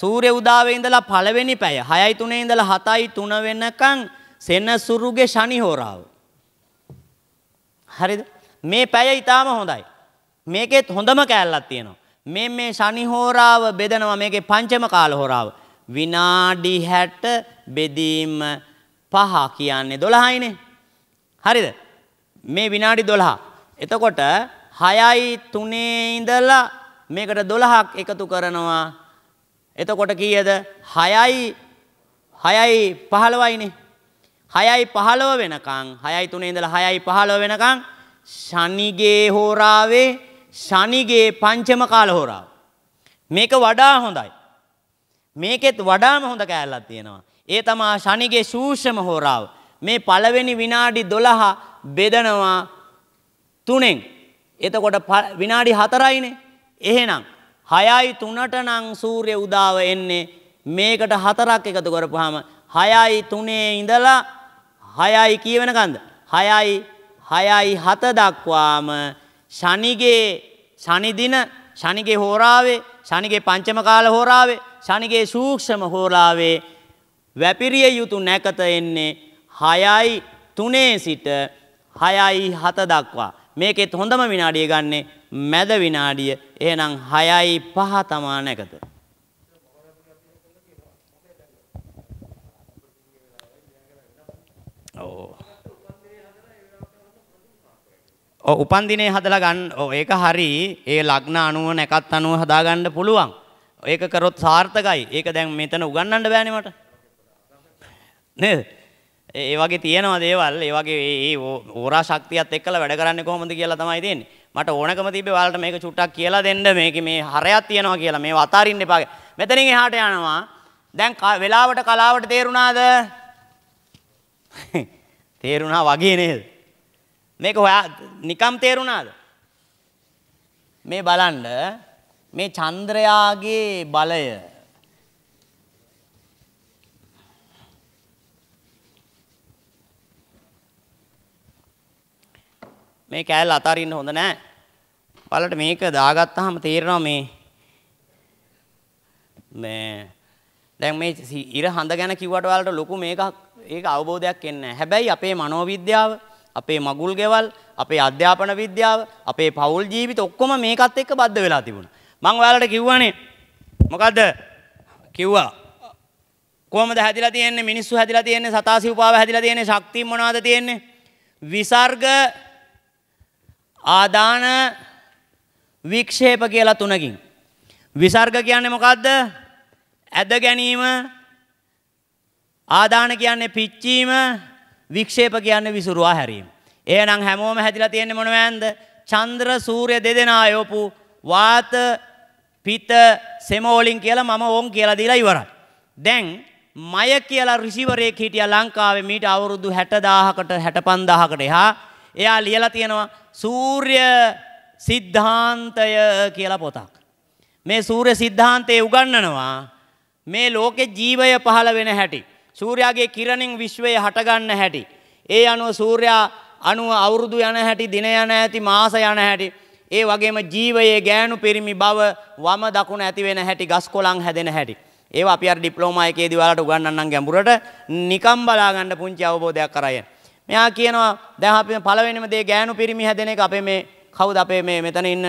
සූර්ය උදාවේ ඉඳලා පළවෙනි පැය 6යි 3 ඉඳලා 7යි 3 වෙනකන් සෙනසුරුගේ ශනි හෝරාව. හරිද? මේ පැය ඊටාම හොඳයි. මේකෙත් හොඳම කෑල්ලක් තියෙනවා. මේ මේ ශනි හෝරාව බෙදනවා මේකේ පංචම කාල හෝරාව. විනාඩි 60 බෙදීම 5 කියන්නේ 12යිනේ. හරිද? මේ විනාඩි 12. එතකොට 6යි 3 ඉඳලා මේකට 12ක් එකතු කරනවා. එතකොට කීයද? 6යි 6යි 15යිනේ. 6යි 15 වෙනකන් 6යි 3 ඉඳලා 6යි 15 වෙනකන් ශනිගේ හෝරාවේ ශනිගේ පංචම කාලහෝරාව. මේක වඩා හොඳයි. මේකෙත් වඩාම හොඳ කෑල්ලක් තියෙනවා. ඒ තමා ශනිගේ සූෂම හෝරාව. මේ පළවෙනි විනාඩි 12 බෙදනවා තුනෙන්. එතකොට විනාඩි 4යිනේ. එහෙනම් 6යි 3ට නම් සූර්ය උදාව එන්නේ මේකට 4ක් එකතු කරපුවාම 6යි 3 ඉඳලා 6යි කියවෙනකන්ද? 6යි 6යි 7 දක්වාම ශනිගේ ශනිදින ශනිගේ හෝරාවේ ශනිගේ පංචම කාල හෝරාවේ ශනිගේ සූක්ෂම හෝරාවේ වැපිරිය යුතු නැකත එන්නේ හයයි තුනේ සිට හයයි හත දක්වා. මේකෙත් හොඳම විනාඩිය ගන්නේ මැද විනාඩිය එහෙනම් හයයි පහ තමා නැකත. උපන්දිනේ හදලා ගන්න ඒක හරි ඒ ලග්න අනුව නැකත් අනුව හදාගන්න පුළුවන්. ඒක කරොත් සාර්ථකයි. ඒක දැන් මෙතන උගන්වන්න බෑනේ මට. නේද? ඒ වගේ තියෙනවා දේවල්. ඒ වගේ ඒ ඕරා ශක්තියත් එක්කලා වැඩ කරන්නේ කොහොමද කියලා තමයි තියෙන්නේ. මට ඕනකම තිබ්බේ ඔයාලට මේක චුට්ටක් කියලා දෙන්න. මේකේ මේ හරයක් තියෙනවා කියලා. මේව අතාරින්න එපා. මෙතනින් එහාට යනවා. දැන් වෙලාවට කලාවට තේරුණාද? තේරුණා වගේ නේද? මේක ඔයා නිකම් තේරුණාද? මේ බලන්න මේ චන්ද්‍රයාගේ බලය මේ කෑල්ල අතාරින්න හොඳ නෑ. බලන්න මේක දාගත්තාම තේරෙනවා මේ මේ දැන් මේ ඉර හඳ ගැන කිව්වට ඔයාලට ලොකු මේකක් ඒක අවබෝධයක් එන්නේ නැහැ. හැබැයි අපේ මනෝවිද්‍යාව අපේ මගුල් ගෙවල්, අපේ අධ්‍යාපන විද්‍යාව, අපේ පවුල් ජීවිත ඔක්කොම මේකත් එක්ක බද්ධ වෙලා තිබුණා. මම ඔයාලට කිව්වනේ මොකද්ද? කිව්වා කොහමද හැදිලා තියෙන්නේ මිනිස්සු හැදිලා තියෙන්නේ සතාසිව්පාව හැදිලා තියෙන්නේ ශක්තිය මොනවාද තියෙන්නේ විසර්ග ආදාන වික්ෂේප කියලා තුනකින් විසර්ග කියන්නේ මොකද්ද ඇද ගැනීම ආදාන කියන්නේ පිච්චීම වික්ෂේප කියන්නේ විසුරුවා හැරීම. එහෙනම් හැමෝම හැදිලා තියෙන්නේ මොනවද? චන්ද්‍ර සූර්ය දෙදෙනා යෝපු වාත පිත සෙමෝලින් කියලා මම ඕන් කියලා දීලා ඉවරයි. දැන් මය කියලා රිසීවරයෙක් හිටියා ලංකාවේ මීට අවුරුදු 60000කට 65000කට එහා. එයා ලියලා තියෙනවා සූර්ය සිද්ධාන්තය කියලා පොතක්. මේ සූර්ය සිද්ධාන්තයේ උගන්වනවා මේ ලෝකේ ජීවය පහළ වෙන හැටි. සූර්යාගේ කිරණින් විශ්වය හටගන්න හැටි. ඒ අනුව සූර්යා අනුව අවුරුදු යන හැටි, දින යන හැටි, මාස යන හැටි, ඒ වගේම ජීවයේ ගෑනු පිරිමි බව වම දකුණ ඇති වෙන හැටි, ගස් කොළන් හැදෙන හැටි. ඒවා අපි අර ඩිප්ලෝමා එකේදී ඔයාලට උගන්වන්නම් ගැඹුරට නිකම් බලා ගන්න පුංචි අවබෝධයක් කරගෙන. මෙයා කියනවා දැන් අපි පළවෙනිම දේ ගෑනු පිරිමි හැදෙන එක අපේ මේ කවුද අපේ මේ මෙතන ඉන්න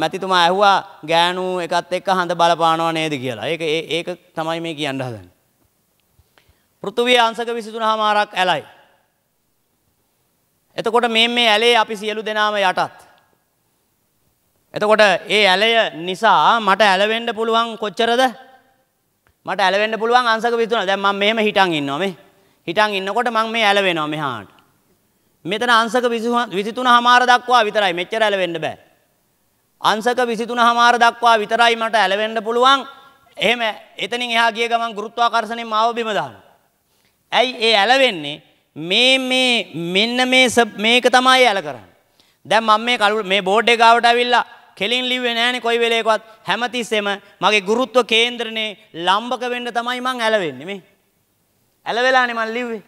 මැතිතුමා ඇහුවා ගෑනු එකත් එක්ක හඳ බලපානවා නේද කියලා. ඒක ඒක තමයි මේ කියන්න හදන්නේ. පෘථුවිය අංශක 23මාරක් ඇලයි. එතකොට මේ මේ ඇලේ අපි සියලු දෙනාම යටත්. එතකොට ඒ ඇලය නිසා මට ඇලවෙන්න පුළුවන් කොච්චරද? මට ඇලවෙන්න පුළුවන් අංශක 23. දැන් මම මෙහෙම හිටන් ඉන්නවා මේ. හිටන් ඉන්නකොට මම මේ ඇලවෙනවා මෙහාට. මෙතන අංශක 23මාර දක්වා විතරයි මෙච්චර ඇලවෙන්න බෑ. අංශක 23මාර දක්වා විතරයි මට ඇලවෙන්න පුළුවන්. එහෙම එතනින් එහා ගිය ගමන් ගුරුත්වාකර්ෂණයෙන් මාව බිම දානවා. ඇයි ඒ ඇල වෙන්නේ මේ මේ මෙන්න මේ මේක තමයි ඇල කරන්නේ. දැන් මම මේ කලු මේ බෝඩ් එක ගාවට අවිල්ලා කෙලින් ලිව්වේ නෑනේ කොයි වෙලේකවත් හැමතිස්සෙම මගේ ගුරුත්ව කේන්ද්‍රනේ ලම්බක වෙන්න තමයි මං ඇල වෙන්නේ මේ. ඇල වෙලානේ මං ලිව්වේ.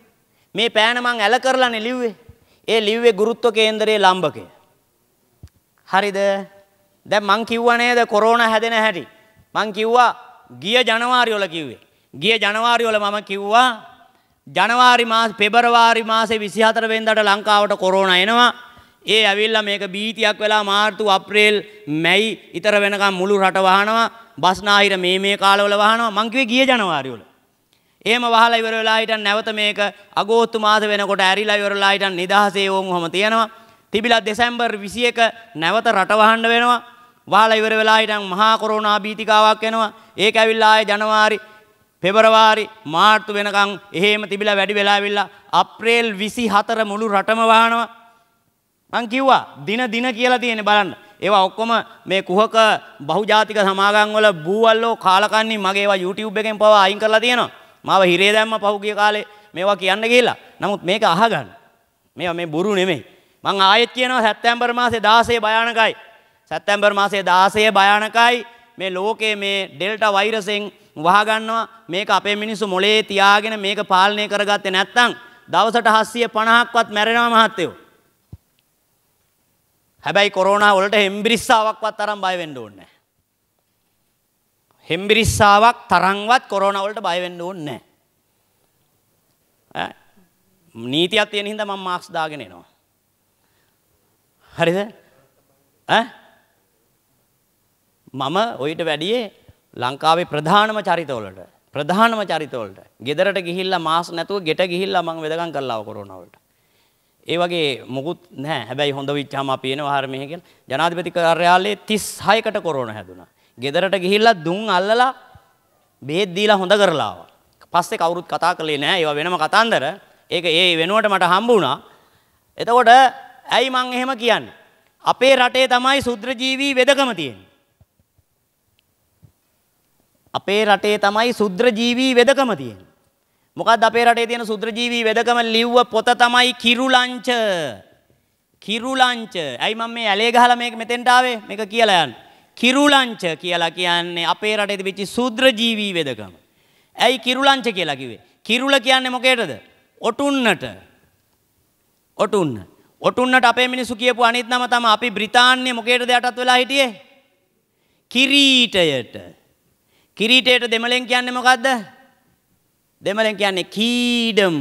මේ පෑන මං ඇල කරලානේ ලිව්වේ. ඒ ලිව්වේ ගුරුත්ව කේන්ද්‍රයේ ලම්බකය. හරිද? දැන් මං කිව්වා නේද කොරෝනා හැදෙන හැටි. මං කිව්වා ගිය ජනවාරි වල කිව්වේ. ගිය ජනවාරි වල මම කිව්වා ජනවාරි මාස පෙබරවාරි මාසේ 24 වෙනිදාට ලංකාවට කොරෝනා එනවා. ඒ ඇවිල්ලා මේක බීතියක් වෙලා මාර්තු අප්‍රේල් මැයි ඉතර වෙනකම් මුළු රට වහනවා. බස්නාහිර මේ මේ කාලවල වහනවා. මං කිව්වේ ගිය ජනවාරි වල. එහෙම වහලා ඉවර වෙලා හිටන් නැවත මේක අගෝස්තු මාස වෙනකොට ඇරිලා ඉවරලා හිටන් නිදහසේ ඕම් ඔහම තියෙනවා. තිබිලා දෙසැම්බර් 21 නැවත රට වහන්න වෙනවා. වහලා ඉවර වෙලා හිටන් මහා කොරෝනා බීතිකාවක් එනවා. ඒක ඇවිල්ලා ආයේ ජනවාරි පෙබරවාරි මාර්තු වෙනකං එහෙම තිබිලා වැඩි වෙලාවිල්ලා අප්‍රේල් විසි හතර මුළු රටමවානවා මං කිව්වා දින දින කියලා තියෙන බලන්න ඒවා ඔක්කොම මේ කුහක බහුජාතික සමාගම් වල බූවල්ලෝ කාලකන්ණි මගේ ඒවා YouTube එකෙන් පවා අයින් කරලා තියෙනවා මාව හිරේ දැම්ම පහුගිය කාලේ මේවා කියන්න ගිහිල්ලා නමුත් මේක අහගන්න මේවා මේ බොරු නෙමෙයි මං ආයෙත් කියනවා සැප්තැම්බර් මාසේ 16 භයානකයි සැප්තැම්බර් මාසේ 16 භයානකයි මේ ලෝකයේ මේ ඩෙල්ටා වෛරසෙන් වහගන්නවා මේක අපේ මිනිස්සු මොලේ තියාගෙන මේක පාලනය කරගත්තේ නැත්නම් දවසට 750ක්වත් මැරෙනවා මහත්තයෝ. හැබැයි කොරෝනා වලට හෙම්බිරිස්සාවක්වත් තරම් බය වෙන්න ඕනේ නැහැ. හෙම්බිරිස්සාවක් තරම්වත් කොරෝනා වලට බය වෙන්න ඕනේ නැහැ. නීතියක් තියෙන හින්දා මම මාක්ස් දාගෙන එනවා. හරිද? ඈ මම ඔයිට වැඩියේ ලංකාවේ ප්‍රධානම චරිතවලට ප්‍රධානම චරිතවලට ගෙදරට ගිහිල්ලා මාස් නැතුව ගෙට ගිහිල්ලා මම වෙදකම් කළා කොරෝනාවට. ඒ වගේ මොකුත් නැහැ. හැබැයි හොඳ විච්චාම අපි එනවා හර මෙහි කියලා. ජනාධිපති කාර්යාලයේ 36කට කොරෝනා හැදුනා. ගෙදරට ගිහිල්ලා දුම් අල්ලලා බෙහෙත් දීලා හොඳ කරලා ආවා. පස්සේ කවුරුත් කතා කළේ නැහැ. ඒවා වෙනම කතන්දර. ඒක ඒ වෙනුවට මට හම්බ වුණා. එතකොට ඇයි මං එහෙම කියන්නේ? අපේ රටේ තමයි සුත්‍රජීවී වෙදකම තියෙන්නේ. අපේ රටේ තමයි සුද්‍රජීවී වෙදකම තියෙන්නේ. මොකක්ද අපේ රටේ තියෙන සුද්‍රජීවී වෙදකම ලිව්ව පොත තමයි කිරුලංච. කිරුලංච. ඇයි මම මේ ඇලේ ගහලා මේක මෙතෙන්ට ආවේ? මේක කියලා යන්න. කිරුලංච කියලා කියන්නේ අපේ රටේ තිබිච්ච සුද්‍රජීවී වෙදකම. ඇයි කිරුලංච කියලා කිව්වේ? කිරුල කියන්නේ මොකේද? ඔටුන්නට. ඔටුන්න. ඔටුන්නට අපේ මිනිස්සු කියපු අනිත් නම තමයි අපි බ්‍රිතාන්‍ය මොකේද යටත් වෙලා හිටියේ? කිරීටයට. කිරීටයට දෙමලෙන් කියන්නේ මොකක්ද? දෙමලෙන් කියන්නේ කීඩම්.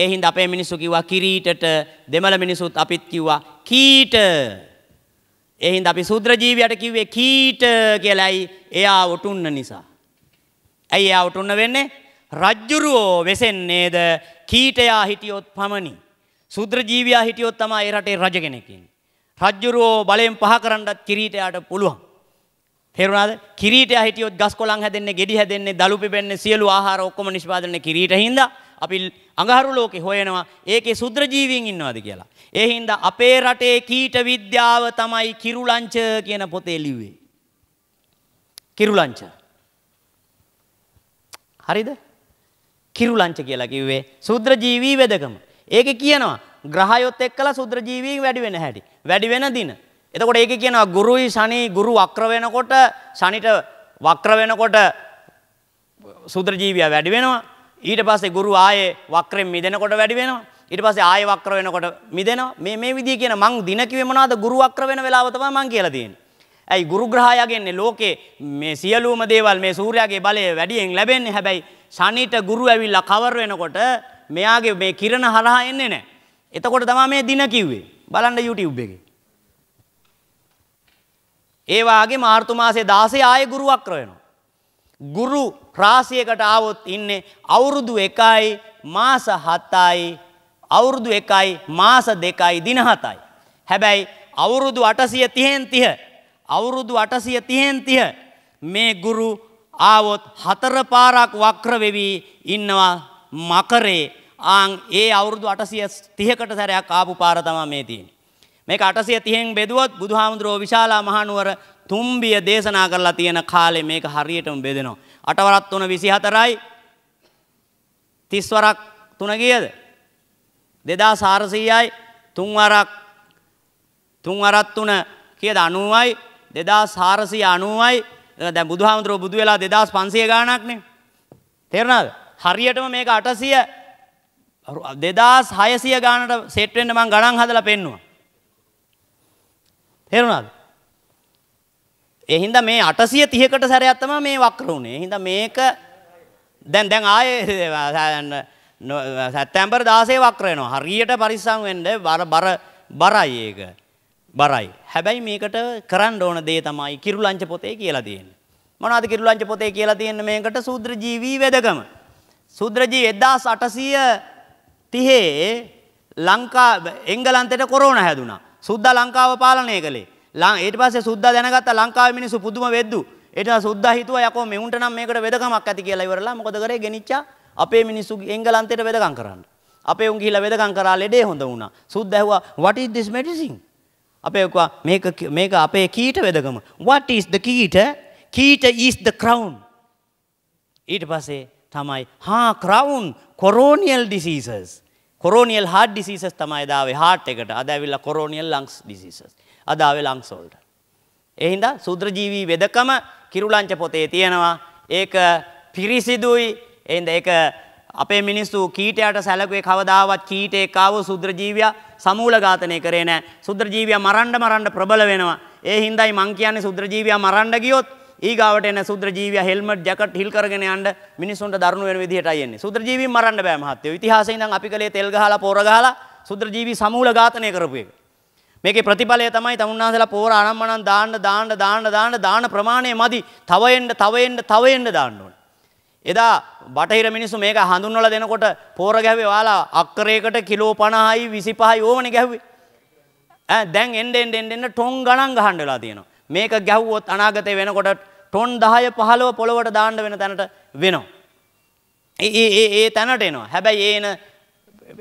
ඒ හින්දා අපේ මිනිස්සු කිව්වා කිරීටට දෙමළ මිනිසුත් අපිත් කිව්වා කීට. ඒ හින්දා අපි සූත්‍ර ජීවියට කිව්වේ කීට කියලායි එයා ඔටුන්න නිසා. ඇයි එයා ඔටුන්න වෙන්නේ? රජ්ජුරුවෝ වෙසෙන්නේද කීටයා හිටියොත් පමණි. සුද්‍ර ජීවියා හිටියොත් තමයි ඒ රටේ රජ කෙනෙක් ඉන්නේ. රජ්ජුරුවෝ බලයෙන් පහ කරන්නත් කිරීටයාට පුළුවන්. තේරුණාද? කිරීටය හිටියොත් ගස් කොළන් හැදෙන්නේ, ගෙඩි හැදෙන්නේ, දලු පිපෙන්නේ, සියලු ආහාර ඔක්කොම නිෂ්පාදනය කිරීටය හින්දා අපි අඟහරු ලෝකේ හොයනවා ඒකේ සුද්‍ර ජීවීන් ඉන්නවද කියලා. ඒ හින්දා අපේ රටේ කීට විද්‍යාව තමයි කිරුලංච කියන පොතේ ලිව්වේ. කිරුලංච. හරිද? කිරුලංච කියලා කිව්වේ සුද්‍ර ජීවී වෙදකම. ඒකේ කියනවා ග්‍රහයොත් එක්කලා සුද්‍ර ජීවීන් වැඩි වෙන හැටි. වැඩි වෙන දින එතකොට ඒක කියනවා ගුරුයි ශනි ගුරු වක්‍ර වෙනකොට ශනිට වක්‍ර වෙනකොට සුද්‍ර ජීවියා වැඩි වෙනවා. ඊට පස්සේ ගුරු ආයේ වක්‍රයෙන් මිදෙනකොට වැඩි වෙනවා. ඊට පස්සේ ආයේ වක්‍ර වෙනකොට මිදෙනවා. මේ මේ විදිය කියන මං දින කිව්වේ මොනවද ගුරු වක්‍ර වෙන වෙලාව තමයි මං කියලා තියෙන්නේ. ඇයි ගුරු ග්‍රහයාගෙන්නේ ලෝකේ මේ සියලුම දේවල් මේ සූර්යාගේ බලය වැඩියෙන් ලැබෙන්නේ. හැබැයි ශනිට ගුරු ඇවිල්ලා කවර් වෙනකොට මෙයාගේ මේ කිරණ හරහා එන්නේ නැහැ. එතකොට තමයි මේ දින කිව්වේ. බලන්න YouTube එකේ. ඒ වාගේ මාර්තු මාසේ 16 ආයේ ගුරුවක් රවෙනවා. ගුරු රාශියකට ආවොත් ඉන්නේ අවුරුදු 1යි මාස 7යි අවුරුදු 1යි මාස 2යි දින 7යි. හැබැයි අවුරුදු 830න් 30 අවුරුදු 830න් 30 මේ ගුරු ආවොත් හතර පාරක් වක්‍ර වෙවි ඉන්නවා මකරේ ආන් ඒ අවුරුදු 830කට සැරයක් ආපු පාර තමයි මේ තියෙන්නේ. මේක 830න් බෙදුවොත් බුදුහාමුදුරුවෝ විශාලා මහනුවර තුම්බිය දේශනා කරලා තියෙන කාලේ මේක හරියටම බෙදෙනවා. අටවරක් තුන 24යි 30 වරක් තුන කීයද? 2400යි තුන් වරක් තුන් වරක් තුන කීයද 90යි 2490යි දැන් බුදුහාමුදුරුවෝ බුදු වෙලා 2500 ගාණක්නේ. තේරුණාද? හරියටම මේක 800 2600 ගානට සෙට් වෙන්න මම ගණන් හදලා පෙන්නුවා. තේරුණාද? ඒ හින්දා මේ 830කට සැරයක් තමයි මේ වක්‍ර උනේ. හින්දා මේක දැන් දැන් ආයේ සැප්තැම්බර් 16 වක්‍ර වෙනවා. හරියට පරිස්සම් වෙන්න බර බර බරයි ඒක. බරයි. හැබැයි මේකට කරන්න ඕන දේ තමයි කිරුලංච පොතේ කියලා තියෙන්නේ. මොනවද කිරුලංච පොතේ කියලා තියෙන්නේ මේකට සූත්‍ර ජීවී වේදකම. සූත්‍ර ජීවී 1830 ලංකා එංගලන්තයට කොරෝනා හැදුනා. සුද්දා ලංකාව පාලනය කළේ. ඊට පස්සේ සුද්දා දැනගත්තා ලංකාවේ මිනිස්සු පුදුම වෙද්දු. ඊට පස්සේ සුද්දා හිතුවා යකෝ මෙවුන්ට නම් මේකට වෙදකමක් ඇති කියලා ඉවරලා මොකද කරේ ගෙනිච්චා අපේ මිනිස්සු එංගලන්තයට වෙදකම් කරන්න. අපේ උන් ගිහිල්ලා වෙදකම් කරා ලෙඩේ හොඳ වුණා. සුද්දා ඇහුවා what is this medicine? අපේ ඔක්වා මේක මේක අපේ කීට වෙදකම. what is the කීට? කීට is the crown. ඊට පස්සේ තමයි හා crown coronial diseases coronial heart diseases තමයි දාවේ හාට් එකට. අද ඇවිල්ලා කොරෝනියල් ලංග්ස් ඩිසීසස්. අද ආවේ ලංග්ස් වලට. ඒ හින්දා සූත්‍රජීවී වෙදකම කිරුලංච පොතේ තියෙනවා. ඒක පිරිසිදුයි. ඒ හින්දා ඒක අපේ මිනිස්සු කීටයට සැලකුවේ කවදාවත් කීටේ කාව සුද්‍රජීවියා සමූල ඝාතනය කරේ නැහැ. සුද්‍රජීවියා මරන්න මරන්න ප්‍රබල වෙනවා. ඒ හින්දායි මං කියන්නේ සුද්‍රජීවියා මරන්න ගියොත් ඊගාවට එන සුද්‍ර ජීවියා හෙල්මට් ජැකට් හිල් කරගෙන යන්න මිනිස්සුන්ට දරුණු වෙන විදිහටයි එන්නේ. සුද්‍ර ජීවීන් මරන්න බෑ මහත්තයෝ. ඉතිහාසයේ ඉඳන් අපි කලේ තෙල් ගහලා පොර ගහලා සුද්‍ර ජීවී සමූල ඝාතනය කරපු එක. මේකේ ප්‍රතිඵලය තමයි තමුන්නාසලා පොර අනම්මනම් දාන්න දාන්න දාන්න දාන්න දාන ප්‍රමාණය මදි. තව එන්න තව එන්න තව එන්න දාන්න ඕනේ. එදා බටහිර මිනිස්සු මේක හඳුන්වලා දෙනකොට පොර ගැහුවේ ඔයාලා අක්කරයකට කිලෝ 50යි 25යි ඕමනේ ගැහුවේ. ඈ දැන් එන්න එන්න එන්න ටොන් ගණන් ගහන්න වෙලා තියෙනවා. මේක ගැහුවොත් අනාගතේ වෙනකොට ටොන් දහය පහලව පොළොවට දාන්න වෙන තැනට වෙනවා. ඒ තැනට එනවා හැබැයි ඒන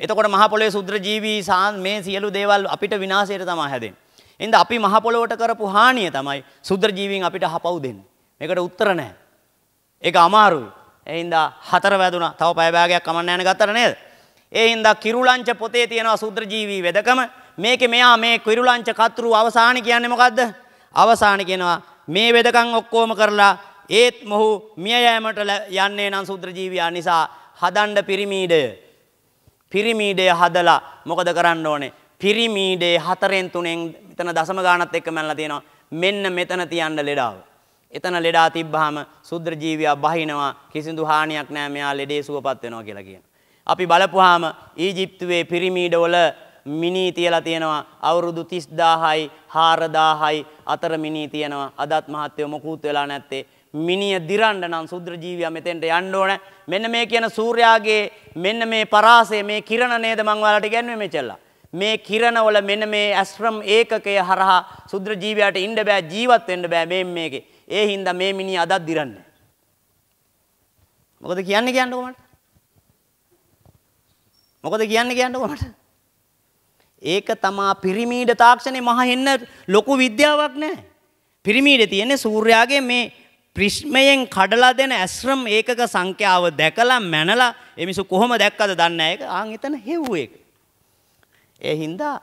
එතකොට මහපොලේ සුද්‍ර ජීවී සාන් මේ සියලු දේවල් අපිට විනාසයට තමා හැදෙන්. එන්ද අපි මහපොලොවට කරපු හානිය තමයි සුද්‍ර ජීවීන් අපිට හපව් දෙන්න. මේකට උත්තර නෑ. ඒක අමාරුයි. එහින්දා හතර වැදුන තව පයබෑගයක් කමන්න යන ගත්තර නේද. එහින්දා කිරුලංච පොතේ තියෙනවා සුද්‍ර ජීවී වෙදකම මේක මෙයා මේ කිරුලංච කතුරු අවසාන කියන්නේ මොකද්ද? අවසාන කියනවා මේ වෙදකං ඔක්කෝම කරලා ඒත් මොහු මියයෑමට යන්නේ නම් සුද්‍ර ජීවියා නිසා හදන්ඩ පිරිමීඩය. පිරිමීඩය හදලා මොකද කරන්න ඕනේ. පිරිමීඩේ හතරෙන් තුනෙන් මෙතන දසම ගානත් එක්ක මැල්ලා තියෙනවා. මෙන්න මෙතන තියන්න ලෙඩාව. එතන ලෙඩා තිබ්බහම සුද්‍ර ජීවියා බහිනවා කිසිදු හානියක් නෑ මෙයා ලෙඩේ සුවපත් වෙනවා කියලා කියන. අපි බලපුවාම ඊජිප්තුවේ පිරිමීඩවල මිනී තියලා තියෙනවා අවුරුදු 30000යි 4000යි අතර මිනී තියෙනවා අදත් මහත්වෝ මොකුත් වෙලා නැත්තේ මිනිය දිරන්න නම් සුද්‍ර ජීවියා මෙතෙන්ට යන්න ඕන මෙන්න මේ කියන සූර්යාගේ මෙන්න මේ පරාසය මේ කිරණ නේද මං ඔයාලට කියන්නේ මෙච්චලා මේ කිරණ වල මෙන්න මේ ඇස්ට්‍රම් ඒකකය හරහා සුද්‍ර ජීවියාට ඉන්න බෑ ජීවත් වෙන්න බෑ මේ මේකේ ඒ හින්දා මේ මිනිය අදත් දිරන්නේ මොකද කියන්නේ කියන්නේ කොහමද මොකද කියන්නේ කියන්නේ කොහමද ඒක තමා පිරිමීඩ තාක්ෂණය මහ එන්න ලොකු විද්‍යාවක් නෑ. පිරිමීඩ තියෙන්නේ සූර්යාගේ මේ ප්‍රිශ්මයෙන් කඩලා දෙන ඇස්රම් ඒකක සංඛ්‍යාව දැකලා මැනලා එමිසු කොහොම දැක්කද දන්න ඒක ආන් එතන හෙව්ව එක. ඒ හින්දා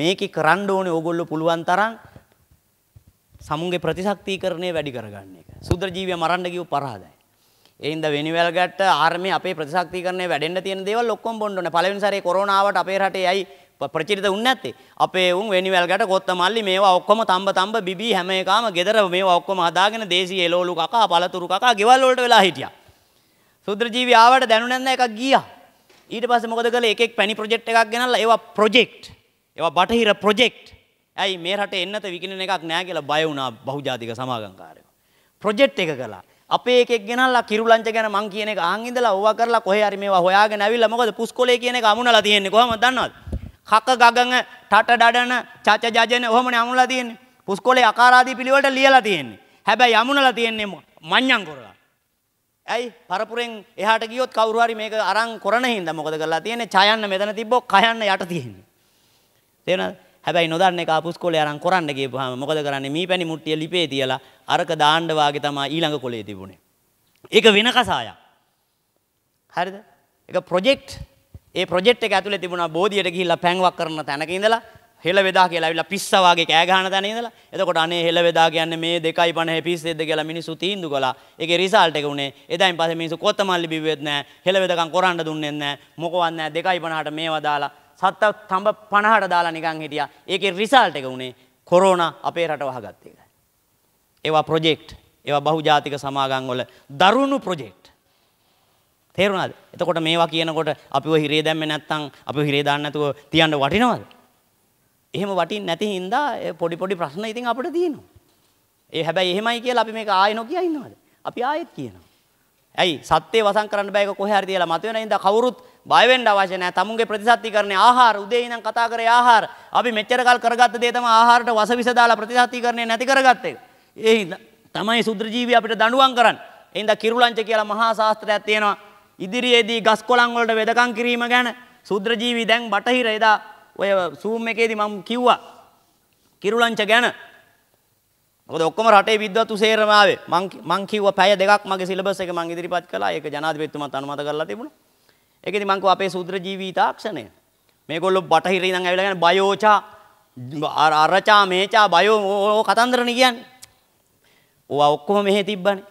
මේක කරන්න ඕනේ ඕගොල්ලෝ පුළුවන් තරම් සමුන්ගේ ප්‍රතිශක්තිකරණය වැඩි කරගන්න එක. සුද්‍ර ජීවිය මරන්න ගියව පරාදයි. ඒ හින්දා වෙනිවැල් ගැට ආර්මියේ අපේ ප්‍රතිශක්තිකරණය වැඩෙන්න තියෙන දේවල් ඔක්කොම බොන්න ඕනේ. පළවෙනි සැරේ කොරෝනාවට අපේ රටේ ඇයි ප්‍රචලිත උන්නේ නැත්තේ? අපේ උන් වෙනිවැල් ගැට කොත්තමල්ලි මේවා ඔක්කොම තඹ තඹ බිබී හැම එකාම gedara මේවා ඔක්කොම හදාගෙන දේශීය එළවලු කකා පළතුරු කකා ගෙවල් වලට වෙලා හිටියා. සුද්‍ර ජීවි ආවට දැනුණත් නැහැ එකක් ගියා. ඊට පස්සේ මොකද කළේ? එක එක පැණි ප්‍රොජෙක්ට් එකක් ගෙනල්ලා ඒවා ප්‍රොජෙක්ට්. ඒවා බටහිර ප්‍රොජෙක්ට්. ඇයි මේ රටේ එන්නත විකිණන එකක් නැහැ කියලා බය වුණා බහුජාතික සමාගම්කාරයෝ. ප්‍රොජෙක්ට් එක කළා. අපේ එකෙක් ගෙනල්ලා කිරුලංච ගැන මං කියන එක ආන් ඉඳලා ඕවා කරලා කොහේ හරි මේවා හොයාගෙන ඇවිල්ලා මොකද පුස්කොලේ කියන එක අමුණලා තියෙන්නේ කොහමද දන්නවද? කක ගගන, ටට ඩඩන, චච ජජන ඔහොමනේ අමුණලා තියෙන්නේ. පුස්කොලේ අකාරාදී පිළිවෙලට ලියලා තියෙන්නේ. හැබැයි අමුණලා තියෙන්නේ මඤ්ඤං කරලා. ඇයි? පරපුරෙන් එහාට ගියොත් කවුරු හරි මේක අරන් කරන හින්දා මොකද කරලා තියෙන්නේ? චයන්න මෙතන තිබ්බෝ කයන්න යට තියෙන්නේ. තේරෙනවද? හැබැයි නොදන්න එක ආපුස්කොලේ අරන් කරන්න ගියපුවාම මොකද කරන්නේ මේ පැණි මුට්ටිය ලිපේ තියලා අරක දාන්න වාගේ තමයි ඊළඟ කොලේ තිබුණේ. ඒක වෙන කසායක්. හරිද? ඒක ප්‍රොජෙක්ට් ඒ ප්‍රොජෙක්ට් එක ඇතුලේ තිබුණා බෝධියට ගිහිල්ලා පැන්වක් කරන තැනක ඉඳලා හෙළ වෙදා කියලා ඇවිල්ලා පිස්ස වාගේ කෑ ගහන තැන ඉඳලා එතකොට අනේ හෙළ වෙදා කියන්නේ මේ දෙකයි 50 පිස්සෙද්ද කියලා මිනිස්සු තීන්දු කළා. ඒකේ රිසල්ට් එක උනේ එදායින් පස්සේ මිනිස්සු කොත්තමල්ලි බිව්වෙත් නැහැ. හෙළ වෙදකම් කරන්න දුන්නේත් නැහැ. මොකවත් නැහැ. දෙකයි 50ට මේවා දාලා සත්ත තඹ පණහට දාලා නිකං හිටිය ඒක රිසල්ට එක වුණේ කොරෝණ අපේ රට වහගත්ත එක. ඒවා ප්‍රොජෙක්් ඒවා බහුජාතික සමාගං වල දරුණු ප්‍රොජෙක්්. තේරුණද එතකොට මේවා කියනකොට අපිව හිරේ දැම්ම නැත්තං අපි හිරේ දාන්නතුව තියන්න වටිනවද. එහෙම වටින් නැති හින්දා පොඩි පොඩි ප්‍රශ්න ඉතින් අපට තියෙනවා. ඒ හැබැයි එහෙමයි කියලා අපි මේක ආයෙ නොකිය ඉන්නවද? අපි ආයෙත් කියනවා. ඇයි සත්‍යය වසන් කරන්න බෑ ඒක කොහේ හරි තියලා මත වෙන හින්දා කවුරුත් බයවෙන්ඩ අවශනය තමුන්ගේ ප්‍රතිසත්තිකරන ආහාර උදේ ඉනම් කතා කර ආහාර අපි මෙච්චරකල් කරගත්ත දේතම ආහාරට වස විසදාලා ප්‍රතිසත්ති කරනය නැති කරගත්තේ. ඒ තමයි සුද්‍රජීවී අපිට දඩුවන් කරන්න එන්ද කිරුලංච කියලා මහා ශාස්ත්‍රයක් තියෙනවා ඉදිරියේදී ගස් කොළංවලට වෙදකං කිරීම ගැන සුද්‍රජීවී දැන් බටහිර එදා ඔය සූම් එකේදී මම කිව්වා කිරුලංච ගැන මොකද ඔක්කොම රටේ විද්වත් උසේරමාවේ මං මං කිව්වා පැය දෙකක් මගේ සිලබස් එක මං ඉදිරිපත් කළා ඒක ජනාධිපතිතුමත් අනුමත කරලා තිබුණා ඒකෙදි මං කෝ අපේ සූත්‍ර ජීවී තාක්ෂණය. මේගොල්ලෝ බටහිර ඉඳන් ඇවිල්ලා කියන්නේ බයෝචා අරචා මේචා බයෝ කතන්දරනේ කියන්නේ. ඕවා ඔක්කොම මෙහෙ තිබ්බනේ.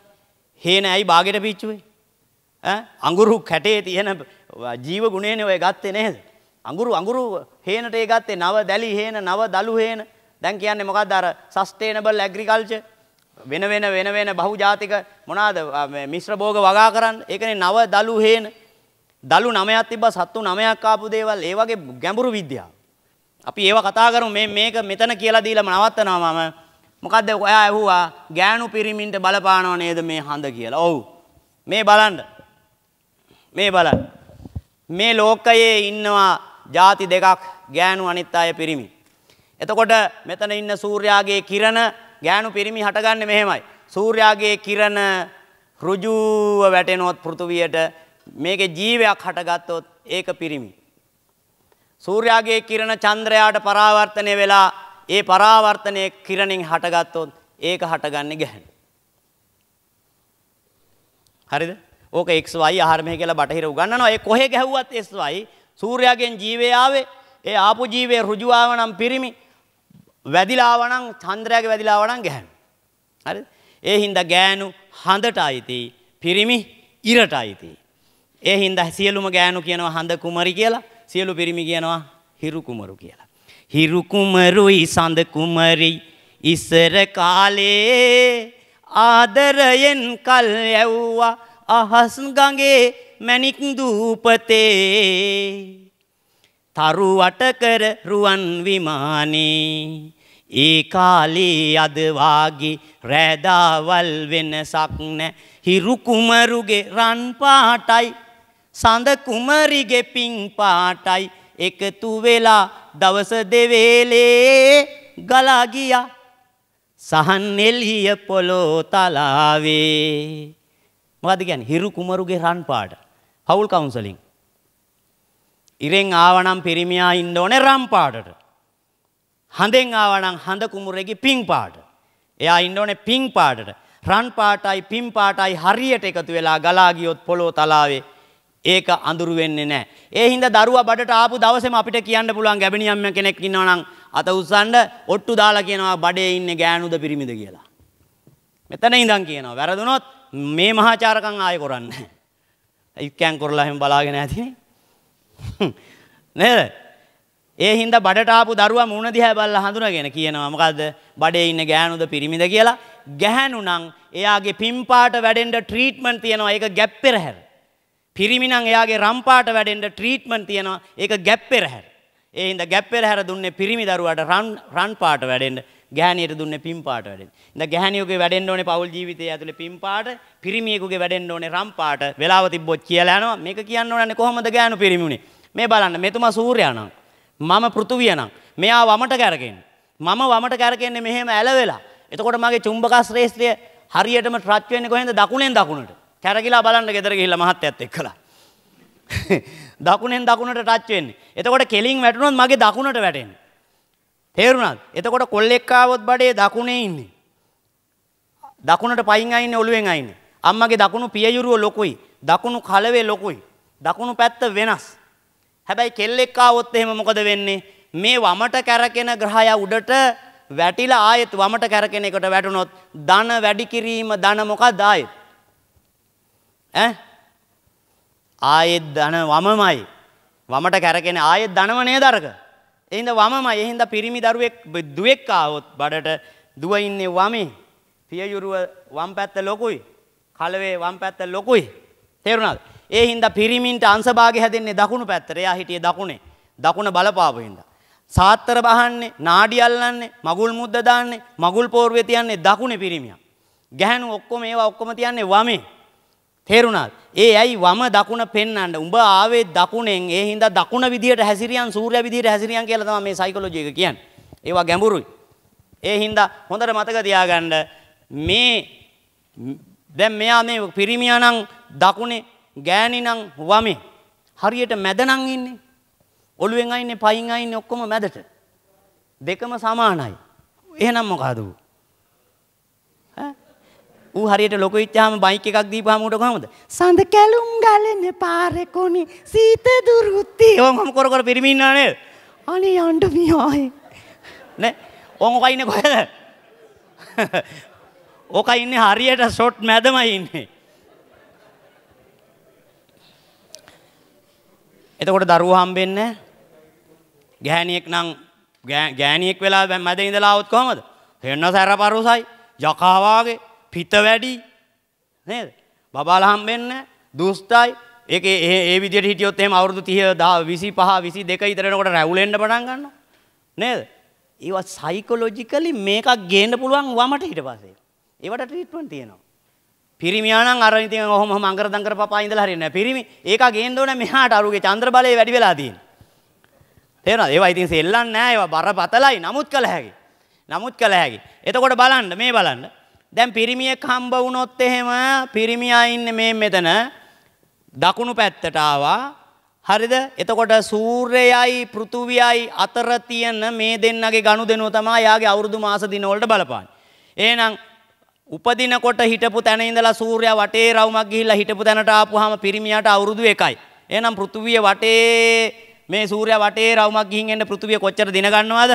හේන ඇයි බාගෙට පිච්චුවේ? ඈ අඟුරු කැටේ තියෙන ජීව ගුණයනේ ඔය ගත්තේ නේද? අඟුරු අඟුරු හේනට ඒ ගත්තේ නව දැලි හේන නව දලු හේන. දැන් කියන්නේ මොකද්ද අර sustainable agriculture වෙන වෙන වෙන වෙන බහුජාතික මොනවාද මිශ්‍ර භෝග වගා කරන්න. ඒකනේ නව දලු හේන. දළු නමයක් තිබ්බ සත්තු නමයක් ආපු දේවල් ඒ වගේ ගැඹුරු විද්‍යාව. අපි ඒව කතා කරමු මේ මේක මෙතන කියලා දීලා නවත්තනවා මම. මොකද්ද ඔයා ඇහුවා ගෑනු පිරිමින්ට බලපානව නේද මේ හඳ කියලා. ඔව්. මේ බලන්න. මේ බලන්න. මේ ලෝකයේ ඉන්නවා ಜಾති දෙකක් ගෑනු අනිත් අය පිරිමි. එතකොට මෙතන ඉන්න සූර්යාගේ කිරණ ගෑනු පිරිමි හටගන්නේ මෙහෙමයි. සූර්යාගේ කිරණ ඍජුව වැටෙනොත් පෘථුවියට මේකේ ජීවයක් හටගත්තොත් ඒක පිරිමි. සූර්යාගේ කිරණ චන්ද්‍රයාට පරාවර්තනය වෙලා ඒ පරාවර්තනය කිරණින් හටගත්තොත් ඒක හටගන්නේ ගැහැණු. හරිද? ඕක XY ආහාරමය කියලා බටහිර උගන්වනවා. ඒ කොහේ ගැහුවත් XY සූර්යාගෙන් ජීවේ ආවේ. ඒ ආපු ජීවේ ඍජුවාව නම් පිරිමි. වැදිලාව නම් චන්ද්‍රයාගේ වැදිලාව නම් ගැහැණු. හරිද? ඒ හින්දා ගෑනු හඳට අයිති, පිරිමි ඉරට අයිති. ඒ හින්දා සියලුම ගෑනු කියනවා හඳ කුමරි කියලා, සියලු පිරිමි කියනවා හිරු කුමරු කියලා. හිරු කුමරුයි සඳ කුමරි ඉස්සර කාලේ ආදරයෙන් කල් යව්වා අහස් ගඟේ මැණික් දූපතේ තරුවට කර රුවන් විමානේ ඒ කාලේ අද වාගේ රෑදාවල් වෙනසක් නැ හිරු කුමරුගේ රන් පාටයි සඳ කුමරිගෙ පිං පාටයි එකතු වෙලා දවස දෙවේලේ ගලා ගියා සහන් එල්හිය පොළොව තලාවේ මොකද කියන්නේ හිරු කුමරුගේ රන් පාට හවුල් කවුන්සලින් ඉරෙන් ආවනම් පිරිමියා ඉන්න ඕනේ රම් පාටට හඳෙන් ආවනම් හඳ කුමරුගේ පිං පාට එයා ඉන්න ඕනේ පිං පාටට රන් පාටයි පිං පාටයි හරියට එකතු වෙලා ගලා ගියොත් පොළොව තලාවේ ඒක අඳුරු වෙන්නේ නැහැ. ඒ හින්දා දරුවා බඩට ආපු දවසේම අපිට කියන්න පුළුවන් ගැබණියම්ම කෙනෙක් ඉන්නවා නම් අත උස්සන්න ඔට්ටු දාලා කියනවා බඩේ ඉන්නේ ගෑනුද පිරිමිද කියලා. මෙතන ඉඳන් කියනවා වැරදුනොත් මේ මහාචාරකම් ආයෙ කරන්නේ නැහැ. ඉක්කෑන් කරලා හැම බලාගෙන ඇතිනේ. නේද? ඒ හින්දා බඩට ආපු දරුවා මූණ දිහා බලලා හඳුනගෙන කියනවා මොකද්ද බඩේ ඉන්න ගෑනුද පිරිමිද කියලා. ගැහැණු නම් එයාගේ පිම්පාට වැඩෙන්න ට්‍රීට්මන්ට් තියනවා ඒක ගැප් පෙරහැර. පිරිමිනම් එයාගේ රම්පාට වැඩෙන්ට ට්‍රීට්මන් තියෙනවා ඒක ගැප්පෙර හැර. ඒ හින්ද ගැප්පෙර හැර දුන්නේ පිරිමි දරුවාට රන් රන් පාට වැඩෙන්න ගැහණියට දුන්නේ පින් පාට වැඩෙන්න. ඉතින් ගැහණියෙකුගේ වැඩෙන්න ඕනේ පෞල් ජීවිතයේ ඇතුලේ පින් පාට, පිරිමියෙකුගේ වැඩෙන්න ඕනේ රන් පාට. වෙලාව තිබ්බොත් කියලා යනවා. මේක කියන්න ඕනන්නේ කොහොමද ගෑනු පිරිමුනේ. මේ බලන්න මෙතුමා සූර්යයා නම් මම පෘථුවිය නම් මෙයා වමට කරකෙන්නේ. මම වමට කරකෙන්නේ මෙහෙම ඇලවෙලා. එතකොට මගේ චුම්බක ශ්‍රේෂ්ත්‍රය හරියටම ට්‍රච් වෙන්නේ කොහෙන්ද? දකුණෙන් දකුණට. කැරකිලා බලන්න ගෙදර ගිහිල්ලා මහත්තයත් එක්කලා. දකුණෙන් දකුණට ටච් වෙන්නේ. එතකොට කෙලින් වැටුනොත් මගේ දකුණට වැටෙන්නේ. තේරුණාද? එතකොට කොල්ලෙක් ආවොත් බඩේ දකුණේ ඉන්නේ. දකුණට පයින් අයින්නේ ඔළුවෙන් අයින්නේ. අම්මගේ දකුණු පියයුරුව ලොකුයි. දකුණු කලවේ ලොකුයි. දකුණු පැත්ත වෙනස්. හැබැයි කෙල්ලෙක් ආවොත් එහෙම මොකද වෙන්නේ? මේ වමට කැරකෙන ග්‍රහයා උඩට වැටිලා ආයෙත් වමට කැරකෙන එකට වැටුනොත් ධන වැඩි කිරීම ධන මොකක්ද ආයෙත්? ඈ ආයෙත් ධන වමමයි වමට කැරකෙන ආයෙත් ධනව නේද අරක එහෙනම් වමමයි එහෙනම් පිරිමි දරුවෙක් දුවෙක් ආවොත් බඩට දුව ඉන්නේ වමේ පියයුරුව වම් පැත්ත ලොකුයි කලවේ වම් පැත්ත ලොකුයි තේරුණාද ඒ හින්දා පිරිමින්ට අංශභාගය හැදෙන්නේ දකුණු පැත්තට එයා හිටියේ දකුණේ දකුණ බලපාපු හින්දා සාත්තර බහන්නේ නාඩි අල්ලන්නේ මගුල් මුද්ද දාන්නේ මගුල් පෝරුවේ තියන්නේ දකුණේ පිරිමියා ගැහණු ඔක්කොම ඒවා ඔක්කොම තියන්නේ වමේ තේරුණාද? ඒ ඇයි වම දකුණ පෙන්වන්න. උඹ ආවේ දකුණෙන්. ඒ හින්දා දකුණ විදියට හැසිරියන් සූර්යා විදියට හැසිරියන් කියලා තමයි මේ සයිකොලොජි එක කියන්නේ. ඒවා ගැඹුරුයි. ඒ හින්දා හොඳට මතක තියාගන්න මේ දැන් මෙයා මේ පිරිමියා නම් දකුණේ ගෑණි නම් වමේ. හරියට මැද නම් ඉන්නේ. ඔළුවෙන් අයින්නේ පයින් අයින්නේ ඔක්කොම මැදට. දෙකම සමානයි. එහෙනම් මොකද උ? ඌ හරියට ලොකු වෙච්චාම බයික් එකක් දීපහම උට කොහමද? සඳ කැලුම් ගලන පාරේ කොනි සීත දුරුති. ඕන් හම් කර කර පිරිමි ඉන්නා නේද? අනේ යන්න මියායි. නේ? ඕන් ඔකයි ඉන්නේ කොහෙද? ඕකයි ඉන්නේ හරියට ෂොට් මැදමයි ඉන්නේ. එතකොට දරුවෝ හම්බෙන්නේ ගෑණියෙක් නම් ගෑණියෙක් වෙලා මැද ඉඳලා આવොත් කොහමද? හෙන්න සැරපරුසයි, යකා වාගේ පිත වැඩි නේද? බබාල හම්බෙන්නේ දුස්තයි. ඒක ඒ ඒ විදිහට හිටියොත් එහෙම අවුරුදු 30 10 25 22 ඉතර වෙනකොට රැවුලෙන්න පටන් ගන්නවා. නේද? ඒවා සයිකොලොජිකලි මේකක් ගේන්න පුළුවන් වමට ඊට පස්සේ. ඒවට ට්‍රීට්මන්ට් තියෙනවා. පිරිමියා නම් අර ඉතින් ඔහොම ඔහොම අංගර දංගර පපා ඉඳලා හරියන්නේ නැහැ. පිරිමි ඒක ගේන්න ඕන මෙහාට අරුගේ චන්ද්‍ර බලය වැඩි වෙලා තියෙනවා. තේරෙනවද? ඒවා ඉතින් සෙල්ලම් නෑ. ඒවා බරපතලයි. නමුත් කළ හැකි. නමුත් කළ හැකි. එතකොට බලන්න මේ බලන්න. දැන් පිරිමියෙක් හම්බ වුණොත් එහෙම පිරිමියා ඉන්නේ මේ මෙතන දකුණු පැත්තට ආවා. හරිද? එතකොට සූර්යයයි පෘථුවියයි අතර තියෙන මේ දෙන්නගේ ගනුදෙනුව තමයි යාගේ අවුරුදු මාස දින වලට බලපාන්නේ. එහෙනම් උපදිනකොට හිටපු තැන ඉඳලා සූර්යා වටේ රවුමක් ගිහිල්ලා හිටපු තැනට ආපුවාම පිරිමියාට අවුරුදු 1යි. එහෙනම් පෘථුවිය වටේ මේ සූර්යා වටේ රවුමක් ගිහින් එන්න පෘථුවිය කොච්චර දින ගන්නවද?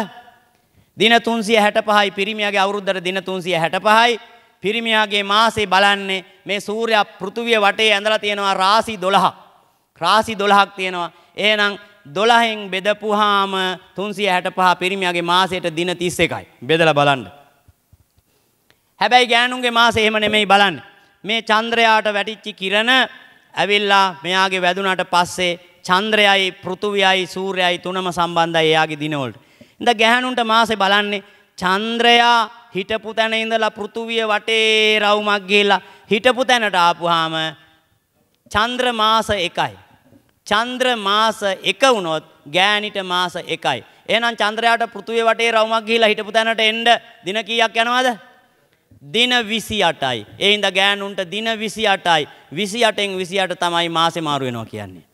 දින 365යි පිරිමියාගේ අවුරුද්දට දින 365යි පිරිමියාගේ මාසේ බලන්නේ මේ සූර්යයා පෘථුවිය වටේ ඇඳලා තියෙනවා රාශි 12ක්. රාශි 12ක් තියෙනවා. එහෙනම් 12න් බෙදපුවාම 365 පිරිමියාගේ මාසයට දින 31යි. බෙදලා බලන්න. හැබැයි ගෑනුන්ගේ මාසේ එහෙම නෙමෙයි බලන්නේ. මේ චන්ද්‍රයාට වැටිච්ච කිරණ ඇවිල්ලා මෙයාගේ වැදුනට පස්සේ චන්ද්‍රයයි පෘථුවියයි සූර්යයයි තුනම සම්බන්ධයි එයාගේ දිනවලට. ඉඳ ගැහණුන්ට මාසේ බලන්නේ චන්ද්‍රයා හිටපු තැන ඉඳලා පෘථුවිය වටේ රවුමක් ගිහලා හිටපු තැනට ආපුවාම චන්ද්‍ර මාස එකයි. චන්ද්‍ර මාස එක වුණොත් ගෑනිට මාස එකයි. එහෙනම් චන්ද්‍රයාට පෘථුවිය වටේ රවුමක් ගිහලා හිටපු තැනට එන්න දින කීයක් යනවද? දින 28යි. ඒ හින්දා ගෑනුන්ට දින 28යි. 28න් 28 තමයි මාසේ මාරු වෙනවා කියන්නේ.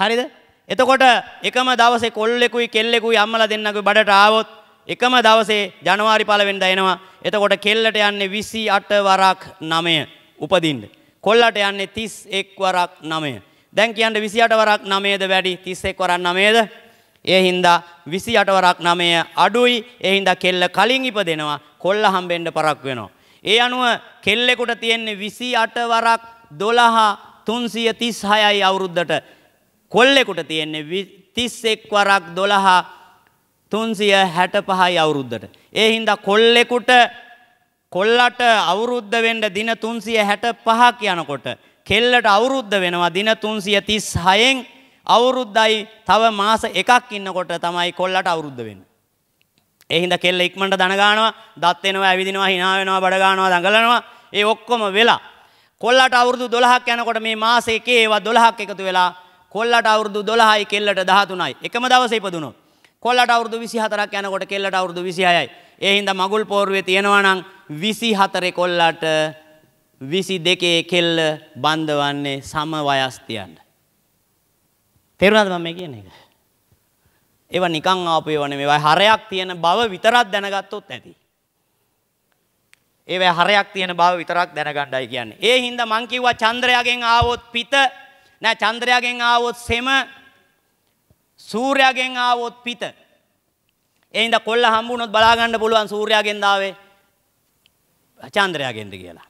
හරිද? එතකොට එකම දවසේ කොල්ලෙකුයි කෙල්ලෙකුයි අම්මලා දෙන්නකුයි බඩට ආවොත් එකම දවසේ ජනවාරි 1 වෙනිදා එනවා. එතකොට කෙල්ලට යන්නේ 28 වරක් 9 උපදින්න. කොල්ලට යන්නේ 31 වරක් 9. දැන් කියන්නේ 28 වරක් 9ද වැඩි 31 වරක් 9ද? ඒ හින්දා 28 වරක් 9 අඩුයි. ඒ හින්දා කෙල්ල කලින් ඉපදෙනවා. කොල්ල හම්බෙන්න පරක් වෙනවා. ඒ අනුව කෙල්ලෙකුට තියෙන්නේ 28 වරක් 12 336යි අවුරුද්දට. කොල්ලෙකුට තියෙන්නේ 31 වරක් 12 365යි අවුරුද්දට. ඒ හින්දා කොල්ලෙකුට කොල්ලට අවුරුද්ද වෙන්න දින 365ක් යනකොට කෙල්ලට අවුරුද්ද වෙනවා දින 336න් අවුරුද්දයි තව මාස එකක් ඉන්නකොට තමයි කොල්ලට අවුරුද්ද වෙන්නේ. ඒ හින්දා කෙල්ල ඉක්මනට දන ගන්නවා, දත් වෙනවා, ඇවිදිනවා, hina වෙනවා, බඩ ගන්නවා, දඟලනවා. ඒ ඔක්කොම වෙලා කොල්ලට අවුරුදු 12ක් යනකොට මේ මාස එකේ ඒවා 12ක් එකතු වෙලා කොල්ලට අවුරුදු 12යි කෙල්ලට 13යි. එකම දවසේ ඉපදුනොත්. කොල්ලට අවුරුදු 24ක් යනකොට කෙල්ලට අවුරුදු 26යි. ඒ හින්දා මගුල් පෝරුවේ තියෙනවා නම් 24 කොල්ලට 22 කෙල්ල බඳවන්නේ සම වයස් තියන්න. තේරුණාද මම මේ කියන එක? ඒවා නිකන් ආපු ඒවා නෙමෙයි. ඒවා හරයක් තියෙන බව විතරක් දැනගත්තොත් ඇති. ඒවා හරයක් තියෙන බව විතරක් දැනගණ්ඩයි කියන්නේ. ඒ හින්දා මං කිව්වා චන්ද්‍රයාගෙන් ආවොත් පිට නෑ චන්ද්‍රයාගෙන් ආවොත් සෙම සූර්යාගෙන් ආවොත් පිත. එයින්ද කොල්ල හම්බුනොත් බලාගන්න පුළුවන් සූර්යාගෙන් දාවේ චන්ද්‍රයාගෙන්ද කියලා.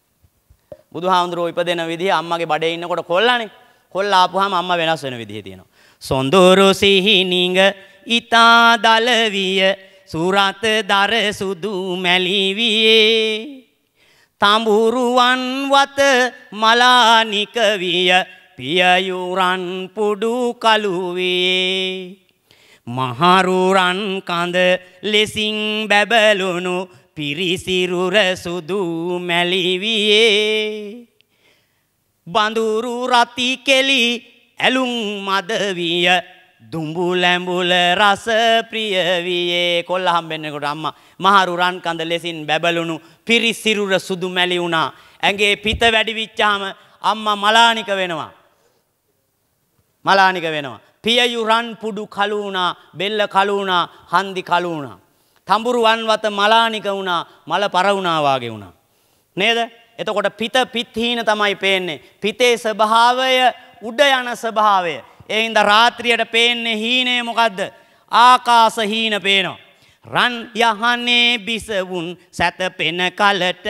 බුදුහාමුදුරුවෝ ඉපදෙන විදිහ අම්මගේ බඩේ ඉන්නකොට කොල්ලානේ. කොල්ලා ආපුවාම අම්මා වෙනස් වෙන විදිහ තියෙනවා. සොඳුරු සිහිනිඟ ඊතා දලවිය සූරත දර සුදු මැලිවියේ තඹුරුවන් වත මලානික විය පියයුරන් පුඩු කළුවේ මහරුරන් කඳ ලෙසින් බැබළුණු පිරිසිරුර සුදු මැලිවියේ බඳුරු රති කෙලි ඇලුම් මදවිය දුඹු ලැඹුල රස ප්‍රිය වියේ කොල්ල හම්බෙන්නකොට අම්මා මහරු රන් කඳ ලෙසින් බැබළුණු පිරිසිරුර සුදු මැලි වුණා ඇඟේ පිත වැඩි විච්චාම අම්මා මලානික වෙනවා මලානික වෙනවා. පියයුරන් පුඩු කළු වුණා, බෙල්ල කළු වුණා, හන්දි කළු වුණා. තඹුරු වන්වත මලානික වුණා, මල පර වුණා වාගේ වුණා. නේද? එතකොට පිත පිත්හීන තමයි පේන්නේ. පිතේ ස්වභාවය උඩ යන ස්වභාවය. ඒ හින්දා රාත්‍රියට පේන්නේ හීනේ මොකද්ද? ආකාශ හීන පේනවා. රන් යහනේ බිසවුන් සැතපෙන කලට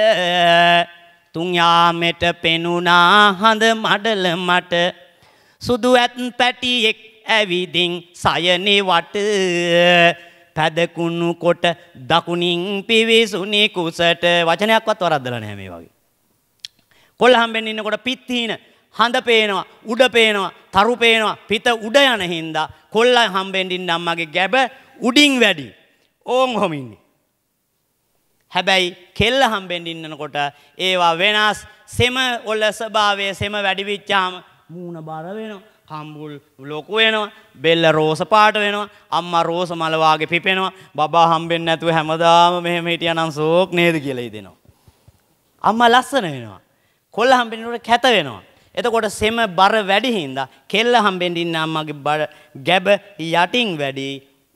තුන් යාමෙට පෙනුනා හඳ මඩල මට සුදු ඇත් පැටියෙක් ඇවිදින් සයනේ වට පැදකුණු කොට දකුණින් පිවිසුනි කුසට වචනයක්වත් වරද්දලා නැහැ මේ වගේ. කොල්ල හම්බෙන්න ඉන්නකොට පිත් හින හඳ පේනවා උඩ පේනවා තරු පේනවා පිට උඩ යන හින්දා කොල්ලා හම්බෙන්න ඉන්න අම්මගේ ගැබ උඩින් වැඩි. ඕන් ඔහොම ඉන්නේ. හැබැයි කෙල්ල හම්බෙන්න ඉන්නකොට ඒවා වෙනස් සෙම ඔල ස්වභාවය සෙම වැඩි වෙච්චාම මූණ බර වෙනවා. කම්බුල් ලොකු වෙනවා. බෙල්ල රෝස පාට වෙනවා. අම්මා රෝස මල වාගේ පිපෙනවා. බබා හම්බෙන්නේ නැතුව හැමදාම මෙහෙම හිටියානම් ශෝක් නේද කියලා හිතෙනවා. අම්මා ලස්සන වෙනවා. කොල්ල හම්බෙන්නකොට කැත වෙනවා. එතකොට සෙම බර වැඩි හින්දා කෙල්ල හම්බෙන්න ඉන්න අම්මගේ බර ගැබ යටින් වැඩි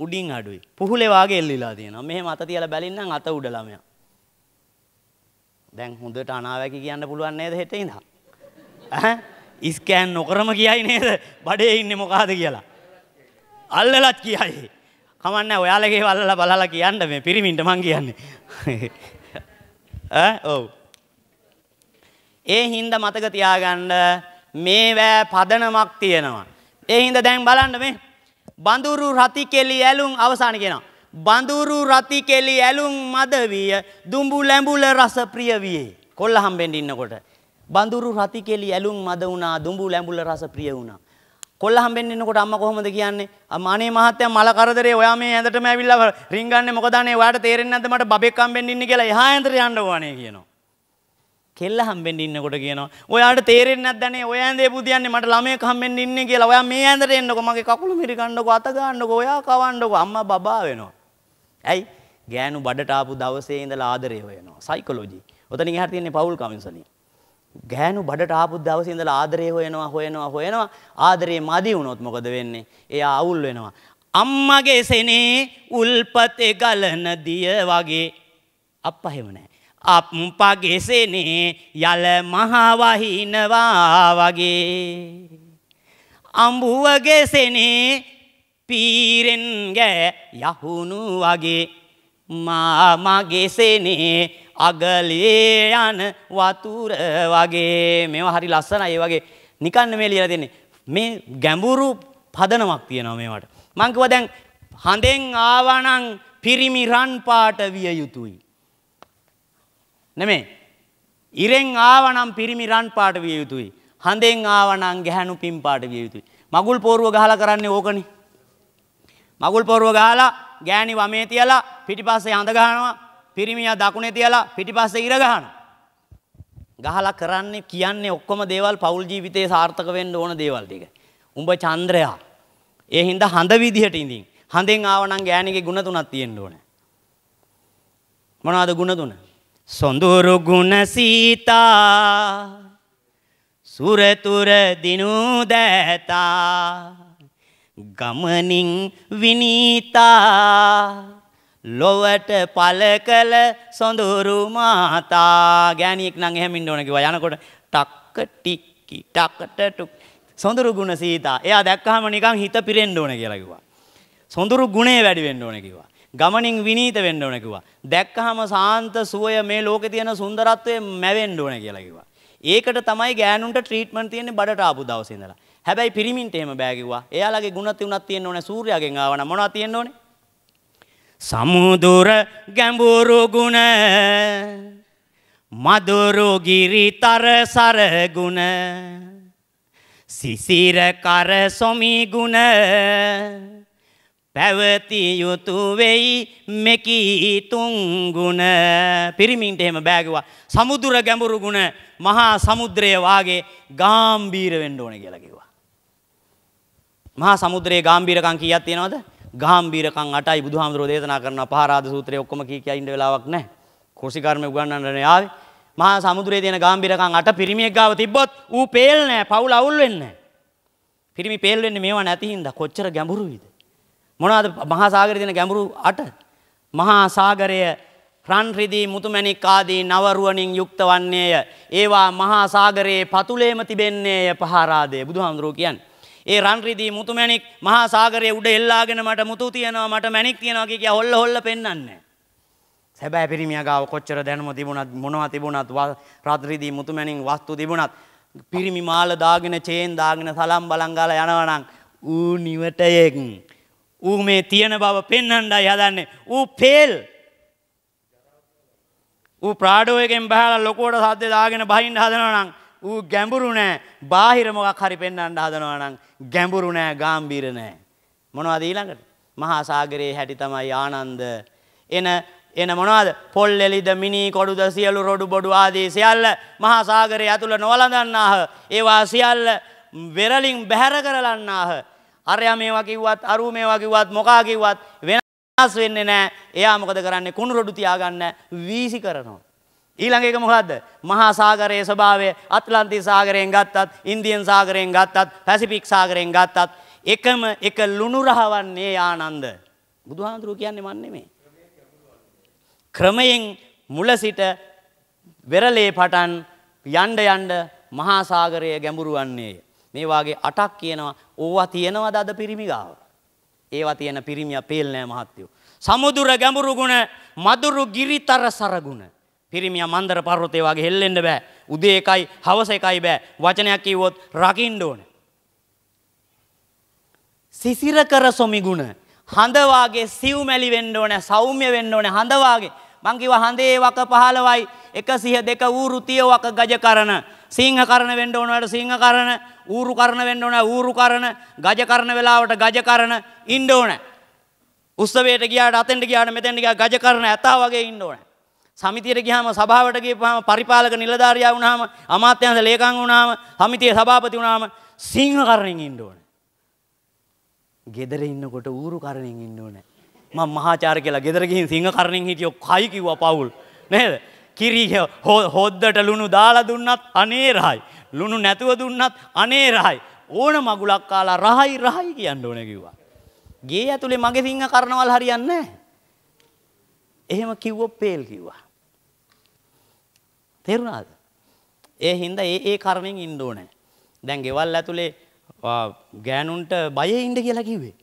උඩින් අඩුයි. පුහුලේ වාගේ එල්ලිලා තියෙනවා. මෙහෙම අත තියලා බැලින්නම් අත උඩ ළමයා. දැන් හොඳට අනාවැකි කියන්න පුළුවන් නේද හෙට ඉඳන්? ඈ ඉස්කෑන් නොකරම කියයි නේද බඩේ ඉන්න මොකාද කියලා. අල්ලලත් කියයි. කමන්න ඔයාලගේ වල්ල බලලා කියන්න මේ පිරිමින්ට මං කියන්නේ. ඔව්. ඒ හින්ද මතක තියාගන්න මේ වෑ පදනමක් තියෙනවා. ඒ හින්ද දැන් බලන්න මේ බඳුරු රති කෙලි ඇලුම් අවසාන කියනවා. බඳුරු රති කෙලි ඇලුම් මද විය දුඹු ලැඹුල රස ප්‍රිය වියේ. කොල්ල හම්බෙන්න ඉන්නකොට. බඳුරු රති කෙලි ඇලුම් මද වුණා දුඹු ලැඹුල රස ප්‍රිය වුණා. කොල්ල හම්බෙන්න එනකොට අම්මා කොහොමද කියන්නේ? අනේ මහත්තයා මල කරදරේ ඔයා මේ ඇඳටම ඇවිල්ලා රින්ගන්නේ මොකද අනේ ඔයාට තේරෙන්නේ නැද්ද මට බබෙක් හම්බෙන්න ඉන්නේ කියලා එහා ඇඳට යන්න ඕනේ කියනවා. කෙල්ල හම්බෙන්න ඉන්නකොට කියනවා ඔයාට තේරෙන්නේ නැද්දනේ ඔය ඇඳේ පුදියන්නේ මට ළමයෙක් හම්බෙන්න ඉන්නේ කියලා. ඔයා මේ ඇඳට එන්නකො මගේ කකුල මිරි ගන්නකො අත ගන්නකො ඔයා කවන්නකො අම්මා බබා වෙනවා. ඇයි? ගෑනු බඩට ආපු දවසේ ඉඳලා ආදරේ හොයනවා. සයිකොලොජි. ඔතනින් එහාට තියෙන්නේ පවුල් කවුන්සලින්. ගෑනු බඩට ආපු දවසේ ඉඳලා ආදරේ හොයනවා හොයනවා හොයනවා ආදරේ මදි වුණොත් මොකද වෙන්නේ? එයා අවුල් වෙනවා. අම්මගේ සෙනේ උල්පතේ ගලන දිය වගේ අප්පා එහෙම නැහැ. අප්පගේ සෙනේ යල මහ වහිනවා වගේ. අඹුවගේ සෙනේ පීරෙන් ගෑ යහුණු වගේ මා ගෙසෙනේ අගලේ යන වතුර වගේ මේවා හරි ලස්සනයි ඒ වගේ නිකන් මේ ලියලා දෙන්නේ මේ ගැඹුරු පදනමක් තියෙනවා මේවට මං කිව්වා දැන් හඳෙන් ආවනම් පිරිමි රන් පාට විය යුතුයි නෙමෙයි ඉරෙන් ආවනම් පිරිමි රන් පාට විය යුතුයි හඳෙන් ආවනම් ගැහණු පින් පාට විය යුතුයි මගුල් පෝරුව ගහලා කරන්නේ ඕකනේ මගුල් පෝරුව ගහලා ගෑණි වමේ තියලා පිටිපස්සේ හඳ ගහනවා පිරිමියා දකුණේ තියලා පිටිපස්සේ ඉර ගහනවා. ගහලා කරන්නේ කියන්නේ ඔක්කොම දේවල් පෞල් ජීවිතේ සාර්ථක වෙන්න ඕන දේවල් ටික. උඹ චන්ද්‍රයා. ඒ හින්දා හඳ විදිහට ඉඳින්. හඳෙන් ආව නම් ගෑණිගේ ಗುಣ තුනක් තියෙන්න ඕනේ. මොනවාද ಗುಣ තුන? සොඳුරු ගුණ සීතා සුරතුර දිනු දෑතා ගමනින් විනීතා ලොවට පල කළ සොඳුරු මාතා ගෑණියෙක් නම් එහෙම ඉන්න ඕන කිව්වා යනකොට ටක්ක ටික්කි ටක්කට ටුක් සොඳුරු ගුණ සීතා එයා දැක්කහම නිකන් හිත පිරෙන්න ඕන කියලා කිව්වා සොඳුරු ගුණේ වැඩි වෙන්න ඕන කිව්වා ගමනින් විනීත වෙන්න ඕන කිව්වා දැක්කහම සාන්ත සුවය මේ ලෝකේ තියෙන සුන්දරත්වය මැවෙන්න ඕන කියලා කිව්වා ඒකට තමයි ගෑනුන්ට ට්‍රීට්මන්ට් තියෙන්නේ බඩට ආපු දවසේ ඉඳලා හැබැයි පිරිමින්ට එහෙම බෑ කිව්වා. එයාලගේ ಗುಣ තුනක් තියෙන්න ඕනේ සූර්යාගෙන් ආවනම් මොනවද තියෙන්න ඕනේ? සමුදුර ගැඹුරු ಗುಣ මදුරු ගිරිතර සර ಗುಣ සිසිර කර සොමි ಗುಣ පැවති යුතු වෙයි මෙකී තුන් ಗುಣ පිරිමින්ට එහෙම බෑ කිව්වා. සමුදුර ගැඹුරු ಗುಣ මහා සමුද්‍රය වාගේ ගාම්භීර වෙන්න ඕනේ කියලා කිව්වා. මහා සමුද්‍රයේ ගාම්භීරකම් කීයක් තියෙනවද? ගාම්භීරකම් 8යි බුදුහාමුදුරෝ දේශනා කරන පහරාද සූත්‍රයේ ඔක්කොම කී කියා ඉන්න වෙලාවක් නැහැ. කෘෂි කර්ම උගන්වන්නනේ ආවේ. මහා සමුද්‍රයේ තියෙන ගාම්භීරකම් 8 පිරිමියෙක් ගාව තිබ්බොත් ඌ පේල් නැහැ, පවුල අවුල් වෙන්නේ නැහැ. පිරිමි පේල් වෙන්නේ මේවා නැති හින්දා කොච්චර ගැඹුරුයිද? මොනවාද මහා සාගරයේ තියෙන ගැඹුරු 8? මහා සාගරය රන් රිදී මුතුමැණික් ආදී නවරුවණින් යුක්ත වන්නේය. ඒවා මහා සාගරයේ පතුලේම තිබෙන්නේය පහරාදය. බුදුහාමුදුරුවෝ කියන්නේ ඒ රන් රිදී මුතු මැණික් මහා සාගරයේ උඩ එල්ලාගෙන මට මුතු තියනවා මට මැණික් තියනවා කිය හොල්ල හොල්ල පෙන්වන්නේ. සැබෑ පිරිමියා ගාව කොච්චර දැනුම තිබුණත් මොනවා තිබුණත් රත් රිදී මුතු මැණින් වස්තු තිබුණත් පිරිමි මාල දාගෙන චේන් දාගෙන සලම් බලන් ගාලා යනවනම් ඌ නිවටයෙක්. ඌ මේ තියෙන බව පෙන්වන්නයි හදන්නේ. ඌ පේල් ඌ ප්‍රාඩෝ එකෙන් බහලා ලොකුවට සද්ද දාගෙන බහින්න හදනවා නම් ඌ ගැඹුරු නෑ බාහිර මොකක් හරි පෙන්වන්න හදනවා නම් ගැඹුරු නෑ ගැඹීර නෑ මොනවද ඊළඟට මහා සාගරයේ හැටි තමයි ආනන්ද එන එන මොනවද පොල් එලිද මිනි කොඩුද සියලු රොඩු බොඩු ආදී සියල්ල මහා සාගරයේ ඇතුළ නොවලඳන්නාහ ඒවා සියල්ල වෙරලින් බැහැර කරලන්නාහ අරයා මේවා කිව්වත් අරු මේවා කිව්වත් මොකා කිව්වත් වෙනස් වෙන්නේ නැහැ එයා මොකද කරන්නේ කුණු රොඩු තියාගන්න වීසි කරනවා ඊළඟ එක මොකද්ද? මහා සාගරයේ ස්වභාවය ඇට්ලන්ටික් සාගරයෙන් ගත්තත්, ඉන්දියන් සාගරයෙන් ගත්තත්, පැසිෆික් සාගරයෙන් ගත්තත් එකම එක ලුණු රහවන්නේ ආනන්ද. බුදුහාඳුරු කියන්නේ මන් නෙමෙයි. ක්‍රමයෙන් මුල සිට වෙරළේ පටන් යන්න යන්න මහා සාගරය ගැඹුරු වන්නේ. මේ වාගේ අටක් කියනවා. ඕවා තියෙනවද අද පිරිමි ගාව? ඒවා තියෙන පිරිමියා පේල් නෑ මහත්තයෝ. සමුදුර ගැඹුරු ගුණ, මදුරු ගිරිතර සරගුණ. පිරිමිය මන්දර පර්වතය වගේ හෙල්ලෙන්න බෑ. උදේ එකයි හවස එකයි බෑ. වචනයක් කිව්වොත් රකින්න ඕන. සිසිර කර සොමිගුණ හඳ වාගේ සිව්මැලි වෙන්න ඕන, සෞම්‍ය වෙන්න ඕන හඳ වාගේ. මං කිව්වා හඳේ වක 15යි 102 ඌරු තිය වක ගජ කරන සිංහ කරන වෙන්න ඕන වලට සිංහ කරන ඌරු කරන වෙන්න ඕන ඌරු කරන ගජ කරන වෙලාවට ගජ කරන ඉන්න ඕන උත්සවයට ගියාට අතෙන්ට ගියාට මෙතෙන්ට ගියා ගජ කරන ඇතා වගේ ඉන්න ඕන සමිතියට ගියාම සභාවට ගිහපුවාම පරිපාලක නිලධාරියා වුණාම අමාත්‍යාංශ ලේකම් වුණාම සමිතියේ සභාපති වුණාම සිංහකරණෙන් ඉන්න ඕනේ. ගෙදර ඉන්නකොට ඌරුකරණෙන් ඉන්න ඕනේ. මම මහාචාර්ය කියලා ගෙදර ගිහින් සිංහකරණෙන් හිටියෝ කයි කිව්වා පවුල් නේද? කිරි හොද්දට ලුණු දාලා දුන්නත් අනේ රහයි. ලුණු නැතුව දුන්නත් අනේ රහයි. ඕන මගුලක් කාලා රහයි රහයි කියන්න ඕනේ කිව්වා. ගේ ඇතුලේ මගේ සිංහකරණවල හරියන්නේ නැහැ. එහෙම කිව්වොත් පේල් කිව්වා. තේරුණාද? ඒ හින්දා ඒ ඒ කර්මෙන් ඉන්න ඕනේ. දැන් ගෙවල් ඇතුලේ ගෑනුන්ට බයේ ඉන්න කියලා කිව්වේ.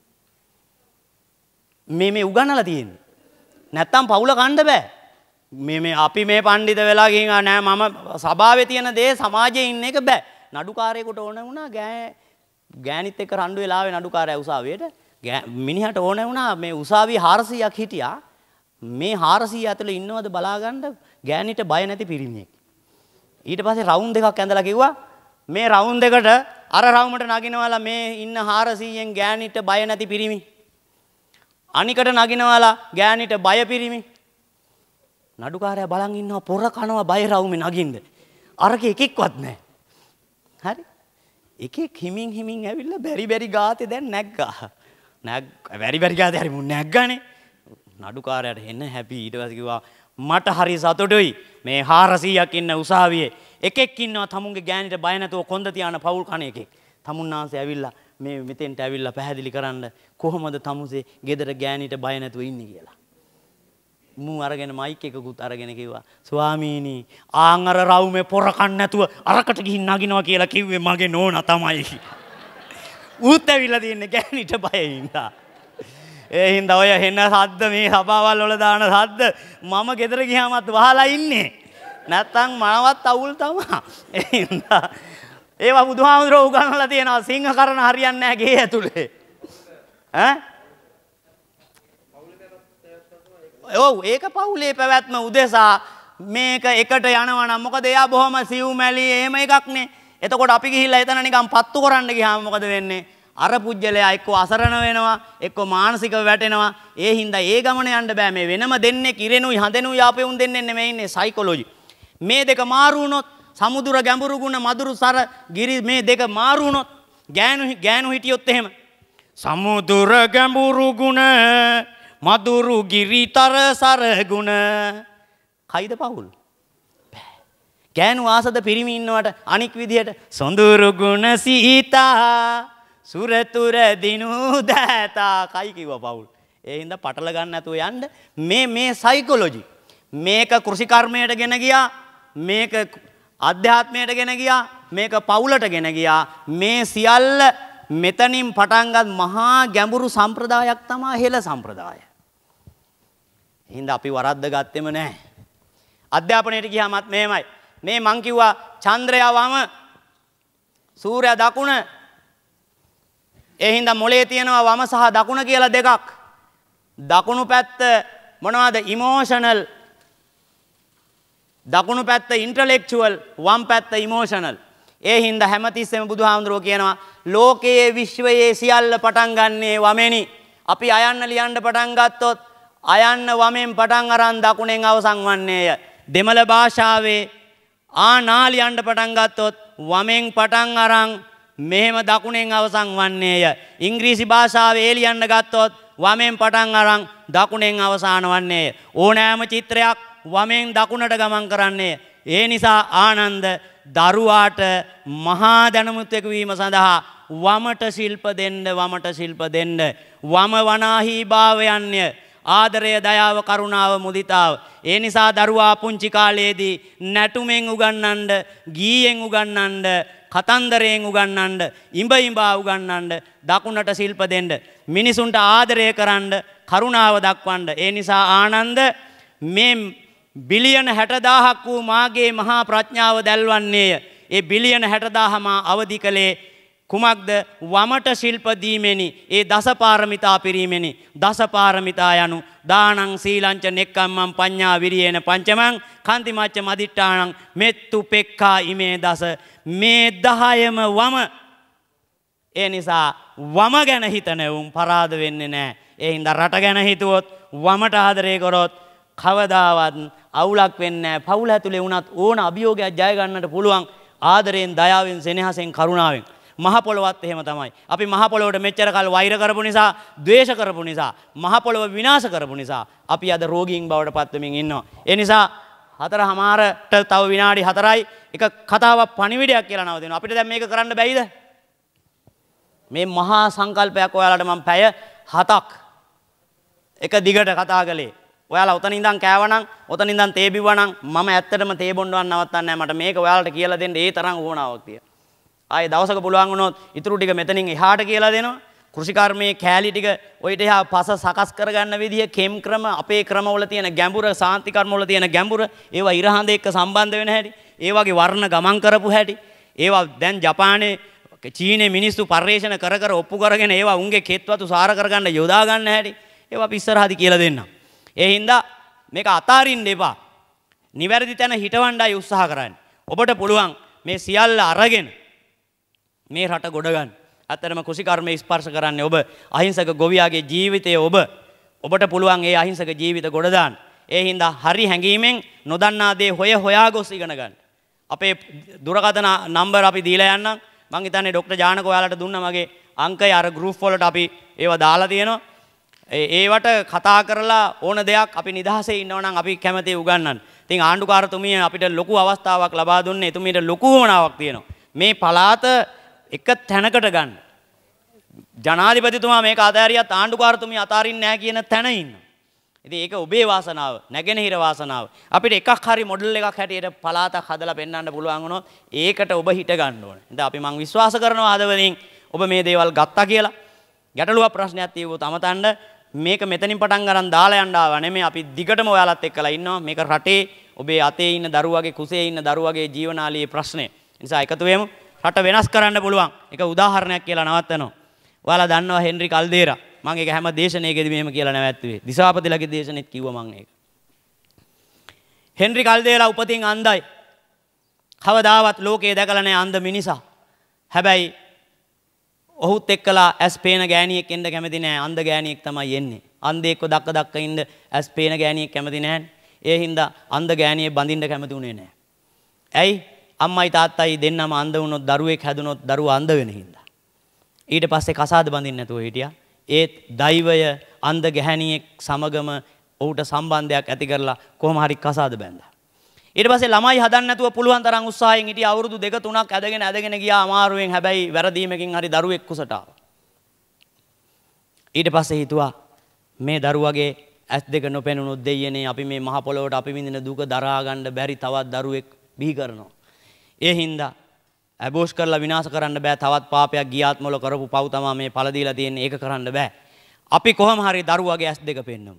මේ මේ උගන්නලා තියෙන්නේ. නැත්තම් පවුල කන්න බෑ. මේ මේ අපි මේ පඬිත වෙලා ගිහින් නෑ මම සභාවේ තියෙන දේ සමාජයේ ඉන්න එක බෑ. නඩුකාරයෙකුට ඕන වුණා ගෑ ගෑනිත් එක්ක රණ්ඩු වෙලාවේ නඩුකාරයා උසාවියට මිනිහට ඕන වුණා මේ උසාවියේ 400ක් හිටියා. මේ 400 ඇතුළේ ඉන්නවද බලාගන්න ගෑනිට බය නැති පිරිමියෙක්. ඊට පස්සේ රවුන්ඩ් එකක් ඇඳලා කිව්වා මේ රවුන්ඩ් එකට අර රවුමට නගිනවලා මේ ඉන්න 400න් ගෑණිට බය නැති පිරිමි. අනිකට නගිනවලා ගෑණිට බය පිරිමි. නඩුකාරයා බලන් ඉන්නවා පොර කනවා බය රවුමේ නගින්න. අරක එකෙක්වත් නැහැ. හරි? එකෙක් හිමින් හිමින් ඇවිල්ලා බැරි බැරි ගාතේ දැන් නැග්ගා. නැග් බැරි බැරි ගාතේ හරි මුන් නැග්ගානේ. නඩුකාරයාට එන්න හැපි ඊට පස්සේ කිව්වා මට හරි සතුටුයි මේ හාරසීයක් ඉන්න උසාවියේ එකෙක් ඉන්නවා තමුන්ගේ ගෑනිට බය නැතුව කොන්ද තියාන පවුල් කණ එකෙක්. තමුන් ආන්සේ ඇවිල්ලා මේ මෙතෙන්ට ඇවිල්ලා පැහැදිලි කරන්න කොහොමද තමුසේ ගෙදර ගෑනිට බය නැතුව ඉන්නේ කියලා. මූ අරගෙන මයික් එකකුත් අරගෙන කිව්වා ස්වාමීනි ආන් අර රවුමේ පොර කන්න නැතුව අරකට ගිහින් නගිනවා කියලා කිව්වේ මගේ නෝනා තමයි. ඌත් ඇවිල්ලා තියන්නේ ගෑනිට බය හින්දා. ඒහින්ද ඔය හෙන්න සද්ද මේ සභාවල් වල දාන සද්ද මම ගෙදර ගියාමත් වහලා ඉන්නේ. නැත්තම් මනවත් අවුල් තමා. එහින්ද ඒවා බුදුහාමුදුරුවෝ උගන්වලා තියෙනවා සිංහ කරන හරියන්නේ නැහැ ගේ ඇතුලේ. ඈ? ඔව් ඒක පවුලේ පැවැත්ම උදෙසා මේක එකට යනවා නම් මොකද එයා බොහොම සිව් මැලි එහෙම එකක් නේ. එතකොට අපි ගිහිල්ලා එතන නිකන් පත්තු කරන්න ගියාම මොකද වෙන්නේ? අර පුජ්‍යලයා එක්ක අසරණ වෙනවා එක්ක මානසිකව වැටෙනවා ඒ හින්දා ඒ ගමන යන්න බෑ මේ වෙනම දෙන්නේ කිරෙනුයි හඳෙනුයි ආපෙවුන් දෙන්නේ නෙමෙයි ඉන්නේ සයිකොලොජි මේ දෙක මාරු වුණොත් සමුදුර ගැඹුරු ගුණ මදුරු සර ගිරි මේ දෙක මාරු වුණොත් ගෑනු ගෑනු හිටියොත් එහෙම සමුදුර ගැඹුරු ගුණ මදුරු ගිරිතර සර ගුණ කයිද පවුල් ගෑනු ආසද පිරිමි ඉන්නවට අනික් විදියට සොඳුරු ගුණ සීතා සුරතුර දිනූ දෑතා කයි කිව පවුල්. ඒ හින්දා පටල ගන්න නැතුව යන්න මේ මේ සයිකොලොජි මේක කෘෂිකර්මයට ගෙන ගියා මේක අධ්‍යාත්මයට ගෙන ගියා මේක පවුලට ගෙන ගියා මේ සියල්ල මෙතනින් පටන්ගත් මහා ගැඹුරු සම්ප්‍රදායක් තමා හෙළ සම්ප්‍රදාය. හින්ද අපි වරද්ද ගත්තෙම නෑ. අධ්‍යාපනයට ගියාමත් මෙහෙමයි. මේ මංකිව්වා චන්ද්‍රයාවම සූරය දකුණ එහින්ද මොලේ තියෙනවා වම සහ දකුණ කියලා දෙකක්. දකුණු පැත්ත මොනවාද ඉමෝෂනල් දකුණු පැත්ත ඉන්ටලෙක්චුවල් වම් පැත්ත ඉමෝෂනල්. ඒ හින්ද හැමතිස්සෙම බුදුහාමුදුරුව කියනවා ලෝකයේ විශ්වයේ සියල්ල පටන් ගන්නේ වමෙනි. අපි අයන්න ලියන්න පටන් ගත්තොත් අයන්න වමෙන් පටන් අරන් දකුණෙන් අවසන් වන්නේය. දෙමළ භාෂාවේ ආනාලියන්ට පටන් ගත්තොත් වමෙන් පටන් අරන් මෙහෙම දකුණෙන් අවසන් වන්නේය. ඉංග්‍රීසි භාෂාවේ ලියන්න ගත්තොත් වමෙන් පටන් අරන් දකුණෙන් අවසන් වන්නේය. ඕනෑම චිත්‍රයක් වමෙන් දකුණට ගමන් කරන්නේ. ඒ නිසා ආනන්ද දරුවාට මහා දැනුමුත්වෙකු වීම සඳහා වමට ශිල්ප දෙන්න වමට ශිල්ප දෙන්න. වම වනාහි භාවයන්ය ආදරය දයාව කරුණාව මුදිතාව. ඒ නිසා දරුවා පුංචි කාලයේදී නැටුමෙන් උගන්නන්ඩ ගීයෙන් උගන්නන්ඩ කතන්දරයෙන් උගන්නන්ඩ ඉඹ ඉඹා උගන්නන්ඩ දකුණට ශිල්ප දෙෙන්ඩ. මිනිසුන්ට ආදරය කරන්ඩ කරුණාව දක්වන්ඩ. ඒ නිසා ආනන්ද මේ බිලියන හැටදාහක් වූ මාගේ මහා ප්‍රඥාව දැල්වන්නේය. ඒ බිලියන හැටදාහමා අවධි කළේ කුමක්ද වමට ශිල්ප දීමෙනි ඒ දසපාරමිතා පිරීමෙනි දසපාරමිතා යනු දානං සීලංච නෙක්ඛම්මං පඤ්ඤා විරියේන පංචමං කන්තිමච්ච මදිට්ඨාණං මෙත්තු පෙක්ඛා ඉමේ දස මේ 10ම වම ඒ නිසා වම ගැන හිතනෙවුම් පරාද වෙන්නේ නැහැ ඒ හින්දා රට ගැන හිතුවොත් වමට ආදරේ කරොත් කවදාවත් අවුලක් වෙන්නේ නැහැ පවුල ඇතුලේ වුණත් ඕන අභියෝගයක් ජය ගන්නට පුළුවන් ආදරයෙන් දයාවෙන් සෙනෙහසෙන් කරුණාවෙන් මහපොළොවත් එහෙම තමයි. අපි මහපොළොවට මෙච්චර කල් වෛර කරපු නිසා, ද්වේෂ කරපු නිසා, මහපොළොව විනාශ කරපු නිසා අපි අද රෝගීන් බවට පත් වෙමින් ඉන්නවා. ඒ නිසා හතර හමාරට තව විනාඩි හතරයි එක කතාවක් පණිවිඩයක් කියලා නවතිනවා. අපිට දැන් මේක කරන්න බැයිද? මේ මහා සංකල්පයක් ඔයාලට මම පැය 7ක් එක දිගට කතා කළේ. ඔයාලා ඔතන ඉඳන් කෑවනම් ඔතන ඉඳන් තේ බිව්වනම් මම ඇත්තටම තේ බොන්නවත් නවත්තන්නේ නැහැ. මට මේක ඔයාලට කියලා දෙන්න ඒ තරම් ඕනාවක් තියෙනවා. ආය දවසක පුළුවන් වුණොත් ඉතුරු ටික මෙතනින් එහාට කියලා දෙනවා. කෘෂිකර්මයේ කෑලි ටික ඔයිට එහා පස සකස් කරගන්න විදිය කෙම් ක්‍රම අපේ ක්‍රමවල තියෙන ගැඹුර සාන්ති කර්මවල තියෙන ගැඹුර ඒවා ඉරහඳ එක්ක සම්බන්ධ වෙන හැටි ඒ වගේ වර්ණ ගමන් කරපු හැටි ඒවා දැන් ජපානයේ චීනයේ මිනිස්සු පර්යේෂණ කර කර ඔප්පු කරගෙන ඒවා උන්ගේ කෙත්වතු සාර කරගන්න යොදා ගන්න හැටි ඒවා අපි ඉස්සරහදි කියලා දෙන්නම්. ඒ හින්දා මේක අතාරින්න එපා. නිවැරදි තැන හිටවණ්ඩයි උත්සාහ කරන්න. ඔබට පුළුවන් මේ සියල්ල අරගෙන මේ රට ගොඩගන්න. ඇතරම කුසිකර්ම ස්පර්ශ කරන්න ඔබ අහිංසක ගොවියාගේ ජීවිතය ඔබ ඔබට පුළුවන් ඒ අහිංසක ජීවිත ගොඩදාන්. ඒ හින්දා හරි හැඟීමෙන් නොදන්නාදේ හොය හොයා ගොස් ඉගෙන ගන්න. අපේ දුරකථන නම්බර් අපි දීලා යන්නම්. මං හිතන්නේ ડોක්ටර් ජානක ඔයාලට දුන්න මගේ අංකය අර ගෲප් වලට අපි ඒවා දාලා තියෙනවා. ඒවට කතා කරලා ඕන දෙයක් අපි නිදහසේ ඉන්නවා නම් අපි කැමැති උගන්වන්න. ඉතින් ආණ්ඩුකාරතුමිය අපිට ලොකු අවස්ථාවක් ලබා දුන්නේ. එතුමියට ලොකු වමනාවක් තියෙනවා. මේ පළාත එක තැනකට ගන්න. ජනාධිපතිතුමා මේ අතෑරියත් ආණ්ඩුකාරතුමි අතාරින් නෑ කියන තැන ඉන්න. ඉති ඒක ඔබේ වාසනාව නැගෙනහිර වාසනාව. අපිට එකක් හරි මොඩල් එකක් හැටියට පලාතක් හදලා පෙන්වන්න පුළුවන්ගුණො ඒකට ඔබ හිට ගන්න ඕන. ඉඳ අපි මං විශ්වාස කරනවා හදවලින් ඔබ මේ දේවල් ගත්තා කියලා. ගැටලුවක් ප්‍රශ්නයක් තියවූ තමතන්ඩ මේක මෙතනින් පටන් ගරන් දාලා යන්නවා නෙමෙයි අපි දිගටම ඔයාලත් එක්කලා ඉන්නවා මේක රටේ ඔබේ අතේ ඉන්න දරුවගේ කුසේ ඉන්න දරුවගේ ජීවනාලයේ ප්‍රශ්නේ. නිසා එකතු වෙමු. රට වෙනස් කරන්න පුළුවන්. ඒක උදාහරණයක් කියලා නවත්තනවා. ඔයාලා දන්නවා හෙන්රි කල්දේරා. මම ඒක හැම දේශනාවකදී මෙහෙම කියලා නැවැත්තුවේ. දිසාපතිලගේ දේශනෙත් කිව්වා මම ඒක. හෙන්රි කල්දේරා උපතින් අන්දයි. කවදාවත් ලෝකේ දැකලා නැහැ අන්ධ මිනිසා. හැබැයි ඔහුත් එක්කලා ඇස් පේන ගෑණියෙක් එන්න කැමති නෑ අන්ධ ගෑණියෙක් තමයි එන්නේ. අන්ධයෙක්ව දක්ක දක්ක ඉන්න ඇස් පේන ගෑණියෙක් කැමති නෑනේ. ඒ හින්දා අන්ධ ගෑණියෙක් බඳින්න කැමති උනේ නෑ. ඇයි? අම්මයි තාත්තයි දෙන්නම අන්ධ වුණොත් දරුවෙක් හැදුනොත් දරුවා අන්ධ වෙන හින්දා. ඊට පස්සේ කසාද බඳින්න නැතුව හිටියා. ඒත් දෛවය අන්ධ ගැහැණියෙක් සමගම ඔහුට සම්බන්ධයක් ඇති කරලා කොහොම හරි කසාද බැඳා. ඊට පස්සේ ළමයි හදන්න නැතුව පුළුවන් තරම් උත්සාහයෙන් හිටිය අවුරුදු දෙක තුනක් ඇදගෙන ඇදගෙන ගියා අමාරුවෙන් හැබැයි වැරදීමකින් හරි දරුවෙක් කුසට ආවා. ඊට පස්සේ හිතුවා මේ දරුවගේ ඇස් දෙක නොපෙනුණොත් දෙයියනේ අපි මේ මහ පොළොවට අපි විඳින දුක දරා ගන්න බැරි තවත් දරුවෙක් බිහි කරනවා. ඒ හින්දා ඇබෝෂ් කරලා විනාශ කරන්න බෑ තවත් පාපයක් ගියාත්මවල කරපු පව් තමයි මේ පළ දීලා තියෙන්නේ ඒක කරන්න බෑ. අපි කොහොම හරි දරුවාගේ ඇස් දෙක පෙන්නමු.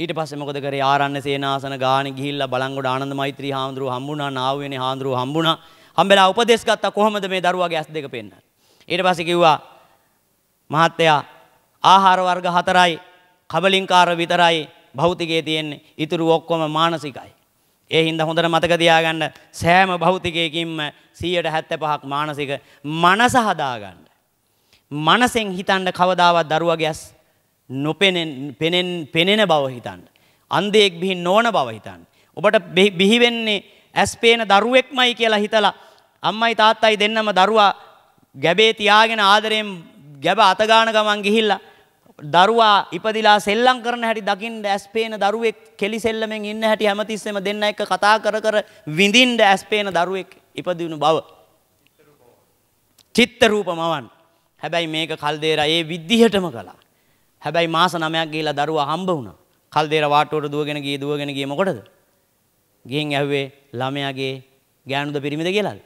ඊට පස්සේ මොකද කරේ ආරණ්‍ය සේනාසන ගාණ ගිහිල්ලා බලංගොඩ ආනන්ද මෛත්‍රී හාමුදුරුව හම්බුණා නාව වෙනේ හාමුදුරුව හම්බුණා. හම්බෙලා උපදේශ ගත්තා කොහොමද මේ දරුවාගේ ඇස් දෙක පෙන්නන්නේ. ඊට පස්සේ කිව්වා මහත්තයා ආහාර වර්ග හතරයි කබලින්කාර විතරයි භෞතිකයේ තියෙන්නේ. ඊතුරු ඔක්කොම මානසිකයි. ඒ හින්ද හොඳට මතක තියාගන්න සෑම භෞතිකයකින්ම 175ක් මානසික මනස හදාගන්න. මනසෙන් හිතන්න කවදාවත් දරුවගේ ඇස් නොපෙනෙන පෙනෙන පෙනෙන බව හිතන්න. අන්ධයෙක් බිහි නොවන බව හිතන්න. ඔබට බිහි වෙන්නේ ඇස් පේන දරුවෙක්මයි කියලා හිතලා අම්මයි තාත්තයි දෙන්නම දරුවා ගැබේ තියාගෙන ආදරයෙන් ගැබ අතගාන ගමන් ගිහිල්ලා දරුවා ඉපදිලා සෙල්ලම් කරන හැටි දකින්න ඇස් පේන දරුවෙක් කෙලි සෙල්ලමෙන් ඉන්න හැටි හැමතිස්සෙම දෙන්න එක කතා කර කර විඳින්න ඇස් පේන දරුවෙක් ඉපදිනු බව. චිත්ත රූප මවන්. හැබැයි මේක කල්දේරා ඒ විද්දිහටම කළා. හැබැයි මාස 9ක් ගිහිලා දරුවා හම්බ වුණා. කල්දේරා වාට්ටුවට දුවගෙන ගියේ දුවගෙන ගියේ මොකටද? ගිහින් ඇහුවේ ළමයාගේ ගෑනුද පිරිමිද කියලාද?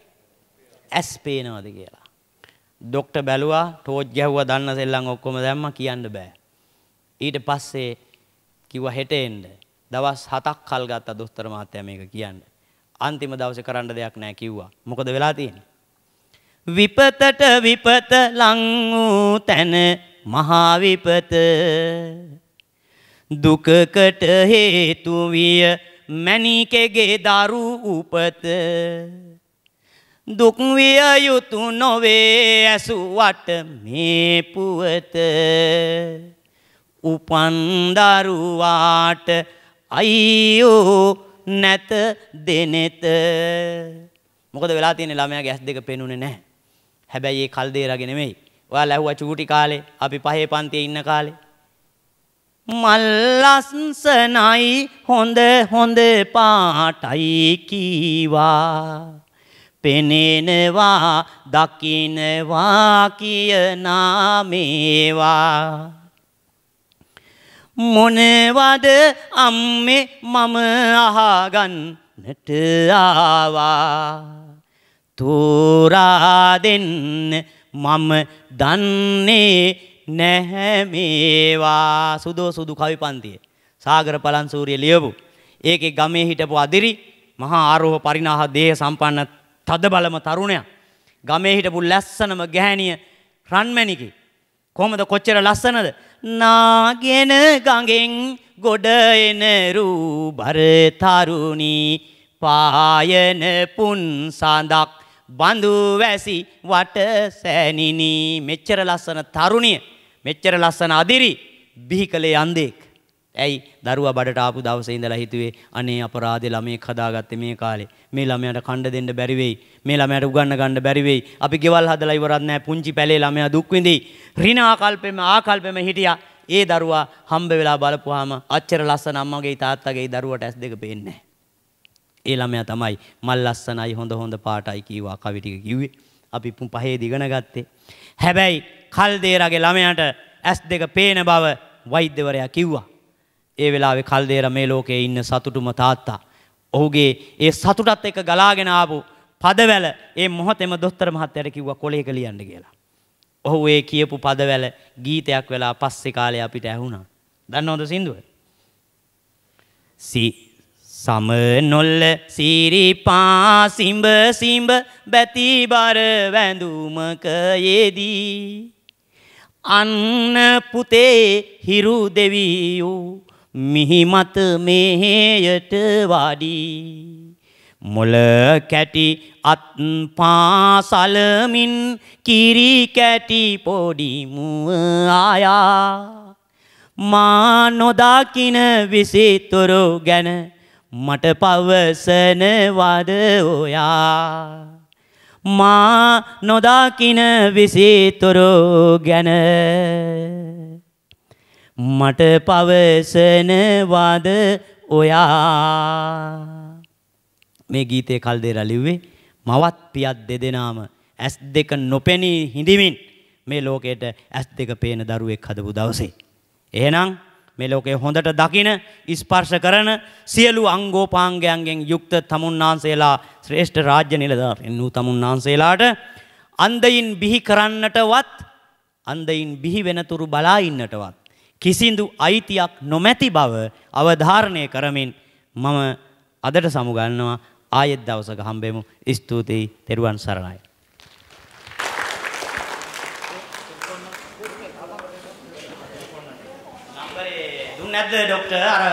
ඇස් පේනවද කියලා. ડොක්ටර් බැලුවා ටෝච් ගැහුවා දන්න සෙල්ලම් ඔක්කොම දැම්මා කියන්න බෑ. ඊට පස්සේ කිව්වා හෙට එන්න. දවස් 7ක් කල් ගත්තා දොස්තර මහත්තයා මේක කියන්න. අන්තිම දවසේ කරන්න දෙයක් නෑ කිව්වා. මොකද වෙලා තියෙන්නේ? විපතට විපත ලං වූ තැන මහා විපත දුකකට හේතු විය මැණිකෙගේ දරු උපත දුක්විය යුතු නොවේ ඇසුවට මේ පුවත උපන්දරුවාට අයියෝ නැත දෙනෙත මොකද වෙලා තියෙන ළමයා ගැස් දෙක පෙනුනේ නැහැ හැබැයි ඒ කල් දේ රගෙන නෙමෙයි ඔයාලා ඇහුවා චූටි කාලේ අපි පහේ පන්තියේ ඉන්න කාලේ මල් ලස්සනයි හොඳ හොඳ පාටයි කීවා පෙනෙනවා දකිනවා කියනා මේවා මොනවද අම්මේ මම අහගන්නට ආවා තෝරා දෙන්න මම දන්නේ නැහැ මේවා සුදෝ සුදු කවි පන්තිය සාගර පලන්සූරිය ලියපු ඒකේ ගමේ හිටපු අදිරි මහා ආරෝහ පරිණාහ දේහ සම්පන්න තද බලම තරුණයා. ගමේ හිටපු ලැස්සනම ගැහැණිය රන්මැණිකි. කොහොමද කොච්චර ලස්සනද? නාගෙන ගඟෙන් ගොඩ එන රූබර තරුණී පායන පුන් සඳක් බඳු වැසි වට සැනිනි මෙච්චර ලස්සන තරුණිය මෙච්චර ලස්සන අදිරි බිහි කළේ අන්දෙක් ඇයි දරුවා බඩට ආපු දවසේ ඉඳලා හිතුවේ අනේ අපරාධේ ළමෙක් හදාගත්තේ මේ කාලේ. මේ ළමයාට කණ්ඩ දෙන්න බැරි වෙයි. මේ ළමයාට උගන්න ගන්න බැරි වෙයි. අපි ගෙවල් හදලා ඉවරත් නැහැ. පුංචි පැලේ ළමයා දුක් විඳි. ඍණ ආකල්පෙම ආකල්පෙම හිටියා. ඒ දරුවා හම්බ වෙලා බලපුවාම අච්චර ලස්සන අම්මගේ තාත්තගේ දරුවට ඇස් දෙක පේන්නේ නැහැ. ඒ ළමයා තමයි මල් ලස්සනයි හොඳ හොඳ පාටයි කීවා කවි ටික කිව්වේ. අපි පහේ දිගන ගත්තේ. හැබැයි කල්දේරගේ ළමයාට ඇස් දෙක පේන බව වෛද්‍යවරයා කිව්වා. ඒ වෙලාවේ කල්දේර මේ ලෝකයේ ඉන්න සතුටුම තාත්තා. ඔහුගේ ඒ සතුටත් එක්ක ගලාගෙන ආපු පදවැල ඒ මොහොතේම දොස්තර මහත්තයාට කිව්වා කොලේක ලියන්න කියලා. ඔහු ඒ කියපු පදවැල ගීතයක් වෙලා පස්සේ කාලේ අපිට ඇහුණා. දන්නවද සින්දුව? සී සමනොල්ල සිරිපා සිඹ සිඹ බැතිබර වැඳුමක යෙදී අන්න පුතේ හිරු දෙවියෝ මිහිමත මෙහෙයට වඩී මොල කැටි අත් පාසලමින් කිරි කැටි පොඩි මුව ආයා මා නොදකින විසිතුරු ගැන මට පවසන වද ඔයා මා නොදකින විසිතුරු ගැන මට පවසනවාද ඔයා මේ ගීතය කල්දේරා ලිව්වේ මවත් පියත් දෙදෙනාම ඇස් දෙක නොපෙනී හිඳමින් මේ ලෝකයට ඇස් දෙක පේන දරුවෙක් හදපු දවසේ එහෙනම් මේ ලෝකේ හොඳට දකින ස්පර්ශ කරන සියලු අංගෝපාංගයන්ගෙන් යුක්ත තමුන්නාන්සේලා ශ්‍රේෂ්ඨ රාජ්‍ය නිලධාරීන් වූ තමුන්නාන්සේලාට අන්දයින් බිහි කරන්නටවත් අන්දයින් බිහි වෙනතුරු බලා ඉන්නටවත් කිසිදු අයිතියක් නොමැති බව අවධාරණය කරමින් මම අදට සමුගන්නවා ආයෙත් දවසක හම්බෙමු ස්තුතියි තෙරුවන් සරණයි. නැද්ද ඩොක්ටර් අර